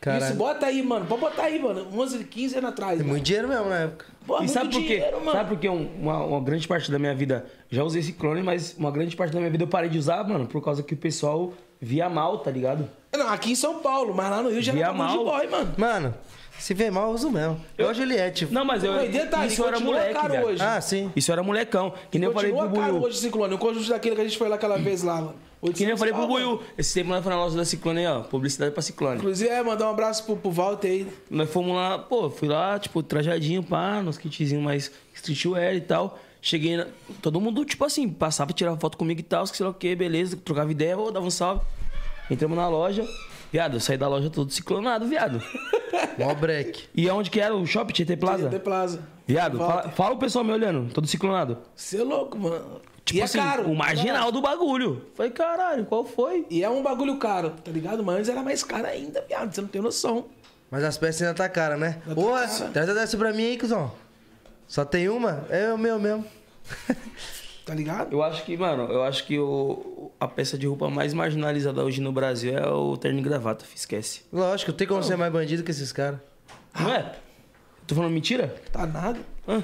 Speaker 4: Caralho. Isso, bota aí, mano. Pode botar aí, mano. 11, 15 anos atrás. É muito mano. dinheiro mesmo na né? época. Pô, e sabe por quê? sabe por
Speaker 2: quê? Uma, uma, grande parte da minha vida... Já usei ciclone, mas uma grande parte da minha vida eu parei de usar, mano. Por causa que o pessoal via mal, tá ligado?
Speaker 4: Não, aqui em São Paulo, mas lá no Rio já via era mal. de boy, mano. Mano, se vê mal, eu uso mesmo. Eu, a Juliette.
Speaker 2: Não, mas eu. Não, detalhe, isso era moleque. hoje. Ah, sim. Isso era molecão. Que nem eu falei pro Buiu.
Speaker 4: hoje, Ciclone. O conjunto daquele que a gente foi lá aquela vez lá, mano.
Speaker 2: Que nem eu falei pro Buiu. Esse tempo nós foi na loja da Ciclone aí, ó. Publicidade pra Ciclone. Inclusive, é, mandar um abraço pro, pro Walter aí. Nós fomos lá, pô, fui lá, tipo, trajadinho, pá, nos kitzinhos mais streetwear e tal. Cheguei, na... todo mundo, tipo assim, passava, tirava foto comigo e tal, sei lá o que, beleza, trocava ideia, ou dava um salve. Entramos na loja, viado, eu saí da loja todo ciclonado, viado. Mó break. E aonde que era o shopping? Tietê Plaza? Tietê Plaza. Viado, fala, fala, o pessoal me olhando, todo ciclonado. Você
Speaker 4: é louco, mano. Tipo e é assim, é caro. O marginal do
Speaker 2: bagulho.
Speaker 4: Falei, caralho, qual foi? E é um bagulho caro, tá ligado? Mas antes era mais caro ainda, viado, você não tem noção.
Speaker 1: Mas as peças ainda tá cara, né? Tá ô, tá traz a dessa pra mim aí, cuzão. Só tem uma? É o meu mesmo. tá ligado?
Speaker 2: Eu acho que, mano, eu acho que o, a peça de roupa mais marginalizada hoje no Brasil é o terno e gravata, esquece.
Speaker 1: Lógico, tem como não. ser mais bandido que esses caras. Não é? Tô falando mentira? Tá nada. Hã?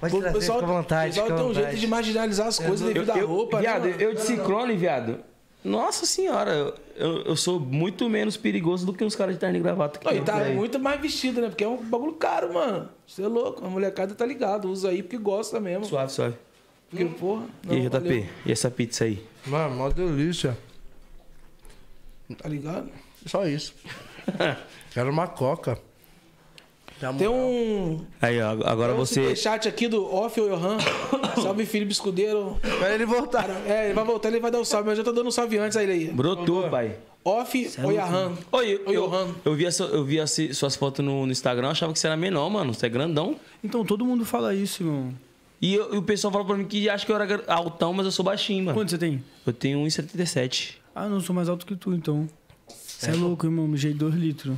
Speaker 2: Pode trazer, pessoal, fica à vontade. O pessoal tem um jeito de marginalizar as coisas eu, devido à roupa. Né, viado, né? eu de ciclone, viado. Nossa senhora, eu, eu sou muito menos perigoso do que os caras de terno e gravata. Que não, e tá aí. muito
Speaker 4: mais vestido, né? Porque é um bagulho caro, mano. Você é louco. A molecada tá ligado. Usa aí porque gosta mesmo. Suave, suave.
Speaker 1: Porque, hum. porra. Não, e aí, JP? Valeu.
Speaker 2: E essa pizza aí?
Speaker 1: Mano, mó delícia. Tá ligado? Só isso. Quero uma coca.
Speaker 4: Tá tem um.
Speaker 2: Aí, ó, agora Tem um você.
Speaker 4: chat aqui do Off Johan. salve, Felipe Escudeiro. Espera ele voltar. É, ele vai voltar, ele vai dar um salve, mas eu já tá dando um salve antes aí. aí. Brotou, pai. Off Oyahan. É Oi, Oi, Oyahan.
Speaker 2: Eu, eu vi, essa, eu vi suas fotos no, no Instagram, achava que você era menor, mano. Você é grandão. Então, todo mundo fala isso, irmão. E, eu, e o pessoal fala pra mim que acha que eu era altão, mas eu sou baixinho, mano. Quanto você tem? Eu tenho 1,77.
Speaker 3: Ah, não, sou mais alto que tu, então. Você é. é louco, irmão. Mijei 2 litros.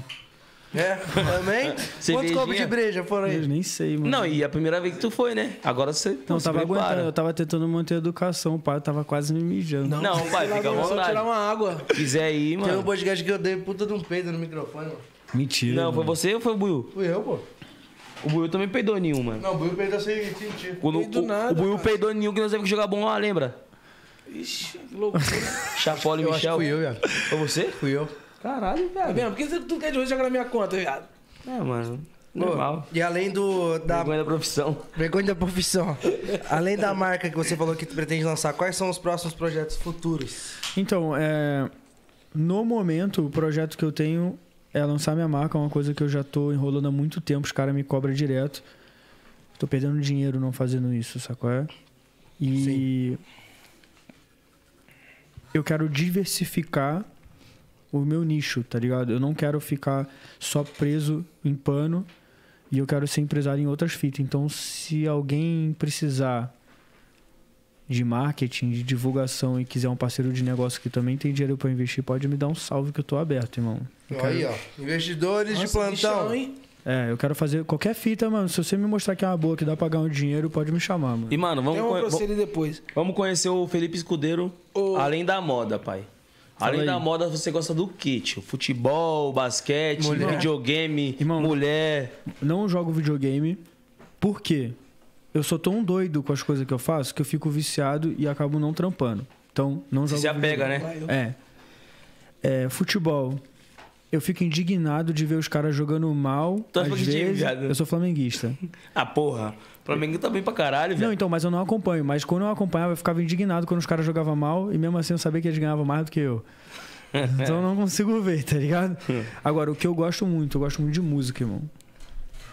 Speaker 2: É, também? Quantos copos de breja foram aí? Eu
Speaker 3: nem sei, mano.
Speaker 2: Não, e a primeira vez que tu foi, né? Agora você não, se tava prepara. aguentando, eu
Speaker 3: tava tentando manter a educação, pai, tava quase me mijando. Não, não pai, fica
Speaker 1: à vontade. Só tirar uma água. Quiser ir, mano. Tem um podcast que eu dei puta de um peido no microfone, mano.
Speaker 2: Mentira. Não, mano. foi
Speaker 1: você ou foi o Buiu? Fui eu, pô.
Speaker 2: O Buiu também peidou nenhum, mano.
Speaker 1: Não, o Buiu peidou sem sentir.
Speaker 2: Quando, o, nada, o Buiu peidou nenhum que nós temos que jogar bom lá, lembra?
Speaker 4: Ixi, loucura.
Speaker 2: Chapole Michel. Acho que fui eu, velho.
Speaker 1: Foi você? Fui eu.
Speaker 4: Caralho, velho. Tá vendo? Por que você, tu quer de hoje jogar na minha conta, viado? É,
Speaker 1: mano. Normal. E além do. Da... Vergonha da profissão. Vergonha da profissão. além da marca que você falou que pretende lançar, quais são os próximos projetos futuros?
Speaker 3: Então, é... no momento, o projeto que eu tenho é lançar minha marca, é uma coisa que eu já tô enrolando há muito tempo, os caras me cobram direto. Tô perdendo dinheiro não fazendo isso, sacou? É? E. Sim. Eu quero diversificar o meu nicho, tá ligado? Eu não quero ficar só preso em pano e eu quero ser empresário em outras fitas. Então, se alguém precisar de marketing, de divulgação e quiser um parceiro de negócio que também tem dinheiro para investir, pode me dar um salve que eu tô aberto, irmão. quero... Aí, ó.
Speaker 1: Investidores Nossa, de plantão. hein?
Speaker 3: É, eu quero fazer qualquer fita, mano. Se você me mostrar que é uma boa, que dá pra ganhar um dinheiro, pode me chamar, mano. E, mano, vamos, con...
Speaker 2: depois. vamos conhecer o Felipe Escudeiro, o... além da moda, pai. Além da moda, você gosta do quê, tio? Futebol, basquete, mulher. videogame,
Speaker 3: Irmão, mulher. Não jogo videogame. Por quê? Eu sou tão doido com as coisas que eu faço que eu fico viciado e acabo não trampando. Então, não jogo. Você se apega, né? É. é. Futebol. Eu fico indignado de ver os caras jogando mal. Tu às vezes. Time, eu sou flamenguista.
Speaker 2: ah, porra. Flamengo tá bem pra caralho, velho. Não,
Speaker 3: então, mas eu não acompanho. Mas quando eu acompanhava, eu ficava indignado quando os caras jogavam mal e mesmo assim eu sabia que eles ganhavam mais do que eu. Então eu não consigo ver, tá ligado? Hum. Agora, o que eu gosto muito, eu gosto muito de música, irmão.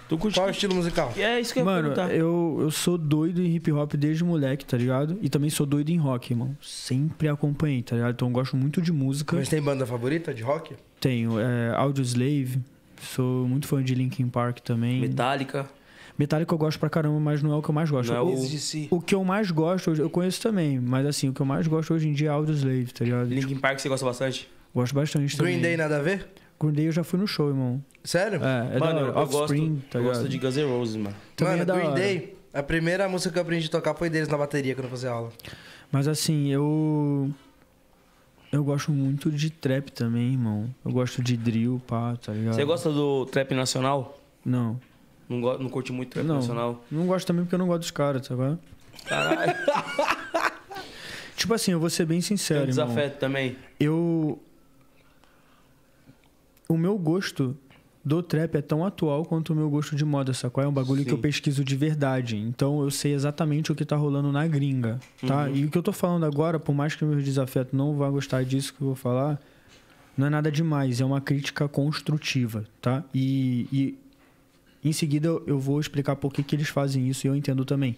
Speaker 4: Tu curte... Qual é o estilo musical? É isso que eu Mano,
Speaker 3: eu, eu sou doido em hip hop desde moleque, tá ligado? E também sou doido em rock, irmão. Sempre acompanhei, tá ligado? Então eu gosto muito de música. Mas tem
Speaker 1: banda favorita de rock?
Speaker 3: Tenho. É, Audioslave. Sou muito fã de Linkin Park também.
Speaker 1: Metallica.
Speaker 3: Metallica eu gosto pra caramba, mas não é o que eu mais gosto. Não, é o, o, o que eu mais gosto, eu conheço também, mas assim, o que eu mais gosto hoje em dia é Audioslave, tá ligado? Linkin tipo,
Speaker 2: Park você gosta bastante?
Speaker 3: Gosto bastante Green também. Day nada a ver? Green Day eu já fui no show, irmão. Sério? É, é mano, da hora. gosto, tá ligado? gosto de
Speaker 1: Guns N' Roses, mano. Também mano, é Green hora. Day, a primeira música que eu aprendi a tocar foi deles na bateria quando eu fazia aula.
Speaker 3: Mas assim, eu. Eu gosto muito de trap também, irmão. Eu gosto de drill, pá, tá ligado? Você
Speaker 2: gosta do trap nacional? Não. Não, go... não curte muito trap não, nacional?
Speaker 3: Não gosto também porque eu não gosto dos caras, sabe? É? Caralho. tipo assim, eu vou ser bem sincero. Tem desafeto irmão. também. Eu. O meu gosto do trap é tão atual quanto o meu gosto de moda, sacou? É? é um bagulho Sim. que eu pesquiso de verdade. Então eu sei exatamente o que tá rolando na gringa, tá? Uhum. E o que eu tô falando agora, por mais que meus desafetos não vá gostar disso que eu vou falar, não é nada demais, é uma crítica construtiva, tá? E, e em seguida, eu vou explicar por que, que eles fazem isso e eu entendo também.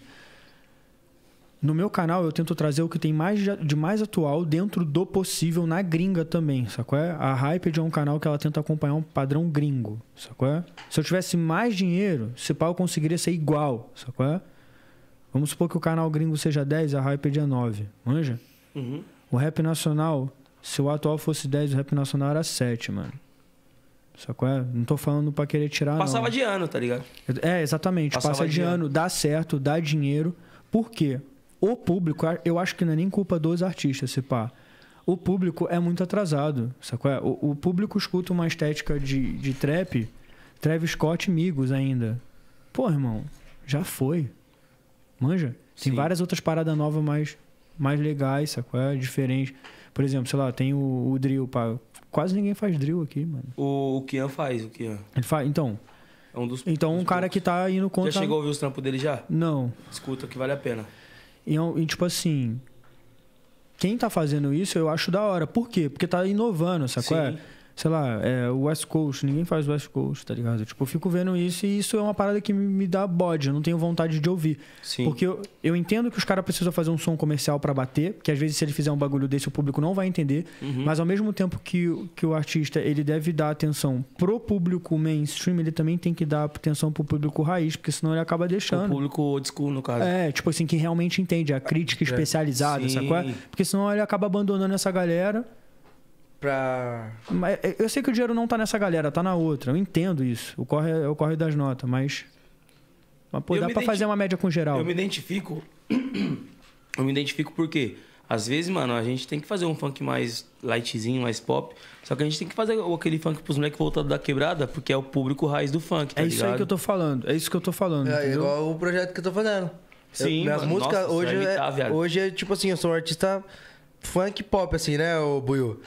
Speaker 3: No meu canal, eu tento trazer o que tem mais de mais atual dentro do possível na gringa também, sacou? A Hyped é um canal que ela tenta acompanhar um padrão gringo, sacou? Se eu tivesse mais dinheiro, se pau conseguiria ser igual, sacou? Vamos supor que o canal gringo seja 10, a Hyped é 9, manja? Uhum. O rap nacional, se o atual fosse 10, o rap nacional era 7, mano. Só que é, não tô falando pra querer tirar. Passava não. de ano, tá ligado? É, exatamente. Passava passa de, de ano, ano, dá certo, dá dinheiro. Por quê? O público, eu acho que não é nem culpa dos artistas, se pá. O público é muito atrasado, sacou? É? O, o público escuta uma estética de, de trap, Travis Scott e Migos ainda. Pô, irmão, já foi. Manja? Tem Sim. várias outras paradas novas mais, mais legais, sacou? É? Diferente. Por exemplo, sei lá, tem o, o drill, pá. Quase ninguém faz drill aqui, mano.
Speaker 2: O, Kian faz, o Kian.
Speaker 3: Ele faz, então. É um dos. Então, um cara poucos. que tá indo contra. Já chegou a ouvir
Speaker 2: os trampos dele já? Não. Escuta, que vale a pena.
Speaker 3: E, é e tipo assim. Quem tá fazendo isso, eu acho da hora. Por quê? Porque tá inovando, sacou? Sim. É? sei lá, é, West Coast, ninguém faz West Coast, tá ligado? Tipo, eu fico vendo isso e isso é uma parada que me dá bode, eu não tenho vontade de ouvir. Sim. Porque eu, eu entendo que os caras precisam fazer um som comercial para bater, que às vezes se ele fizer um bagulho desse o público não vai entender, uhum. mas ao mesmo tempo que, que o artista ele deve dar atenção pro público mainstream, ele também tem que dar atenção pro público raiz, porque senão ele acaba deixando. O
Speaker 2: público old school, no caso.
Speaker 3: É, tipo assim, que realmente entende, a crítica é, especializada, é. Sim. Porque senão ele acaba abandonando essa galera pra. Mas é, eu sei que o dinheiro não tá nessa galera, tá na outra. Eu entendo isso. O corre, é, o corre das notas, mas. Mas, pô, eu dá pra identi... fazer uma média com geral. Eu me identifico.
Speaker 2: eu me identifico porque. Às vezes, mano, a gente tem que fazer um funk mais lightzinho, mais pop. Só que a gente tem que fazer aquele funk pros moleques voltados da quebrada, porque é o público raiz do funk, tá É isso ligado? aí que eu
Speaker 3: tô falando. É isso que eu tô falando. É entendeu? igual o
Speaker 1: projeto que eu tô fazendo. Sim, eu, mano, músicas nossa, é hoje, é, hoje é tipo assim, eu sou um artista funk pop, assim, né, o Buiu?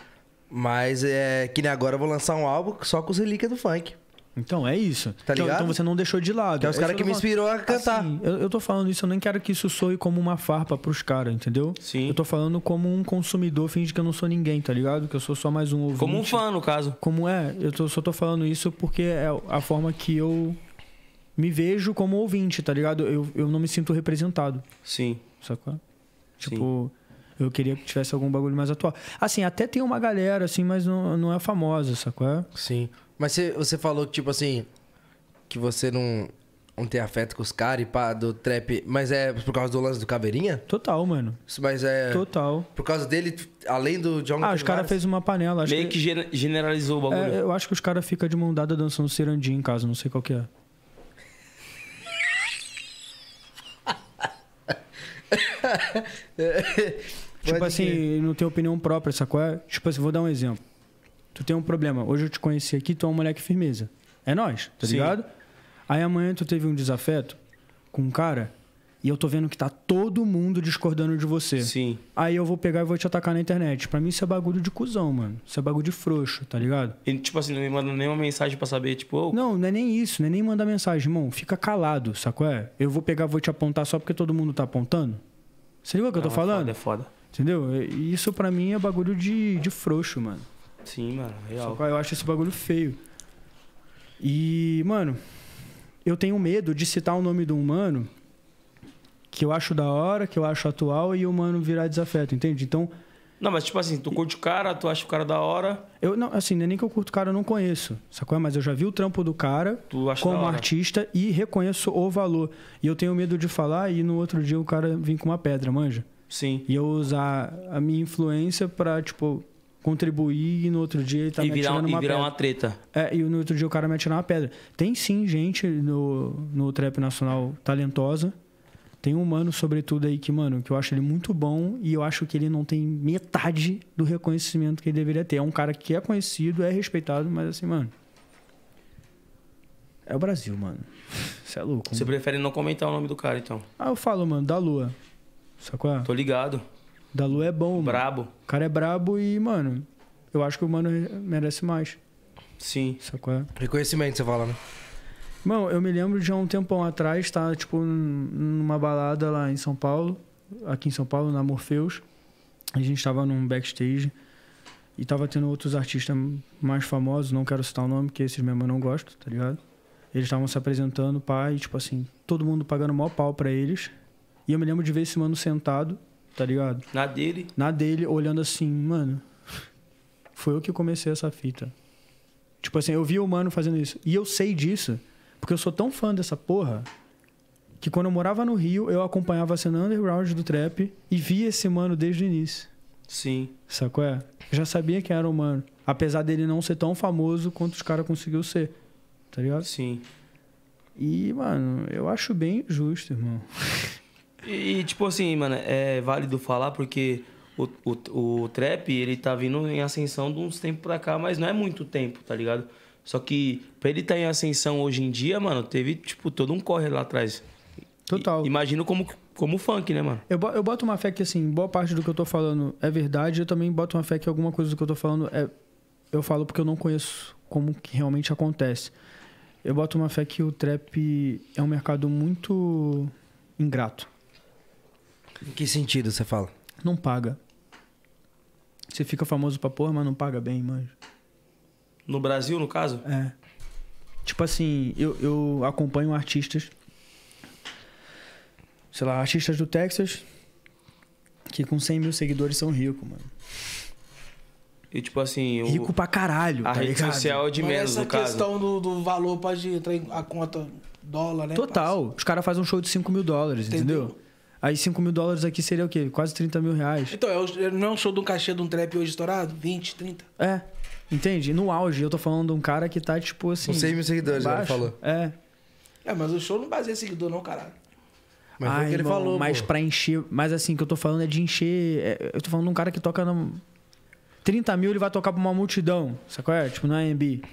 Speaker 1: Mas é que nem agora eu vou lançar um álbum só com os relíquias do funk. Então é isso. Tá então, então, você
Speaker 3: não deixou de lado. Que é os é caras que me inspirou a cantar. Assim, eu, eu tô falando isso, eu nem quero que isso soe como uma farpa pros caras, entendeu? Sim. Eu tô falando como um consumidor, finge que eu não sou ninguém, tá ligado? Que eu sou só mais um ouvinte. Como um fã, no caso. Como é, eu tô, só tô falando isso porque é a forma que eu me vejo como ouvinte, tá ligado? Eu, eu não me sinto representado. Sim. Sacou? Tipo. Sim eu queria que tivesse algum bagulho mais atual. Assim, até tem uma galera, assim, mas não, não é famosa, sacou? É? Sim.
Speaker 1: Mas você, você falou que, tipo assim, que você não, não tem afeto com os caras e pá, do trap. Mas é por causa do lance do Caveirinha? Total, mano. Mas é. Total. Por causa dele, além do John Ah, os caras fez uma panela. Acho Meio que, que generalizou o é, bagulho. É, eu
Speaker 3: acho que os caras ficam de mão dada dançando Serandim em casa, não sei qual que é.
Speaker 1: Tipo Pode assim,
Speaker 3: não tem opinião própria, sacou? É? Tipo assim, vou dar um exemplo. Tu tem um problema. Hoje eu te conheci aqui, tu é um moleque firmeza. É nós, tá Sim. ligado? Aí amanhã tu teve um desafeto com um cara e eu tô vendo que tá todo mundo discordando de você. Sim. Aí eu vou pegar e vou te atacar na internet. Para mim isso é bagulho de cuzão, mano. Isso é bagulho de frouxo, tá ligado?
Speaker 2: E tipo assim, não me manda nenhuma mensagem para saber, tipo... Oh.
Speaker 3: Não, não é nem isso. Não é nem mandar mensagem, irmão. Fica calado, sacou? É? Eu vou pegar, e vou te apontar só porque todo mundo tá apontando. Você ligou o que não, eu tô é falando? É foda, é foda. Entendeu? Isso para mim é bagulho de, de frouxo, mano. Sim, mano, real. eu acho esse bagulho feio. E, mano, eu tenho medo de citar o nome de um humano que eu acho da hora, que eu acho atual e o humano virar desafeto, entende? Então.
Speaker 2: Não, mas tipo assim, tu curte o cara, tu acha o cara da hora.
Speaker 3: Eu não, assim, é nem que eu curto o cara, eu não conheço. Sacou? Mas eu já vi o trampo do cara como artista e reconheço o valor. E eu tenho medo de falar e no outro dia o cara vir com uma pedra, manja. Sim. E eu usar a minha influência para, tipo, contribuir e no outro dia ele tá e me virar, atirando uma e virar pedra. uma treta. É, e no outro dia o cara me atirar uma pedra. Tem sim gente no, no trap nacional talentosa. Tem um mano, sobretudo, aí que, mano, que eu acho ele muito bom e eu acho que ele não tem metade do reconhecimento que ele deveria ter. É um cara que é conhecido, é respeitado, mas assim, mano. É o Brasil, mano.
Speaker 2: Você é louco. Você mano. prefere não comentar o nome do cara, então?
Speaker 3: Ah, eu falo, mano, da Lua. Sacou? É? Tô ligado. Da Lu é bom. Brabo. Mano. O cara é brabo e, mano, eu acho que o mano merece mais. Sim. Sacou? É?
Speaker 1: Reconhecimento, você fala, né?
Speaker 3: Mano, eu me lembro de há um tempão atrás, tá, tipo, numa balada lá em São Paulo, aqui em São Paulo, na Morpheus. A gente tava num backstage e tava tendo outros artistas mais famosos, não quero citar o nome, porque esses mesmo eu não gosto, tá ligado? Eles estavam se apresentando, pai, tipo assim, todo mundo pagando mó pau para eles. E eu me lembro de ver esse mano sentado, tá ligado? Na dele? Na dele, olhando assim, mano. Foi eu que comecei essa fita. Tipo assim, eu vi o mano fazendo isso. E eu sei disso, porque eu sou tão fã dessa porra que quando eu morava no Rio, eu acompanhava a cena underground do trap e via esse mano desde o início. Sim. Sacou é? Já sabia que era o mano. Apesar dele não ser tão famoso quanto os caras conseguiu ser. Tá ligado? Sim. E, mano, eu acho bem justo, irmão.
Speaker 2: E, tipo assim, mano, é válido falar porque o, o, o trap, ele tá vindo em ascensão de uns tempos pra cá, mas não é muito tempo, tá ligado? Só que pra ele estar tá em ascensão hoje em dia, mano, teve, tipo, todo um corre lá atrás. Total. I, imagino como, como funk, né, mano?
Speaker 3: Eu, eu boto uma fé que, assim, boa parte do que eu tô falando é verdade. Eu também boto uma fé que alguma coisa do que eu tô falando é. Eu falo porque eu não conheço como que realmente acontece. Eu boto uma fé que o trap é um mercado muito ingrato. Em que sentido você fala? Não paga. Você fica famoso pra porra, mas não paga bem, manjo. No Brasil, no caso? É. Tipo assim, eu, eu acompanho artistas. Sei lá, artistas do Texas. Que com 100 mil seguidores são ricos, mano.
Speaker 2: E tipo assim.
Speaker 4: O... Rico
Speaker 3: pra caralho. A tá rede ligado? social é de Mas menos, no caso. Essa questão
Speaker 4: do, do valor pode entrar em a conta dólar,
Speaker 3: né? Total. Parceiro? Os caras fazem um show de 5 mil dólares, entendeu? entendeu? Aí 5 mil dólares aqui seria o quê? Quase 30 mil reais.
Speaker 4: Então, eu é é, não é sou de um cachê de um trap hoje estourado? 20, 30?
Speaker 3: É. Entende? No auge, eu tô falando de um cara que tá, tipo assim. Com 100 mil seguidores, ele falou. É.
Speaker 4: É, mas o show não baseia seguidor, não, caralho. Mas Ai, foi o que ele irmão, falou. Mas pô. pra
Speaker 3: encher. Mas assim, o que eu tô falando é de encher. É, eu tô falando de um cara que toca. No... 30 mil ele vai tocar pra uma multidão, sacou? É? Tipo, no AMB.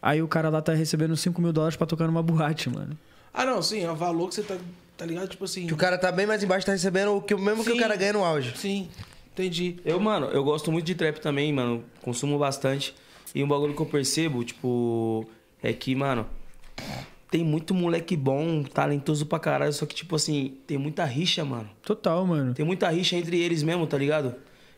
Speaker 3: Aí o cara lá tá recebendo 5 mil dólares pra tocar numa boate, mano.
Speaker 4: Ah, não, sim, é o valor que você tá Tá ligado? Tipo assim. Que o cara
Speaker 1: tá bem mais embaixo, tá recebendo o que,
Speaker 4: mesmo sim, que o cara ganha
Speaker 2: no auge. Sim, entendi. Eu, mano, eu gosto muito de trap também, mano. Consumo bastante. E um bagulho que eu percebo, tipo, é que, mano, tem muito moleque bom, talentoso pra caralho, só que, tipo assim, tem muita rixa, mano. Total, mano. Tem muita rixa entre eles mesmo, tá ligado?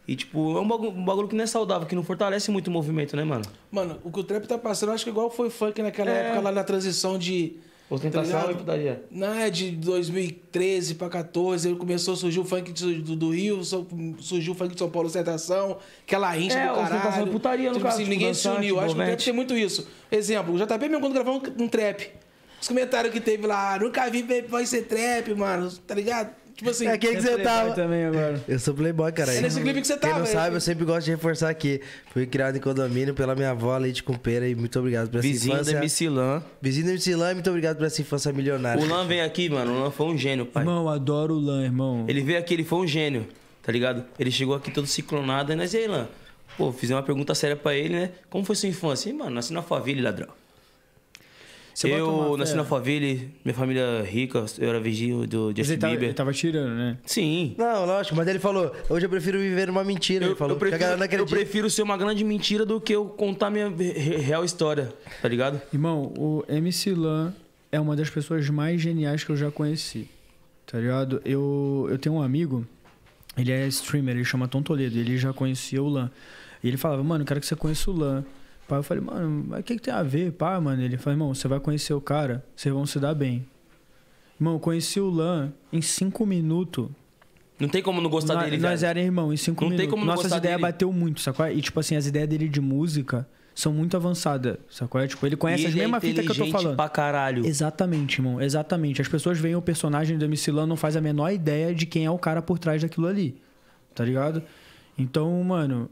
Speaker 2: E, tipo, é um bagulho, um bagulho, que não é saudável, que não fortalece muito o
Speaker 4: movimento, né, mano? Mano, o que o trap tá passando, acho que igual foi funk naquela é... época lá na transição de ostentação tá e putaria. Não, é de 2013 pra 14, começou a surgir o funk do, do Rio, surgiu o funk de São Paulo, ostentação, aquela rincha é, do caralho. ostentação e putaria, no tipo, caso. Assim, tipo ninguém dançante, se uniu, envolvente. acho que o trap tem muito isso. Exemplo, o JP mesmo quando gravou um, um trap, os comentários que teve lá, ah, nunca vi vai ser trap, mano, tá ligado? Tipo assim. É aquele que você tava.
Speaker 1: Também agora. Eu sou playboy, cara. É nesse clipe que você tava. Quem não sabe, eu sempre gosto de reforçar aqui. Fui criado em condomínio pela minha avó, Leite com pera, e muito obrigado por essa Vizinho infância. da MC Lan. Vizinho da MC Lan, muito obrigado por essa infância milionária. O
Speaker 2: Lan vem aqui, mano. O Lan foi um gênio, pai.
Speaker 1: Irmão, adoro o Lan, irmão.
Speaker 2: Ele veio aqui, ele foi um gênio, tá ligado? Ele chegou aqui todo ciclonado, e nós, e aí, Lan? Pô, fiz uma pergunta séria pra ele, né? Como foi sua infância? E, mano, nasci na favela, ladrão. Você eu nasci na Faville, minha família rica, eu era vizinho do Justin Bieber. Tava, ele
Speaker 3: tava tirando, né? Sim. Não,
Speaker 1: lógico, mas ele falou, hoje eu prefiro viver uma mentira. Eu, ele falou, eu prefiro, eu prefiro ser uma grande mentira do
Speaker 2: que eu contar minha real história,
Speaker 3: tá ligado? Irmão, o MC Lan é uma das pessoas mais geniais que eu já conheci, tá ligado? Eu, eu tenho um amigo, ele é streamer, ele chama Tom Toledo, ele já conhecia o Lan. E ele falava, mano, eu quero que você conheça o Lan. Pá, eu falei, mano, mas o que, que tem a ver, pá, mano? Ele falou, irmão, você vai conhecer o cara, vocês vão se dar bem. Irmão, conheci o Lan em cinco minutos.
Speaker 2: Não tem como não gostar Na, dele, nós velho. Nós era irmão, em cinco não minutos. Tem como não Nossas ideias dele.
Speaker 3: bateu muito, sacou? E, tipo assim, as ideias dele de música são muito avançadas, sacou? É, tipo, ele conhece e mesmas a é que eu tô falando. pra caralho. Exatamente, irmão, exatamente. As pessoas veem o personagem do MC Lan não faz a menor ideia de quem é o cara por trás daquilo ali, tá ligado? Então, mano,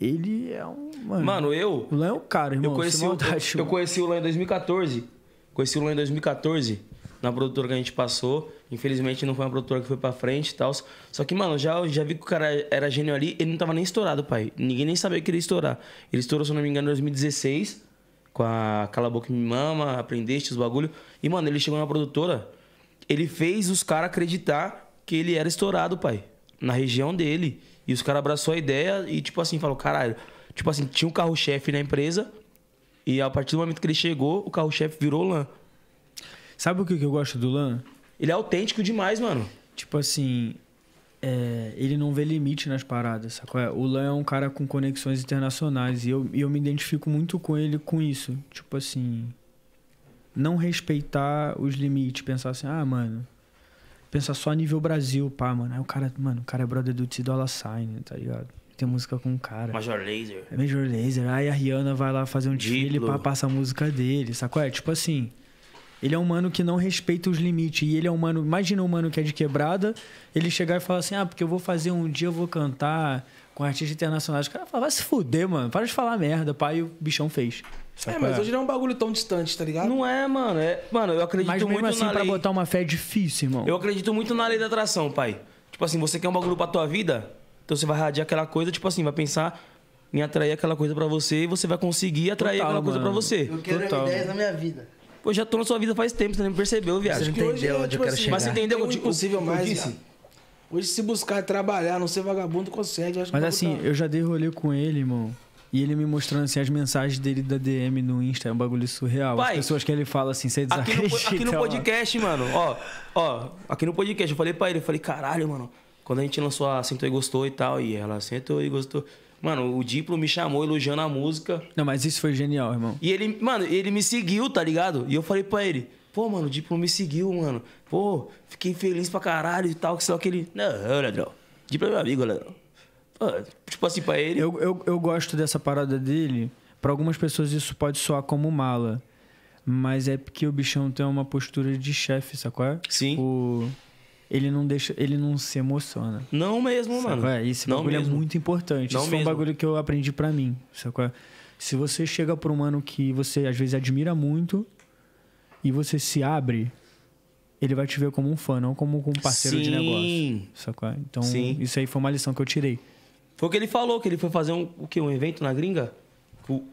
Speaker 3: ele é um. Mano,
Speaker 2: mano eu. O Lan é o cara, irmão. Eu conheci, o, eu, eu conheci o Lan em 2014. Conheci o Lan em 2014 na produtora que a gente passou. Infelizmente não foi uma produtora que foi pra frente e tal. Só que, mano, já, já vi que o cara era gênio ali, ele não tava nem estourado, pai. Ninguém nem sabia que ele ia estourar. Ele estourou, se não me engano, em 2016, com a Cala a Boca Me Mama, Aprendeste, os bagulho. E, mano, ele chegou na produtora, ele fez os caras acreditar que ele era estourado, pai. Na região dele. E os caras abraçou a ideia e, tipo assim, falou, caralho. Tipo assim, tinha um carro-chefe na empresa e a partir do momento que ele chegou, o carro-chefe virou LAN.
Speaker 3: Sabe o que eu gosto do LAN? Ele é autêntico demais, mano. Tipo assim, é, ele não vê limite nas paradas, sacou? É, o Lan é um cara com conexões internacionais e eu, eu me identifico muito com ele com isso. Tipo assim, não respeitar os limites, pensar assim, ah, mano, pensar só a nível Brasil, pá, mano. Aí o cara, mano, o cara é brother do T Dollar Sign, tá ligado? Tem música com o cara. Major Laser. É Major Laser. Aí a Rihanna vai lá fazer um desfile pra passar a música dele, sacou? É tipo assim. Ele é um mano que não respeita os limites. E ele é um mano. Imagina um mano que é de quebrada, ele chegar e falar assim: ah, porque eu vou fazer um dia, eu vou cantar com artistas internacionais. os caras falava, vai se fuder, mano. Para de falar merda, pai. o bichão fez. Sabe é, mas é? hoje não é um bagulho tão distante, tá ligado? Não é, mano. É... Mano, eu acredito mas mesmo muito assim, pra lei... botar uma fé é difícil, irmão. Eu
Speaker 2: acredito muito na lei da atração, pai. Tipo assim, você quer um bagulho pra tua vida, então você vai radiar aquela coisa, tipo assim, vai pensar em atrair aquela coisa pra você e você vai conseguir atrair Total, aquela mano. coisa pra você. Eu quero Total. ideias na minha vida. Pô, já tô na sua vida
Speaker 4: faz tempo, você nem percebeu, viado.
Speaker 2: Você entendeu é, onde eu tipo quero assim, chegar. Mas você entendeu? É impossível tipo, mais, eu disse,
Speaker 4: Hoje, se buscar trabalhar, não ser vagabundo, consegue. Mas assim,
Speaker 3: eu já dei rolê com ele, irmão. E ele me mostrando assim, as mensagens dele da DM no Insta, é um bagulho surreal. Pai, as pessoas que ele fala assim, você é aqui no, aqui no podcast,
Speaker 2: mano, ó, ó, aqui no podcast, eu falei pra ele, eu falei, caralho, mano, quando a gente lançou a Sentou e Gostou e tal, e ela sentou e gostou. Mano, o Diplo me chamou elogiando a música. Não, mas isso foi genial, irmão. E ele, mano, ele me seguiu, tá ligado? E eu falei pra ele, pô, mano, o Diplo me seguiu, mano. Pô, fiquei feliz pra caralho e tal, que só aquele. Não, Leandrão. Diga pra meu amigo, Leandrão. Tipo assim, pra ele.
Speaker 3: Eu, eu, eu gosto dessa parada dele. Pra algumas pessoas isso pode soar como mala. Mas é porque o bichão tem uma postura de chefe, sacou? É? Sim. O... Ele não deixa. Ele não se emociona. Não mesmo, mano. É? Esse não bagulho é mesmo. é muito importante. Não Isso mesmo. foi um bagulho que eu aprendi pra mim, sacou? É? Se você chega pra um mano que você às vezes admira muito e você se abre, ele vai te ver como um fã, não como um parceiro Sim. de negócio. Sacou? Então, Sim. isso aí foi uma lição que eu tirei. Foi o que
Speaker 2: ele falou, que ele foi fazer um, o quê? Um evento na gringa?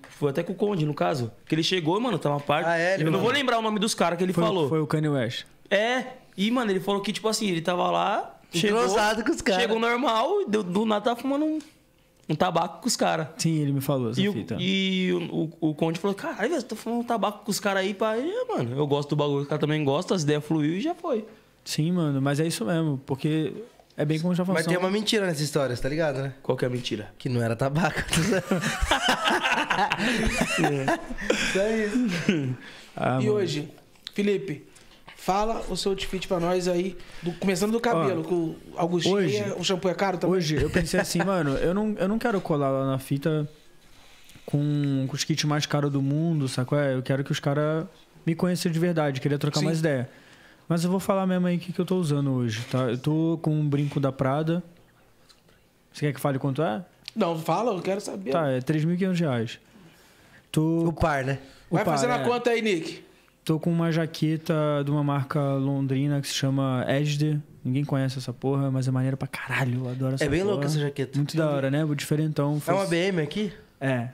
Speaker 2: Foi até com o Conde, no caso. Que ele chegou, mano, tava parte. Ah, é, ele, eu não vou lembrar o
Speaker 3: nome dos caras que ele foi, falou. Foi o Kanye West.
Speaker 2: É. E, mano, ele falou que, tipo assim, ele tava lá. Chegou, com os caras. Chegou normal, do, do nada tava fumando um um tabaco com os caras. Sim, ele me falou essa e fita. O, e o, o, o Conde falou, caralho, você tá fumando um tabaco com os caras aí, pai. É, mano, eu gosto do bagulho, os caras também gostam, as ideias fluiu e já
Speaker 3: foi. Sim, mano, mas é isso mesmo, porque é bem como já falou. Mas tem uma
Speaker 1: mentira nessa história, você tá ligado, né? Qual que é a mentira?
Speaker 3: Que não era tabaco.
Speaker 1: é. isso. Ah, e mano. hoje,
Speaker 4: Felipe, Fala o seu outfit pra nós aí, do, começando do cabelo, com Augustinho, hoje, o shampoo é caro também? Hoje, eu
Speaker 3: pensei assim, mano, eu não, eu não quero colar lá na fita com, com os kits mais caros do mundo, sacou? É, eu quero que os caras me conheçam de verdade, queria trocar Sim. mais ideia. Mas eu vou falar mesmo aí o que, que eu tô usando hoje, tá? Eu tô com um brinco da Prada. Você quer que fale quanto é?
Speaker 4: Não, fala, eu quero saber. Tá, é
Speaker 3: 3.500 reais. Tô... O par, né? O Vai par, fazendo é... a conta aí, Nick. Tô com uma jaqueta de uma marca londrina que se chama Esde. Ninguém conhece essa porra, mas é maneira pra caralho. Eu adoro é essa É bem louca essa jaqueta. Muito da hora, né? O diferentão. Foi... É uma BM aqui? É.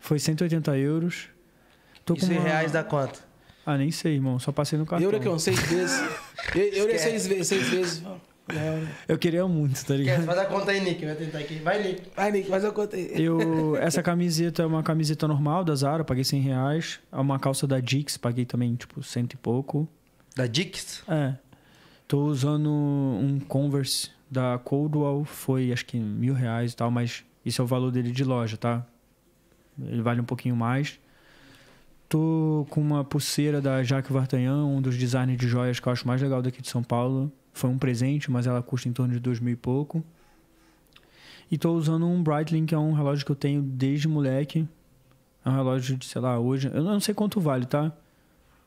Speaker 3: Foi 180 euros. Tô Isso com uma... reais dá quanto? Ah, nem sei, irmão. Só passei no cartão. Euro é que é um seis
Speaker 4: vezes. Euro é seis vezes, seis vezes.
Speaker 3: É. Eu queria muito, tá ligado? Faz a
Speaker 4: conta aí, Nick. Vai tentar aqui. Vai, Nick. Vai, Nick, faz a conta aí. Eu, essa
Speaker 3: camiseta é uma camiseta normal da Zara, paguei 100 reais. É Uma calça da Dix, paguei também, tipo, cento e pouco. Da Dix? É. Tô usando um Converse da Coldwell, foi acho que mil reais e tal, mas isso é o valor dele de loja, tá? Ele vale um pouquinho mais. Tô com uma pulseira da Jacques Vartanhan, um dos designers de joias que eu acho mais legal daqui de São Paulo. Foi um presente, mas ela custa em torno de dois mil e pouco. E estou usando um Breitling, que é um relógio que eu tenho desde moleque. É um relógio de, sei lá, hoje. Eu não sei quanto vale, tá?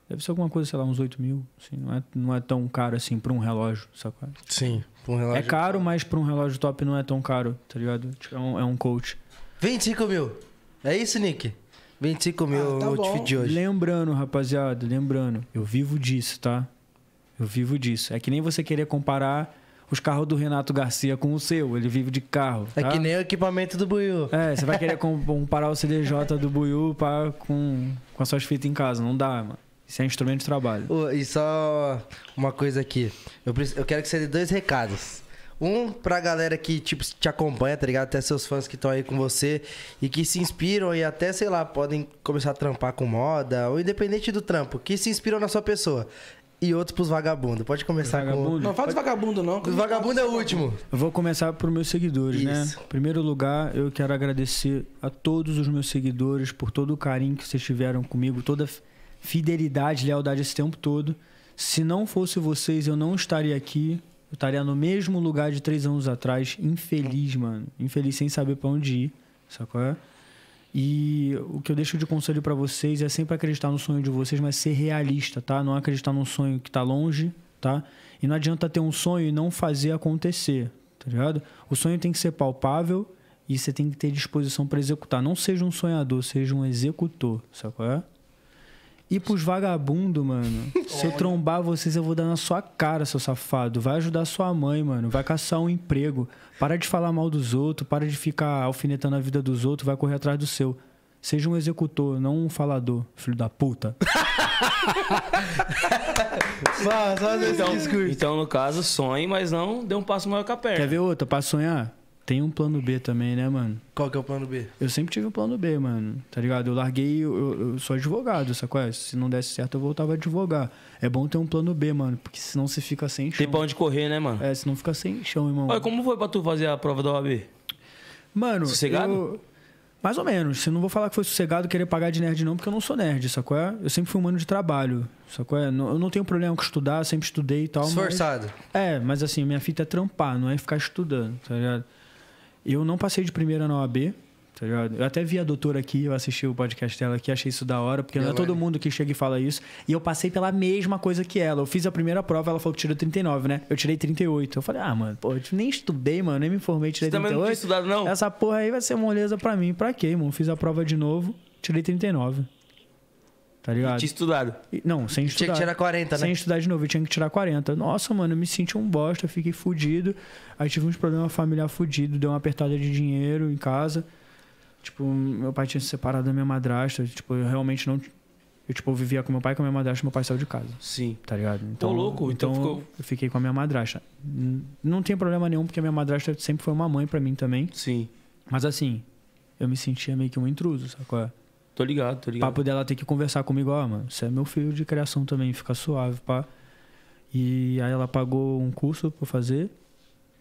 Speaker 3: Deve ser alguma coisa, sei lá, uns 8 mil. Assim, não, é, não é tão caro assim para um relógio, sacou? É? Sim, pra um relógio. É caro, mas para um relógio top não é tão caro, tá ligado? Tipo, é um, é um coach. 25 mil. É isso, Nick? 25 mil ah, tá o outfit de hoje. Lembrando, rapaziada, lembrando, eu vivo disso, tá? Eu vivo disso. É que nem você querer comparar os carros do Renato Garcia com o seu. Ele vive de carro. É tá? É que nem o equipamento do Buiu. É, você vai querer comparar o CDJ do Buiu pra, com, com as suas fitas em casa. Não dá, mano. Isso é instrumento de trabalho.
Speaker 1: Oh, e só uma coisa aqui. Eu, preciso, eu quero que você dê dois recados. Um pra galera que, tipo, te acompanha, tá ligado? Até seus fãs que estão aí com você e que se inspiram e até, sei lá, podem começar a trampar com moda, ou independente do trampo, que se inspiram na sua pessoa
Speaker 3: e outro pros vagabundos. Pode começar vagabundo. com. Não
Speaker 4: fala dos vagabundo, não. Os vagabundo é o último.
Speaker 3: Eu vou começar por meus seguidores, né? Isso. né? Em primeiro lugar, eu quero agradecer a todos os meus seguidores por todo o carinho que vocês tiveram comigo, toda fidelidade, lealdade esse tempo todo. Se não fosse vocês, eu não estaria aqui. Eu estaria no mesmo lugar de três anos atrás, infeliz, mano. Infeliz sem saber pra onde ir. Sacou? E o que eu deixo de conselho para vocês é sempre acreditar no sonho de vocês, mas ser realista, tá? Não acreditar num sonho que está longe, tá? E não adianta ter um sonho e não fazer acontecer, tá ligado? O sonho tem que ser palpável e você tem que ter disposição para executar. Não seja um sonhador, seja um executor, sabe qual é? E pros vagabundo, mano, se eu trombar vocês, eu vou dar na sua cara, seu safado. Vai ajudar sua mãe, mano. Vai caçar um emprego. Para de falar mal dos outros, para de ficar alfinetando a vida dos outros, vai correr atrás do seu. Seja um executor, não um falador, filho da puta.
Speaker 2: então, então, no caso, sonhe, mas não dê um passo maior que a perna. Quer
Speaker 3: ver outra? Pra sonhar, tem um plano B também, né, mano? Qual que é o plano B? Eu sempre tive um plano B, mano. Tá ligado? Eu larguei, eu, eu sou advogado, sacou? É, se não desse certo, eu voltava a advogar. É bom ter um plano B, mano, porque senão você fica sem chão. Tem pra onde correr, né, mano? É, senão fica sem chão, irmão. Olha,
Speaker 2: como foi pra tu fazer a prova da OAB?
Speaker 3: Mano, Sossegado? Eu... Mais ou menos. Se não vou falar que foi sossegado querer pagar de nerd, não, porque eu não sou nerd, sacou? É? Eu sempre fui humano de trabalho, sacou? É? Eu não tenho problema com estudar, sempre estudei e tal. Esforçado. Mas... É, mas assim, minha fita é trampar, não é ficar estudando, tá ligado? Eu não passei de primeira na OAB. Tá eu até vi a doutora aqui, eu assisti o podcast dela aqui, achei isso da hora, porque não é todo mundo que chega e fala isso. E eu passei pela mesma coisa que ela. Eu fiz a primeira prova, ela falou que tirou 39, né? Eu tirei 38. Eu falei, ah, mano, pô, eu nem estudei, mano, nem me informei, tirei Você 38. Você também não estudado, não? Essa porra aí vai ser moleza pra mim. Pra quê, irmão? Fiz a prova de novo, tirei 39. Tá ligado? Tinha estudado. Não, sem estudar. Tinha que tirar 40, né? Sem estudar de novo, eu tinha que tirar 40. Nossa, mano, eu me senti um bosta, fiquei fudido. Aí tive uns problemas familiares fudidos, deu uma apertada de dinheiro em casa. Tipo, meu pai tinha se separado da minha madrasta. Tipo, eu realmente não. Eu, tipo, eu vivia com meu pai, com a minha madrasta, meu pai saiu de casa. Sim. Tá ligado? Então, Tô louco, então, então ficou... eu fiquei com a minha madrasta. Não tem problema nenhum, porque a minha madrasta sempre foi uma mãe para mim também. Sim. Mas assim, eu me sentia meio que um intruso, sacou?
Speaker 2: Tô ligado, tô ligado. Papo
Speaker 3: dela ter que conversar comigo, ó, oh, mano, você é meu filho de criação também, fica suave, pá. E aí ela pagou um curso pra fazer,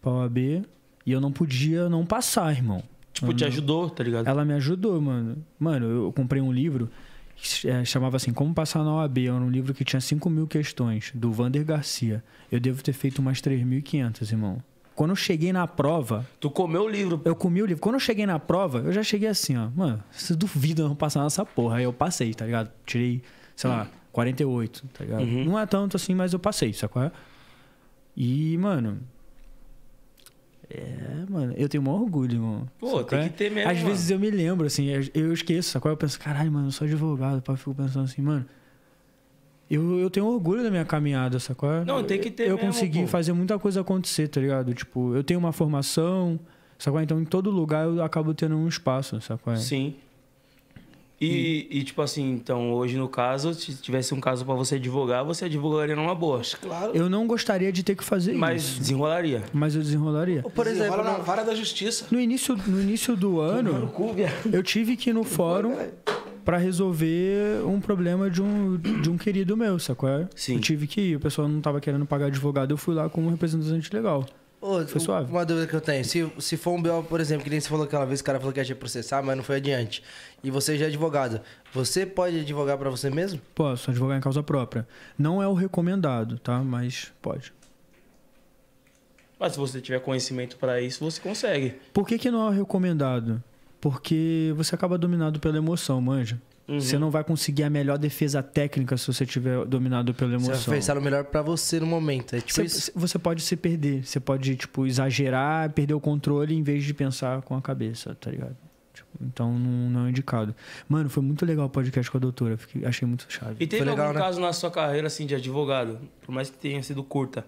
Speaker 3: pra OAB, e eu não podia não passar, irmão. Tipo, te
Speaker 2: ajudou, tá ligado? Ela
Speaker 3: me ajudou, mano. Mano, eu comprei um livro que eh, chamava assim, Como Passar na OAB. Era um livro que tinha 5 mil questões, do Vander Garcia. Eu devo ter feito umas 3.500, irmão. Quando eu cheguei na prova. Tu comeu o livro? Eu comi o livro. Quando eu cheguei na prova, eu já cheguei assim, ó. Mano, você duvida eu não passar nessa porra. Aí eu passei, tá ligado? Tirei, sei lá, 48, tá ligado? Uhum. Não é tanto assim, mas eu passei, sacou? E, mano, é, mano, eu tenho maior orgulho, mano.
Speaker 2: Pô, tem que ter mesmo. Às mano. vezes
Speaker 3: eu me lembro, assim, eu esqueço, sacou? Eu penso, caralho, mano, eu sou advogado. Pô, eu fico pensando assim, mano, eu, eu tenho orgulho da minha caminhada, sacou? Não, tem que ter. Eu mesmo, consegui pô. fazer muita coisa acontecer, tá ligado? Tipo, eu tenho uma formação, sacou? Então em todo lugar eu acabo tendo um espaço, sacou? Sim.
Speaker 2: E, e, tipo assim, então, hoje no caso, se tivesse um caso para você advogar, você
Speaker 3: advogaria numa boa. Claro. Eu não gostaria de ter que fazer Mas isso. Mas desenrolaria. Mas eu desenrolaria. por exemplo, Desenrola na vara da justiça. No início, no início do ano, eu tive que ir no fórum para resolver um problema de um, de um querido meu, sacou? Sim. Eu tive que ir, o pessoal não tava querendo pagar advogado, eu fui lá com um representante legal. Ô, foi suave. Uma
Speaker 1: dúvida que eu tenho, se, se for um BO, por exemplo, que nem você falou aquela vez, o cara falou que ia te processar, mas não foi adiante, e você já é advogado, você pode advogar para você mesmo?
Speaker 3: Posso, advogar em causa própria. Não é o recomendado, tá? Mas pode.
Speaker 1: Mas se você tiver conhecimento
Speaker 2: para isso, você consegue.
Speaker 3: Por que, que não é recomendado? porque você acaba dominado pela emoção, manja. Uhum. Você não vai conseguir a melhor defesa técnica se você tiver dominado pela emoção. Você vai pensar o
Speaker 1: melhor para você no momento. É tipo você,
Speaker 3: você, pode se perder. Você pode, tipo, exagerar, perder o controle em vez de pensar com a cabeça, tá ligado? Tipo, então não, é indicado. Mano, foi muito legal o podcast com a doutora. Fiquei, achei muito chave. E teve algum né? caso
Speaker 2: na sua carreira, assim, de advogado? Por mais que tenha sido curta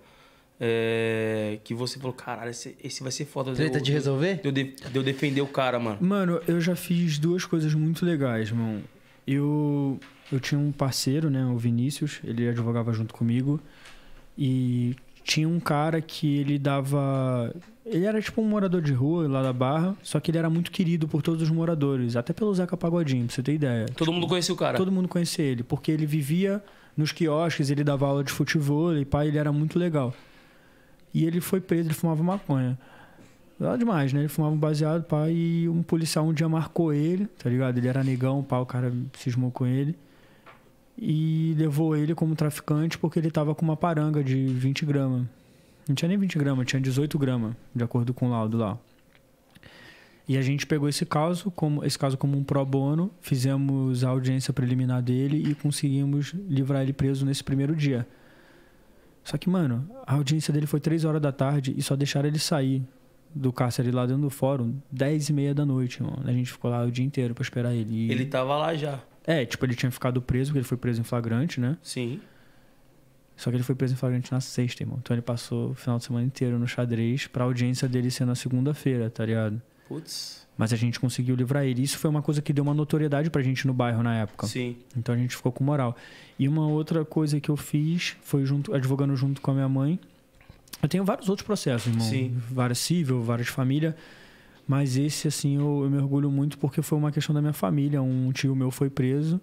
Speaker 2: é, que você falou, caralho, esse, esse vai ser foda. Treta eu, de resolver? De, de, de eu defender o cara, mano.
Speaker 3: Mano, eu já fiz duas coisas muito legais, mano. Eu, eu tinha um parceiro, né, o Vinícius, ele advogava junto comigo. E tinha um cara que ele dava. Ele era tipo um morador de rua lá da Barra, só que ele era muito querido por todos os moradores, até pelo Zeca Pagodinho, pra você ter ideia. Todo tipo, mundo conhecia o cara? Todo mundo conhecia ele, porque ele vivia nos quiosques, ele dava aula de futebol, e pai, ele era muito legal. E ele foi preso, ele fumava maconha. Nada demais, né? Ele fumava um baseado, pá, e um policial um dia marcou ele, tá ligado? Ele era negão, pá, o cara cismou com ele. E levou ele como traficante porque ele tava com uma paranga de 20 gramas. Não tinha nem 20 gramas, tinha 18 gramas, de acordo com o laudo lá. E a gente pegou esse caso como esse caso como um pro bono, fizemos a audiência preliminar dele e conseguimos livrar ele preso nesse primeiro dia. Só que, mano, a audiência dele foi 3 horas da tarde e só deixaram ele sair do cárcere lá dentro do fórum 10 e meia da noite, mano. A gente ficou lá o dia inteiro pra esperar ele. E... Ele tava lá já. É, tipo, ele tinha ficado preso, porque ele foi preso em flagrante, né? Sim. Só que ele foi preso em flagrante na sexta, irmão. Então ele passou o final de semana inteiro no xadrez pra audiência dele ser na segunda-feira, tá ligado? Putz. Mas a gente conseguiu livrar ele. Isso foi uma coisa que deu uma notoriedade pra gente no bairro na época. Sim. Então a gente ficou com moral. E uma outra coisa que eu fiz foi junto, advogando junto com a minha mãe. Eu tenho vários outros processos, irmão. Sim. Várias civil, várias família. Mas esse, assim, eu, eu me orgulho muito porque foi uma questão da minha família. Um tio meu foi preso.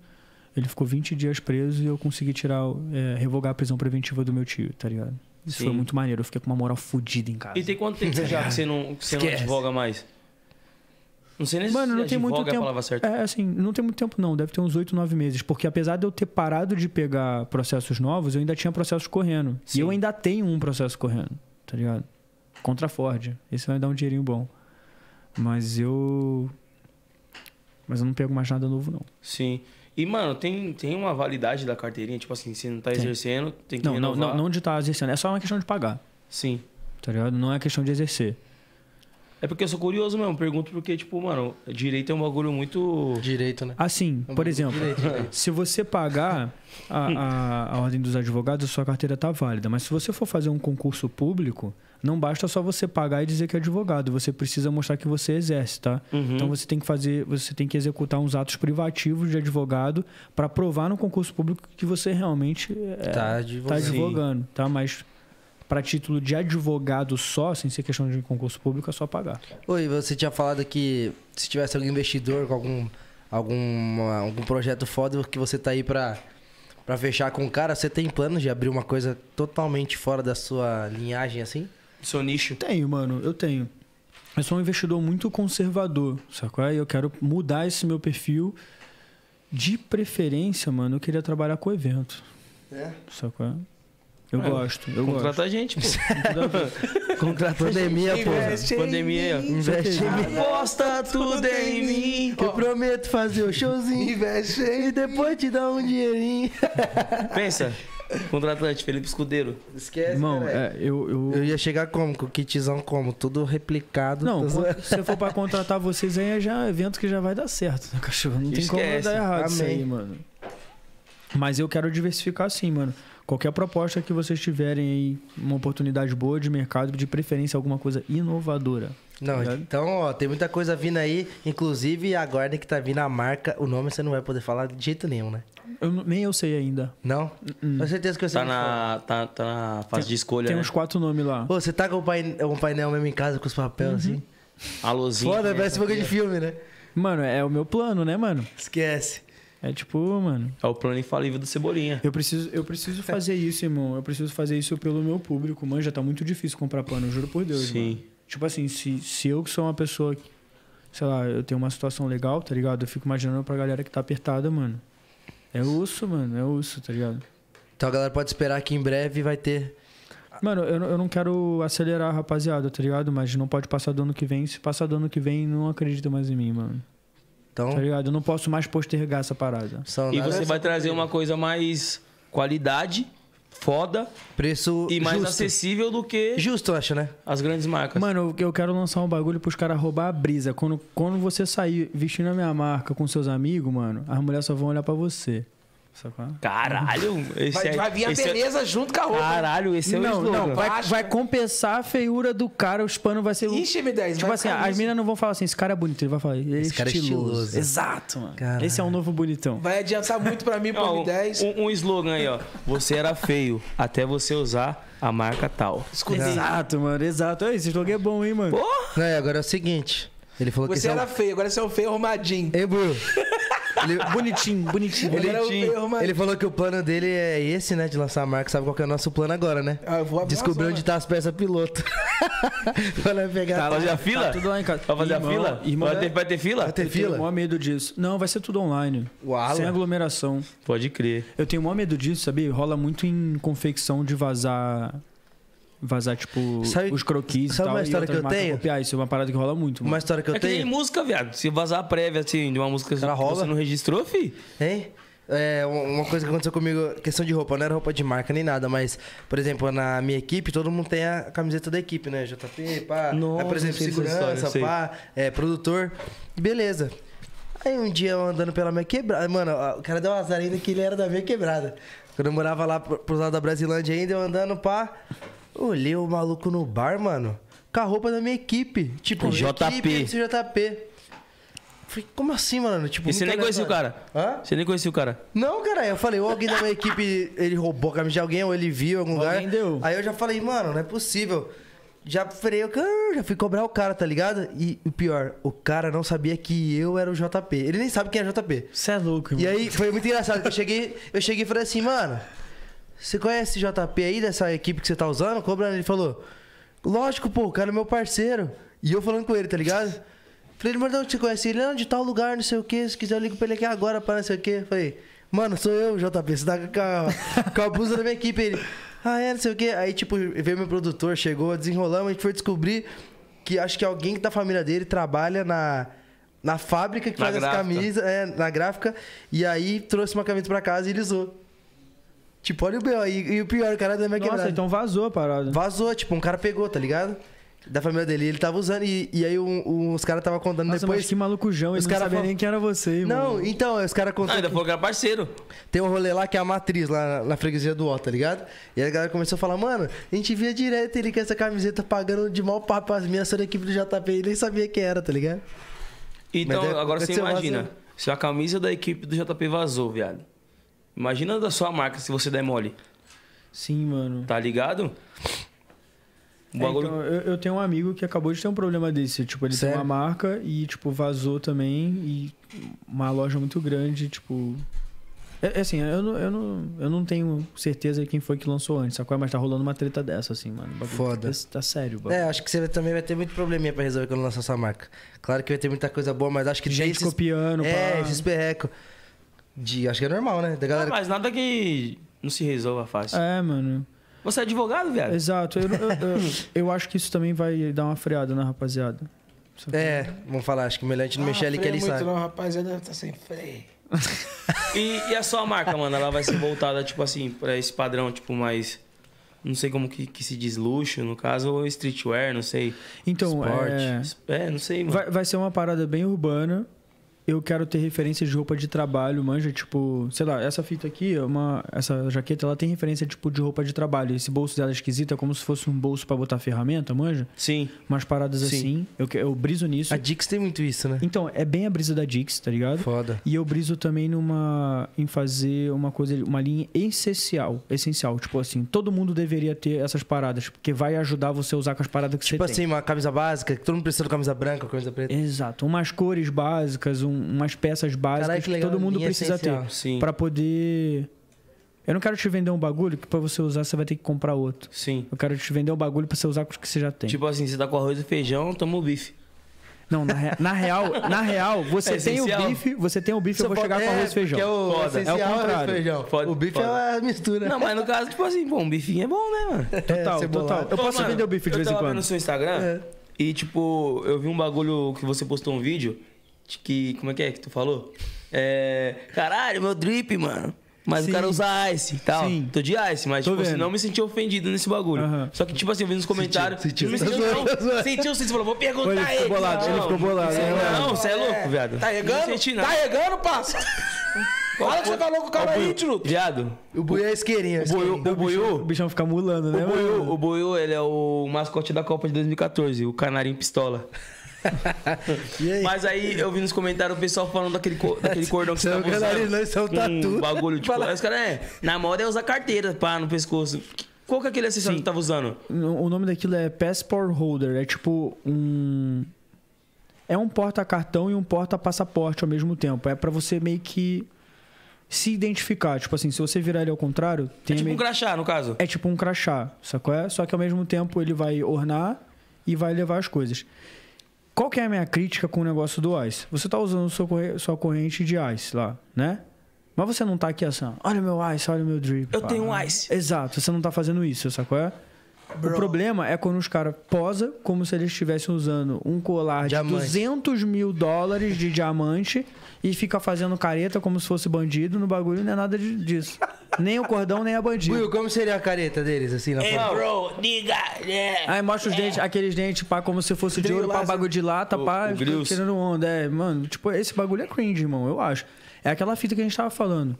Speaker 3: Ele ficou 20 dias preso e eu consegui tirar, é, revogar a prisão preventiva do meu tio, tá ligado? Isso Sim. foi muito maneiro. Eu fiquei com uma moral fodida em casa. E tem quanto tempo
Speaker 2: já que você não, que você não advoga mais? Não sei nem Mano, se não tem muito é tempo.
Speaker 3: É, assim, não tem muito tempo não, deve ter uns oito, nove meses, porque apesar de eu ter parado de pegar processos novos, eu ainda tinha processos correndo. Sim. E eu ainda tenho um processo correndo, tá ligado? Contra a Ford. Esse vai dar um dinheirinho bom. Mas eu mas eu não pego mais nada novo não.
Speaker 2: Sim. E, mano, tem, tem uma validade da carteirinha? Tipo assim, se não tá tem. exercendo,
Speaker 3: tem que não, renovar. Não, não, não de estar tá exercendo. É só uma questão de pagar. Sim. Tá ligado? Não é questão de exercer.
Speaker 2: É porque eu sou curioso mesmo, pergunto porque, tipo, mano, direito é um bagulho muito. Direito,
Speaker 3: né? Assim, é por exemplo, direito, direito. se você pagar a, a, a ordem dos advogados, a sua carteira tá válida. Mas se você for fazer um concurso público, não basta só você pagar e dizer que é advogado, você precisa mostrar que você exerce, tá? Uhum. Então você tem que fazer, você tem que executar uns atos privativos de advogado para provar no concurso público que você realmente é, tá, tá advogando, tá, advogando, tá? Mas para título de advogado só, sem ser questão de concurso público, é só pagar.
Speaker 1: Oi, você tinha falado que se tivesse algum investidor com algum, algum, algum projeto foda que você tá aí para para fechar com o cara, você tem planos de abrir uma coisa totalmente fora da sua linhagem assim?
Speaker 3: Do seu nicho? Tenho, mano, eu tenho. Eu sou um investidor muito conservador, sacou? E eu quero mudar esse meu perfil. De preferência, mano, eu queria trabalhar com evento. É? Sacou? Eu é, gosto. Eu contrata gosto. a gente, pô. contrata pandemia, pô.
Speaker 2: Pandemia. Investe em mim. Aposta tudo em mim.
Speaker 1: Eu oh. prometo fazer o showzinho. Investe E depois te dar um dinheirinho. Pensa.
Speaker 3: Contratante, Felipe Escudeiro. Esquece, Irmão, é,
Speaker 1: eu, eu... eu ia chegar como? Com o kitzão como? Tudo
Speaker 3: replicado. Não, se eu for pra contratar vocês aí, é já evento que já vai dar certo, né, cachorro? Não Esquece. tem como dar errado Amém. isso aí, mano. Mas eu quero diversificar sim, mano. Qualquer proposta que vocês tiverem aí, uma oportunidade boa de mercado, de preferência alguma coisa inovadora.
Speaker 1: Não, tá então, ó, tem muita coisa vindo aí. Inclusive, agora que tá vindo a marca. O nome você não vai poder falar de jeito nenhum, né?
Speaker 3: Eu, nem eu sei ainda. Não? Uhum. Com certeza que eu sei. Tá,
Speaker 2: na, tá, tá, na fase tem, de escolha. Tem né? uns
Speaker 1: quatro nomes lá. Pô, você tá com um painel, um painel mesmo em casa com os
Speaker 3: papéis uhum. assim?
Speaker 2: A luzinha. Foda, parece um pouco de filme,
Speaker 3: né? Mano, é o meu plano, né, mano? Esquece. É tipo, mano. É o plano infalível do Cebolinha. Eu preciso, eu preciso fazer isso, irmão. Eu preciso fazer isso pelo meu público. Mano, já tá muito difícil comprar pano, juro por Deus. Sim. Mano. Tipo assim, se, se eu que sou uma pessoa que, sei lá, eu tenho uma situação legal, tá ligado? Eu fico imaginando pra galera que tá apertada, mano. É osso, mano. É osso, tá ligado? Então a galera pode esperar que em breve vai ter. Mano, eu, eu não quero acelerar, rapaziada, tá ligado? Mas não pode passar do ano que vem. Se passar do ano que vem, não acredita mais em mim, mano. Então, tá ligado? Eu não posso mais postergar essa parada. E você vai
Speaker 2: trazer uma coisa mais qualidade,
Speaker 1: foda, preço e mais justo. acessível do que Justo,
Speaker 3: eu acho, né? as grandes marcas. Mano, eu quero lançar um bagulho pros caras roubar a brisa. Quando, quando você sair vestindo a minha marca com seus amigos, mano, as mulheres só vão olhar pra você. Sacou?
Speaker 2: Caralho, esse vai, é, vai vir a é- beleza
Speaker 3: é... junto com a roupa. Caralho, esse é o slogan. Não, vai, vai, compensar a feiura do cara, os panos vai ser... Ixi, M10. Tipo assim, as minas não vão falar assim, esse cara é bonito. Ele vai falar, ele é esse cara é estiloso. Exato, mano. Caralho. Esse é um novo bonitão. Vai
Speaker 2: adiantar muito pra mim, pro M10. Um, um slogan aí, ó. Você era feio, até você usar a marca tal. Escutei.
Speaker 3: Exato, mano, exato. Esse slogan é bom, hein, mano.
Speaker 1: Porra! É, agora é o seguinte... Ele falou você que é era é feio, agora você é um feio arrumadinho. Ei, Bruno.
Speaker 3: Ele... Bonitinho, bonitinho. Ele, bonitinho. ele
Speaker 1: falou que o plano dele é esse, né? De lançar a marca. Sabe qual que é o nosso plano agora, né? Ah, Descobrir onde tá as peças piloto. pra pegar. Tá, fazer a fila? Tá tudo lá em casa.
Speaker 3: Vai fazer irmão, a fila? Irmão, vai, ter, vai ter fila? Vai ter eu fila? tenho o maior medo disso. Não, vai ser tudo online. Uau. Sem aglomeração. Pode crer. Eu tenho o maior medo disso, sabe? Rola muito em confecção de vazar vazar, tipo, sabe, os croquis sabe e tal. Sabe uma história que eu tenho? Copiar. Isso é uma parada que rola muito. Mano. Uma história que eu é tenho? que nem
Speaker 2: música, viado. Se vazar a prévia, assim, de uma música que rola. você não
Speaker 1: registrou, fi. Hein? É, uma coisa que aconteceu comigo, questão de roupa, não era roupa de marca nem nada, mas, por exemplo, na minha equipe, todo mundo tem a camiseta da equipe, né? JP, pá, Nossa, é, por exemplo, segurança, história, pá, é, produtor. Beleza. Aí um dia eu andando pela minha quebrada, mano, o cara deu um azar ainda que ele era da minha quebrada. Quando eu morava lá pro, pro lado da Brasilândia ainda, eu andando, pá. Olhei o maluco no bar, mano, com a roupa da minha equipe. Tipo, JP. Equipe, JP. Falei, como assim, mano? Tipo, e você nem conhecia o cara? Hã?
Speaker 2: Você nem conhecia o cara?
Speaker 1: Não, cara. Eu falei, ou alguém da minha equipe, ele roubou a camisa de alguém, ou ele viu em algum alguém lugar. Deu. Aí eu já falei, mano, não é possível. Já freio, ah, já fui cobrar o cara, tá ligado? E o pior, o cara não sabia que eu era o JP. Ele nem sabe quem é JP. Você é louco, mano. E aí foi muito engraçado. Eu cheguei, eu cheguei e falei assim, mano. Você conhece JP aí dessa equipe que você tá usando? Cobrando, ele falou: Lógico, pô, o cara é meu parceiro. E eu falando com ele, tá ligado? Falei, Mordão, você conhece ele? Não, é de tal lugar, não sei o quê. Se quiser, eu ligo pra ele aqui agora para não sei o quê. Falei, mano, sou eu, JP. Você tá com a, com a blusa da minha equipe. Ele, ah, é, não sei o quê. Aí, tipo, veio meu produtor, chegou, desenrolamos. A gente foi descobrir que acho que alguém da família dele trabalha na, na fábrica que na faz gráfica. as camisas, é, na gráfica. E aí trouxe uma camisa pra casa e ele usou. Tipo, olha o B.O. E, e o pior, o cara da minha Nossa, então vazou a parada. Vazou, tipo, um cara pegou, tá ligado? Da família dele, ele tava usando. E, e aí um, um, os caras tava contando Nossa, depois. Mas que malucujão, os caras sabiam nem quem
Speaker 3: era você, Não,
Speaker 1: então, os caras contaram Ah, ainda falou é que era parceiro. Tem um rolê lá que é a matriz, lá na, na freguesia do O, tá ligado? E aí a galera começou a falar, mano, a gente via direto ele com essa camiseta pagando de mau papo as minhas da equipe do JP Ele nem sabia quem era, tá ligado?
Speaker 2: Então, é agora você imagina. Vazou. Se a camisa da equipe do JP vazou, viado. Imagina da sua marca se você der mole.
Speaker 3: Sim, mano.
Speaker 2: Tá ligado?
Speaker 3: É, então, eu, eu, tenho um amigo que acabou de ter um problema desse. Tipo, ele Sério? tem uma marca e, tipo, vazou também. E uma loja muito grande, tipo. É, é assim, eu não, eu, não, eu não tenho certeza de quem foi que lançou antes, sacou? Mas tá rolando uma treta dessa, assim, mano. Bagulho Foda. Tá, tá sério, bagulho.
Speaker 1: É, acho que você também vai ter muito probleminha pra resolver quando lançar essa marca. Claro que vai ter muita coisa boa, mas acho que... Gente esses... copiando, É, pá. esses perrecos.
Speaker 3: De, acho que é normal, né? Da galera...
Speaker 2: mas nada que não se resolva fácil.
Speaker 3: É, mano.
Speaker 4: Você é advogado,
Speaker 2: viado? Exato. Eu, eu, eu,
Speaker 3: eu acho que isso também vai dar uma freada na rapaziada. Que... É, vamos falar, acho que melhor é a gente não ah, mexer ali que ele muito sai. Não,
Speaker 1: rapaziada, tá sem freio.
Speaker 2: e, e, a sua marca, mano, ela vai ser voltada, tipo assim, pra esse padrão, tipo, mais. Não sei como que, que se diz luxo, no caso, ou streetwear, não sei.
Speaker 3: Então, Sport,
Speaker 2: é... é. não sei, mano. Vai,
Speaker 3: vai ser uma parada bem urbana, eu quero ter referência de roupa de trabalho, manja, tipo, sei lá, essa fita aqui, é uma, essa jaqueta, ela tem referência tipo de roupa de trabalho. Esse bolso dela é esquisito, é como se fosse um bolso para botar ferramenta, manja? Sim. Umas paradas Sim. assim. Eu, eu briso nisso. A Dix tem muito isso, né? Então, é bem a brisa da Dix, tá ligado? Foda. E eu briso também numa em fazer uma coisa, uma linha essencial, essencial, tipo assim, todo mundo deveria ter essas paradas, porque vai ajudar você a usar com as paradas que tipo você assim, tem.
Speaker 1: Tipo assim, uma camisa básica,
Speaker 3: que todo mundo precisa de camisa branca, camisa preta. Exato. Umas cores básicas, um umas peças básicas Caraca, que, todo mundo precisa essencial. ter. para poder. Eu não quero te vender um bagulho que pra você usar você vai ter que comprar outro. Sim. Eu quero te vender um bagulho pra você usar com os que você já tem. Tipo
Speaker 2: assim, você tá com arroz e feijão, toma o bife.
Speaker 3: Não, na, rea, na, real, na real, é você é tem o bife, você tem o bife, você eu vou
Speaker 2: pode, chegar é, com arroz e feijão. é o foda. É o contrário. Foda, o bife foda. é a mistura. Não, mas no caso, tipo assim, bom, um bifinho é bom, né, mano? Total, é, total. Eu Pô, posso mano, vender o bife de vez em quando. Eu tava no seu Instagram é. e, tipo, eu vi um bagulho que você postou um vídeo que. Como é que é que tu falou? É. Caralho, meu drip, mano. Mas Sim. o cara usa Ice e tal. Sim. Tô de Ice, mas, Tô tipo, assim, você não me sentiu ofendido nesse bagulho. Uhum. Só que, tipo assim, eu vi nos comentários. Sentiu, sentiu. Não me tá tá sentiu, tá não. sentiu, você falou, vou perguntar ele. Ficou bolado, não, ele ficou bolado. Não, você é, é louco, é é. viado. Tá regando? senti, Tá regando,
Speaker 4: passa.
Speaker 1: Fala que você louco com o cara aí, tio. Viado. O Boiô é isqueirinha. É o Boiô. O, Buiu,
Speaker 2: o bichão fica mulando, né? O Boiô, ele é o mascote da Copa de 2014, o Canarinho Pistola aí? Mas aí eu vi nos comentários o pessoal falando daquele, co... daquele cordão que você é tava tá usando. Não, né? isso é um tatu. Um bagulho, tipo... falar, os caras, é, na moda é usar carteira, pá, no pescoço. Qual que é aquele acessório Sim. que tava usando?
Speaker 3: O nome daquilo é Passport Holder. É tipo um... É um porta-cartão e um porta-passaporte ao mesmo tempo. É para você meio que se identificar. Tipo assim, se você virar ele ao contrário... Tem é tipo meio... um
Speaker 2: crachá, no caso?
Speaker 3: É tipo um crachá, sacou? É? Só que ao mesmo tempo ele vai ornar e vai levar as coisas. Qual que é a minha crítica com o negócio do ICE? Você tá usando sua, sua corrente de ICE lá, né? Mas você não tá aqui assim, olha meu ICE, olha meu drip. Eu pá. tenho um ICE. Exato, você não tá fazendo isso, sacou? É? Bro. O problema é quando os caras posam como se eles estivessem usando um colar diamante. de 200 mil dólares de diamante e fica fazendo careta como se fosse bandido no bagulho, não é nada disso. nem o cordão, nem a bandida. Will, como seria a careta deles, assim, na hey, é, foto? bro, diga, yeah, é. Aí mostra os yeah. É. dentes, aqueles dentes, pá, como se fosse de ouro, lá, pá, bagulho de lata, tá o, pá, o tirando onda. É, mano, tipo, esse bagulho é cringe, irmão, eu acho. É aquela fita que a gente tava falando.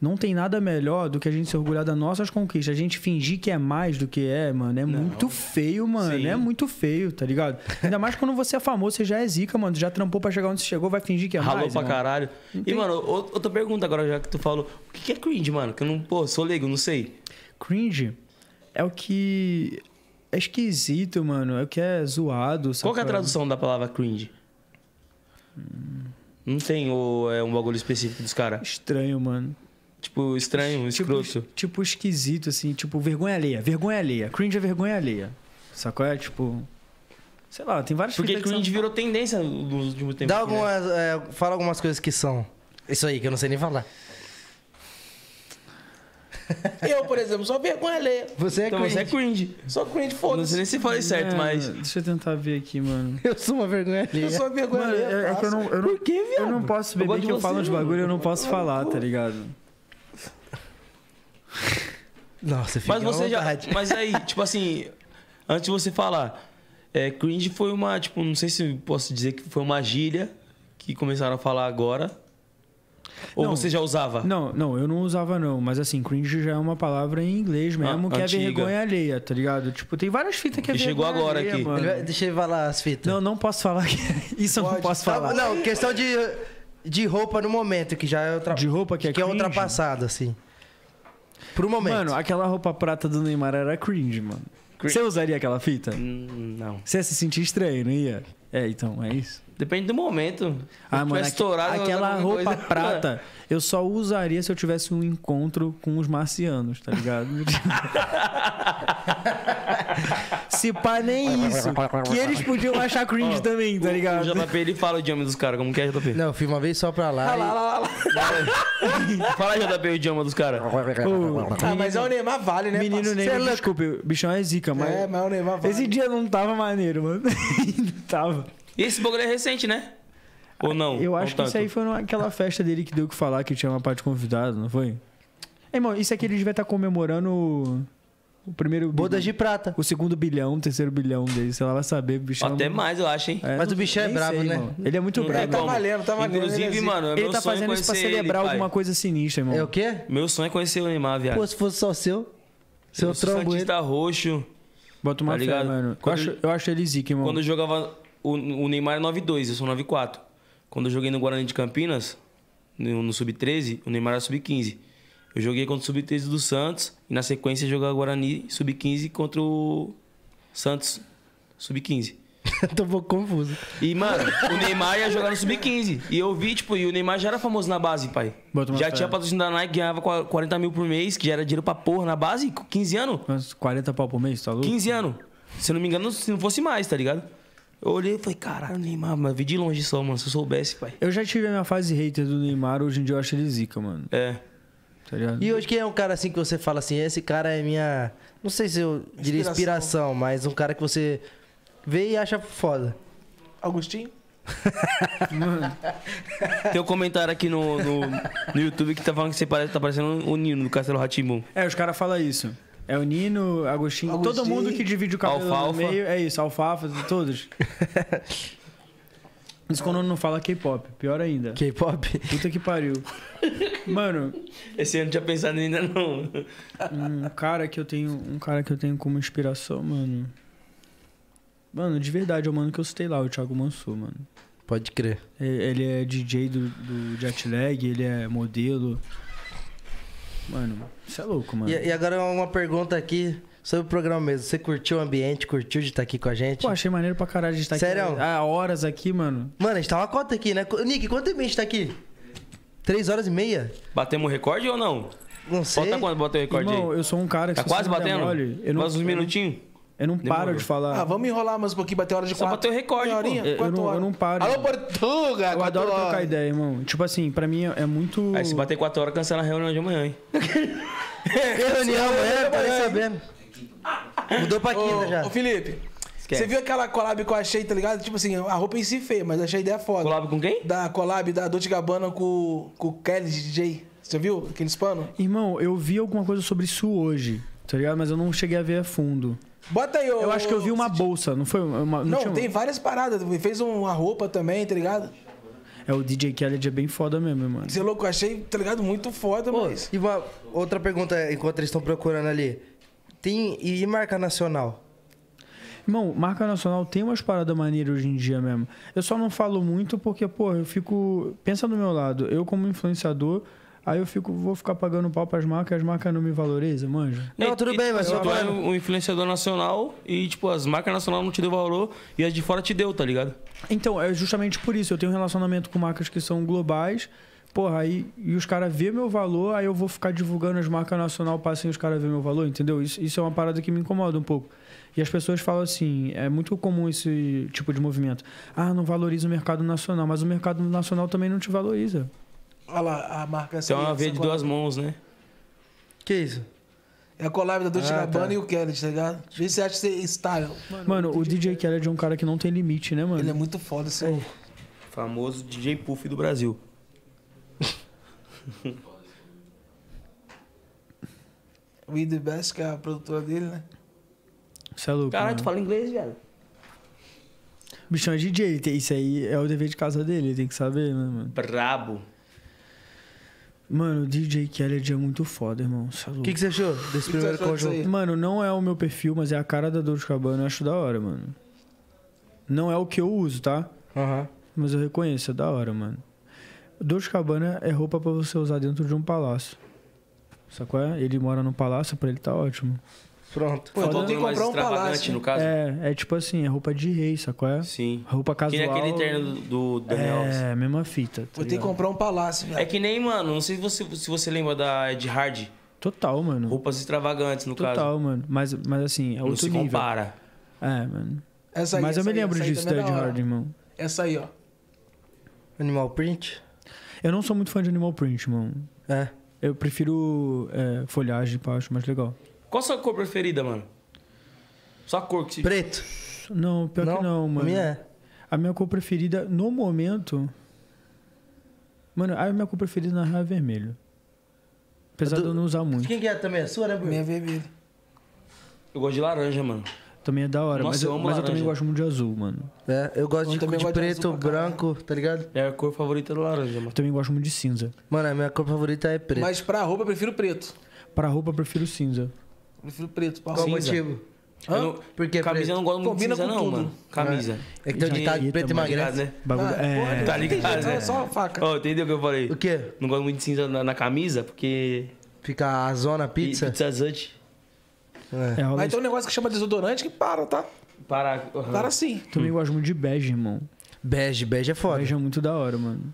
Speaker 3: Não tem nada melhor do que a gente se orgulhar das nossas conquistas. A gente fingir que é mais do que é, mano. É não. muito feio, mano. Sim. É muito feio, tá ligado? Ainda mais quando você é famoso, você já é zica, mano. Já trampou pra chegar onde você chegou, vai fingir que é Ralou mais. Ralou pra mano. caralho. e, mano,
Speaker 2: outra pergunta agora, já que tu falou. O que é cringe, mano? Que eu não. Pô, sou leigo, não sei.
Speaker 3: Cringe é o que. É esquisito, mano. É o que é zoado. Qual é a tradução
Speaker 2: da palavra cringe? Hum. Não tem ou é um bagulho
Speaker 3: específico dos caras? Estranho, mano. Tipo, estranho, tipo, escroto. Tipo, esquisito, assim, tipo, vergonha alheia, vergonha alheia. Cringe é vergonha alheia. Sacou? É tipo. Sei lá,
Speaker 2: tem
Speaker 1: várias Porque cringe tipo, são... virou tendência
Speaker 4: nos últimos
Speaker 2: tempos.
Speaker 3: Dá né? algumas, é, fala algumas coisas que são.
Speaker 1: Isso aí, que eu não sei nem falar.
Speaker 4: Eu, por exemplo, sou vergonha alheia.
Speaker 1: Você é então cringe. Você é
Speaker 4: cringe. Sou cringe, foda-se. Não sei nem se
Speaker 2: falei é,
Speaker 1: certo, é, mas.
Speaker 4: Deixa
Speaker 3: eu tentar ver aqui, mano. Eu sou uma vergonha alheia. Eu sou uma vergonha mano, alheia. É, é que eu não, eu não, por que, viado? Eu não posso beber que eu falo de bagulho, eu não posso falar, tá
Speaker 1: ligado? Nossa, fica mas você já, Mas
Speaker 2: aí, tipo assim, antes de você falar, é, cringe foi uma, tipo, não sei se posso dizer que foi uma gíria que começaram a falar agora. Ou não, você já usava?
Speaker 3: Não, não, eu não usava não, mas assim, cringe já é uma palavra em inglês ah, mesmo, ah, que é antiga. é vergonha alheia, tá ligado? Tipo, tem várias fitas que é e vergonha chegou agora alheia, aqui. Mano. Deixa eu falar as
Speaker 1: fitas. Não, não posso falar isso, Pode, eu não posso tá falar. Não, questão de de roupa no momento, que já é outra... De roupa que é Que é cringe? é ultrapassado, assim. Pro momento. Mano, aquela roupa prata
Speaker 3: do Neymar era cringe, mano. Você usaria aquela fita? Hum, não. Você ia se sentir estranho, não ia? É, então, é isso. Depende do momento. Ah, mano, estourado, aquela roupa coisa. prata eu só usaria se eu tivesse um encontro com os marcianos, tá ligado? Se pá, nem isso. Que eles podiam
Speaker 2: achar cringe também, tá ligado? O JP, ele fala o idioma dos caras, como que é, JP? Não, eu fui uma vez só pra lá. Ah, lá, lá, lá. Fala JP, o idioma dos caras. Ah, mas é o
Speaker 3: Neymar vale, né? Menino parceiro? Neymar, é desculpa, o bichão é zica, mas... É, mas é o Neymar vale. Esse dia não tava maneiro, mano. não tava. E
Speaker 2: esse bagulho é recente, né?
Speaker 3: Ou não? Eu acho não que isso aí foi naquela festa dele que deu que falar que tinha uma parte convidada não foi? Ei, irmão, isso aqui ele devia estar tá comemorando... O primeiro. Bodas de prata. O segundo bilhão, o terceiro bilhão dele. Sei lá, vai saber. O bicho Até é
Speaker 2: mais, eu acho, hein? É, Mas o bicho é brabo, sei, né? Mano. Ele é muito brabo. bravo. Ele tá valendo, tá valendo. Inclusive, mano, ele tá é fazendo isso pra celebrar ele, alguma coisa sinistra, irmão. É o quê? Meu sonho é conhecer o Neymar, viado. Pô,
Speaker 1: se fosse só seu,
Speaker 2: seu eu trambo. Ele tá roxo. Bota uma tá fé, mano. eu, acho, eu acho ele zica, irmão. Quando eu jogava. O, o Neymar é 9-2, eu sou 9-4. Quando eu joguei no Guarani de Campinas, no, no Sub-13, o Neymar era Sub-15. Eu joguei contra o Sub-13 do Santos e na sequência jogar Guarani Sub-15 contra o Santos Sub-15. Tô um pouco confuso. E, mano, o Neymar ia jogar no Sub-15. E eu vi, tipo, e o Neymar já era famoso na base, pai. Já fé. tinha patrocínio da Nike, ganhava 40 mil por mês, que já era dinheiro pra porra na base, 15 anos. Mas 40 pau por mês, tá louco? 15 anos. Se eu não me engano, se não fosse mais, tá ligado? Eu
Speaker 3: olhei e falei, caralho, Neymar, mas vi de longe só, mano. Se eu soubesse, pai. Eu já tive a minha fase hater do Neymar, hoje em dia eu acho ele zica, mano. É. Tá e
Speaker 1: hoje quem é um cara assim que você fala assim, esse cara é minha. Não sei se eu diria inspiração, inspiração mas um cara que você vê e acha foda. Agostinho?
Speaker 2: Tem um comentário aqui no, no, no, YouTube que tá falando que você parece, tá parecendo o Nino do Castelo Ratimbu.
Speaker 3: É, os caras falam isso. É o Nino, Agostinho, Agostinho, todo mundo que divide o cabelo alfalfa. no meio. É isso, alfafa, todos. Mas quando não fala K-pop, pior ainda. K-pop? Puta que pariu. Mano. Esse ano não tinha pensado ainda, não. Um cara que eu tenho. Um cara que eu tenho como inspiração, mano. Mano, de verdade, é o mano que eu citei lá, o Thiago Mansur, mano. Pode crer. É, ele é DJ do, do Jetlag, ele é modelo. Mano, você é louco, mano. E,
Speaker 1: e agora uma pergunta aqui sobre o programa mesmo. Você curtiu o ambiente, curtiu de estar tá aqui com a gente? Pô, achei maneiro pra caralho de estar tá aqui. Sério? Há horas aqui, mano. Mano, a gente tá uma cota aqui, né? Nick, quanto tempo a gente tá aqui? Três horas e meia.
Speaker 2: Batemos o recorde ou não? Não sei. Falta quando bateu o recorde Irmão,
Speaker 1: aí? eu sou um cara que... Tá quase batendo? Mole, eu não, Mais uns minutinhos? Eu não Demorou. paro de falar. Ah, vamos enrolar mais um pouquinho, bater hora de Só quatro. Só
Speaker 4: bateu
Speaker 3: recorde, horinha, eu, eu, não,
Speaker 4: eu não paro.
Speaker 2: Alô,
Speaker 3: Portuga! Eu adoro horas. trocar ideia, irmão. Tipo assim, pra mim é, muito... Aí se
Speaker 2: bater quatro horas, cancela a reunião de amanhã, hein? reunião amanhã, pra
Speaker 4: nem
Speaker 1: Mudou pra quinta já.
Speaker 4: Ô, Felipe. Você viu aquela collab que eu achei, tá ligado? Tipo assim, a roupa em si feia, mas achei a ideia foda. Collab com quem? Da collab da Dolce Gabbana com, com
Speaker 3: o Kelly DJ. Você viu aquele hispano? Irmão, eu vi alguma coisa sobre isso hoje, tá ligado? Mas eu não cheguei a ver a fundo. Bota aí, ô, Eu acho que eu vi uma bolsa, não foi uma. Não, não tinha... tem várias
Speaker 4: paradas. Fez uma roupa também, tá ligado?
Speaker 3: É, o DJ Kelly é bem foda mesmo, mano. Você é
Speaker 1: louco, eu achei, tá ligado? Muito foda, mano. E uma outra pergunta, enquanto eles estão procurando ali. Tem, e marca
Speaker 3: nacional? Irmão, marca nacional tem umas paradas maneiras hoje em dia mesmo. Eu só não falo muito porque, pô, eu fico. Pensa do meu lado, eu como influenciador. Aí eu fico, vou ficar pagando pau pras marcas, as marcas não me valorizam, manjo.
Speaker 1: Não, tudo bem,
Speaker 2: mas tu é um influenciador nacional e, tipo, as marcas nacionais não te deu valor e as de fora te deu, tá ligado?
Speaker 3: Então, é justamente por isso. Eu tenho um relacionamento com marcas que são globais Porra, aí e os caras vê meu valor, aí eu vou ficar divulgando as marcas nacional para assim os caras vê meu valor, entendeu? Isso, isso é uma parada que me incomoda um pouco. E as pessoas falam assim, é muito comum esse tipo de movimento. Ah, não valoriza o mercado nacional, mas o mercado nacional também não te valoriza.
Speaker 4: Olha lá, a marca... Tem uma vez de duas mãos, né? Que isso? É a collab da Dolce ah, Gabbana tá. e o Kelly, tá ligado? Às vezes você acha que você style. Mano, mano o DJ, DJ Kelly é de um cara que não tem limite, né, mano? Ele é muito foda, esse é.
Speaker 2: Famoso DJ Puff do Brasil.
Speaker 4: We The Best, que é a produtora dele, né?
Speaker 3: Isso é louco. Caralho, tu fala inglês, velho? O bichão é DJ, isso aí é o dever de casa dele, ele tem que saber, né, mano?
Speaker 2: Brabo.
Speaker 3: Mano, o DJ Kelly é muito foda, irmão. É o que, que você
Speaker 1: achou desse primeiro conjunto?
Speaker 3: Mano, não é o meu perfil, mas é a cara da Dolce Cabana, eu acho da hora, mano. Não é o que eu uso, tá? Aham. Mas eu reconheço, é da hora, mano. Dolce Cabana é roupa para você usar dentro de um palácio. Sacou? É? Ele mora num palácio, para ele tá ótimo.
Speaker 1: Pronto. Pô, então tem que comprar um palácio. No caso.
Speaker 3: É, é tipo assim, é roupa de rei, sacou? É? Sim. Roupa casual. Que nem aquele terno
Speaker 2: do, Daniel É, mesma
Speaker 3: fita. Tá Vou que comprar um palácio,
Speaker 2: velho. É que nem, mano, não sei se você, se você lembra da Ed Hard.
Speaker 3: Total, mano.
Speaker 2: Roupas extravagantes, no Total, caso.
Speaker 3: Total, mano. Mas, mas assim, é outro não se nível. compara. É, mano. Essa aí, mas essa eu me lembro disso da é Ed Hard, irmão. Essa aí, ó. Animal Print? Eu não sou muito fã de animal print, mano. É. Eu prefiro é, folhagem, pá, acho mais legal.
Speaker 4: Qual a sua
Speaker 2: cor preferida, mano? Só a cor que se. Preto.
Speaker 3: Não, pior não, que não, mano. A minha é. A minha cor preferida, no momento. Mano, a minha cor preferida na real é vermelho. Apesar do... de eu não usar muito. Quem que
Speaker 1: é também? A sua, né, Bruno? Minha é vermelho.
Speaker 3: Eu gosto de
Speaker 2: laranja, mano
Speaker 3: também é da hora. Nossa, mas eu, eu mas eu também gosto muito de azul, mano. É, eu gosto eu de, também de preto,
Speaker 2: azul, branco, tá ligado? É a cor favorita do laranja, mano. Eu também gosto muito de cinza.
Speaker 1: Mano, a minha cor favorita é preto. Mas
Speaker 4: pra roupa eu prefiro preto.
Speaker 1: Pra roupa eu prefiro cinza. Eu
Speaker 4: prefiro preto. Pra Qual o motivo? Não, porque camisa preto. não gosto muito Combina de cinza, com não, tudo. mano. Camisa.
Speaker 2: É, que tem tá o ditado de tá preto emagrece. Tá né? Bagulho, ah, é, porra, é. tá ligado, né? É só faca. entendeu o que eu falei? O quê? Não gosto muito de cinza na, camisa, porque...
Speaker 1: Fica a zona pizza?
Speaker 2: Pizza zante.
Speaker 3: É. é. Mas tem um
Speaker 4: negócio que chama desodorante que para, tá? Para, uhum. para sim.
Speaker 3: Também gosto muito de bege, irmão. Bege, bege é foda. Bege é muito da hora, mano.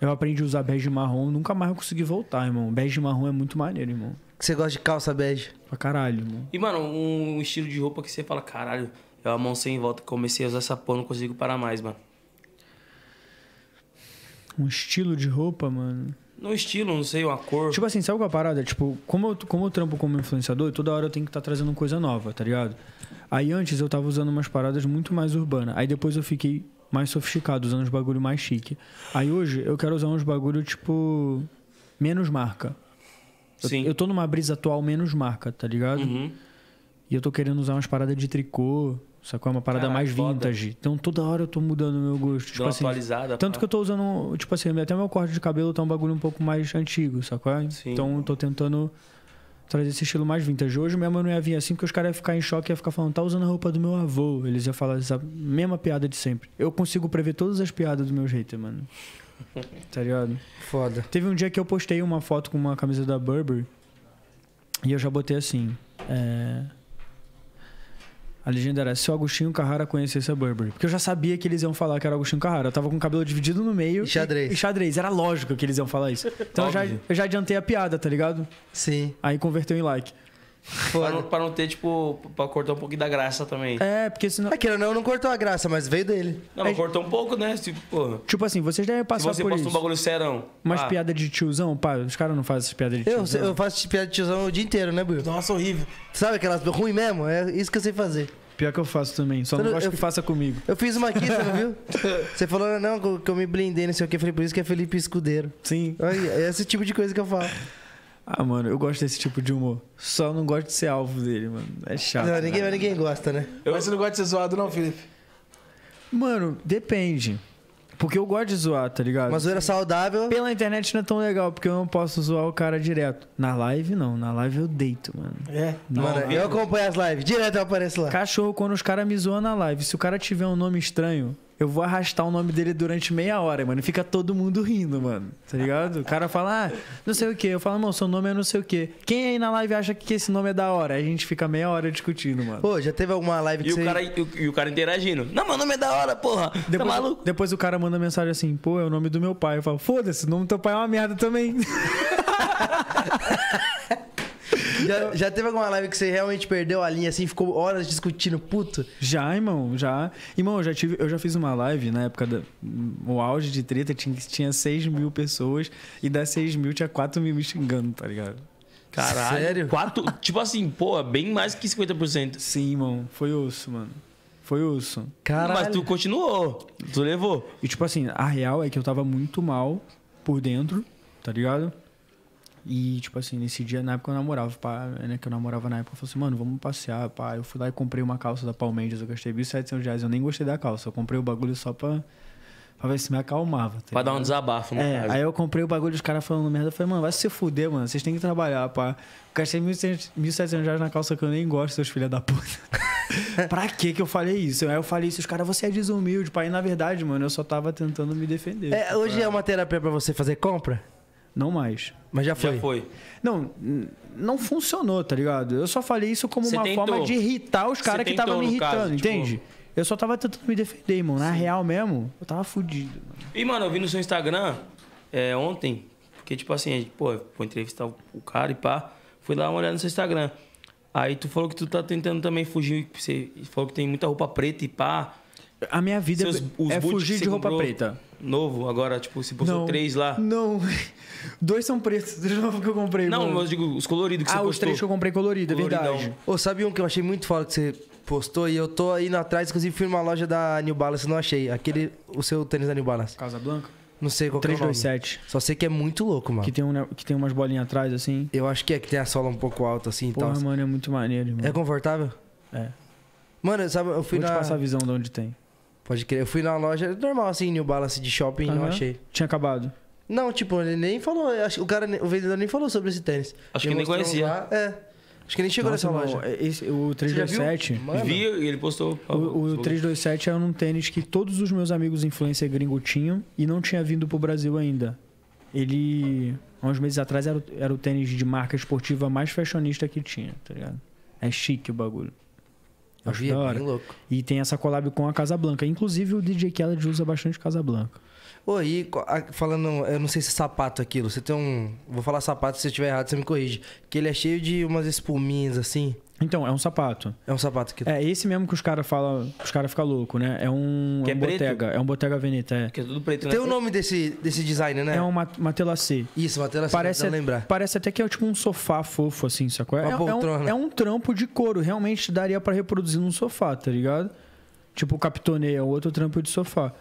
Speaker 3: Eu aprendi a usar bege marrom, nunca mais eu consegui voltar, irmão. Bege marrom é muito maneiro, irmão. você gosta de calça bege? Pra caralho, irmão.
Speaker 2: E, mano, um estilo de roupa que você fala, caralho, eu a mão sem volta. Comecei a usar essa porra, não consigo parar mais, mano.
Speaker 3: Um estilo de roupa, mano.
Speaker 2: No estilo, não sei, uma
Speaker 3: cor. Tipo assim, sabe qual é a parada? Tipo, como eu, como eu trampo como influenciador, toda hora eu tenho que estar tá trazendo coisa nova, tá ligado? Aí antes eu tava usando umas paradas muito mais urbanas. Aí depois eu fiquei mais sofisticado, usando uns bagulho mais chique. Aí hoje eu quero usar uns bagulho, tipo, menos marca. Sim. Eu, eu tô numa brisa atual menos marca, tá ligado? Uhum. E eu tô querendo usar umas paradas de tricô, Sacou? É uma parada Caraca, mais vintage. Foda. Então toda hora eu tô mudando o meu gosto. Tipo assim, atualizada. Tanto pá. que eu tô usando, tipo assim, até meu corte de cabelo tá um bagulho um pouco mais antigo, sacou? Sim. Então eu tô tentando trazer esse estilo mais vintage. Hoje mesmo eu não ia vir assim, porque os caras iam ficar em choque, ia ficar falando, tá usando a roupa do meu avô. Eles iam falar essa mesma piada de sempre. Eu consigo prever todas as piadas do meu jeito, mano. tá ligado? Foda. Teve um dia que eu postei uma foto com uma camisa da Burberry e eu já botei assim. É a legenda era se o Agostinho Carrara conhecesse a Burberry. Porque eu já sabia que eles iam falar que era o Agostinho Carrara. Eu tava com o cabelo dividido no meio. E xadrez. E, e xadrez. Era lógico que eles iam falar isso. Então eu já, eu já adiantei a piada, tá ligado? Sim. Aí converteu em like. Pra
Speaker 2: não, pra não, ter, tipo, pra cortar um pouquinho da graça também.
Speaker 1: É, porque senão. É que não, não cortou a graça, mas veio dele. Não, mas é-
Speaker 2: cortou um pouco, né? Tipo,
Speaker 1: tipo assim, vocês é devem
Speaker 2: passar você por isso. você posta um bagulho serão. Umas ah.
Speaker 3: piadas de tiozão, pá, os caras não fazem piada piadas de tiozão. Eu, eu
Speaker 1: faço piada de tiozão o dia inteiro, né, Buiu? Nossa, horrível. Sabe aquelas ruim mesmo? É isso que eu sei fazer.
Speaker 3: Pior que eu faço também, só eu, não gosto eu, que faça comigo. Eu fiz uma aqui,
Speaker 1: você não viu? você falou, não, que eu me blindei, não sei o que. Eu falei, por isso que é Felipe Escudeiro. Sim. Olha,
Speaker 3: é esse tipo de coisa que eu falo. Ah, mano, eu gosto desse tipo de humor. Só não gosto de ser alvo dele, mano. É chato. Não, ninguém, né?
Speaker 1: ninguém gosta, né? Eu... Mas você não gosta de ser zoado, não, Felipe?
Speaker 3: Mano, depende. Porque eu gosto de zoar, tá ligado? Uma zoeira saudável. Pela internet não é tão legal, porque eu não posso zoar o cara direto. Na live, não. Na live eu deito, mano. É.
Speaker 1: mano, eu acompanho
Speaker 3: as lives. Direto eu apareço lá. Cachorro, quando os caras me zoam na live. Se o cara tiver um nome estranho, eu vou arrastar o nome dele durante meia hora, mano. E fica todo mundo rindo, mano. Tá ligado? O cara fala, ah, não sei o quê. Eu falo, mano, seu nome é não sei o quê. Quem aí na live acha que esse nome é da hora? Aí a gente fica meia hora discutindo, mano. Pô, já teve alguma live que e você... O cara, e,
Speaker 2: o, e o cara interagindo. Não,
Speaker 3: meu nome é da hora,
Speaker 2: porra. Tá depois, tá maluco?
Speaker 3: Depois o cara manda mensagem assim, pô, é o nome do meu pai. Eu falo, foda-se, o nome do teu pai é uma merda também. já, já teve alguma live que você realmente perdeu a linha assim, ficou horas discutindo puto? Já, irmão, já. Irmão, eu já, tive, eu já fiz uma live na época do o auge de treta, tinha, tinha 6 mil pessoas e das 6 mil tinha 4 mil me xingando, tá ligado? Caralho.
Speaker 2: Sério? Quatro, tipo assim, pô,
Speaker 3: bem mais que 50%. Sim, irmão, foi osso, mano. Foi osso. Caralho. Mas tu continuou, tu levou. E tipo assim, a real é que eu tava muito mal por dentro, tá ligado? E, tipo assim, nesse dia, na época eu namorava, pá, né? Que eu namorava na época, eu falei assim, mano, vamos passear, pá. Eu fui lá e comprei uma calça da Palmeiras, eu gastei 1.700 reais, eu nem gostei da calça, eu comprei o bagulho só pra pra ver se me acalmava. Tá pra
Speaker 2: dar um desabafo, né? É, aí
Speaker 3: eu comprei o bagulho, os caras falando merda. Eu falei, mano, vai se fuder, mano. Vocês têm que trabalhar, pá. Eu Gastei 1.700 reais na calça que eu nem gosto, seus filha da puta. pra que que eu falei isso? Aí eu falei isso, os caras, você é desumilde, pá. E na verdade, mano, eu só tava tentando me defender. É, tá hoje é uma terapia pra você fazer compra? Não mais. Mas já foi. Já foi. Não, não funcionou, tá ligado? Eu só falei isso como uma tentou. forma de irritar os caras que estavam me irritando, caso, tipo, entende? Tipo... Eu só tava tentando me defender, irmão. Na Sim. real mesmo, eu tava fudido. Mano.
Speaker 2: E, mano, eu vi no seu Instagram é, ontem, porque, tipo assim, pô, vou entrevistar o cara e pá. Fui lá olhar no seu Instagram. Aí tu falou que tu tá tentando também fugir. Você falou que tem muita roupa preta e pá. A minha vida Seus, é, é fugir de roupa preta. Novo, agora, tipo, se postou não, três lá.
Speaker 3: Não, dois são pretos, dois novos que eu comprei. Não, mano. eu digo
Speaker 2: os coloridos que ah, você postou. Ah, os três que eu comprei colorido, é verdade.
Speaker 1: Ô, sabe um que eu achei muito foda que você postou e eu tô indo atrás, inclusive fui numa loja da New Balance e não achei. Aquele, o seu tênis da New Balance. Casa Blanca? Não sei qual 327. É Só sei que é muito louco, mano. Que tem, um, que tem umas bolinhas atrás, assim. Eu acho que é, que tem a sola um pouco alta, assim Porra, mano, é muito maneiro, mano. É confortável? É. Mano, sabe, eu fui Vou na... te passar a visão de onde tem. Pode crer. Eu fui na loja normal, assim, New Balance de shopping uhum. não achei. Tinha acabado. Não, tipo, ele nem falou. O cara, o vendedor nem falou sobre esse tênis. Acho ele que ele nem conhecia. Lá, é. Acho que nem chegou Nossa, nessa
Speaker 2: loja. Esse, o 327. Vi, ele postou. O,
Speaker 3: o 327 era um tênis que todos os meus amigos influencer gringo tinham e não tinha vindo pro Brasil ainda. Ele, há uns meses atrás, era, era o tênis de marca esportiva mais fashionista que tinha, tá ligado? É chique o bagulho.
Speaker 1: Eu acho vi, da é hora. Bem louco.
Speaker 3: E tem essa collab com a Casa Blanca. Inclusive o DJ Khaled usa bastante Casa Blanca.
Speaker 1: Ô, e falando, eu não sei se é sapato aquilo, você tem um. Vou falar sapato, se eu estiver errado, você me corrige. Que ele é cheio de umas espuminhas assim.
Speaker 3: Então, é um sapato. É um sapato que. É esse mesmo que os caras falam, os caras ficam loucos, né? É um, que é, é botega, é um botega veneta. É. Que é tudo preto, né? Tem o nome
Speaker 1: desse, desse design, né? É um
Speaker 3: Matelacê. Isso, Matelacê, parece, lembrar. Parece até que é tipo um sofá fofo, assim, sacou? É, é, um, é um trampo de couro, realmente daria para reproduzir num sofá, tá ligado? Tipo o Capitoneia, é outro trampo de sofá.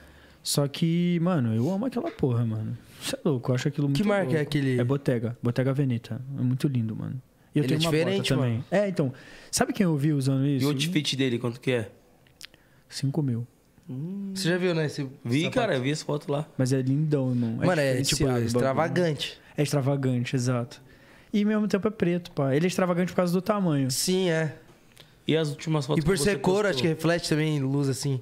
Speaker 3: Só que, mano, eu amo aquela porra, mano. Você é louco, eu acho aquilo muito Que marca é louco. é aquele? É Botega, Botega Veneta. É muito lindo, mano. E eu ele tenho é uma diferente, bota também. Mano. É, então. Sabe quem eu vi usando isso? E o
Speaker 2: outfit dele, quanto que é? 5 mil. Hum. Você já viu, né? Você... Vi, cara, eu vi as fotos lá.
Speaker 3: Mas é lindão, irmão. É Mano, é tipo é extravagante. É extravagante, exato. E ao mesmo tempo é preto, pá. Ele é extravagante por causa do tamanho. Sim, é.
Speaker 2: E as últimas fotos E por ser cor, acho que
Speaker 3: reflete também luz assim.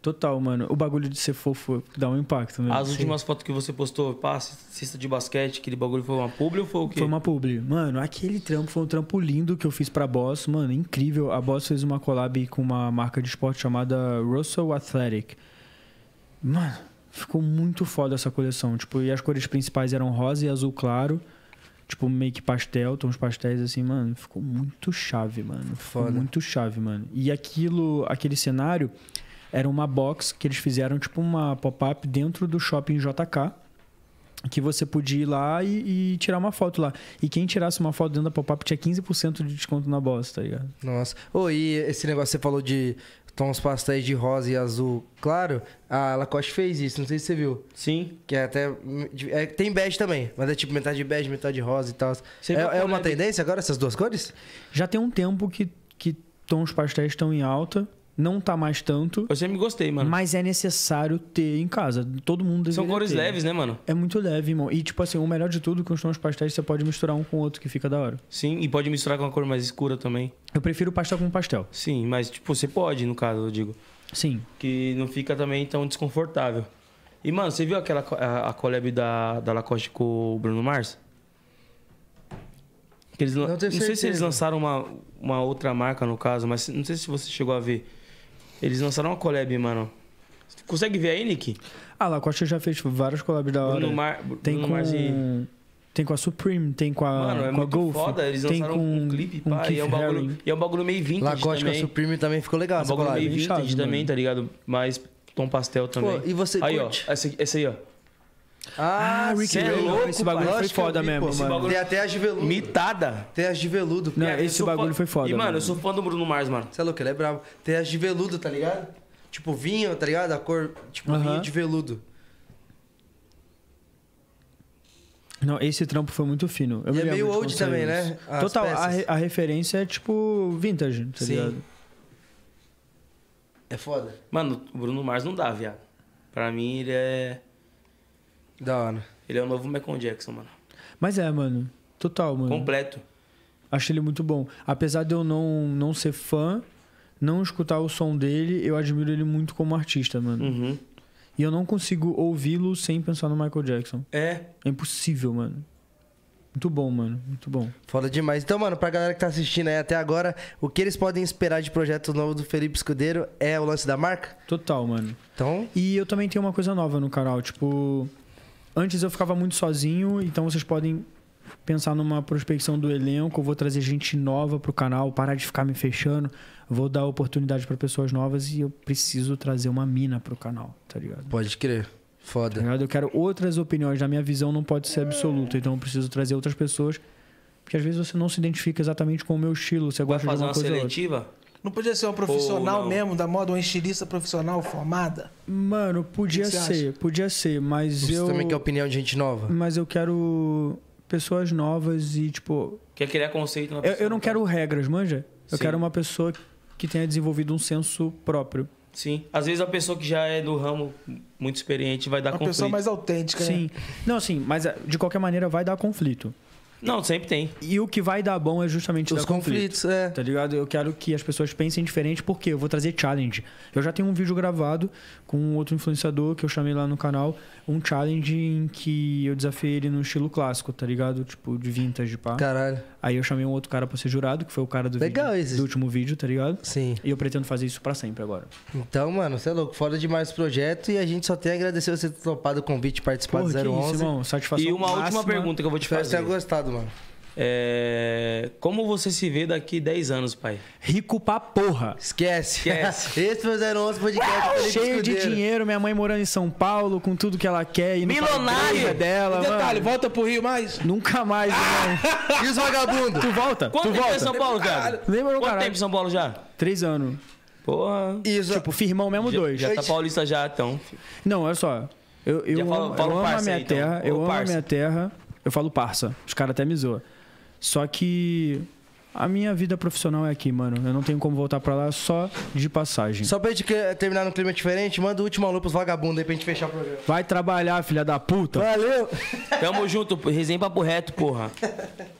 Speaker 3: Total, mano. O bagulho de ser fofo dá um impacto mesmo. Né? As últimas
Speaker 2: fotos que você postou, pá, cesta de basquete, aquele bagulho foi uma publi ou foi o quê? Foi uma
Speaker 3: publi. Mano, aquele trampo foi um trampo lindo que eu fiz pra Boss. Mano, incrível. A Boss fez uma collab com uma marca de esporte chamada Russell Athletic. Mano, ficou muito foda essa coleção. Tipo, e as cores principais eram rosa e azul claro. Tipo, meio que pastel, tons pastéis assim, mano. Ficou muito chave, mano. Ficou foda. muito chave, mano. E aquilo, aquele cenário era uma box que eles fizeram tipo uma pop-up dentro do shopping JK que você podia ir lá e, e, tirar uma foto lá. E quem tirasse uma foto dentro da pop-up tinha 15% de desconto na bosta, tá ligado?
Speaker 1: Nossa. Ô, oh, e esse negócio você falou de tons pastéis de rosa e azul claro, a Lacoste fez isso, não sei se você viu. Sim. Que é até. É, tem bege também, mas é tipo metade de bege, metade de rosa e tal. é, é uma tendência agora essas duas cores?
Speaker 3: Já tem um tempo que, que tons pastéis estão em alta. Não tá mais tanto. Eu sempre gostei, mano. Mas é necessário ter em casa. Todo mundo São cores ter. leves, né, mano? É muito leve, irmão. E, tipo assim, o melhor de tudo, com os pastéis, você pode misturar um com o outro, que fica da hora.
Speaker 2: Sim, e pode misturar com uma cor mais escura também. Eu prefiro pastel com pastel. Sim, mas, tipo, você pode, no caso, eu digo. Sim. Que não fica também tão desconfortável. E, mano, você viu aquela a, a collab da, da Lacoste com o Bruno Mars? Eles, não, não sei se eles lançaram uma, uma outra marca, no caso, mas não sei se você chegou a ver. Eles lançaram uma collab, mano. consegue ver aí, Nick?
Speaker 3: Ah, Lacoste já fez tipo, várias collabs da hora. Mar... Tem com... Tem com a Supreme, tem com a Mano, é com muito Golf, foda. Eles tem lançaram com um clipe, pá. e, é um bagulho,
Speaker 2: e é um bagulho meio vintage Lacoste também. com a Supreme também ficou legal. É um bagulho meio vintage também, mano. tá ligado? Mas tom pastel também. Pô, e você aí, curte? Ó, essa, essa aí, ó. Ah, ah, Rick é louco, esse bagulho foi foda mesmo, mano. Tem até as de
Speaker 1: veludo. Mitada. Tem as de veludo. Não, esse bagulho foi foda. E, mano, eu sou fã do Bruno Mars, mano. Você é louco, ele é brabo. Tem as de veludo, tá ligado? Tipo vinho, tá ligado? A cor, tipo vinho de veludo.
Speaker 3: Não, esse trampo foi muito fino. Eu e me é meio old também, isso. né? As Total, a, a, referência é tipo vintage, tá Sim. ligado?
Speaker 2: É foda. Mano, o Bruno Mars não dá, viado. Pra mim ele é. Da hora. Ele é o novo Michael Jackson, mano.
Speaker 3: Mas é, mano. Total, mano. Completo. Acho ele muito bom. Apesar de eu não, não ser fã, não escutar o som dele, eu admiro ele muito como artista, mano. Uhum. E eu não consigo ouvi-lo sem pensar no Michael Jackson. É. É impossível, mano. Muito bom, mano. Muito bom.
Speaker 1: Foda demais. Então, mano, pra galera que tá assistindo aí até agora, o que eles podem esperar de projetos novos do Felipe Escudeiro é o lance da marca? Total, mano.
Speaker 3: Então. E eu também tenho uma coisa nova no canal, tipo. Antes eu ficava muito sozinho, então vocês podem pensar numa prospecção do elenco, eu vou trazer gente nova pro canal, parar de ficar me fechando, vou dar oportunidade para pessoas novas e eu preciso trazer uma mina pro canal, tá ligado? Pode crer. Foda. Tá eu quero outras opiniões, na minha visão não pode ser absoluta, então eu preciso trazer outras pessoas, porque às vezes você não se identifica exatamente com o meu estilo, você Vai gosta de uma coisa fazer uma seletiva?
Speaker 4: Não podia ser uma profissional mesmo da
Speaker 3: moda, uma estilista profissional formada? Mano, podia que que ser, acha? podia ser, mas Você eu. Você também quer opinião de gente nova? Mas eu quero pessoas novas e, tipo.
Speaker 2: Quer criar conceito na pessoa? Eu,
Speaker 3: eu não tá? quero regras, manja? Sim. Eu quero uma pessoa que tenha desenvolvido um senso próprio. Sim.
Speaker 2: Às vezes a pessoa que já é do ramo muito experiente vai dar uma conflito. Uma pessoa mais autêntica, né? Sim.
Speaker 3: Né? Não, assim, mas eh, de qualquer maneira vai dar conflito. Não, sempre tem. E o que vai dar bom é justamente os conflitos, conflito, é. Tá ligado? Eu quero que as pessoas pensem diferente, porque eu vou trazer challenge. Eu já tenho um vídeo gravado com outro influenciador que eu chamei lá no canal, um challenge em que eu desafiei ele no estilo clássico, tá ligado? Tipo, de vintage, pá. Caralho. Aí eu chamei um outro cara pra ser jurado, que foi o cara do, Legal vídeo, esse. do último vídeo, tá ligado? Sim. E eu pretendo fazer isso para sempre agora. Então, mano, você é louco. Fora demais o
Speaker 1: projeto e a gente só tem a agradecer você ter topado o convite participar Porra, do 011. Que isso, irmão. Satisfação E uma máxima. última pergunta que eu vou te fazer. Espero que tenha gostado mano.
Speaker 2: É... Como você se vê daqui 10 anos, pai?
Speaker 1: Rico pra porra. Esquece. Esquece. Esse foi o 011 Podcast. Uau, cheio de dinheiro,
Speaker 3: minha mãe morando em São Paulo, com tudo que ela quer. Milionário. dela. E detalhe, mano. volta pro Rio mais? Nunca mais, ah! Isso E os vagabundos? Tu volta? Quanto tu tempo volta? em São Paulo, cara? Lembra Quanto caralho. tempo em São Paulo já? Três anos. Porra. Isso. Tipo, firmão mesmo já, dois. Já tá paulista já, então. Não, olha só. Eu, eu, amo, amo a minha aí, então. terra. Então. Eu amo a minha terra. Eu falo parça, os caras até me zoam. Só que a minha vida profissional é aqui, mano. Eu não tenho como voltar pra lá só de passagem.
Speaker 1: Só pra gente terminar num clima diferente, manda o último alô pros vagabundos aí pra gente fechar o programa. Vai trabalhar, filha da puta. Valeu. Tamo junto, resenha
Speaker 2: papo reto, porra.